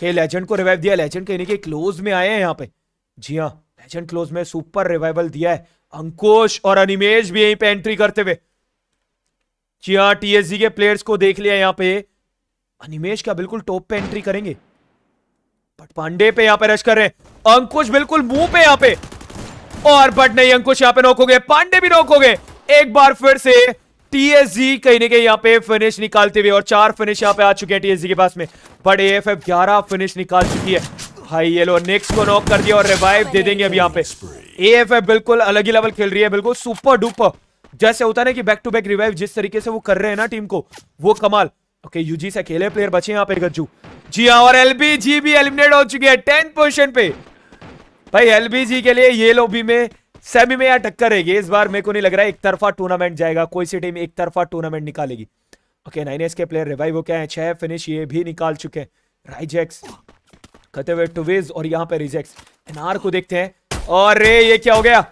के लेजेंड को रिवाइव दिया लेजेंड कहने के क्लोज में आए हैं यहाँ पे जी हाँ लेजेंड क्लोज में सुपर रिवाइवल दिया है अंकुश और अनिमेश भी यहीं पे एंट्री करते हुए जी हाँ टीएसजी के प्लेयर्स को देख लिया यहाँ पे अनिमेश क्या बिल्कुल टॉप पे एंट्री करेंगे बट पांडे पे यहाँ पे रश कर रहे हैं अंकुश बिल्कुल मुंह पे यहाँ पे और बट नहीं अंकुश यहाँ पे नोक हो गए पांडे भी नोक हो गए एक बार फिर से टीएसजी कहीं ना कहीं यहाँ पे फिनिश निकालते हुए और चार फिनिश यहाँ पे आ चुके हैं टीएसजी के पास में बट एफ एफ ग्यारह फिनिश निकाल चुकी है हाई येलो नेक्स्ट को नॉक कर दिया और रिवाइव दे देंगे अब यहाँ पे ए एफ एफ बिल्कुल अलग ही लेवल खेल रही है बिल्कुल सुपर डुपर जैसे होता है ना कि बैक टू बैक रिवाइव जिस तरीके से वो कर रहे हैं ना टीम को वो कमाल ओके यूजी से खेले प्लेयर बचे यहाँ पे गज्जू जी हाँ और एलबी जी भी एलिमिनेट हो चुकी है टेन पोजिशन पे भाई एलबी जी के लिए ये लोबी में सेमी में यहाँ टक्कर रहेगी इस बार मेरे को नहीं लग रहा है एक तरफा टूर्नामेंट जाएगा कोई सी टीम एक तरफा टूर्नामेंट निकालेगी ओके नाइन एस के प्लेयर रिवाइव हो क्या है छह फिनिश ये भी निकाल चुके हैं राइजेक्स खते हुए टूवेज और यहाँ पे रिजेक्स एनआर को देखते हैं और रे ये क्या हो गया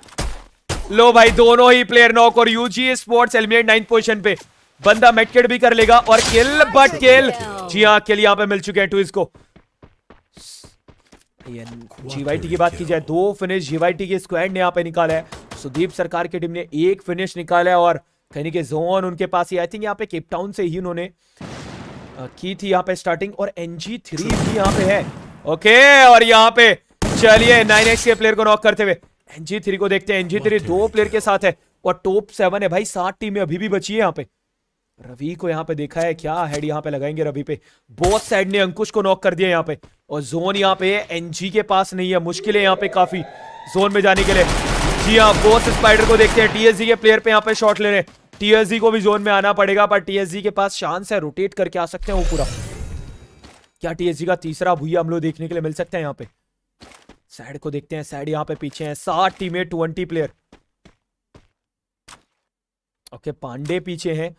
लो भाई दोनों ही प्लेयर नॉक और UG sports eliminate nine position पे बंदा मेटकेट भी कर लेगा और किल बट किल जी हाँ किल यहाँ पे मिल चुके हैं टूज को जीवाईटी की बात की जाए दो फिनिश जीवाईटी के स्क्वाड ने यहाँ पे निकाला है सुदीप सरकार की टीम ने एक फिनिश निकाला है और कहीं के जोन उनके पास ही आई थिंक यहाँ पे केपटाउन से ही उन्होंने की थी यहाँ पे स्टार्टिंग और एनजी थ्री भी यहाँ पे है ओके और यहाँ पे चलिए नाइन एक्स के प्लेयर को नॉक करते हुए एनजी थ्री को देखते हैं एनजी थ्री दो प्लेयर के साथ है और टॉप सेवन है भाई सात टीमें अभी भी बची है यहाँ पे रवि को यहाँ पे देखा है क्या हेड यहाँ पे लगाएंगे रवि पे बहुत साइड ने अंकुश को नॉक कर दिया यहाँ पे और जोन यहाँ पे एनजी के पास नहीं है मुश्किल है यहाँ पे काफी जोन में जाने के लिए जी हाँ बहुत स्पाइडर को देखते हैं टीएसजी के प्लेयर पे यहाँ पे शॉट ले रहे हैं टीएसजी को भी जोन में आना पड़ेगा पर टीएसजी के पास चांस है रोटेट करके आ सकते हैं वो पूरा क्या टीएसजी का तीसरा भूया हम लोग देखने के लिए मिल सकते हैं यहाँ पे साइड को देखते हैं साइड यहाँ पे पीछे है सात टीमें ट्वेंटी प्लेयर ओके पांडे पीछे हैं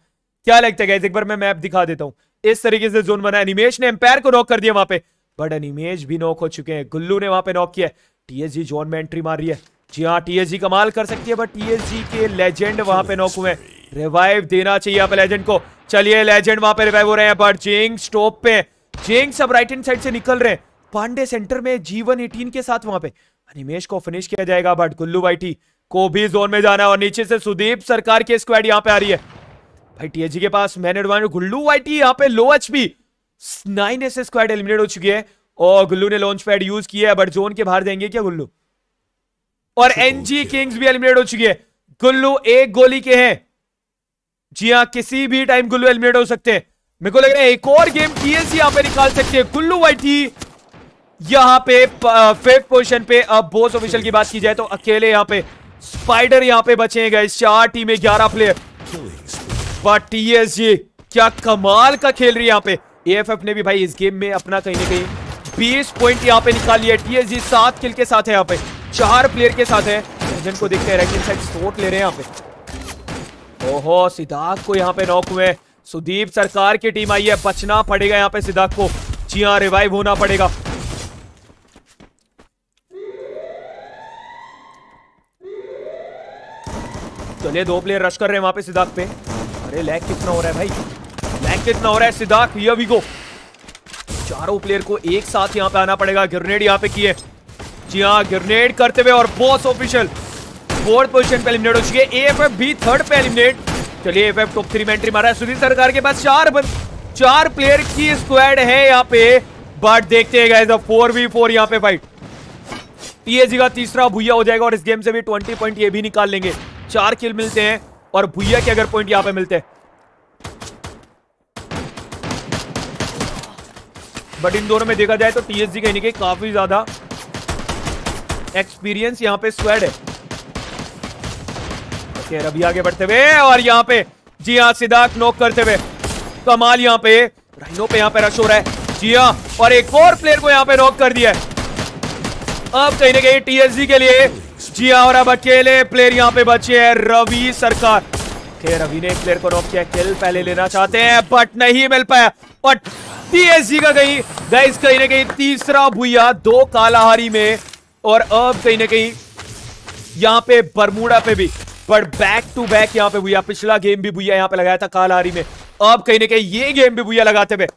क्या लगता है एक बार मैं मैप दिखा देता हूँ इस तरीके से जोन बना एनिमेश ने एम्पायर को नॉक कर दिया वहां पे बट एनिमेश भी नॉक हो चुके हैं गुल्लू ने वहां पे नॉक किया टीएसजी जोन में एंट्री मार रही है जी हाँ टीएसजी कमाल कर सकती है बट टीएसजी के लेजेंड वहां पे नॉक हुए रिवाइव देना चाहिए आप लेजेंड को चलिए लेजेंड वहां पे रिवाइव हो रहे हैं बट जिंग स्टॉप पे जिंग सब राइट हैंड साइड से निकल रहे हैं पांडे सेंटर में जीवन एटीन के साथ वहां पे अनिमेश को फिनिश किया जाएगा बट गुल्लू वाइटी को भी जोन में जाना है और नीचे से सुदीप सरकार की स्क्वाड यहाँ पे आ रही है भाई टीएजी के पास मैन एडवान गुल्लू वाईटी यहाँ पे low H P nine S squad eliminate हो चुकी है और गुल्लू ने लॉन्च पैड यूज किया है बट जोन के बाहर जाएंगे क्या गुल्लू और एनजी किंग्स भी एलिमिनेट हो चुकी है गुल्लू एक गोली के हैं जी हाँ किसी भी टाइम गुल्लू एलिमिनेट हो सकते हैं मेरे को लग रहा है एक और गेम टीएसजी यहां पे निकाल सकते हैं गुल्लू वाइटी यहां पे फिफ्थ पोजिशन पे अब बोस ऑफिशियल की बात की जाए तो अकेले यहां पे स्पाइडर यहां पे बचे हैं गए चार टीमें ग्यारह प्लेयर क्या कमाल का खेल रही है यहाँ पे एएफएफ ने भी भाई इस गेम में अपना कहीं ना कहीं बीस पॉइंट यहाँ पे निकाल लिया टीएसजी सात किल के साथ है यहाँ पे चार प्लेयर के साथ है रंजन को देखते हैं राइट साइड शॉट ले रहे हैं यहाँ पे ओहो सिद्धार्थ को यहाँ पे नॉक हुए सुदीप सरकार की टीम आई है बचना पड़ेगा यहाँ पे सिद्धार्थ को जी हाँ रिवाइव होना पड़ेगा चलिए दो प्लेयर रश कर रहे हैं वहां पे सिद्धार्थ पे अरे लैग कितना हो रहा है भाई लैग कितना हो रहा है सिद्धार्थ ये अभी को चारों प्लेयर को एक साथ यहाँ पे आना पड़ेगा ग्रेनेड यहाँ पे किए जी हाँ ग्रेनेड करते हुए और बॉस ऑफिशियल फोर्थ पोजिशन पे एलिमिनेट हो चुकी है एफ एफ भी थर्ड पे एलिमिनेट चलिए एफ एफ टॉप थ्री में एंट्री मारा है सुनील सरकार के पास चार बन, चार प्लेयर की स्क्वाड है यहाँ पे बट देखते हैं गाइस फोर वी फोर यहाँ पे फाइट टीएजी का तीसरा भूया हो जाएगा और इस गेम से भी ट्वेंटी पॉइंट ये भी निकाल लेंगे चार किल मिलते हैं और भुया के अगर पॉइंट यहां पे मिलते बट इन दोनों में देखा जाए तो टीएसजी कहीं के कहीं काफी ज्यादा एक्सपीरियंस यहां पे स्वेड है ओके रबी आगे बढ़ते हुए और यहां पे जी हां सिद्धार्थ नॉक करते हुए कमाल यहां पे राइनो पे यहां पे रश हो रहा है जी हाँ और एक और प्लेयर को यहां पे नॉक कर दिया है अब कहीं ना कहीं टीएसजी के लिए जी हाँ और अब अकेले प्लेयर यहाँ पे बचे हैं रवि सरकार रवि ने एक प्लेयर को रोक किया किल पहले लेना चाहते हैं बट नहीं मिल पाया बट टीएसजी का कहीं गाइस कहीं ना कहीं तीसरा भूया दो कालाहारी में और अब कहीं ना कहीं यहाँ पे बरमूडा पे भी बट बैक टू बैक यहाँ पे भूया पिछला गेम भी भूया यहाँ पे लगाया था कालाहारी में अब कहीं ना कहीं ये गेम भी भूया लगाते हुए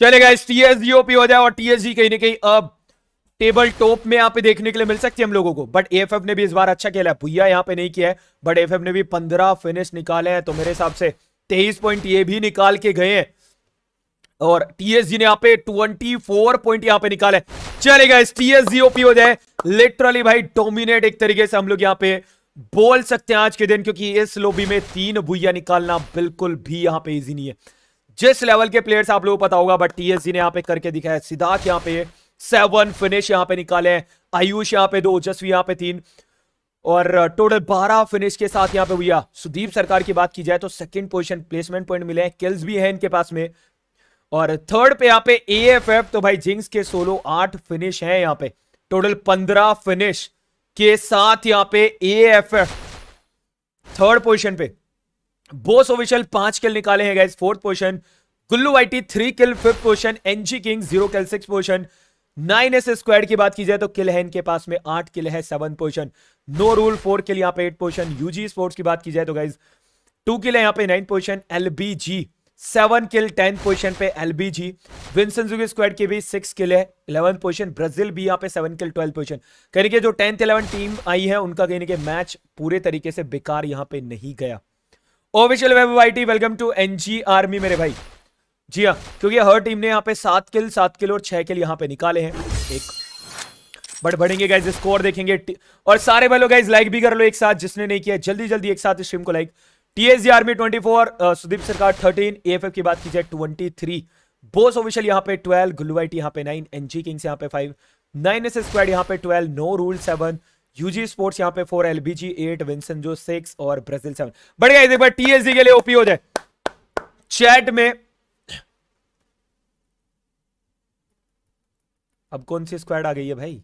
चले गए टीएसजी ओपी हो जाए और टीएसजी कहीं ना कहीं अब टेबल टॉप में यहाँ पे देखने के लिए मिल सकती है हम लोगों को बट एफ ने भी इस बार अच्छा खेला है भुया यहाँ पे नहीं किया है बट एफ ने भी पंद्रह फिनिश निकाले हैं तो मेरे हिसाब से तेईस पॉइंट ये भी निकाल के गए हैं और टीएसजी ने यहाँ पे फोर पॉइंट यहाँ पे निकाले चलेगा टीएसजी ओपी हो जाए लिटरली भाई डोमिनेट एक तरीके से हम लोग यहाँ पे बोल सकते हैं आज के दिन क्योंकि इस लोबी में तीन भुया निकालना बिल्कुल भी यहाँ पे इजी नहीं है जिस लेवल के प्लेयर्स आप लोगों को पता होगा बट टीएसजी ने यहाँ पे करके दिखाया सिद्धार्थ यहाँ पे सेवन फिनिश यहां पे निकाले आयुष यहां पे दो ओजस्वी यहां पे तीन और टोटल बारह फिनिश के साथ यहाँ पे भैया सुदीप सरकार की बात की जाए तो सेकंड पोजीशन प्लेसमेंट पॉइंट मिले हैं किल्स भी हैं इनके पास में और थर्ड पे यहाँ पे एएफएफ तो भाई जिंग्स के सोलो आठ फिनिश हैं यहाँ पे टोटल पंद्रह फिनिश के साथ यहाँ पे एएफएफ थर्ड पोजिशन पे बोस ओविशल पांच किल निकाले हैं guys fourth position Gullu IT three kill fifth position NG king zero kill six position nine S squad की बात की जाए तो किल है इनके पास में आठ किल है seven position no rule four kill यहाँ पे एट पोजिशन यूजी स्पोर्ट्स की बात की जाए तो गाइज टू किल है यहाँ पे nine position L B G seven kill tenth position पे L B G Vincenzo squad की भी सिक्स किल है इलेवन पोजिशन ब्राजील भी यहाँ पे सेवन किल ट्वेल्थ पोजिशन कहने के जो टेंथ इलेवन टीम आई है उनका कहने के मैच पूरे तरीके से बेकार यहाँ पे नहीं गया official web Y T welcome to NG army मेरे भाई जी हाँ क्योंकि हर टीम ने यहाँ पे सात किल सात किल और छह किल यहाँ पे निकाले हैं एक बट बढ़ेंगे गाइज स्कोर देखेंगे और सारे भाई लोग गाइज लाइक भी कर लो एक साथ जिसने नहीं किया जल्दी जल्दी एक साथ स्ट्रीम को like TSG army four Sudeep Sarkar 13 AFF की बात की जाए ट्वेंटी थ्री बोस ऑफिशियल यहाँ पे ट्वेल्व गुलवाइट यहाँ पे नाइन एनजी किंग्स यहाँ पे फाइव नाइन एस स्क्वाड यहाँ पे twelve no rule seven UG sports यहाँ पे four LBG eight Vincenzo six और ब्राजील सेवन बढ़ गया एक बार टीएसजी के लिए ओपी हो जाए चैट में अब कौन सी स्क्वाड आ गई है भाई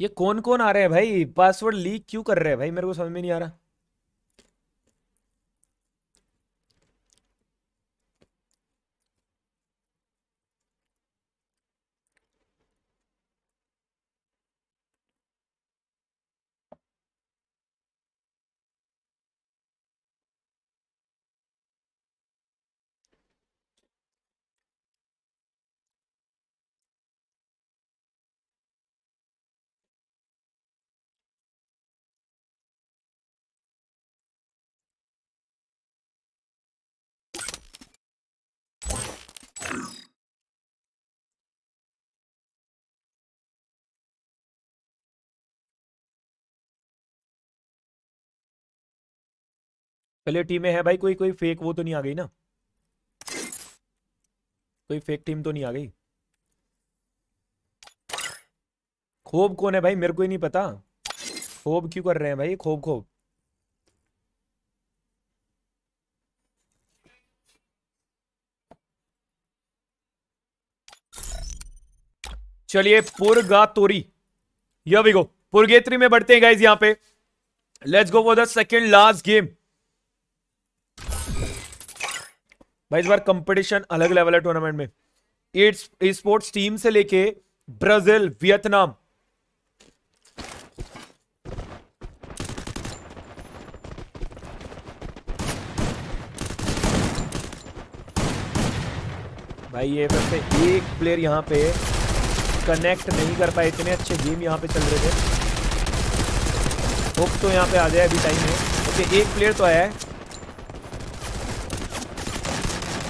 ये कौन कौन आ रहे हैं भाई पासवर्ड लीक क्यों कर रहे हैं भाई मेरे को समझ में नहीं आ रहा पहले टीमें हैं भाई कोई कोई फेक वो तो नहीं आ गई ना कोई फेक टीम तो नहीं आ गई खोब कौन है भाई मेरे को ही नहीं पता खोब क्यों कर रहे हैं भाई खोब खोब चलिए पुरगा तोरी यह भी गो पुरगेत्री में बढ़ते हैं गाइज यहां पे let's go for the second last game भाई इस बार कंपटीशन अलग लेवल है टूर्नामेंट में स्पोर्ट्स टीम से लेके ब्राजील वियतनाम भाई ये वैसे एक प्लेयर यहाँ पे कनेक्ट नहीं कर पाए इतने अच्छे गेम यहाँ पे चल रहे थे तो यहाँ पे आ जाए अभी टाइम में ओके एक प्लेयर तो आया है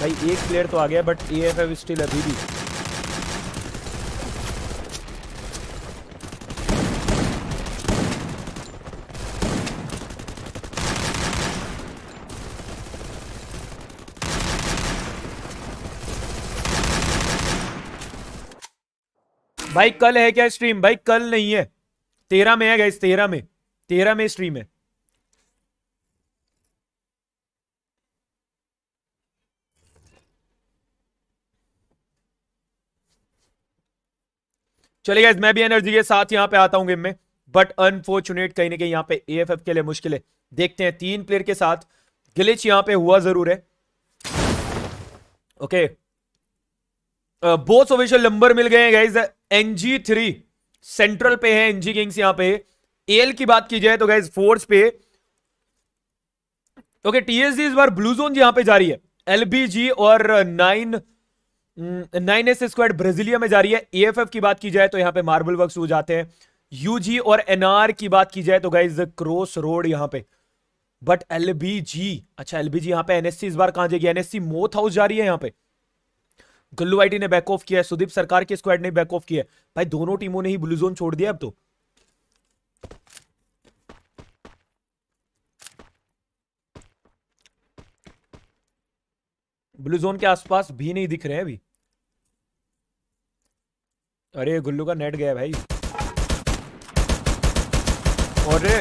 भाई एक प्लेयर तो आ गया but A F F still अभी भी भाई कल है क्या स्ट्रीम भाई कल नहीं है तेरह में है गई तेरह में तेरह में स्ट्रीम है चलिए गाइज मैं भी एनर्जी के साथ यहाँ पे आता हूँ गेम में बट अनफॉर्चुनेट कहीं ना कहीं यहाँ पे ए के लिए मुश्किल है देखते हैं तीन प्लेयर के साथ गिलिच यहाँ पे हुआ जरूर है ओके बोस ऑफिशियल नंबर मिल गए हैं गाइज एनजी थ्री सेंट्रल पे है एनजी किंग्स यहाँ पे एल की बात की जाए तो गाइज फोर्स पे ओके टीएसडी इस बार ब्लू जोन यहाँ पे जा रही है एलबीजी और nine hmm, nine S squad Brasilia में जा रही है एएफएफ की बात की जाए तो यहाँ पे मार्बल वर्क हो जाते हैं यूजी और एनआर की बात की जाए तो गाइज क्रॉस रोड यहाँ पे बट एल बी जी अच्छा एल बी जी यहाँ पे एनएससी इस बार कहा जाएगी एनएससी मोथ हाउस जा रही है यहाँ पे गुल्लू आईटी ने बैक ऑफ किया है सुदीप सरकार के स्क्वाड ने बैक ऑफ किया है भाई दोनों टीमों ने ही ब्लू जोन छोड़ दिया अब तो ब्लू जोन के आसपास भी नहीं दिख रहे हैं अभी अरे गुल्लू का नेट गया भाई अरे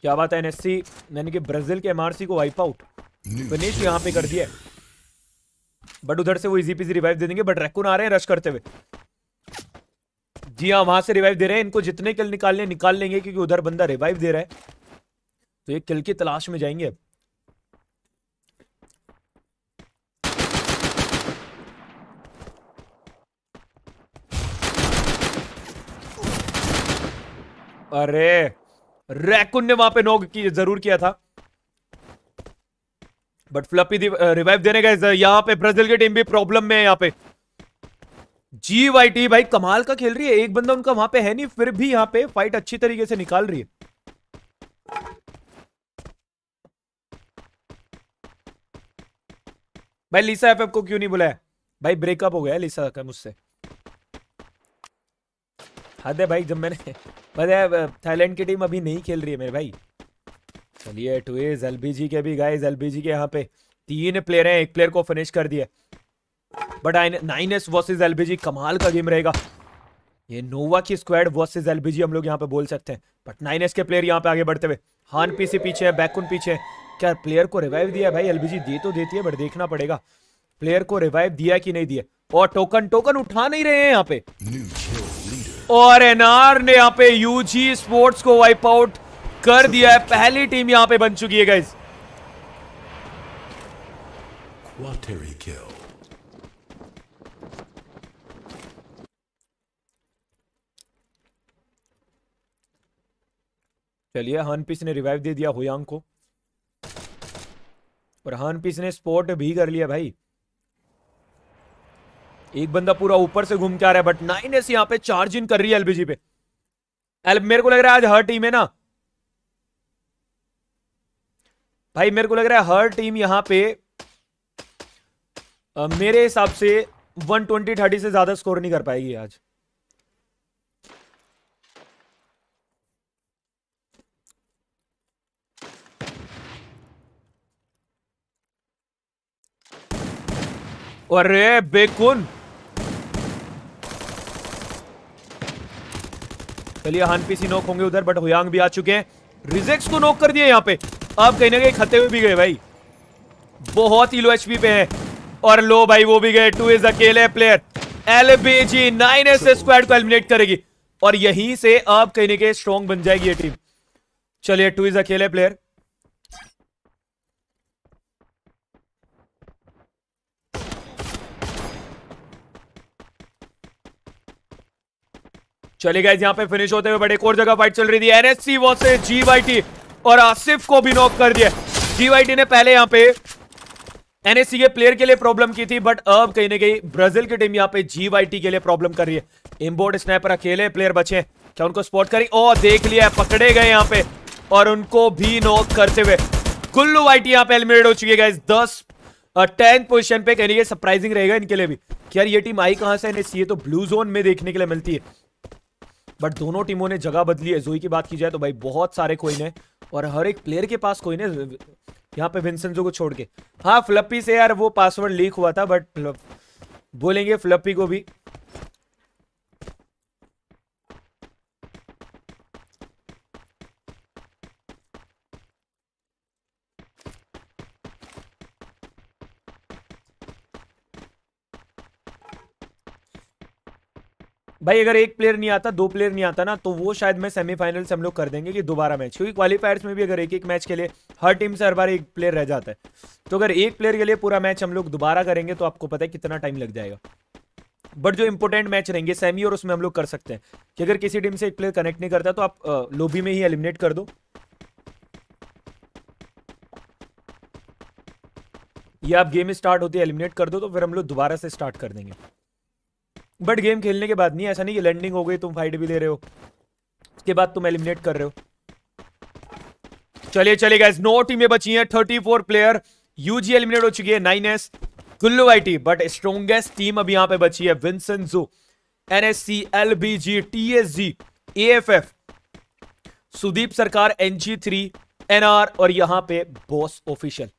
क्या बात है एनएससी यानी कि ब्राजील के एमआरसी को वाइप आउट फिनिश यहाँ पे कर दिया बट उधर से वो इजी पीजी रिवाइव दे देंगे बट रेकून आ रहे हैं रश करते हुए जी हाँ वहां से रिवाइव दे रहे हैं इनको जितने किल निकालने निकाल लेंगे क्योंकि उधर बंदा रिवाइव दे रहा है तो ये किल की तलाश में जाएंगे अब अरे रैकुन ने वहां पे नोक की जरूर किया था बट फ्लपी दी रिवाइव देने गए यहाँ पे ब्राजील की टीम भी प्रॉब्लम में है यहाँ पे जी वाई टी भाई कमाल का खेल रही है एक बंदा उनका वहां पे है नहीं फिर भी यहाँ पे फाइट अच्छी तरीके से निकाल रही है भाई लीसा एफ को क्यों नहीं बुलाया भाई ब्रेकअप हो गया लीसा का मुझसे हद है भाई जब मैंने पता थाईलैंड की टीम अभी नहीं खेल रही है मेरे भाई चलिए टूज एलबीजी के भी गाइस एलबीजी के यहाँ पे तीन प्लेयर हैं एक प्लेयर को फिनिश कर दिया but I nine S versus LBG कमाल का गेम रहेगा ये नोवा की स्क्वाड वर्सेज एलबीजी हम लोग यहाँ पे बोल सकते हैं बट नाइन एस के प्लेयर यहाँ पे आगे बढ़ते हुए हान पी से पीछे है बैकुन पीछे है क्या प्लेयर को रिवाइव दिया भाई एलबीजी दे तो देती है बट देखना पड़ेगा प्लेयर को रिवाइव दिया कि नहीं दिया और टोकन टोकन उठा नहीं रहे हैं यहाँ पे और एनआर ने यहाँ पे यूजी स्पोर्ट्स को वाइप आउट कर दिया है पहली टीम यहाँ पे बन चुकी है गाइज चलिए हनपीस ने रिवाइव दे दिया हुयांग को और हनपीस ने स्पोर्ट भी कर लिया भाई एक बंदा पूरा ऊपर से घूम के आ रहा है बट नाइन एस यहाँ पे चार्ज इन कर रही है एलबीजी पे एल मेरे को लग रहा है आज हर टीम है ना भाई मेरे को लग रहा है हर टीम यहाँ पे आ, मेरे हिसाब से 120 30 से ज्यादा स्कोर नहीं कर पाएगी आज अरे बेकुन चलिए हानपीस ही नोक होंगे उधर बट हुयांग भी आ चुके हैं रिजेक्स को नोक कर दिया यहाँ पे आप कहीं ना कहीं खते हुए भी गए भाई बहुत ही लो एचपी पे है और लो भाई वो भी गए टू इज अकेले player L G nine S squad को एलिमिनेट करेगी और यहीं से आप कहीं ना कहीं स्ट्रॉन्ग बन जाएगी ये टीम चलिए टू इज अकेले प्लेयर चले गए यहाँ पे फिनिश होते हुए बड़े और जगह फाइट चल रही थी एनएससी वर्सेस जीवाईटी और आसिफ को भी नॉक कर दिया जीवाईटी ने पहले यहाँ पे एनएससी के प्लेयर के लिए प्रॉब्लम की थी बट अब कहीं ना कहीं ब्राजील की टीम यहाँ पे जीवाईटी के लिए प्रॉब्लम कर रही है इम्बोर्ड स्नैपर अकेले प्लेयर बचे क्या उनको स्पॉट करी ओ देख लिया पकड़े गए यहाँ पे और उनको भी नॉक करते हुए कुल्लू वाइटी यहाँ पे एलिमिनेट हो चुकी है दस टेंथ पोजिशन पे कहीं सरप्राइजिंग रहेगा इनके लिए भी यार ये टीम आई कहां से ये तो ब्लू जोन में देखने के लिए मिलती है बट दोनों टीमों ने जगह बदली है जोई की बात की जाए तो भाई बहुत सारे कोइन है और हर एक प्लेयर के पास कोइन है यहाँ पे विंसेंजो को छोड़ के हाँ फ्लप्पी से यार वो पासवर्ड लीक हुआ था बट बोलेंगे फ्लप्पी को भी भाई अगर एक प्लेयर नहीं आता दो प्लेयर नहीं आता ना तो वो शायद मैं सेमीफाइनल से हम लोग कर देंगे कि दोबारा मैच क्योंकि क्वालिफायर्स में भी अगर एक एक मैच के लिए हर टीम से हर बार एक प्लेयर रह जाता है तो अगर एक प्लेयर के लिए पूरा मैच हम लोग दोबारा करेंगे तो आपको पता है कितना टाइम लग जाएगा बट जो इंपॉर्टेंट मैच रहेंगे सेमी और उसमें हम लोग कर सकते हैं कि अगर किसी टीम से एक प्लेयर कनेक्ट नहीं करता तो आप लोबी में ही एलिमिनेट कर दो या आप गेम स्टार्ट होती है एलिमिनेट कर दो तो फिर हम लोग दोबारा से स्टार्ट कर देंगे बट गेम खेलने के बाद नहीं ऐसा नहीं कि लैंडिंग हो गई तुम फाइट भी ले रहे हो उसके बाद तुम एलिमिनेट कर रहे हो चलिए चलिए गाइज नौ टीमें बची हैं thirty four player UG eliminate हो चुकी है nine S Kullu I T but strongest team अभी यहां पे बची है Vincenzo N S C L B G T S G A F F Sudeep Sarkar N G three NR और यहां पे बॉस ऑफिशियल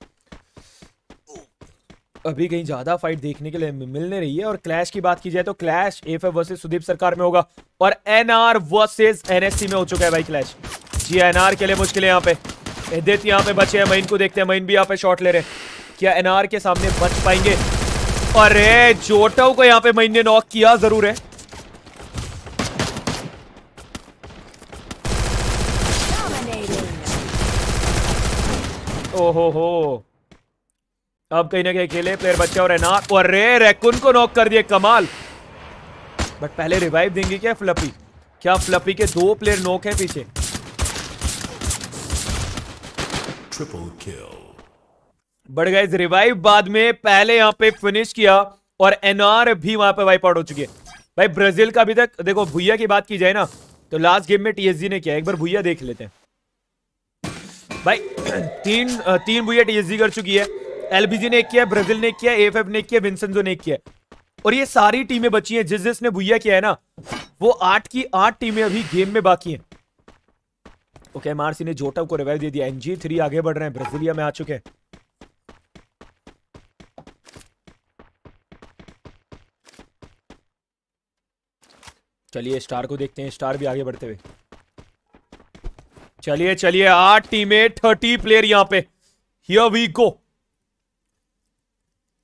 अभी कहीं ज्यादा फाइट देखने के लिए मिलने रही है और क्लैश की बात की जाए तो क्लैश एफ वर्सेस सुदीप सरकार में होगा और एनआर वर्सेस एनएससी में हो चुका है भाई क्लैश जी एनआर हाँ, के लिए मुश्किल है यहाँ पे एदित यहाँ पे बचे हैं मैं को देखते हैं मैं भी यहाँ पे शॉर्ट ले रहे हैं क्या एनआर के सामने बच पाएंगे अरे जोटो को यहाँ पे मैं ने नॉक किया जरूर है ओहो हो अब कहीं ना कहीं खेले प्लेयर बच्चा और एनाथ और रे रेकुन को नॉक कर दिए कमाल बट पहले रिवाइव देंगे क्या फ्लपी क्या फ्लपी के दो प्लेयर नॉक है पीछे ट्रिपल किल रिवाइव बाद में पहले यहां पे फिनिश किया और एनआर भी वहां पे वाइप आउट हो चुकी है भाई ब्राजील का अभी तक देखो भूया की बात की जाए ना तो लास्ट गेम में टीएसजी ने किया एक बार भूया देख लेते हैं भाई [clears throat] तीन तीन भुइया टीएसजी कर चुकी है एलबीजी ने किया ब्राजील ने किया एफ ने किया विंसेंजो ने किया और ये सारी टीमें बची हैं जिस जिसने भुया किया है ना वो आठ की आठ टीमें अभी गेम में बाकी हैं ओके एमआरसी ने जोटा को रिवाइव दे दिया एनजी थ्री आगे बढ़ रहे हैं ब्राजीलिया में आ चुके हैं चलिए स्टार को देखते हैं स्टार भी आगे बढ़ते हुए चलिए चलिए आठ टीमें थर्टी प्लेयर यहां पे here we go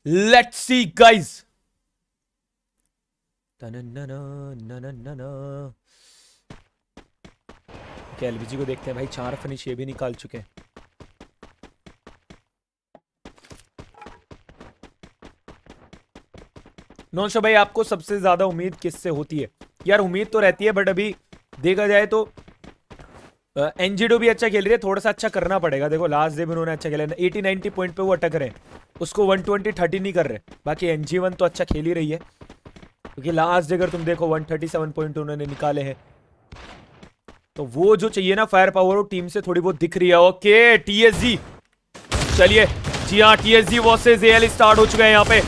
let see guys LBG को देखते हैं भाई चार फनिश ये भी निकाल चुके हैं नौशो भाई आपको सबसे ज्यादा उम्मीद किससे होती है यार उम्मीद तो रहती है बट अभी देखा जाए तो एनजीडो भी अच्छा खेल रही है थोड़ा सा अच्छा करना पड़ेगा देखो लास्ट डे में उन्होंने अच्छा खेला एटी नाइनटी पॉइंट पे वो अटक रहे उसको वन ट्वेंटी थर्टी नहीं कर रहे बाकी एन जी वन तो अच्छा खेल ही रही है क्योंकि लास्ट डे अगर तुम देखो वन थर्टी सेवन पॉइंट उन्होंने निकाले हैं तो वो जो चाहिए ना फायर पावर वो टीम से थोड़ी बहुत दिख रही है ओके टीएसजी चलिए जी हाँ टीएसजी वर्सेज एल स्टार्ट हो चुके हैं यहाँ पे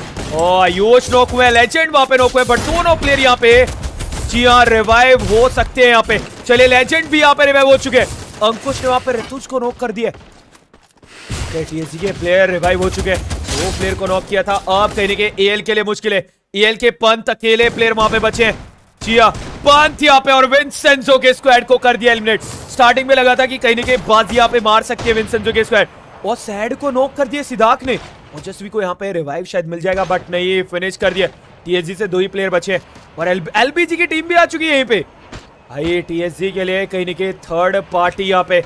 आयुष नोक हुए लेजेंड वहां पे नोक हुए बट दोनों प्लेयर यहाँ पे जी हाँ रिवाइव हो सकते हैं यहाँ पे चले लेजेंड भी यहाँ पर रिवाइव हो चुके अंकुश ने वहां पर रितुज को नोक कर दिया के प्लेयर रिवाइव हो चुके वो प्लेयर को नॉक किया था अब कहने के एल के लिए मुश्किल है एल के पंत अकेले प्लेयर वहां पे बचे हैं जिया पंत यहाँ पे और विंसेंजो के स्क्वाड को कर दिया एलिमिनेट स्टार्टिंग में लगा था कि कहीं के बाद यहाँ पे मार सकती है विंसेंजो के स्क्वाड और सैड को नोक कर दिया सिद्धार्थ ने ओजस्वी को यहाँ पे रिवाइव शायद मिल जाएगा बट नहीं फिनिश कर दिया टीएसजी से दो ही प्लेयर बचे और एलबीजी की टीम भी आ चुकी है यहीं पे आई टीएसजी के लिए कहीं ना कहीं थर्ड पार्टी यहाँ पे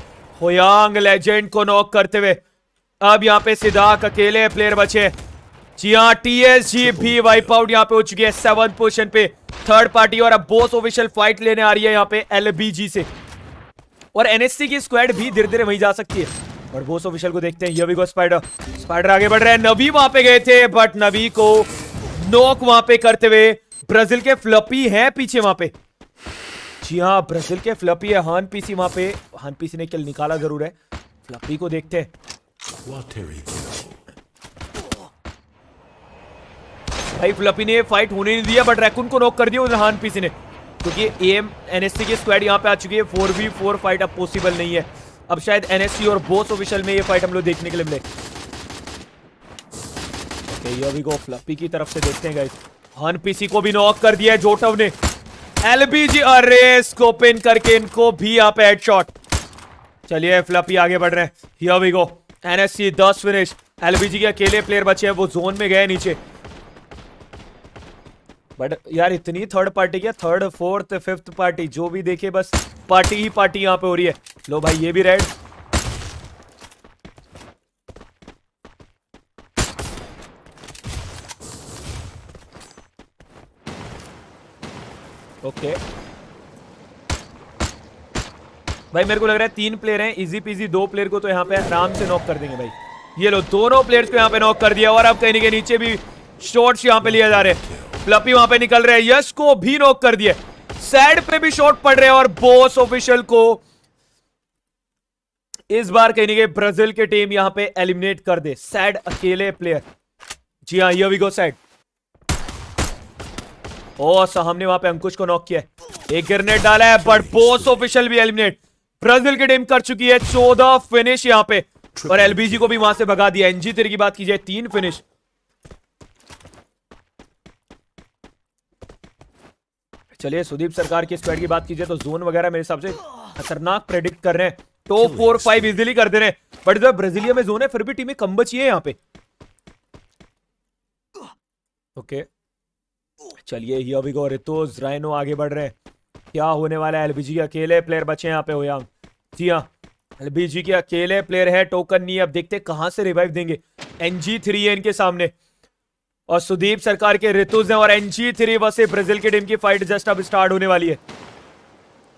होयांग लेजेंड को नॉक करते हुए अब यहाँ पे सिद्धाक अकेले प्लेयर बचे जी हाँ टीएसजी भी वाइप आउट यहाँ पे हो चुकी है सेवन पोजिशन पे थर्ड पार्टी और अब बोस ऑफिशियल फाइट लेने आ रही है यहाँ पे एलबीजी से और एनएससी की स्क्वाड भी धीरे धीरे वहीं जा सकती है और बोस ऑफिशियल को देखते हैं ये भी स्पाइडर स्पाइडर आगे बढ़ रहे हैं नबी वहां पे गए थे बट नबी को नोक वहां पे करते हुए ब्राजील के फ्लपी है पीछे वहां पे जी हाँ ब्राजील के फ्लपी है हान पीसी वहां पे हान पीसी ने कल निकाला जरूर है फ्लपी को देखते हैं भाई फ्लपी ने फाइट होने नहीं दिया बट रैकून को नॉक कर दिया हान पीसी ने क्योंकि तो एम एन एस सी की स्क्वाड यहाँ पे आ चुकी है फोर वी फोर फाइट अब पॉसिबल नहीं है अब शायद एन एस सी और बोस ऑफिशियल में ये फाइट हम लोग देखने के लिए मिले ओके ये अभी को फ्लपी की तरफ से देखते हैं गाइस हान पीसी को भी नॉक कर दिया है जोटव ने एलबीजी अरे स्कोप करके इनको भी आप पे चलिए फ्लपी आगे बढ़ रहे हैं here we go NSC 10 finish LBG के अकेले प्लेयर बचे हैं वो जोन में गए नीचे बट यार इतनी थर्ड पार्टी क्या थर्ड फोर्थ फिफ्थ पार्टी जो भी देखे बस पार्टी ही पार्टी यहाँ पे हो रही है लो भाई ये भी रेड ओके भाई मेरे को लग रहा है तीन प्लेयर हैं इजी पीजी दो प्लेयर को तो यहाँ पे आराम से नॉक कर देंगे भाई ये लो दोनों प्लेयर्स को यहाँ पे नॉक कर दिया और अब कहीं के नीचे भी शॉर्ट्स यहाँ पे लिए जा रहे हैं फ्लपी वहां पे निकल रहे हैं यश को भी नॉक कर दिया सैड पे भी शॉर्ट पड़ रहे हैं और बोस ऑफिशियल को इस बार कहीं नहीं ब्राजील की टीम यहां पे एलिमिनेट कर दे सैड अकेले प्लेयर जी हाँ ये वी गो सैड ओ अच्छा, हमने वहां पे अंकुश को नॉक किया एक ग्रेनेड डाला है बट बोस ऑफिशियल भी एलिमिनेट ब्राजील की टीम कर चुकी है चौदह फिनिश यहाँ पे और एलबीजी को भी वहां से भगा दिया एनजी तेरी की बात की जाए तीन फिनिश चलिए सुदीप सरकार की स्क्वाड की बात कीजिए तो जोन वगैरह मेरे हिसाब से खतरनाक प्रेडिक्ट कर रहे हैं तो फोर फाइव इजिली कर दे रहे हैं बट जब ब्राजीलिया में जोन है फिर भी टीमें कम बची है यहाँ पे ओके okay. चलिए रितोज राइनो आगे बढ़ रहे हैं क्या होने वाला है एलबीजी के अकेले प्लेयर बचे यहाँ पे हो यार जी हाँ एलबीजी के अकेले प्लेयर है टोकन नहीं अब देखते कहां से रिवाइव देंगे एनजी थ्री है इनके सामने और सुदीप सरकार के रितुज है और एनजी थ्री बस ब्राजील की टीम की फाइट जस्ट अब स्टार्ट होने वाली है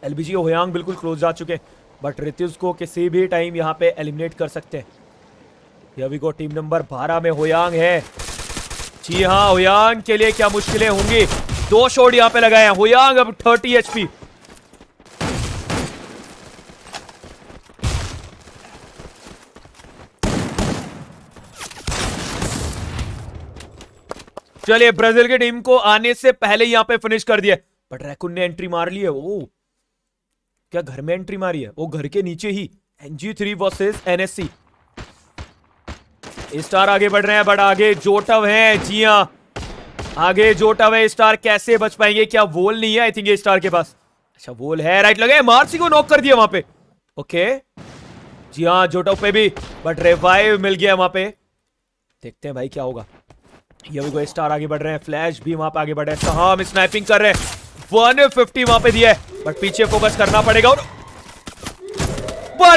एलबीजी होयांग बिल्कुल क्लोज जा चुके हैं बट रितुज को किसी भी टाइम यहाँ पे एलिमिनेट कर सकते हैं टीम नंबर बारह में होयांग है जी हाँ हुयांग के लिए क्या मुश्किलें होंगी दो शोट यहां पे लगाए हैं हुयांग अब 30 एचपी चलिए ब्राजील की टीम को आने से पहले यहां पे फिनिश कर दिया बट रैकुन ने एंट्री मार ली है वो क्या घर में एंट्री मारी है वो घर के नीचे ही NG three versus NSC star आगे बढ़ रहे हैं बट आगे जोटव है जी हाँ आगे जोटव है स्टार कैसे बच पाएंगे क्या वोल नहीं है आई थिंक स्टार के पास अच्छा वोल है राइट लगे मार्सी को नॉक कर दिया वहां पे ओके जी हाँ जोटव पे भी बट रिवाइव मिल गया वहां पे देखते हैं भाई क्या होगा ये भी कोई स्टार आगे बढ़ रहे हैं फ्लैश भी वहां पे आगे बढ़ रहे हैं स्नाइपिंग कर रहे हैं वन फिफ्टी वहां पे दिया है बट पीछे फोकस करना पड़ेगा और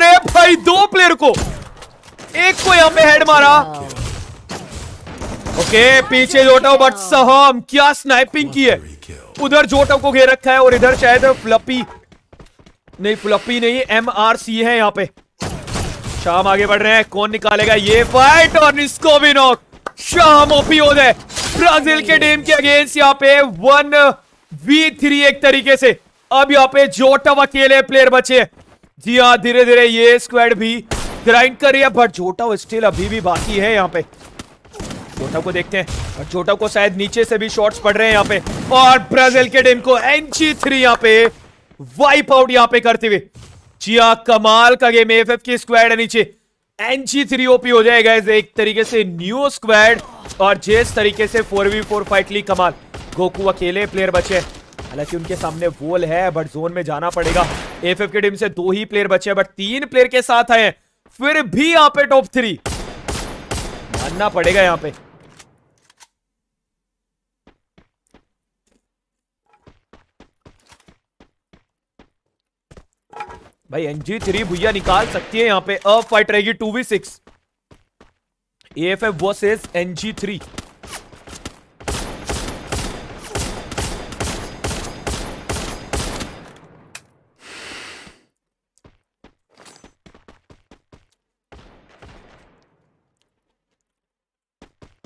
अरे भाई दो प्लेयर को एक को यहाँ पे हेड मारा ओके पीछे जोटा बट सहम क्या स्नाइपिंग की है उधर जोटो को घेर रखा है और इधर शायद फ्लपी नहीं फ्लपी नहीं एम आर सी है यहाँ पे शाम आगे बढ़ रहे हैं कौन निकालेगा ये फाइट और इसको भी नॉक शाम ओपी हो जाए ब्राजील के टीम के अगेंस्ट यहाँ पे वन वी थ्री एक तरीके से अब यहाँ पे जोटा अकेले प्लेयर बचे जी हाँ धीरे धीरे ये स्क्वाड भी ग्राइंड कर रही है बट जोटा स्टिल अभी भी बाकी है यहाँ पे छोटा को देखते हैं बट जोटा को शायद नीचे से भी शॉट्स पड़ रहे हैं यहाँ पे और ब्राजील के टीम को जी थ्री यहाँ पे वाइप आउट यहाँ पे करते हुए जिया कमाल का गेम एफ की स्क्वाड है नीचे जी थ्री ओपी हो जाएगा एक तरीके से न्यू स्क्वाड और जिस तरीके से फोर वी फोर फाइट ली कमाल गोकू अकेले प्लेयर बचे हालांकि उनके सामने वोल है बट जोन में जाना पड़ेगा एफ की टीम से दो ही प्लेयर बचे हैं बट तीन प्लेयर के साथ आए हैं फिर भी यहां पे टॉप थ्री मानना पड़ेगा यहां पे भाई एनजी थ्री भुया निकाल सकती है यहां पे अब फाइट रहेगी two v six A F F verse NG three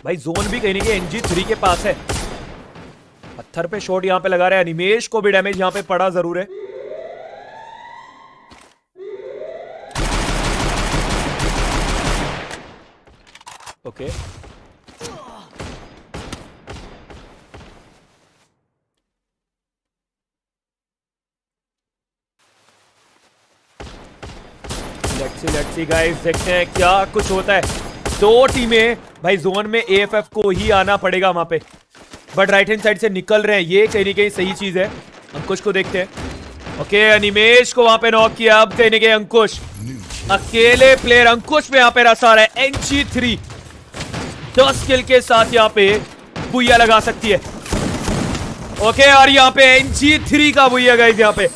भाई जोन भी कहीं नहीं एनजी थ्री के पास है पत्थर पे शॉट यहां पे लगा रहे अनिमेश को भी डैमेज यहां पे पड़ा जरूर है okay let's see let's see guys देखते हैं क्या कुछ होता है दो टीमें भाई जोन में एएफएफ को ही आना पड़ेगा वहां पे बट राइट हैंड साइड से निकल रहे हैं ये कहीं ना कहीं सही चीज है अंकुश को देखते हैं ओके अनिमेश को वहां पे नॉक किया अब कहीं ना कहीं अंकुश अकेले प्लेयर अंकुश में यहाँ पे रसा रहा है एनजी थ्री दस किल के साथ यहाँ पे बुया लगा सकती है ओके और यहाँ पे एनजी थ्री का बुया गई यहाँ पे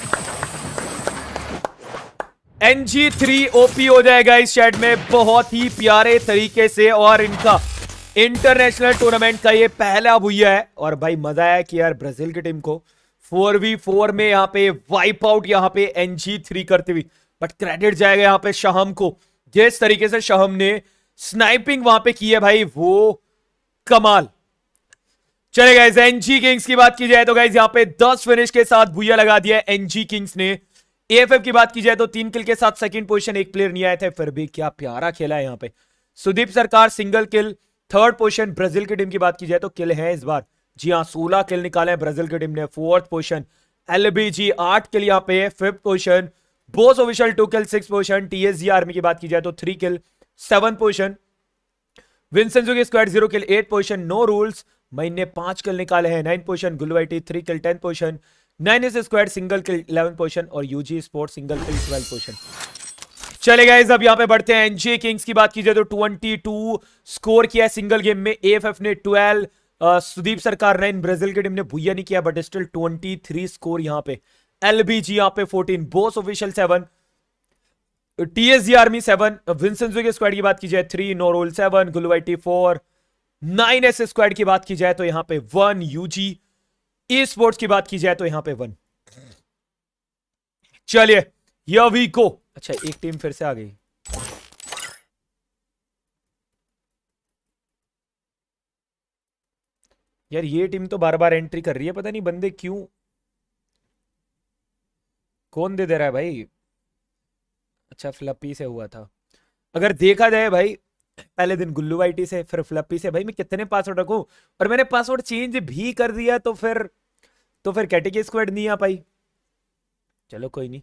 एन जी थ्री ओपी हो जाएगा इस शेड में बहुत ही प्यारे तरीके से और इनका इंटरनेशनल टूर्नामेंट का ये पहला भूया है और भाई मजा आया कि यार ब्राजील की टीम को फोर वी फोर में यहाँ पे वाइप आउट यहाँ पे एन जी थ्री करते हुए बट क्रेडिट जाएगा यहाँ पे शाहम को जिस तरीके से शाहम ने स्नाइपिंग वहां पे की है भाई वो कमाल चले गए एनजी किंग्स की बात की जाए तो गाइज यहाँ पे दस फिनिश के साथ भूया लगा दिया एनजी किंग्स ने एएफएफ की बात की जाए तो तीन किल के साथ सेकंड पोजीशन एक प्लेयर नहीं आए थे फिर भी क्या प्यारा खेला है यहाँ पे Sudeep Sarkar single kill third position Brazil की टीम की बात की जाए तो किल है इस बार जी हाँ सोलह किल निकाले हैं ब्राजील की टीम ने फोर्थ पोजीशन एलबीजी आठ किल यहाँ पे fifth position Bose official two kill six position TSG army की बात की जाए तो three kill seven position Vincenzo की squad zero kill eight position no rules मैंने पांच किल निकाले हैं nine position Gullu YT three kill ten position nine S square single kill eleven position और UG sport single kill twelve position चले गए अब यहां पे बढ़ते हैं एनजे किंग्स की बात कीजिए तो 22 स्कोर किया है सिंगल गेम में एएफएफ ने 12 सुदीप सरकार ने इन ब्राजील की टीम ने भूया नहीं किया बट स्टिल 23 स्कोर यहां पे एलबीजी यहां पे 14 boss official seven TSG army seven Vincenzo squad की बात की जाए three no rule seven Gullu YT four nine S squad की बात की जाए तो यहां पर वन यूजी ई स्पोर्ट्स की बात की जाए तो यहां पे वन चलिए यवी को अच्छा एक टीम फिर से आ गई यार ये टीम तो बार बार एंट्री कर रही है पता नहीं बंदे क्यों कौन दे दे रहा है भाई अच्छा फ्लपी से हुआ था अगर देखा जाए भाई पहले दिन गुल्लू वाइटी से फिर फ्लपी से भाई मैं कितने पासवर्ड रखू और मैंने पासवर्ड चेंज भी कर दिया तो फिर तो फिर कैटेगरी स्क्वाड नहीं आ पाई चलो कोई नहीं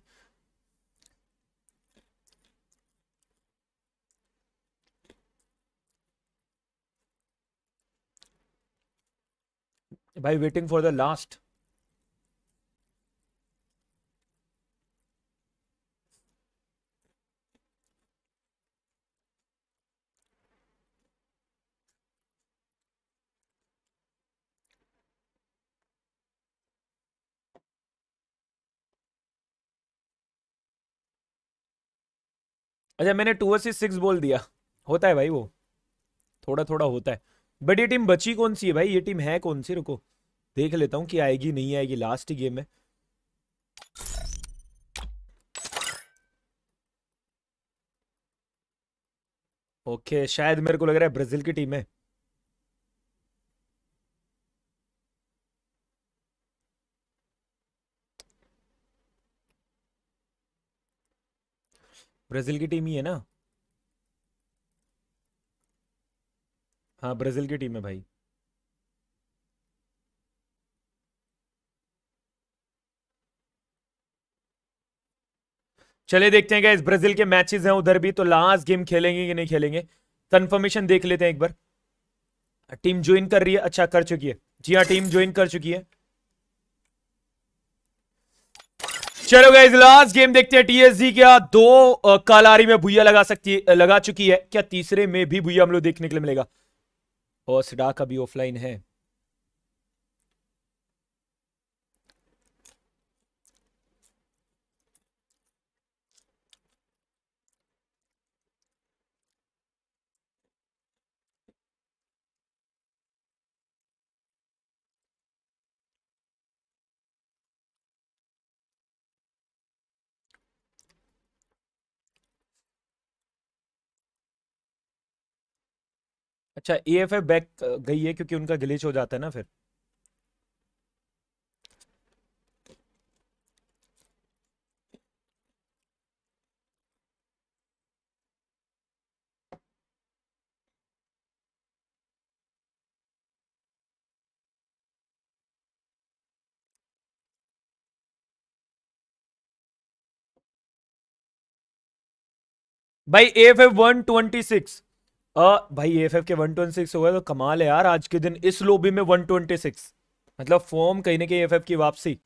भाई वेटिंग फॉर द लास्ट अच्छा मैंने टू वर्सेस सिक्स बोल दिया होता है भाई वो थोड़ा थोड़ा होता है बट ये टीम बची कौन सी है भाई ये टीम है कौन सी रुको देख लेता हूँ कि आएगी नहीं आएगी लास्ट गेम है ओके शायद मेरे को लग रहा है ब्राजील की टीम है ब्राज़ील की टीम ही है ना हाँ ब्राज़ील की टीम है भाई चले देखते हैं इस ब्राजील के मैचेस हैं उधर भी तो लास्ट गेम खेलेंगे कि नहीं खेलेंगे कंफर्मेशन देख लेते हैं एक बार टीम ज्वाइन कर रही है अच्छा कर चुकी है जी हाँ टीम ज्वाइन कर चुकी है चलो गाइज लास्ट गेम देखते हैं टीएसजी क्या दो कालारी में भूया लगा सकती लगा चुकी है क्या तीसरे में भी भूया हम लोग देखने के लिए मिलेगा और सिडा अभी ऑफलाइन है अच्छा ए एफ बैक गई है क्योंकि उनका गिलीच हो जाता है ना फिर भाई F F one twenty six आ, भाई एफ के 126 हो गए तो कमाल है यार आज के दिन इस लोबी में 126 मतलब फॉर्म कहीं ना कहीं एफ की वापसी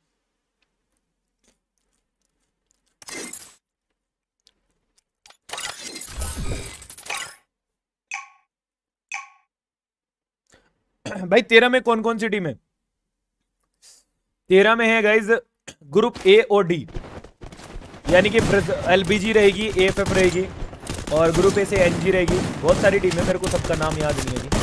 भाई तेरह में कौन कौन सी टीम है तेरह में है गाइज ग्रुप ए और डी यानी कि एलबीजी रहेगी एफ रहेगी और ग्रुप ए से एनजी रहेगी बहुत सारी टीमें मेरे को सबका नाम याद नहीं है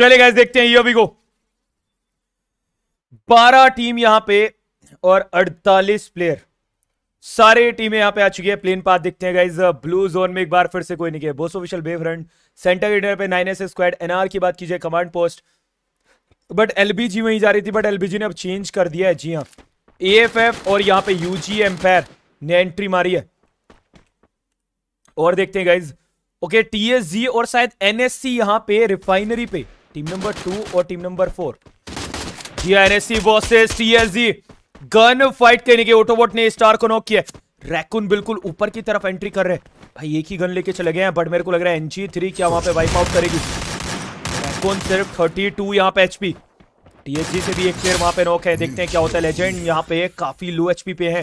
चले गए देखते हैं ये अभी को बारह टीम यहां पे और अड़तालीस प्लेयर सारे टीमें यहां पे आ चुकी है प्लेन पाथ देखते हैं गाइज ब्लू जोन में एक बार फिर से कोई नहीं किया बोस ऑफिशियल बे फ्रंट सेंटर इंटर पे नाइन एस स्क्वाड एनआर की बात कीजिए कमांड पोस्ट बट एलबीजी वहीं जा रही थी बट एलबीजी ने अब चेंज कर दिया है जी हाँ एएफएफ और यहां पे यूजी एम्पायर ने एंट्री मारी है और देखते हैं गाइज ओके टीएसजी और शायद एनएससी यहां पे रिफाइनरी पे टीम नंबर टू और team number four G N S C versus T S G gun fight करने के ऑटोबोट ने स्टार को नॉक किया रैकून बिल्कुल ऊपर की तरफ एंट्री कर रहे भाई एक ही गन लेके चले गए हैं बट मेरे को लग रहा है एनजी थ्री क्या वहां पे वाइप आउट करेगी रैकून सिर्फ थर्टी टू यहाँ पे एचपी टीएसजी से भी एक प्लेयर वहां पे नॉक है देखते हैं क्या होता है लेजेंड यहाँ पे काफी लो एचपी पे है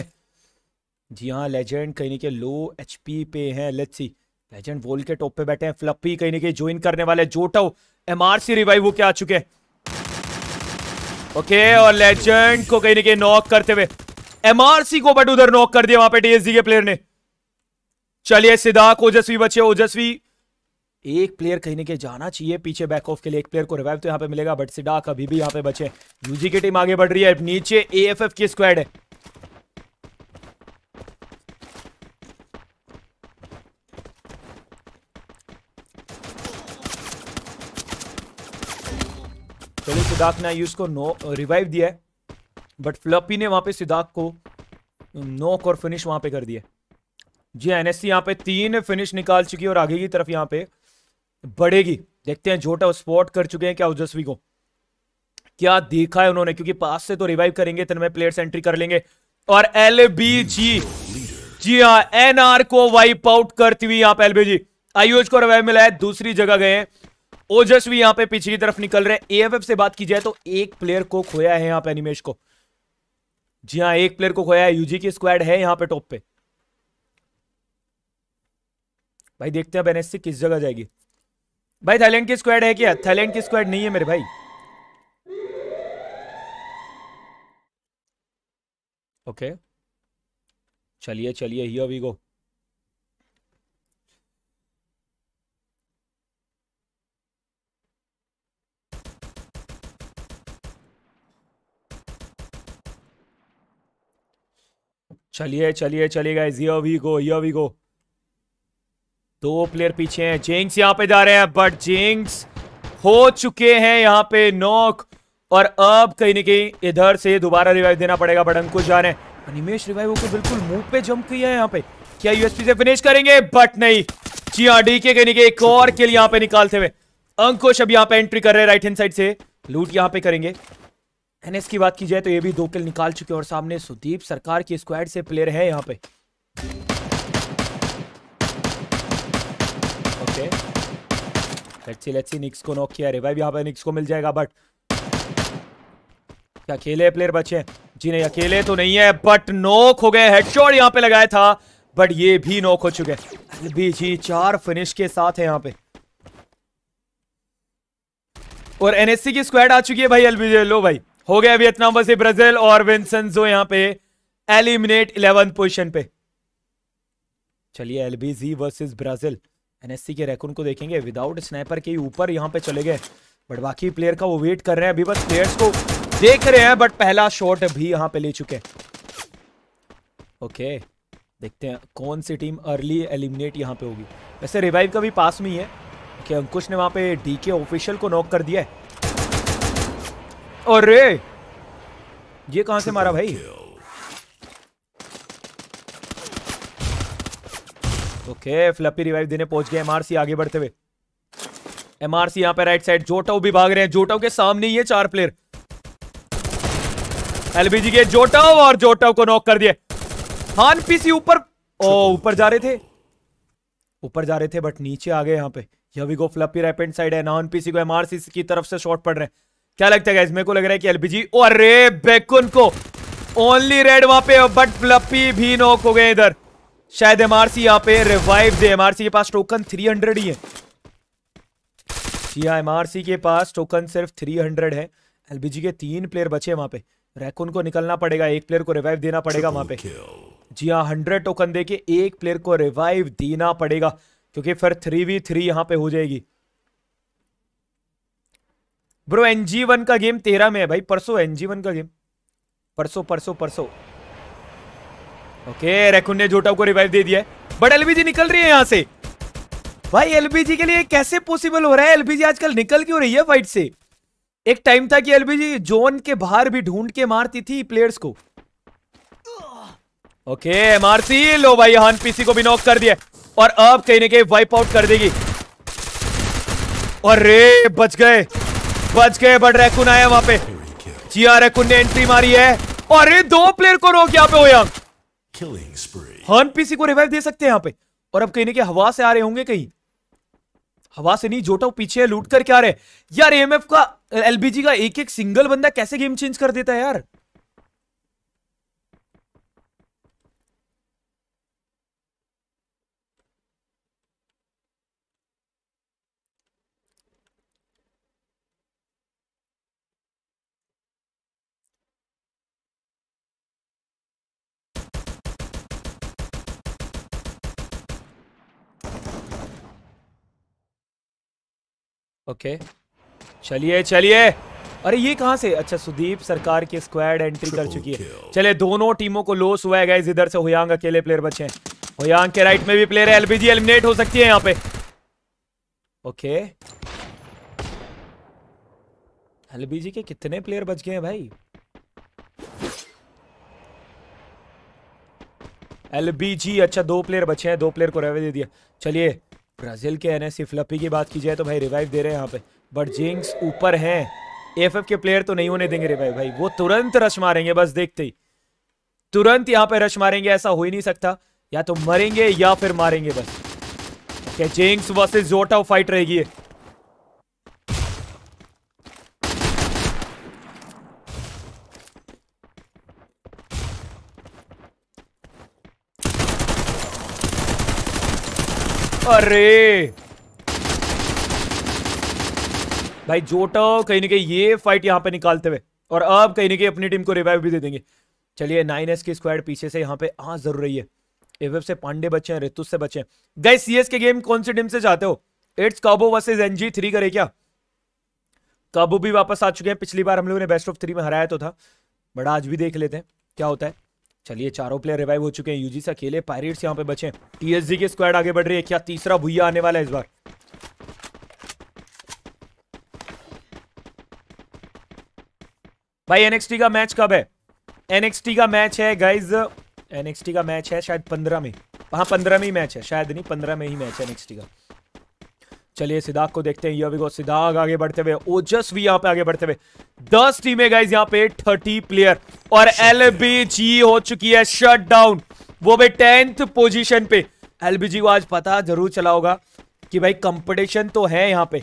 जी हाँ लेजेंड कहीं के लो एचपी पे है लेट्स सी लेजेंड वॉल के टॉप पे बैठे हैं फ्लपी कहीं के ज्वाइन करने वाले जोटो एमआरसी रिवाइव हो होके आ चुके ओके okay, और लेजेंड को कहीं ना कहीं नॉक करते हुए एमआरसी को बट उधर नॉक कर दिया वहां पे डीएसडी के प्लेयर ने चलिए सिद्धार्थ ओजस्वी बचे ओजस्वी एक प्लेयर कहीं ना कहीं जाना चाहिए पीछे बैक ऑफ के लिए एक प्लेयर को रिवाइव तो यहां पे मिलेगा बट सिडाक अभी भी यहां पे बचे यूजी की टीम आगे बढ़ रही है नीचे एएफएफ की स्क्वाड है सिद्धार्थ ने आयुष को नो रिवाइव दिया है बट फ्लपी ने वहां पे सिद्धार्थ को नोक uh, और फिनिश वहां पे कर दिया जी एन एस यहाँ पे तीन फिनिश निकाल चुकी है और आगे की तरफ यहाँ पे बढ़ेगी देखते हैं जोटा स्पॉट कर चुके हैं क्या ओजस्वी को क्या देखा है उन्होंने क्योंकि पास से तो रिवाइव करेंगे तन्मय प्लेयर्स एंट्री कर लेंगे और एल बी जी जी हाँ एनआर को वाइप आउट करती हुई यहाँ पे जी आयुष को रिवाइव मिला है दूसरी जगह गए हैं ओजस्वी यहाँ पे पीछे की तरफ निकल रहे एएफएफ से बात की जाए तो एक प्लेयर को खोया है यहाँ पे अनिमेश को जी हाँ एक प्लेयर को खोया है यूजी की स्क्वाड है यहाँ पे टॉप पे भाई देखते हैं बेनेस किस जगह जाएगी भाई थाईलैंड की स्क्वाड है क्या थाईलैंड की स्क्वाड नहीं है मेरे भाई ओके चलिए चलिए हियर वी गो चलिए चलिए चलिए guys here we go here we go दो प्लेयर पीछे हैं जेंग्स यहां पे जा रहे हैं बट जेंग्स हो चुके हैं यहां पे नॉक और अब कहीं ना कहीं इधर से दोबारा रिवाइव देना पड़ेगा बट अंकुश जा रहे हैं निमेश रिवाइव होकर बिल्कुल मुंह पे जंप किया है यहाँ पे क्या यूएसपी से फिनिश करेंगे बट नहीं जी हाँ डी के कहीं एक और किल यहाँ पे निकालते हुए अंकुश अब यहाँ पे एंट्री कर रहे हैं राइट हैंड साइड से लूट यहाँ पे करेंगे एनएस की बात की जाए तो ये भी दो किल निकाल चुके और सामने सुदीप सरकार की स्क्वाड से प्लेयर है यहाँ पे okay let's see let's see Nix को नॉक किया रिवाइव यहाँ पे निक्स को मिल जाएगा बट क्या अकेले प्लेयर बचे जी नहीं अकेले तो नहीं है बट नोक हो गए हेडशॉट यहाँ पे लगाया था बट ये भी नोक हो चुके एलबी जी चार फिनिश के साथ है यहाँ पे और एनएससी की स्क्वाड आ चुकी है भाई एलबीजे लो भाई हो गया वियतनाम वैसे ब्राजील और जो यहां पे एलिमिनेट इलेवन पोजिशन पे चलिए एलबीजी वर्सेस ब्राजील एनएससी के रैकून को देखेंगे विदाउट स्नाइपर के ऊपर यहां पे चले गए बट बाकी प्लेयर का वो वेट कर रहे हैं अभी बस प्लेयर्स को देख रहे हैं बट पहला शॉट भी यहाँ पे ले चुके हैं ओके देखते हैं कौन सी टीम अर्ली एलिमिनेट यहाँ पे होगी वैसे रिवाइव का भी पास में ही है कि अंकुश ने वहां पे डीके ऑफिशियल को नॉक कर दिया है अरे ये कहां से मारा भाई ओके फ्लपी रिवाइव देने पहुंच गए एमआरसी आगे बढ़ते हुए एमआरसी यहां पे राइट साइड जोटाओ भी भाग रहे हैं जोटाओ के सामने ही है चार प्लेयर एलबीजी के जोटाओ और जोटाओ को नॉक कर दिए हान पीसी ऊपर ओ ऊपर जा रहे थे ऊपर जा रहे थे बट नीचे आ गए यहां पे भी गो फ्लपी रेपेंट साइड है नॉन पीसी को एमआरसी की तरफ से शॉट पड़ रहे हैं क्या लगता है मेरे को लग रहा है कि एलपीजी अरे बेकुन को ओनली रेड वहां पे बट लपी भी नॉक हो गए इधर शायद एमआरसी यहाँ पे रिवाइव दे एमआरसी के पास टोकन 300 ही है जी हाँ एमआरसी के पास टोकन सिर्फ 300 है एलबीजी के तीन प्लेयर बचे वहां पे रैकुन को निकलना पड़ेगा एक प्लेयर को रिवाइव देना पड़ेगा वहां पे जी हाँ हंड्रेड टोकन दे के एक प्लेयर को रिवाइव देना पड़ेगा क्योंकि फिर थ्री वी थ्री यहाँ पे हो जाएगी ब्रो एनजी वन का गेम तेरह में है भाई परसों एनजी वन का गेम परसों परसों परसों ओके रेकुन ने जोटाव को रिवाइव दे दिया है बट एलबीजी निकल रही है यहां से भाई एलबीजी के लिए कैसे पॉसिबल हो रहा है एलबीजी आजकल निकल क्यों रही है फाइट से एक टाइम था कि एलबीजी जोन के बाहर भी ढूंढ के मारती थी प्लेयर्स को ओके मारती लो भाई हान पीसी को भी नॉक कर दिया और अब कहीं ना कहीं वाइप आउट कर देगी और रे बच गए बच गए बट रैकुन आया वहां पे आ रैकुन ने एंट्री मारी है और ये दो प्लेयर को रोक यहाँ पे ओयांग हन पीसी को रिवाइव दे सकते हैं यहाँ पे और अब कहीं ना कहीं हवा से आ रहे होंगे कहीं हवा से नहीं जोटा पीछे लूट कर क्या रहे यार एमएफ का एलबीजी का एक एक सिंगल बंदा कैसे गेम चेंज कर देता है यार ओके चलिए चलिए अरे ये कहां से अच्छा सुदीप सरकार की स्क्वाड एंट्री कर चुकी है चले दोनों टीमों को लॉस हुआ है इधर से होयांग अकेले प्लेयर बचे हैं होयांग के राइट में भी प्लेयर है एलबीजी एलिमिनेट हो सकती है यहां पे ओके एलबीजी के कितने प्लेयर बच गए हैं भाई एलबीजी अच्छा दो प्लेयर बचे हैं दो प्लेयर को रेवे दे दिया चलिए ब्राजील के एन फ्लपी की बात की जाए तो भाई रिवाइव दे रहे हैं यहाँ पे बट जिंग्स ऊपर हैं एफएफ के प्लेयर तो नहीं होने देंगे रिवाइव भाई वो तुरंत रश मारेंगे बस देखते ही तुरंत यहाँ पे रश मारेंगे ऐसा हो ही नहीं सकता या तो मरेंगे या फिर मारेंगे बस क्या जिंग्स वर्सेस जोटा फाइट रहेगी अरे भाई जोटो कहीं ना कहीं ये फाइट यहां पे निकालते हुए और अब कहीं ना कहीं अपनी टीम को रिवाइव भी दे देंगे चलिए नाइन एस की स्क्वाड पीछे से यहाँ पे आ जरूर रही है एवेफ से पांडे बचे हैं रितुस से बचे हैं सी सीएस के गेम कौन सी टीम से जाते हो इट्स काबो वर्सेज एनजी थ्री करे क्या काबू भी वापस आ चुके हैं पिछली बार हम लोगों ने बेस्ट ऑफ थ्री में हराया तो था बट आज भी देख लेते हैं क्या होता है चलिए चारों प्लेयर रिवाइव हो चुके हैं यूजी से अकेले पायरेट्स यहाँ पे बचे टीएसजी के स्क्वाड आगे बढ़ रही है क्या तीसरा भुया आने वाला है इस बार भाई एनएक्सटी का मैच कब है एनएक्सटी का मैच है गाइज एनएक्सटी का मैच है शायद पंद्रह में हाँ पंद्रह में ही मैच है शायद नहीं पंद्रह में ही मैच है एनएक्सटी का चलिए सिद्धार्थ को देखते हैं ये अभी सिद्धाग आगे बढ़ते हुए ओजस भी यहाँ पे आगे बढ़ते हुए दस टीमें गाइज यहाँ पे थर्टी प्लेयर और एल हो चुकी है शट डाउन वो भी टेंथ पोजिशन पे एल को आज पता जरूर चला होगा कि भाई कंपटीशन तो है यहाँ पे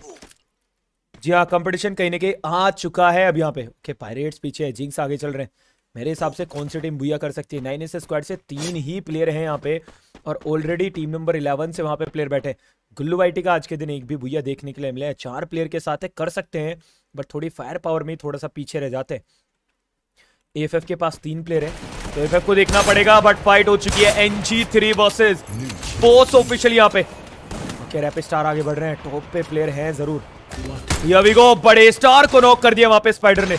जी हाँ कंपटीशन कहीं ना कहीं आ चुका है अब यहाँ पे ओके पायरेट्स पीछे है जिंक्स आगे चल रहे हैं मेरे हिसाब से कौन सी टीम भूया कर सकती है नाइन एस स्क्वाड से तीन ही प्लेयर हैं यहाँ पे और ऑलरेडी टीम नंबर इलेवन से वहां पे प्लेयर बैठे गुल्लू वाइटी का आज के दिन एक भी भुया देखने के लिए मिले है चार प्लेयर के साथ है कर सकते हैं बट थोड़ी फायर पावर में थोड़ा सा पीछे रह जाते हैं ए के पास तीन प्लेयर है तो एफ को देखना पड़ेगा बट फाइट हो चुकी है N G three versus Bose official यहाँ पे ओके रैपिड स्टार आगे बढ़ रहे हैं टॉप पे प्लेयर हैं जरूर यो बड़े स्टार को नॉक कर दिया वहां पे स्पाइडर ने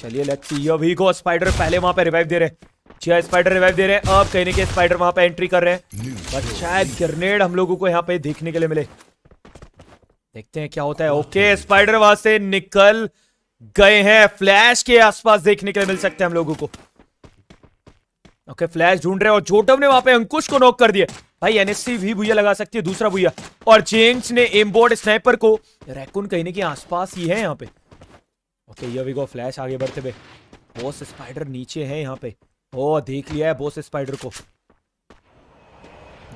चलिए लेट्स सी यवीगो स्पाइडर पहले वहां पे रिवाइव दे रहे हैं जिया स्पाइडर रिवाइव दे रहे हैं अब कहीं ना कहीं स्पाइडर वहां पे एंट्री कर रहे हैं और शायद ग्रेनेड हम लोगों को यहाँ पे देखने के लिए मिले देखते हैं क्या होता है ओके स्पाइडर वहां से निकल गए हैं फ्लैश के आसपास देखने के लिए मिल सकते हैं हम लोगों को ओके फ्लैश ढूंढ रहे हैं और जोटव ने वहां पे अंकुश को नॉक कर दिया भाई एनएससी भी भुया लगा सकती है दूसरा भुया और जेम्स ने एमबोर्ड स्नाइपर को रैकुन कहने के आसपास ही है यहाँ पे ओके ये वी गो फ्लैश आगे बढ़ते हुए बॉस स्पाइडर नीचे है यहाँ पे ओ देख लिया है बोस स्पाइडर को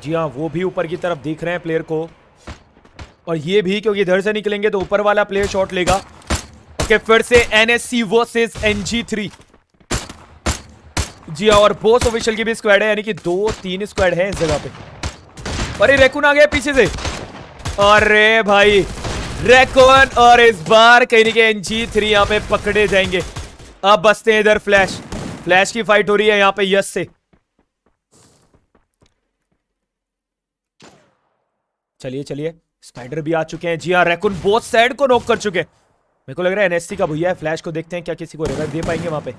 जी हाँ वो भी ऊपर की तरफ देख रहे हैं प्लेयर को और ये भी क्योंकि इधर से निकलेंगे तो ऊपर वाला प्लेयर शॉट लेगा ओके फिर से एनएससी वर्सेस एनजी थ्री जी हाँ और बोस ऑफिशियल की भी स्क्वाड है यानी कि दो तीन स्क्वाड है इस जगह पे अरे रेकुन आ गया पीछे से अरे भाई रेकुन और इस बार कहीं ना कहीं एनजी थ्री यहाँ पे पकड़े जाएंगे अब बसते हैं इधर फ्लैश फ्लैश की फाइट हो रही है यहाँ पे यस से चलिए चलिए स्पाइडर भी आ चुके हैं जी हाँ रेकुन बहुत सैड को नोक कर चुके हैं मेरे को लग रहा है एनएससी का भैया है फ्लैश को देखते हैं क्या किसी को रिवाइव दे पाएंगे वहां पे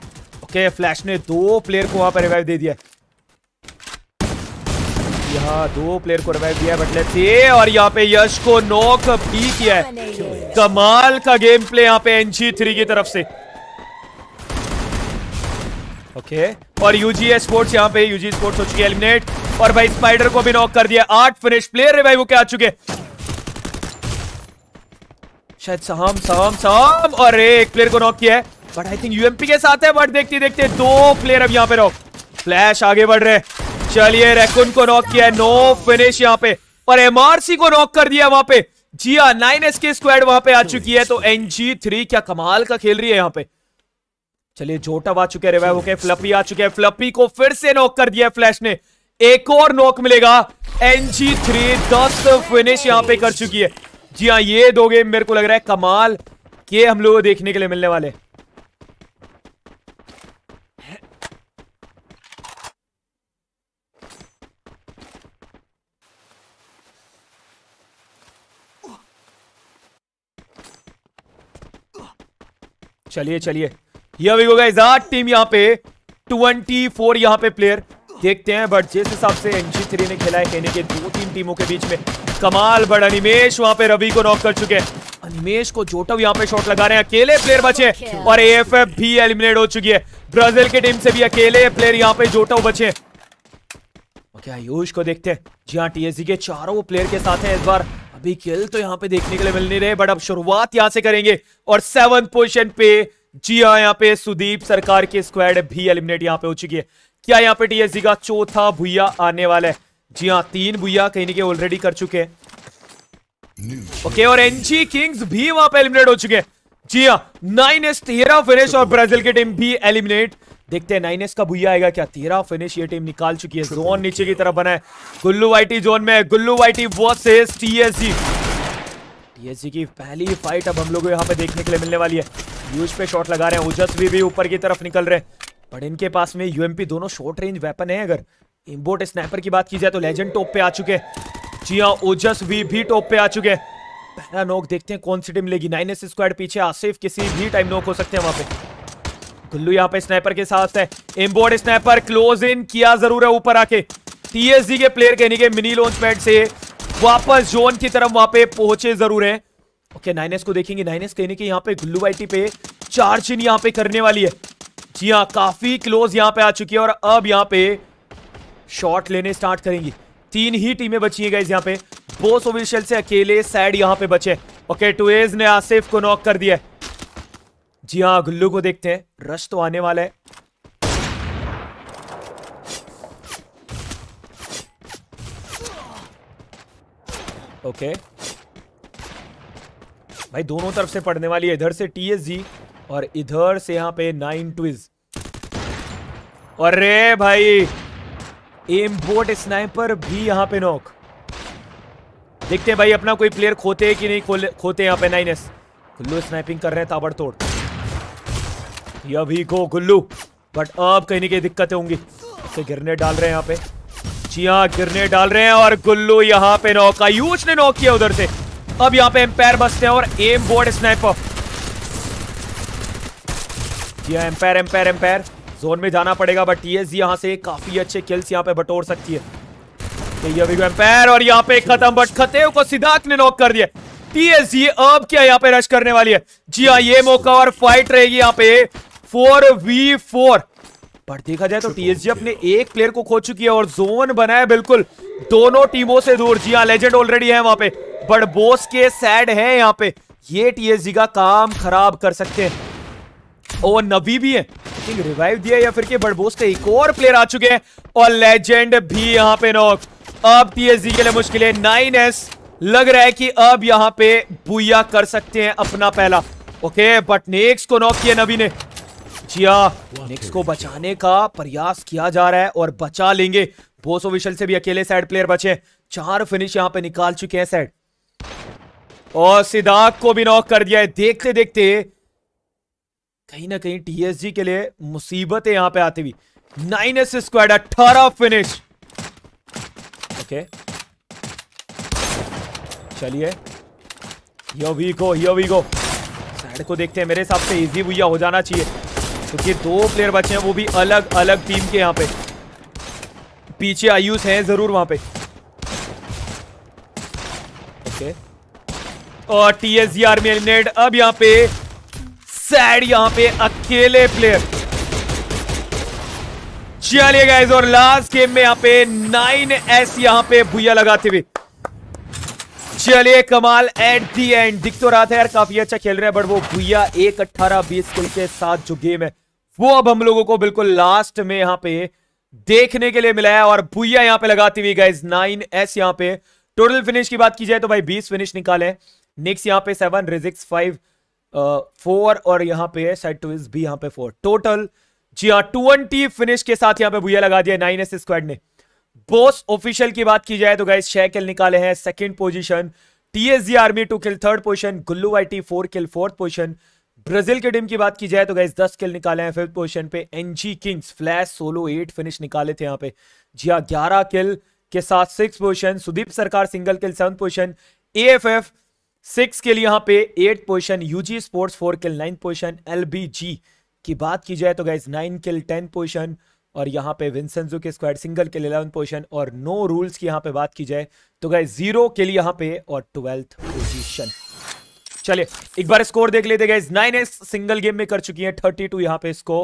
ओके फ्लैश ने दो प्लेयर को वहां पर रिवाइव दे दिया यहाँ दो प्लेयर को रिवाइव दिया बट लेट्स सी और यहाँ पे यश को नोक भी किया है कमाल का गेम प्ले यहाँ पे एनजी थ्री की तरफ से ओके और यूजी स्पोर्ट्स यहाँ पे यूजी स्पोर्ट्स हो चुकी है एलिमिनेट और भाई स्पाइडर को भी नॉक कर दिया आठ फिनिश प्लेयर है भाई वो क्या चुके शायद साम साम साम और एक प्लेयर को नॉक किया है बट आई थिंक यूएमपी के साथ है बट देखते देखते दो प्लेयर अब यहाँ पे नॉक फ्लैश आगे बढ़ रहे चलिए रेकुन को नॉक किया है नो फिनिश यहाँ पे और एमआरसी को नॉक कर दिया वहां पे जी हाँ नाइन एस के स्क्वाड वहां पे आ चुकी है तो एनजी थ्री क्या कमाल का खेल रही है यहाँ पे चलिए जोटा आ चुके रिवाइव होके फ्लपी आ चुके हैं फ्लपी को फिर से नॉक कर दिया फ्लैश ने एक और नॉक मिलेगा एनजी थ्री दस फिनिश यहां पे कर चुकी है जी हाँ ये दो गेम मेरे को लग रहा है कमाल के हम लोग देखने के लिए मिलने वाले चलिए चलिए आठ टीम यहाँ पे ट्वेंटी फोर यहाँ पे प्लेयर देखते हैं बट जिस हिसाब से एनजी थ्री ने खेला है के दो तीन टीमों के बीच में कमाल बट अनिमेश वहां पे रवि को नॉक कर चुके हैं अनिमेश को जोटव यहाँ पे शॉट लगा रहे हैं अकेले प्लेयर बचे और एफ भी एलिमिनेट हो चुकी है ब्राजील की टीम से भी अकेले प्लेयर यहाँ पे जोटव बचे ओके आयुष को देखते हैं जी हाँ टीएससी के चारों प्लेयर के साथ हैं इस बार अभी खेल तो यहाँ पे देखने के लिए मिल नहीं रहे बट अब शुरुआत यहाँ से करेंगे और सेवन पोजिशन पे जी हाँ यहाँ पे सुदीप सरकार के स्क्वाड भी एलिमिनेट यहाँ पे हो चुकी है क्या यहाँ पे टीएसजी का चौथा भुया आने वाला है जी हाँ तीन भुया कहीं ना कहीं ऑलरेडी कर चुके हैं ओके और एनजी किंग्स भी वहां पे एलिमिनेट हो चुके हैं जी हाँ नाइन एस तेरह फिनिश और ब्राजील की टीम भी एलिमिनेट देखते हैं नाइन एस का भुया आएगा क्या तेरह फिनिश ये टीम निकाल चुकी है जोन नीचे की तरफ बना है गुल्लू वाइटी जोन में Gullu YT versus TSG TSC की पहली फाइट अब हम लोग यहाँ पे देखने के लिए मिलने वाली है यूज पे शॉट लगा रहे हैं ओजस्वी भी भी ऊपर की तरफ निकल रहे हैं बट इनके पास में यूएमपी दोनों शॉर्ट रेंज वेपन है अगर इम्बोट स्नाइपर की बात की जाए तो लेजेंड टॉप पे आ चुके जी हाँ ओजस भी भी टॉप पे आ चुके पहला नोक देखते हैं कौन सी टीम लेगी नाइन एस स्क्वाड पीछे आसिफ किसी भी टाइम नोक हो सकते हैं वहां पे गुल्लू यहाँ पे स्नाइपर के साथ है इम्बोर्ड स्नाइपर क्लोज इन किया जरूर है ऊपर आके टीएसडी के प्लेयर कहने के मिनी लॉन्च पैड से वापस जोन की तरफ वहां पे पहुंचे जरूर है ओके नाइन को देखेंगे नाइन एस कहने के यहाँ पे गुल्लू वाइटी पे चार्ज इन यहाँ पे करने वाली है जी हाँ काफी क्लोज यहाँ पे आ चुकी है और अब यहाँ पे शॉट लेने स्टार्ट करेंगी तीन ही टीमें बची है गाइज यहाँ पे बोस ओविशल से अकेले साइड यहाँ पे बचे ओके टूएज ने आसिफ को नॉक कर दिया जी हाँ गुल्लू को देखते हैं रश तो आने वाला है ओके भाई दोनों तरफ से पढ़ने वाली है इधर से टीएसजी और इधर से यहां पे नाइन ट्विज अरे भाई एम बोट स्नाइपर भी यहां पे नोक देखते हैं भाई अपना कोई प्लेयर खोते है कि नहीं खोले खोते यहां पे नाइन एस गुल्लू स्नाइपिंग कर रहे हैं ताबड़तोड़ ये भी गो गुल्लू बट अब कहीं नहीं कहीं दिक्कतें होंगी उसे गिरने डाल रहे हैं यहाँ पे जिया गिरने डाल रहे हैं और गुल्लू यहाँ पे नौका यूज ने नॉक किया उधर से अब यहां पे एम्पायर बसते हैं और एम बोर्ड स्नाइपर जिया एम्पायर एम्पायर एम्पायर जोन में जाना पड़ेगा बट जी यहां से काफी अच्छे किल्स यहाँ पे बटोर सकती है एम्पायर तो और यहां पे खत्म बट खते को सिद्धार्थ ने नॉक कर दिया टीएसजी अब क्या यहाँ पे रश करने वाली है जी हाँ ये मौका और फाइट रहेगी यहाँ पे फोर वी फोर पर देखा जाए तो टीएसजी अपने एक प्लेयर को खो चुकी है और जोन बनाया बिल्कुल दोनों टीमों से दूर जी हाँ लेजेंड ऑलरेडी है वहां पे बट बोस के सैड है यहाँ पे ये टीएसजी का काम खराब कर सकते हैं और नबी भी है रिवाइव दिया या फिर के बड़बोस के एक और प्लेयर आ चुके हैं और लेजेंड भी यहां पे नॉक अब टीएसजी के लिए मुश्किल है नाइन एस लग रहा है कि अब यहां पे बुया कर सकते हैं अपना पहला ओके बट नेक्स को नॉक किया नबी ने बचिया निक्स को बचाने का प्रयास किया जा रहा है और बचा लेंगे बोसो विशल से भी अकेले साइड प्लेयर बचे चार फिनिश यहां पे निकाल चुके हैं साइड और सिद्धार्थ को भी नॉक कर दिया है देखते देखते कहीं ना कहीं टीएसजी के लिए मुसीबत है यहां पे आती हुई नाइन एस स्क्वाड अट्ठारह फिनिश ओके चलिए yo we go yo we go side को देखते हैं मेरे हिसाब से इजी भुया हो जाना चाहिए क्योंकि तो दो प्लेयर बचे हैं वो भी अलग अलग टीम के यहाँ पे पीछे आयुष हैं जरूर वहां पे ओके और टीएसजी आर्मी एलिमिनेट अब यहाँ पे सैड यहाँ पे अकेले प्लेयर चलिए गाइस और लास्ट गेम में यहाँ पे नाइन एस यहाँ पे भूया लगाते हुए चलिए कमाल एट दी एंड दिख तो रहा था यार काफी अच्छा खेल रहे हैं बट वो भूया एक अट्ठारह बीस कुल के साथ जो गेम है वो अब हम लोगों को बिल्कुल लास्ट में यहाँ पे देखने के लिए मिला है और भूया यहाँ पे लगाती हुई गाइज नाइन एस यहाँ पे टोटल फिनिश की बात की जाए तो भाई बीस फिनिश निकाले निक्स यहाँ पे सेवन रिजिक्स फाइव फोर और यहाँ पे शायद ट्विज भी यहाँ पे फोर टोटल जी हाँ ट्वेंटी फिनिश के साथ यहाँ पे भूया लगा दिया नाइन एस स्क्वाड ने बोस ऑफिशियल की बात की जाए तो गाइज छह किल निकाले हैं second position TSG army two kill third position Gullu I T four kill fourth position Brazil के टीम की बात की जाए तो गैस दस किल निकाले हैं फिफ्थ पोजिशन पे NG kings flash solo eight finish निकाले थे यहाँ पे जी हाँ ग्यारह किल के साथ six position Sudeep Sarkar single kill seven position A F F six kill यहाँ पे eight position UG sports four kill nine position LBG की बात की जाए तो guys nine kill ten position और यहाँ पे विंसेंजो के squad single kill eleven position और नो रूल्स की यहाँ पे बात की जाए तो गए जीरो किल यहाँ पे और ट्वेल्थ पोजिशन चलिए एक बार स्कोर देख लेते गए नाइन एस सिंगल गेम में कर चुकी है थर्टी टू यहां पे इसको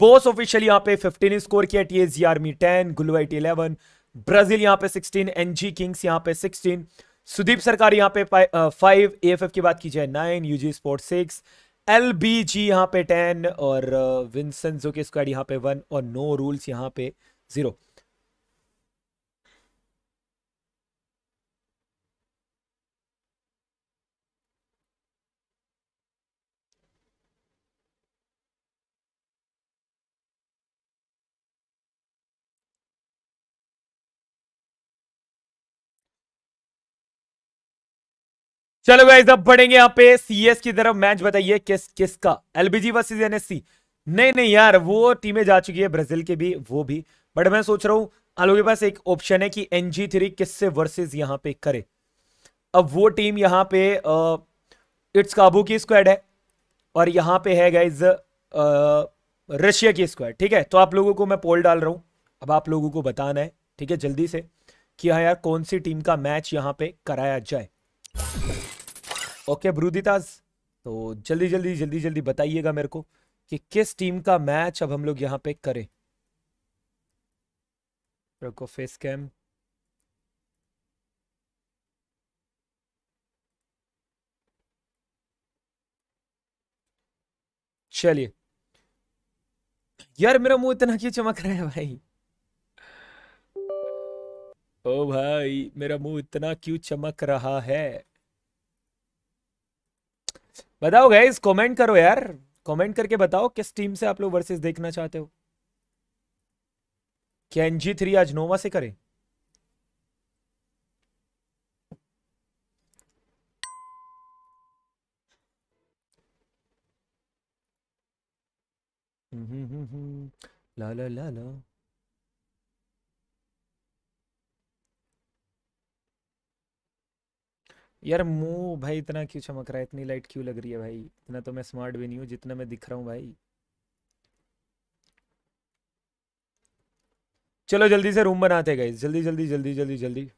बोस ऑफिशियल यहां पे फिफ्टीन स्कोर किया T S army ten Gullu Y T eleven Brazil यहां पे 16 एनजी किंग्स यहां पे सिक्सटीन सुदीप सरकार यहां पे फाइव ए एफ की बात की जाए nine UG sport six L B G यहां पे टेन और विंसन uh, जो के स्क्वाड यहां पे वन और नो रूल्स यहां पे जीरो चलो गाइस अब बढ़ेंगे यहाँ पे सीएस की तरफ मैच बताइए किस किस का एलबीजी वर्सेज एनएससी नहीं नहीं यार वो टीमें जा चुकी है ब्राजील के भी वो भी बट मैं सोच रहा हूँ आलो के पास एक ऑप्शन है कि एनजी थ्री किससे वर्सेज यहाँ पे करे अब वो टीम यहाँ पे इट्स काबू की स्क्वाड है और यहाँ पे है गाइज रशिया की स्क्वाड ठीक है तो आप लोगों को मैं पोल डाल रहा हूँ अब आप लोगों को बताना है ठीक है जल्दी से कि हाँ यार कौन सी टीम का मैच यहाँ पे कराया जाए ओके ब्रूदिताज तो जल्दी जल्दी जल्दी जल्दी बताइएगा मेरे को कि किस टीम का मैच अब हम लोग यहाँ पे करें रखो फेस कैम चलिए यार मेरा मुंह इतना क्यों चमक रहा है भाई ओ भाई मेरा मुंह इतना क्यों चमक रहा है बताओ गाइज कमेंट करो यार कमेंट करके बताओ किस टीम से आप लोग वर्सेस देखना चाहते हो क्या एनजी थ्री आज नोवा से करें हम्म, हम्म, हम्म, ला ला ला ला यार मुंह भाई इतना क्यों चमक रहा है इतनी लाइट क्यों लग रही है भाई इतना तो मैं स्मार्ट भी नहीं हूँ जितना मैं दिख रहा हूँ भाई चलो जल्दी से रूम बनाते गए जल्दी जल्दी जल्दी जल्दी जल्दी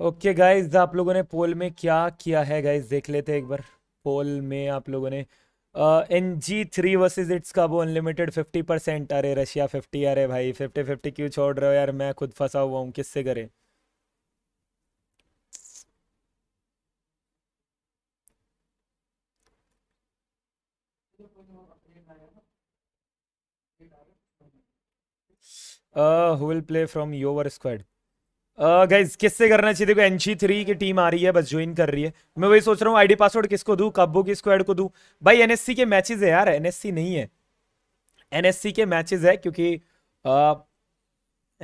ओके okay गाइज आप लोगों ने पोल में क्या किया है गाइज देख लेते एक बार पोल में आप लोगों ने N G three versus it's का वो अनलिमिटेड फिफ्टी परसेंट अरे रशिया फिफ्टी अरे भाई फिफ्टी फिफ्टी क्यों छोड़ रहे हो यार मैं खुद फंसा हुआ हूँ किससे करें who will play from your squad guys uh, किससे करना चाहिए देखो एनजी थ्री की टीम आ रही है बस ज्वाइन कर रही है मैं वही सोच रहा हूँ आईडी पासवर्ड किसको दू कब की स्क्वाड को दू भाई एनएससी के मैचेस है यार एनएससी नहीं है एनएससी के मैचेस है क्योंकि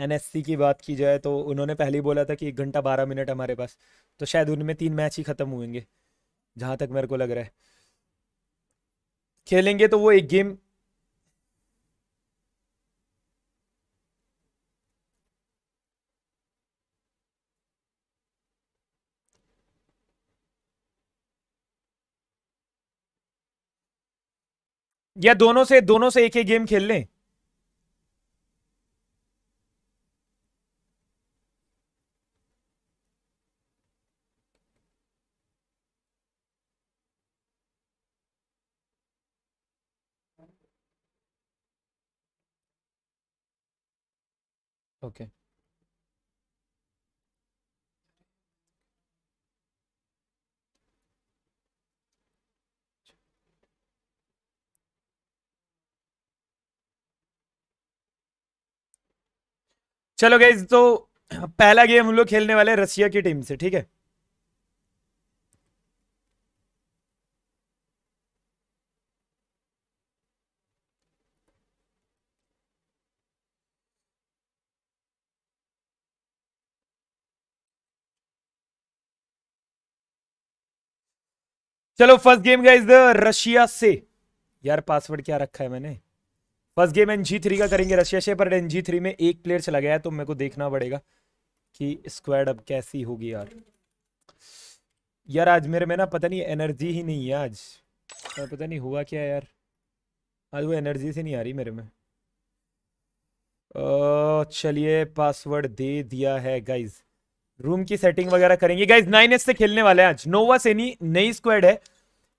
एनएससी uh, की बात की जाए तो उन्होंने पहले ही बोला था कि एक घंटा बारह मिनट हमारे पास तो शायद उनमें तीन मैच ही खत्म हुएंगे जहां तक मेरे को लग रहा है खेलेंगे तो वो एक गेम या दोनों से दोनों से एक ही गेम खेल लें Okay. चलो गई तो पहला गेम हम लोग खेलने वाले रशिया की टीम से ठीक है चलो फर्स्ट गेम गाइज रशिया से यार पासवर्ड क्या रखा है मैंने first game N G three का करेंगे रशिया से पर एन जी थ्री में एक प्लेयर चला गया है तो मेरे को देखना पड़ेगा कि स्क्वाड अब कैसी होगी यार यार आज मेरे में ना पता नहीं एनर्जी ही नहीं है आज पता नहीं हुआ क्या यार आज वो एनर्जी से नहीं आ रही मेरे में चलिए पासवर्ड दे दिया है गाइज रूम की सेटिंग वगैरह करेंगे गाइज नाइन से खेलने वाले हैं आज नोवा सेनी नई स्क्वाड है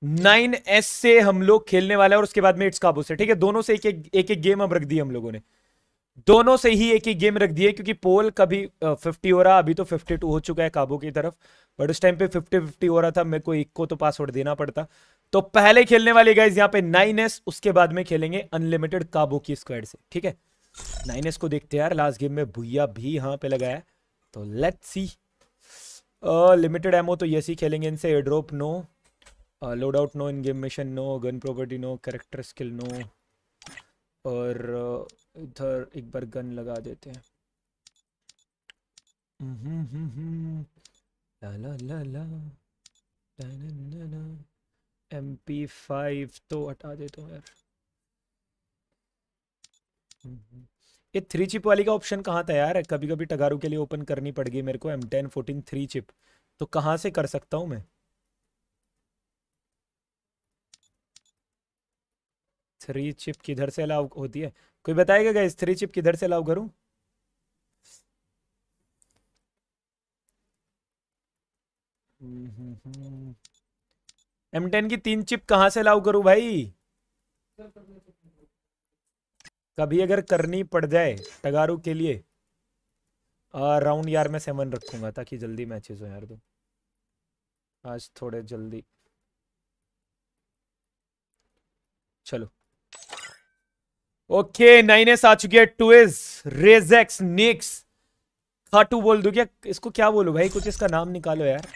नाइन एस से हम लोग खेलने वाले और उसके बाद में इट्स काबू से ठीक है दोनों से एक एक एक एक गेम अब रख दी हम लोगों ने दोनों से ही एक ही गेम रख दिए क्योंकि पोल कभी फिफ्टी हो रहा अभी तो फिफ्टी टू हो चुका है काबू की तरफ बट उस टाइम पे फिफ्टी फिफ्टी हो रहा था मेरे को एक को तो पासवर्ड देना पड़ता तो पहले खेलने वाले गाइज यहाँ पे नाइन एस उसके बाद में खेलेंगे अनलिमिटेड काबू की स्क्वाड से ठीक है नाइन एस को देखते यार लास्ट गेम में भुया भी यहाँ पे लगाया तो लेट्स सी लिमिटेड एमओ तो यस ही खेलेंगे इनसे airdrop no loadout no in game mission no gun property no character skill no और इधर एक बार गन लगा देते हैं एम पी फाइव तो हटा देता हूँ यार हम्म, हम्म। ये थ्री चिप वाली का ऑप्शन कहाँ था यार कभी कभी टगारू के लिए ओपन करनी पड़ गई मेरे को M ten fourteen three chip तो कहाँ से कर सकता हूँ मैं थ्री चिप किधर से अलाउ होती है कोई बताएगा गाइस थ्री चिप किधर से अलाउ करूं एम टेन की तीन चिप कहां से अलाउ करूं भाई कभी अगर करनी पड़ जाए टगारू के लिए राउंड यार मैं सेवन रखूंगा ताकि जल्दी मैचेस हो यार दो आज थोड़े जल्दी चलो ओके नाइन एस आ चुकी है टू एस रेजेक्स निक्स खाटू बोल दो क्या इसको क्या बोलो भाई कुछ इसका नाम निकालो यार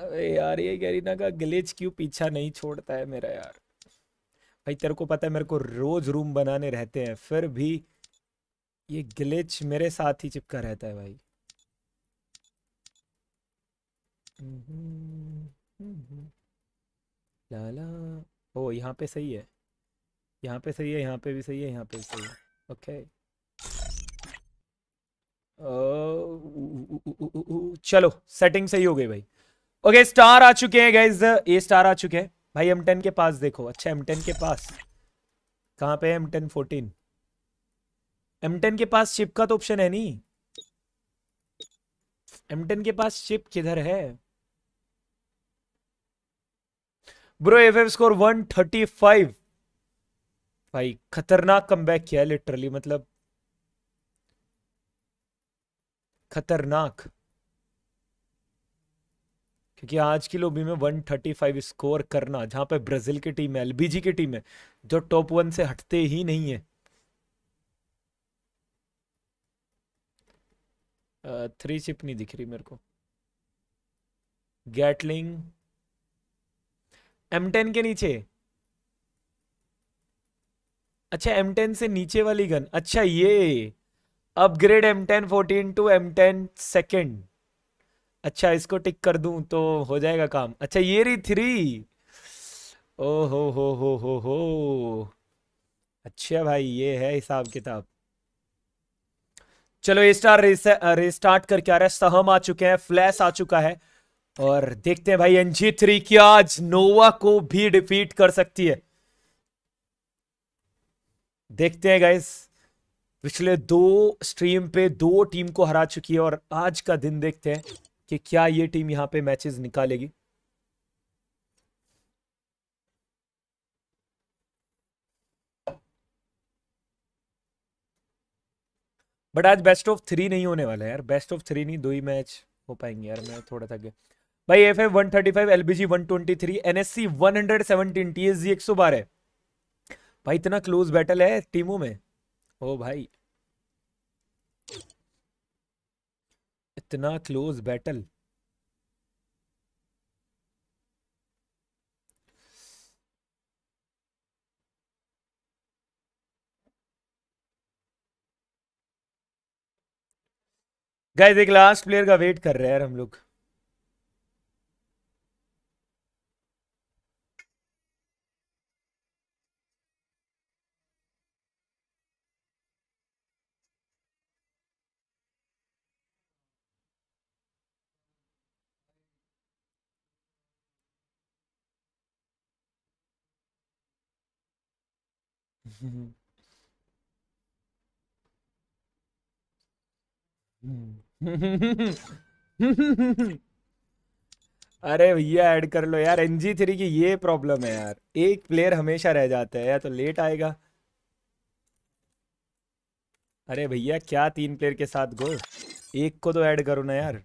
अरे यार ये गरीना का गलेज क्यों पीछा नहीं छोड़ता है मेरा यार भाई तेरे को पता है मेरे को रोज रूम बनाने रहते हैं फिर भी ये गिलेच मेरे साथ ही चिपका रहता है भाई हम्म, हम्म, हम्म, ला ला ओ यहाँ पे सही है यहाँ पे सही है यहाँ पे भी सही है यहाँ पे भी सही है ओके चलो सेटिंग सही हो गई भाई ओके स्टार आ चुके हैं गाइज ए स्टार आ चुके हैं भाई एम टेन के पास देखो अच्छा एम टेन के पास कहाँ पे है M ten fourteen M ten के पास शिप का तो ऑप्शन है नहीं एम टेन के पास शिप किधर है bro F F score one thirty five भाई खतरनाक कम बैक किया है लिटरली मतलब खतरनाक क्योंकि आज की लोबी में 135 स्कोर करना जहां पे ब्राजील की टीम है एलबीजी की टीम है जो टॉप वन से हटते ही नहीं है थ्री चिप नहीं दिख रही मेरे को गैटलिंग एम टेन के नीचे अच्छा एम टेन से नीचे वाली गन अच्छा ये upgrade M ten fourteen two M ten second अच्छा इसको टिक कर दूं तो हो जाएगा काम अच्छा ये रही थ्री ओ हो हो हो हो हो अच्छा भाई ये है हिसाब किताब चलो स्टार रिस्टार्ट करके आ रहा है सहम आ चुके हैं फ्लैश आ चुका है और देखते हैं भाई एनजी थ्री की आज नोवा को भी डिफीट कर सकती है देखते हैं गाइस पिछले दो स्ट्रीम पे दो टीम को हरा चुकी है और आज का दिन देखते हैं कि क्या ये टीम यहां पे मैचेस निकालेगी बट आज बेस्ट ऑफ थ्री नहीं होने वाला है यार बेस्ट ऑफ थ्री नहीं दो ही मैच हो पाएंगे यार मैं थोड़ा थक गया भाई F F one thirty five LBG one twenty three N S C one hundred seventeen T S G एक सौ बारह भाई इतना क्लोज बैटल है टीमों में ओ भाई इतना क्लोज बैटल गाइस एक लास्ट प्लेयर का वेट कर रहे हैं यार हम लोग [laughs] अरे भैया ऐड कर लो यार एनजी थ्री की ये प्रॉब्लम है यार एक प्लेयर हमेशा रह जाता है या तो लेट आएगा अरे भैया क्या तीन प्लेयर के साथ गो एक को तो ऐड करो ना यार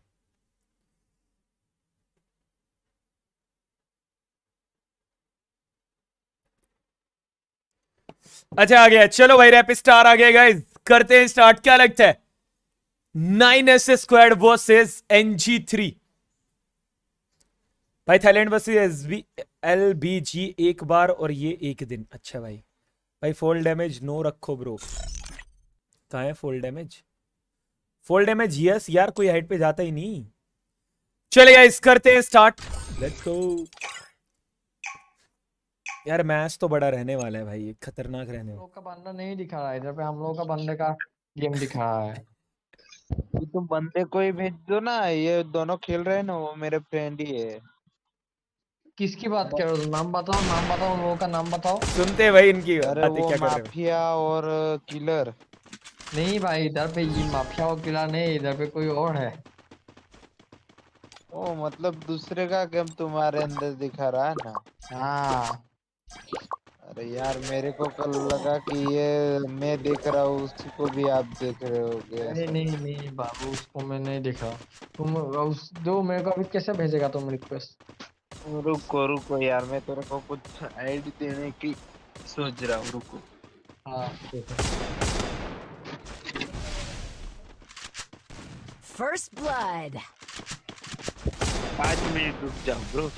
अच्छा आ गया चलो भाई रैप स्टार आ गया गाइज करते हैं स्टार्ट क्या लगता है nine S squad versus N G three भाई Thailand versus S B L B G एक बार और ये एक दिन अच्छा भाई भाई फोल डैमेज नो रखो ब्रो कहा है फोल डैमेज फोल डैमेज यस यार कोई हाइट पे जाता ही नहीं चले इस करते हैं स्टार्ट लेट्स गो यार मैच तो बड़ा रहने वाला है भाई खतरनाक रहने वाला का बंदा नहीं दिखा रहा है इधर पे हम लोगों का बंदे का गेम दिखा रहा है तुम बंदे को ही भेज दो ना ये दोनों खेल रहे हैं ना वो मेरे फ्रेंड ही है किसकी बात कर रहे हो नाम बताओ नाम बताओ लोगों का नाम बताओ सुनते भाई इनकी अरे वो क्या माफिया और किलर नहीं भाई इधर पे ये माफिया और किलर नहीं इधर पे कोई और है ओ मतलब दूसरे का गेम तुम्हारे अंदर दिखा रहा है ना हाँ अरे यार मेरे को कल लगा कि ये मैं देख रहा हूँ उसको भी आप देख रहे होगे अरे नहीं नहीं बाबू उसको मैं नहीं देखा तुम उस दो मेरे को अभी कैसे भेजेगा तुम रिक्वेस्ट रुको रुको यार मैं तेरे को कुछ ऐड देने की सोच रहा हूँ रुको फर्स्ट ब्लड पांच मिनट रुक जाओ ब्रो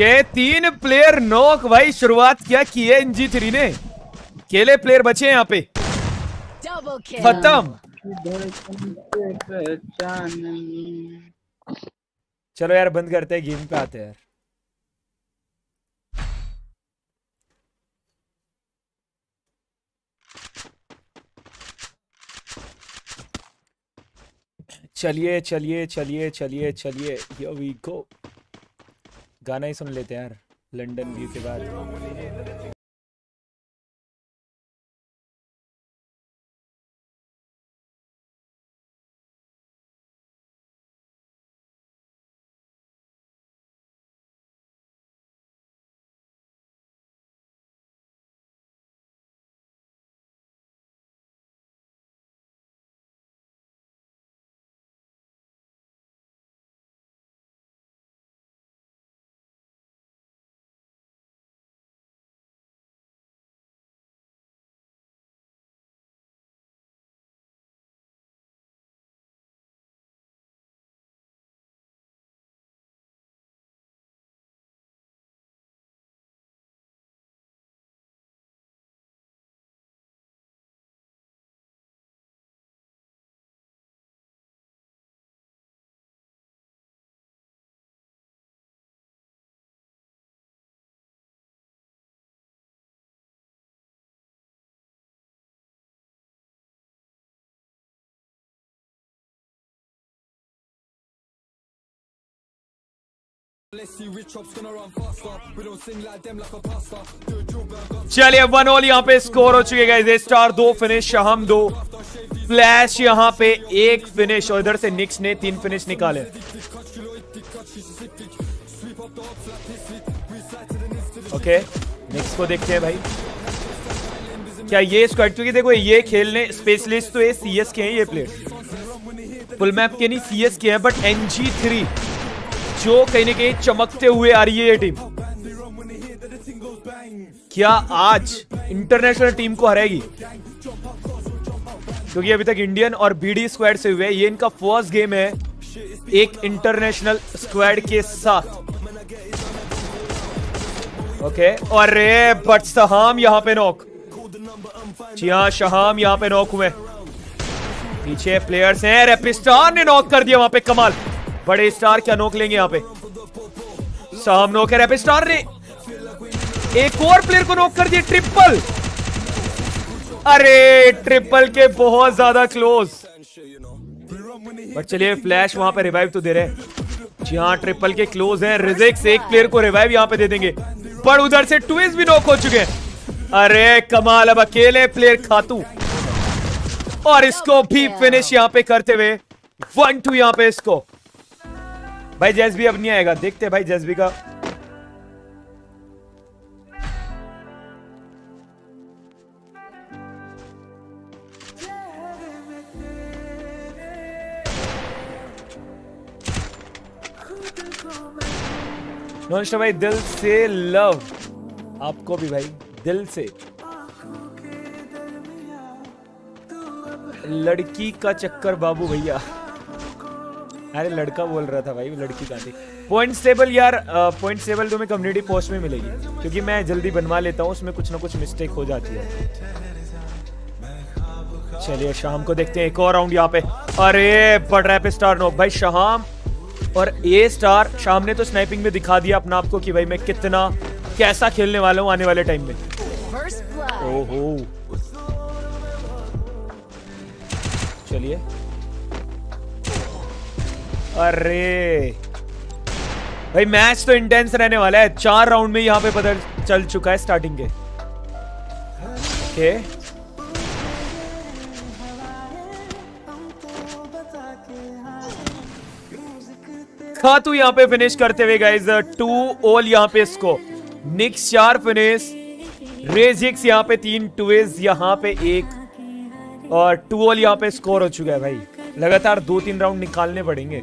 के तीन प्लेयर नॉक भाई शुरुआत क्या की है एनजी थ्री ने केले प्लेयर बचे हैं यहाँ पे खत्म चलो यार बंद करते हैं गेम पे आते हैं यार चलिए चलिए चलिए चलिए चलिए यो वी गो गाना ही सुन लेते हैं यार लंडन व्यू के बाद चलिए वन ऑल यहाँ पे स्कोर हो चुके गए स्टार दो फिनिश हम दो फ्लैश यहाँ पे एक फिनिश और इधर से निक्स ने तीन फिनिश निकाले ओके निक्स को देखते हैं भाई क्या ये स्क्वाड क्योंकि देखो ये खेलने स्पेशलिस्ट तो ये सीएस के हैं ये प्लेयर फुल मैप के नहीं सीएस के हैं बट एनजी थ्री जो कहीं ना कहीं चमकते हुए आ रही है ये टीम क्या आज इंटरनेशनल टीम को हराएगी क्योंकि अभी तक इंडियन और बीडी स्क्वाड से हुए ये इनका फर्स्ट गेम है एक इंटरनेशनल स्क्वाड के साथ ओके और रे बट सहाम यहां पे नॉक जी हाँ शहाम यहां पे नॉक हुए पीछे प्लेयर्स हैं रेपिस्टान ने नॉक कर दिया वहां पे कमाल बड़े स्टार क्या नोक लेंगे यहाँ पे साम नोक है स्टार ने एक और प्लेयर को नोक कर दिया ट्रिपल अरे ट्रिपल के बहुत ज्यादा क्लोज बट चलिए फ्लैश वहां पे रिवाइव तो दे रहे जी हाँ ट्रिपल के क्लोज है रिजिक्स एक प्लेयर को रिवाइव यहाँ पे दे देंगे पर उधर से ट्विस्ट भी नोक हो चुके हैं अरे कमाल अब अकेले प्लेयर खातू और इसको भी फिनिश यहाँ पे करते हुए वन टू यहाँ पे इसको भाई जैस भी अब नहीं आएगा देखते भाई जैस भी का भाई दिल से लव आपको भी भाई दिल से लड़की का चक्कर बाबू भैया अरे लड़का बोल रहा था भाई लड़की का थी पॉइंट टेबल यार पॉइंट टेबल तुम्हें कम्युनिटी पोस्ट में मिलेगी क्योंकि मैं जल्दी बनवा लेता हूँ उसमें कुछ ना कुछ मिस्टेक हो जाती है चलिए शाम को देखते हैं एक और राउंड यहाँ पे अरे बढ़ रहा है स्टार नोक भाई शाम और ए स्टार शाम ने तो स्नाइपिंग में दिखा दिया अपना आपको कि भाई मैं कितना कैसा खेलने वाला हूँ आने वाले टाइम में ओहो चलिए अरे भाई मैच तो इंटेंस रहने वाला है चार राउंड में यहाँ पे पता चल चुका है स्टार्टिंग के ओके okay. खातू यहाँ पे फिनिश करते हुए गाइज टू ओल यहाँ पे इसको निक्स चार फिनिश रेजिक्स यहाँ पे तीन टूज यहाँ पे एक और टू ओल यहाँ पे स्कोर हो चुका है भाई लगातार दो तीन राउंड निकालने पड़ेंगे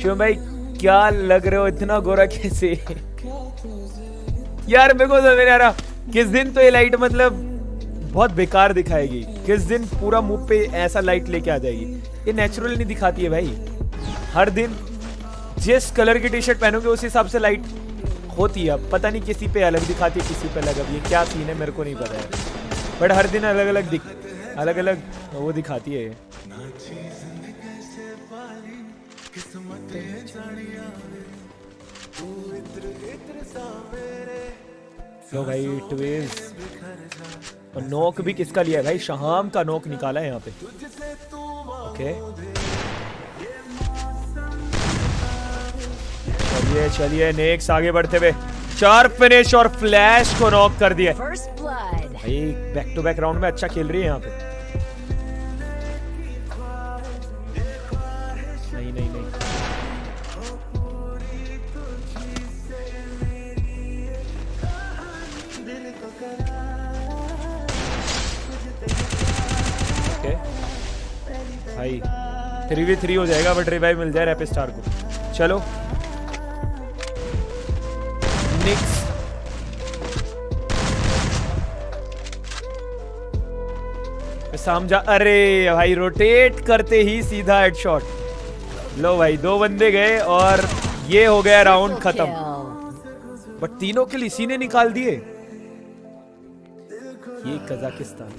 शिवम भाई क्या लग रहे हो इतना गोरा कैसे यार मेरे को समझ आ रहा किस दिन तो ये लाइट मतलब बहुत बेकार दिखाएगी किस दिन पूरा मुंह पे ऐसा लाइट लेके आ जाएगी ये नेचुरल नहीं दिखाती है भाई हर दिन जिस कलर की टी शर्ट पहनोगे उस हिसाब से लाइट होती है पता नहीं किसी पे अलग दिखाती है किसी पे अलग अब ये क्या सीन है मेरे को नहीं पता है बट हर दिन अलग अलग दिखती अलग अलग तो वो दिखाती है तो भाई और नोक भी किसका लिया है भाई शाम का नोक निकाला है यहाँ पे ओके चलिए चलिए नेक्स्ट आगे बढ़ते हुए चार फिनिश और फ्लैश को नॉक कर दिया भाई बैक टू बैक राउंड में अच्छा खेल रही है यहाँ पे थ्री वी थ्री हो जाएगा बट रिवाइव मिल जाए रैपिड स्टार को चलो techniques. समझा अरे भाई रोटेट करते ही सीधा हेडशॉट लो भाई दो बंदे गए और ये हो गया राउंड खत्म बट तीनों के लिए ने निकाल दिए ये कजाकिस्तान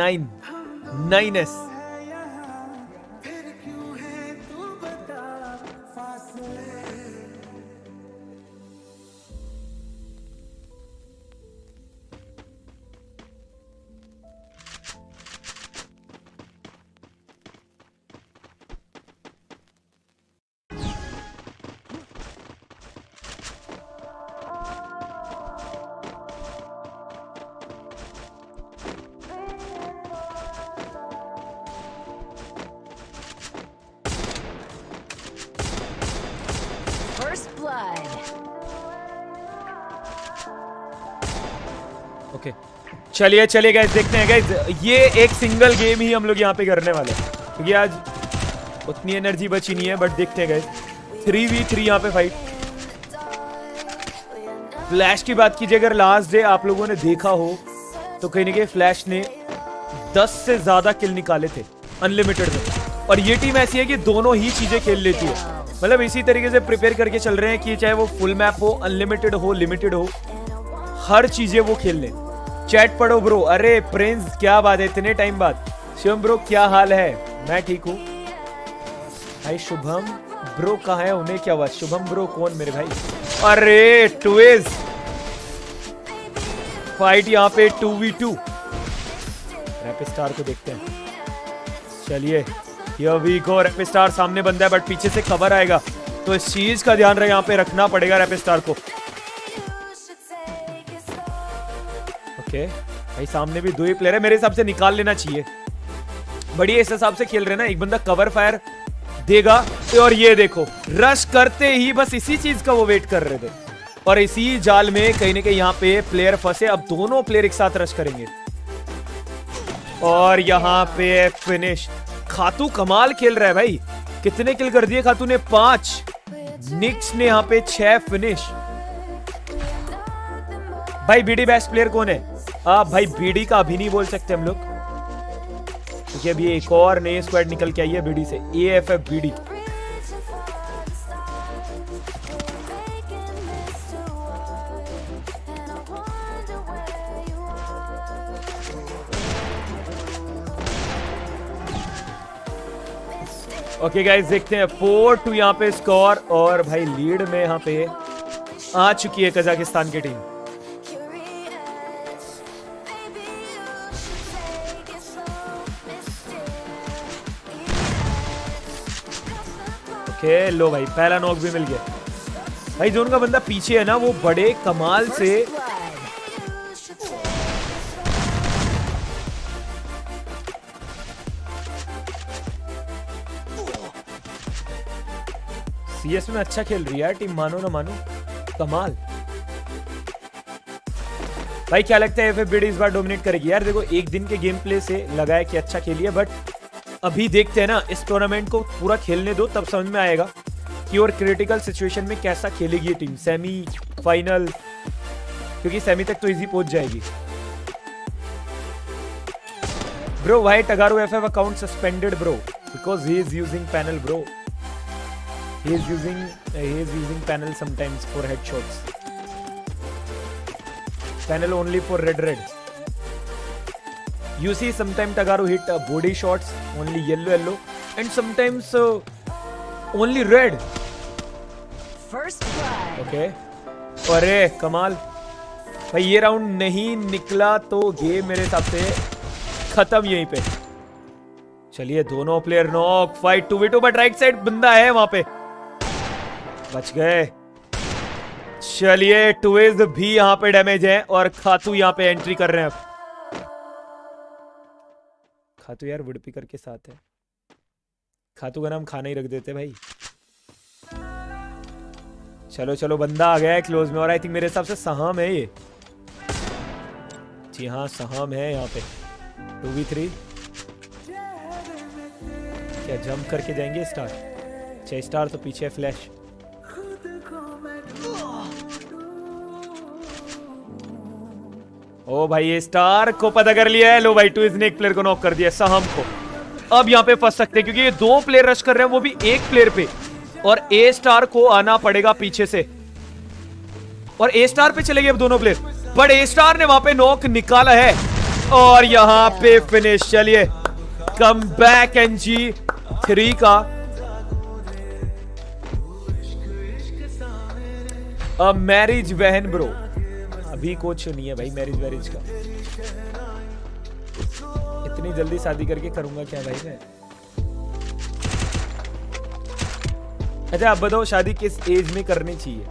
नाइन नाइन एस चलिए चलिए गैस देखते हैं गैस ये एक सिंगल गेम ही हम लोग यहाँ पे करने वाले हैं क्योंकि आज उतनी एनर्जी बची नहीं है बट देखते हैं गैस थ्री वी थ्री यहाँ पे फाइट फ्लैश की बात कीजिए अगर लास्ट डे आप लोगों ने देखा हो तो कहीं ना कहीं फ्लैश ने दस से ज्यादा किल निकाले थे अनलिमिटेड में और ये टीम ऐसी है कि दोनों ही चीजें खेल लेती है मतलब इसी तरीके से प्रिपेयर करके चल रहे हैं कि चाहे वो फुल मैप हो अनलिमिटेड हो लिमिटेड हो हर चीजें वो खेल लें चैट पढ़ो ब्रो अरे प्रिंस क्या बात है इतने टाइम बाद शिवम ब्रो क्या हाल है मैं ठीक हूँ भाई शुभम ब्रो कहा है उन्हें क्या हुआ शुभम ब्रो कौन मेरे भाई अरे ट्विस्ट फाइट यहाँ पे two v two rap star को देखते हैं चलिए यह वीक हो रैप स्टार सामने बंदा है बट पीछे से कवर आएगा तो इस चीज का ध्यान रहे यहाँ पे रखना पड़ेगा रैप स्टार को ओके भाई सामने भी दो ही प्लेयर है मेरे हिसाब से निकाल लेना चाहिए बढ़िया इस हिसाब से खेल रहे ना एक बंदा कवर फायर देगा और ये देखो रश करते ही बस इसी चीज का वो वेट कर रहे थे और इसी जाल में कहीं ना कहीं यहाँ पे प्लेयर फंसे अब दोनों प्लेयर एक साथ रश करेंगे और यहाँ पे फिनिश खातू कमाल खेल रहा है भाई कितने किल कर दिए खातू ने पांच निक्स ने यहाँ पे छह फिनिश भाई बीडी बेस्ट प्लेयर कौन है आप भाई बीडी का अभी नहीं बोल सकते हम लोग ये भी एक और नए स्क्वाड निकल के आई है बीडी से A F F BD okay okay guys देखते हैं फोर टू यहां पे स्कोर और भाई लीड में यहां पे आ चुकी है कजाकिस्तान की टीम है लो भाई पहला नॉक भी मिल गया भाई जो उनका बंदा पीछे है ना वो बड़े कमाल से सीएस में अच्छा खेल रही है टीम मानो ना मानो कमाल भाई क्या लगता है एफ इस बार डोमिनेट करेगी यार देखो एक दिन के गेम प्ले से लगा है कि अच्छा खेली है बट अभी देखते हैं ना इस टूर्नामेंट को पूरा खेलने दो तब समझ में आएगा कि और क्रिटिकल सिचुएशन में कैसा खेलेगी ये टीम सेमी फाइनल क्योंकि सेमी तक तो इजी पहुंच जाएगी ब्रो वाई टगारो F F account suspended bro because he is using panel bro he is using he is using panel sometimes for for panel only for red red You see sometime Tagaru hit uh, body shots, only yellow yellow and sometimes uh, only अरे कमाल भाई ये round नहीं निकला तो game मेरे हिसाब से खत्म यहीं पे चलिए दोनों player knock fight two v two but right side बंदा है वहां पे बच गए चलिए टूवेज भी यहाँ पे डैमेज है और खातू यहाँ पे एंट्री कर रहे हैं अब खातू यार वुड पिकर के साथ है खातू का नाम खाना ही रख देते भाई चलो चलो बंदा आ गया है क्लोज में और आई थिंक मेरे हिसाब से सहम है ये जी हाँ सहम है यहाँ पे टू वी थ्री क्या जंप करके जाएंगे स्टार छह स्टार तो पीछे फ्लैश ओ भाई ये स्टार को पता कर लिया है लो भाई टू इसने एक प्लेयर को नॉक कर दिया सहम को अब यहाँ पे फंस सकते हैं क्योंकि ये दो प्लेयर रश कर रहे हैं वो भी एक प्लेयर पे और ए स्टार को आना पड़ेगा पीछे से और ए स्टार पे चले गए अब दोनों प्लेयर बट ए स्टार ने वहां पे नॉक निकाला है और यहाँ पे फिनिश चलिए come back N G three का मैरिज वहन ब्रो अभी कुछ नहीं है भाई मैरिज वैरिज का इतनी जल्दी शादी करके करूंगा क्या भाई मैं अच्छा आप बताओ शादी किस एज में करनी चाहिए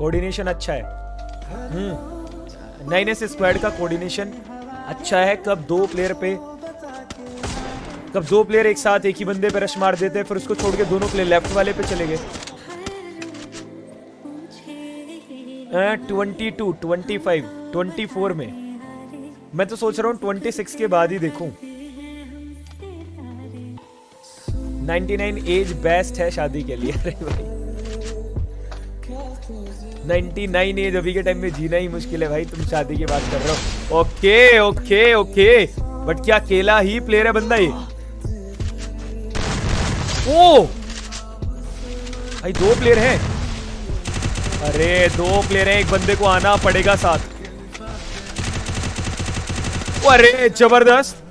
कोऑर्डिनेशन अच्छा है हम्म नाइन एस स्क्वाड का कोऑर्डिनेशन अच्छा है कब दो प्लेयर पे कब दो प्लेयर एक साथ एक ही बंदे पे रश मार देते हैं फिर उसको छोड़ के दोनों प्लेयर लेफ्ट वाले पे चले गए twenty two twenty five twenty four में मैं तो सोच रहा हूँ ट्वेंटी सिक्स के बाद ही देखू नाइनटी नाइन एज बेस्ट है शादी के लिए [laughs] अरे भाई नाइन एज अभी के टाइम में जीना ही मुश्किल है भाई तुम शादी की बात कर रहे हो ओके ओके ओके बट क्या अकेला ही प्लेयर है बंदा ये ओ भाई दो प्लेयर हैं अरे दो प्लेयर है एक बंदे को आना पड़ेगा साथ अरे जबरदस्त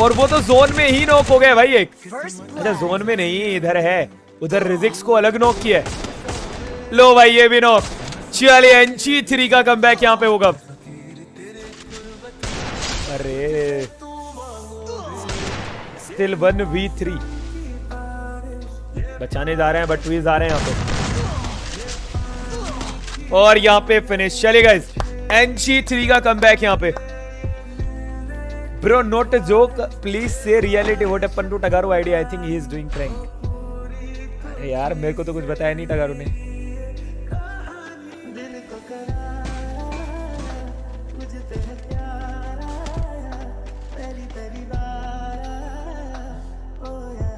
और वो तो जोन में ही नॉक हो गया भाई एक अच्छा जोन में नहीं इधर है उधर रिजिक्स को अलग नॉक किया है लो भाई ये भी नॉक चलिए एनजी थ्री का कम बैक यहाँ पे होगा अरे स्टिल वन वी थ्री बचाने जा रहे हैं बट जा रहे हैं यहाँ पे और यहाँ पे फिनिश इस एन जी थ्री का कम बैक यहाँ पे ब्रो नोट जोक प्लीज से रियलिटी वोट अपन टू टगारो idea I think he is doing prank अरे यार मेरे को तो कुछ बताया नहीं टगारो ने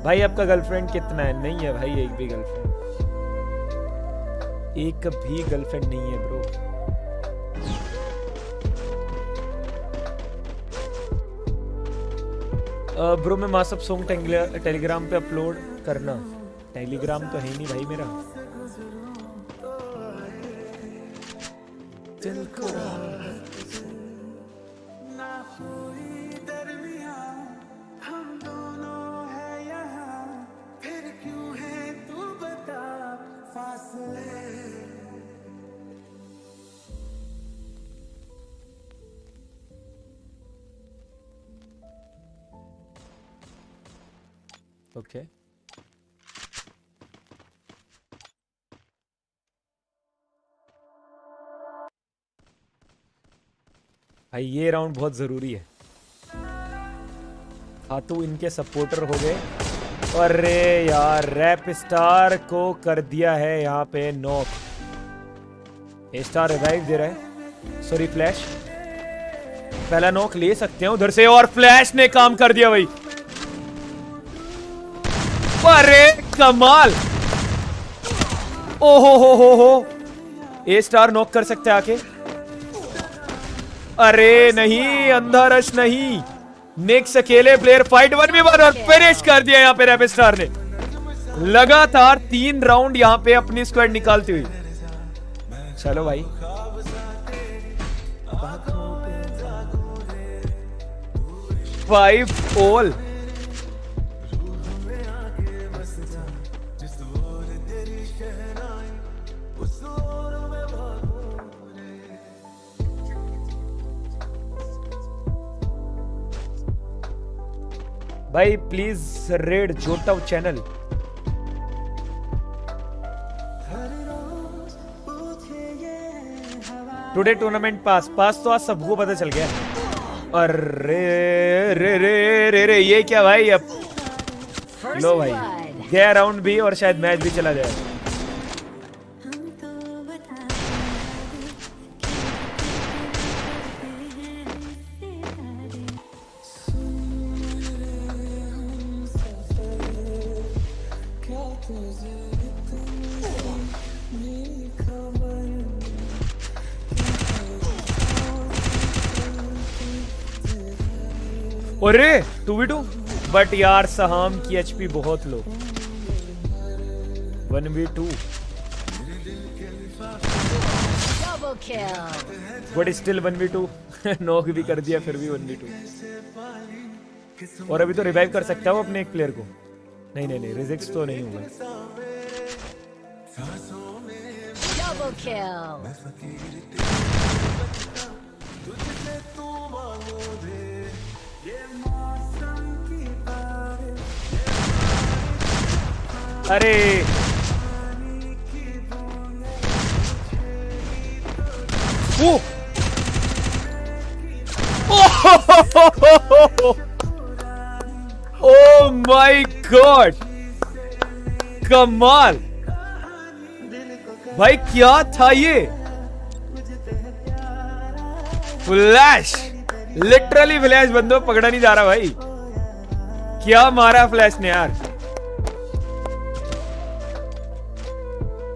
भाई आपका गर्लफ्रेंड कितना है नहीं है भाई एक भी गर्लफ्रेंड एक भी गर्लफ्रेंड नहीं है ब्रो ब्रो मैं मासअप सॉन्ग टेलीग्राम पे अपलोड करना टेलीग्राम तो है नहीं भाई मेरा दिल को Okay. भाई ये राउंड बहुत ज़रूरी है तू इनके सपोर्टर हो गए अरे यार रैप स्टार को कर दिया है यहाँ पे नॉक स्टार रिवाइव दे रहा है सॉरी फ्लैश पहला नॉक ले सकते हैं उधर से और फ्लैश ने काम कर दिया भाई अरे कमाल ओहो हो हो हो ए स्टार नॉक कर सकते आके अरे नहीं अंधा रश नहीं नेक्स्ट अकेले प्लेयर फाइट वन भी बार और फिनिश कर दिया यहाँ पे रेपे स्टार ने लगातार तीन राउंड यहाँ पे अपनी स्क्वाड निकालती हुई चलो भाई फाइव ऑल भाई प्लीज रेड जोटव channel today tournament pass pass तो आज सबको पता चल गया अरे रे रे रे रे ये क्या भाई अब लो भाई गया राउंड भी और शायद मैच भी चला जाए टू वी टू बट यार सहाम की एचपी बहुत low one v two but still one v two knock [laughs] भी कर दिया फिर भी वन वी टू और अभी तो रिवाइव कर सकता हूँ अपने एक प्लेयर को नहीं नहीं नहीं रिजिक्स तो नहीं हुआ अरे ओ ओ माय गॉड कमाल भाई क्या था ये फ्लैश लिटरली फ्लैश बंदो पकड़ा नहीं जा रहा भाई क्या मारा फ्लैश ने यार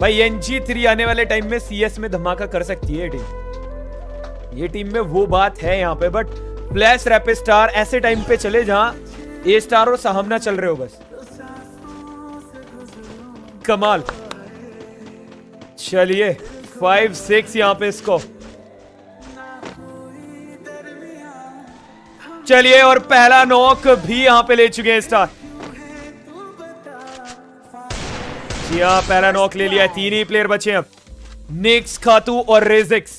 भाई एनजी थ्री आने वाले टाइम में सीएस में धमाका कर सकती है टीम ये टीम में वो बात है यहाँ पे बट फ्लैश रैपिड स्टार ऐसे टाइम पे चले जहाँ ए स्टार और सामना चल रहे हो बस कमाल चलिए फाइव सिक्स यहाँ पे इसको चलिए और पहला नॉक भी यहाँ पे ले चुके हैं स्टार जिया नॉक ले लिया तीन ही प्लेयर बचे अब निक्स खातू और रेजिक्स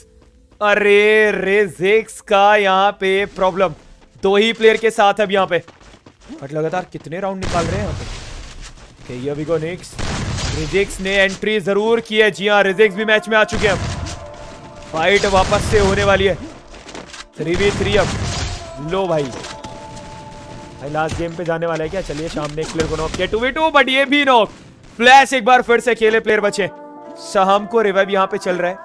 अरे रेजिक्स का यहाँ पे प्रॉब्लम दो ही प्लेयर के साथ अब यहाँ पे बट लगातार कितने राउंड निकाल रहे हैं यहाँ पे okay, गो निक्स रिजिक्स ने एंट्री जरूर की है जी हाँ रिजिक्स भी मैच में आ चुके हैं फाइट वापस से होने वाली है थ्री वी थ्री अब लो भाई भाई लास्ट गेम पे जाने वाला है क्या चलिए सामने एक प्लेयर को नॉक किया टू वी टू बट ये भी नॉक फ्लैश एक बार फिर से अकेले प्लेयर बचे सहम को रिवाइव यहां पे चल रहा है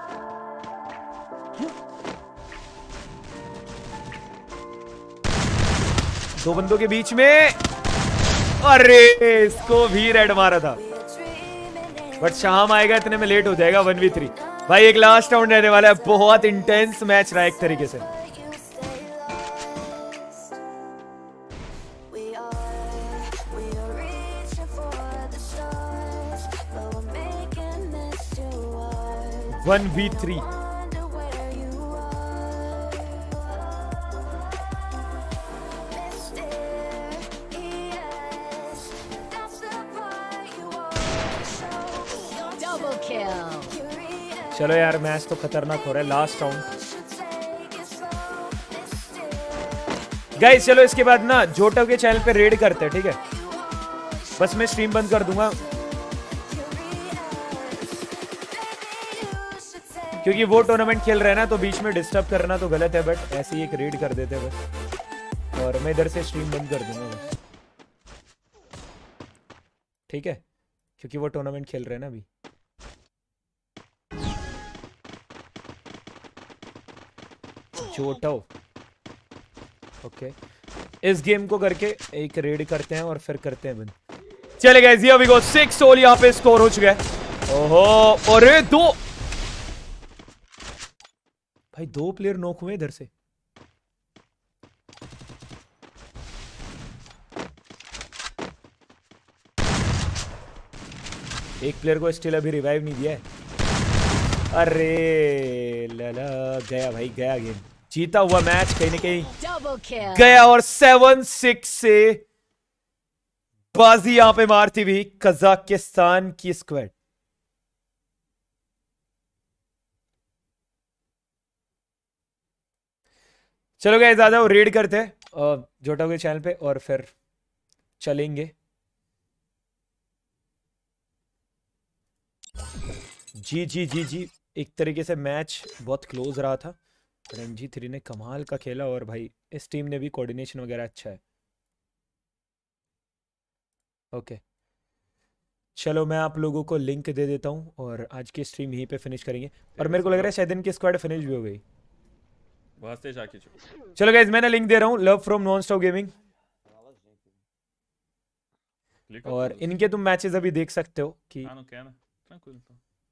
दो बंदों के बीच में अरे इसको भी रेड मारा था बट शाम आएगा इतने में लेट हो जाएगा वन वी थ्री भाई एक लास्ट राउंड रहने वाला है बहुत इंटेंस मैच रहा है एक तरीके से वन थ्री चलो यार मैच तो खतरनाक हो रहा है लास्ट राउंड गाइस चलो इसके बाद ना जोटो के चैनल पे रेड करते हैं ठीक है बस मैं स्ट्रीम बंद कर दूंगा क्योंकि वो टूर्नामेंट खेल रहे हैं ना तो बीच में डिस्टर्ब करना तो गलत है बट ऐसे ही एक रेड कर देते हैं और मैं इधर से स्ट्रीम बंद कर दूंगा ठीक है क्योंकि वो टूर्नामेंट खेल रहे हैं ना अभी चोटो ओके इस गेम को करके एक रेड करते हैं और फिर करते हैं बंद चले गए सिक्स सोल यहाँ पे स्कोर हो चुका है ओहो अरे दो भाई दो प्लेयर नोक हुए इधर से एक प्लेयर को स्टिल अभी रिवाइव नहीं दिया है अरे लला गया भाई गया गेम जीता हुआ मैच कहीं ना कहीं गया और सेवन सिक्स से बाजी यहां पे मारती हुई कजाकिस्तान की स्क्वाड चलो गए ज़्यादा वो रेड करते हैं जोटा के चैनल पे और फिर चलेंगे जी जी जी जी एक तरीके से मैच बहुत क्लोज रहा था रणजी थ्री ने कमाल का खेला और भाई इस टीम ने भी कोऑर्डिनेशन वगैरह अच्छा है ओके चलो मैं आप लोगों को लिंक दे देता हूँ और आज की स्ट्रीम यहीं पे फिनिश करेंगे और मेरे को लग रहा है शायद इनकी स्क्वाड फिनिश भी हो गई चलो गाइज मैं ना लिंक दे रहा हूँ love from nonstop gaming और इनके तुम मैचेस अभी देख सकते हो कि हाँ,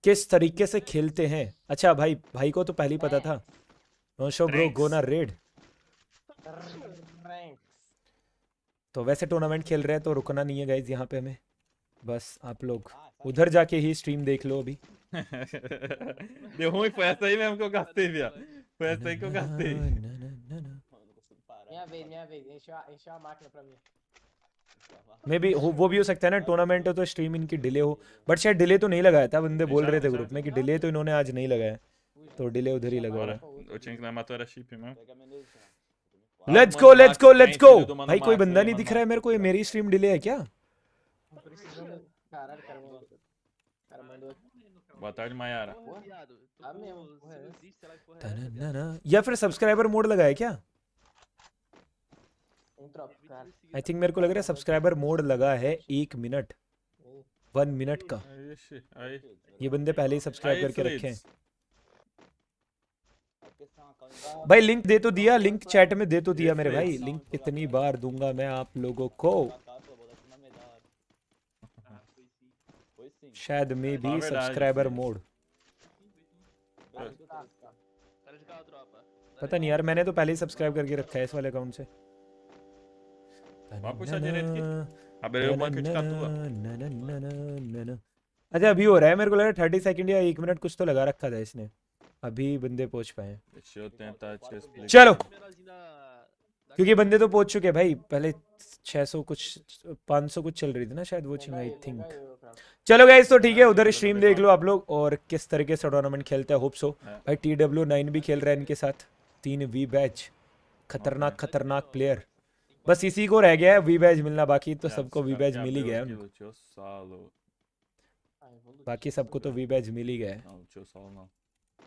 किस तरीके से खेलते हैं अच्छा भाई भाई को तो पहले ही पता था nonstop stop bro gonna red तो वैसे टूर्नामेंट खेल रहे हैं तो रुकना नहीं है गाइज यहाँ पे हमें बस आप लोग उधर जाके ही स्ट्रीम देख लो अभी [laughs] देखो पैसा ही मैं हमको गाते ही Questa è cocatti. यहाँ भेज यहाँ भेज ईशा ईशा मार्क नप्रम ये मे बी वो भी हो सकता है ना टूर्नामेंट है तो स्ट्रीम इनकी डिले हो बट शायद डिले तो नहीं लगाया था बंदे बोल रहे थे ग्रुप में कि डिले तो इन्होंने आज नहीं लगाया तो डिले उधर ही लगा रहा है let's go let's go let's go भाई कोई बंदा नहीं दिख रहा है मेरे को ये मेरी स्ट्रीम डिले है क्या Boa tarde, Mayara. या फिर सब्सक्राइबर मोड लगा है क्या आई थिंक मेरे को लग रहा है सब्सक्राइबर मोड लगा है एक मिनट वन मिनट का ये बंदे पहले ही सब्सक्राइब करके रखे हैं भाई लिंक दे तो दिया लिंक चैट में दे तो दिया मेरे भाई लिंक कितनी बार दूंगा मैं आप लोगों को शायद मे बी सब्सक्राइबर मोड पता नहीं यार मैंने तो पहले ही सब्सक्राइब करके रखा है इस वाले अकाउंट से अच्छा अभी हो रहा है मेरे को लग रहा है थर्टी सेकंड या एक मिनट कुछ तो लगा रखा था इसने अभी बंदे पहुंच पाए तो चलो क्योंकि बंदे तो पहुंच चुके भाई पहले 600 कुछ 500 कुछ चल रही थी ना शायद वो चीज आई थिंक चलो गाइस तो ठीक है हाँ, उधर स्ट्रीम देख लो आप लोग और किस तरीके से टूर्नामेंट खेलते हैं होप हाँ। सो भाई टी डब्ल्यू नाइन भी खेल रहा है इनके साथ तीन वी बैच खतरनाक हाँ, खतरनाक प्लेयर बस इसी को रह गया है वी बैच मिलना बाकी तो सबको वी तो बैच तो तो मिल ही गया बाकी सबको तो वी बैच मिल ही गया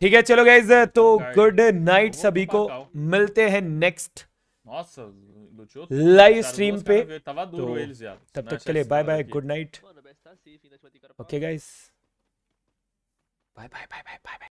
ठीक है चलो गाइज तो गुड नाइट सभी को मिलते हैं next Nossa, luteou Live stream पे तो तब तक चले bye bye good night okay guys bye bye bye bye bye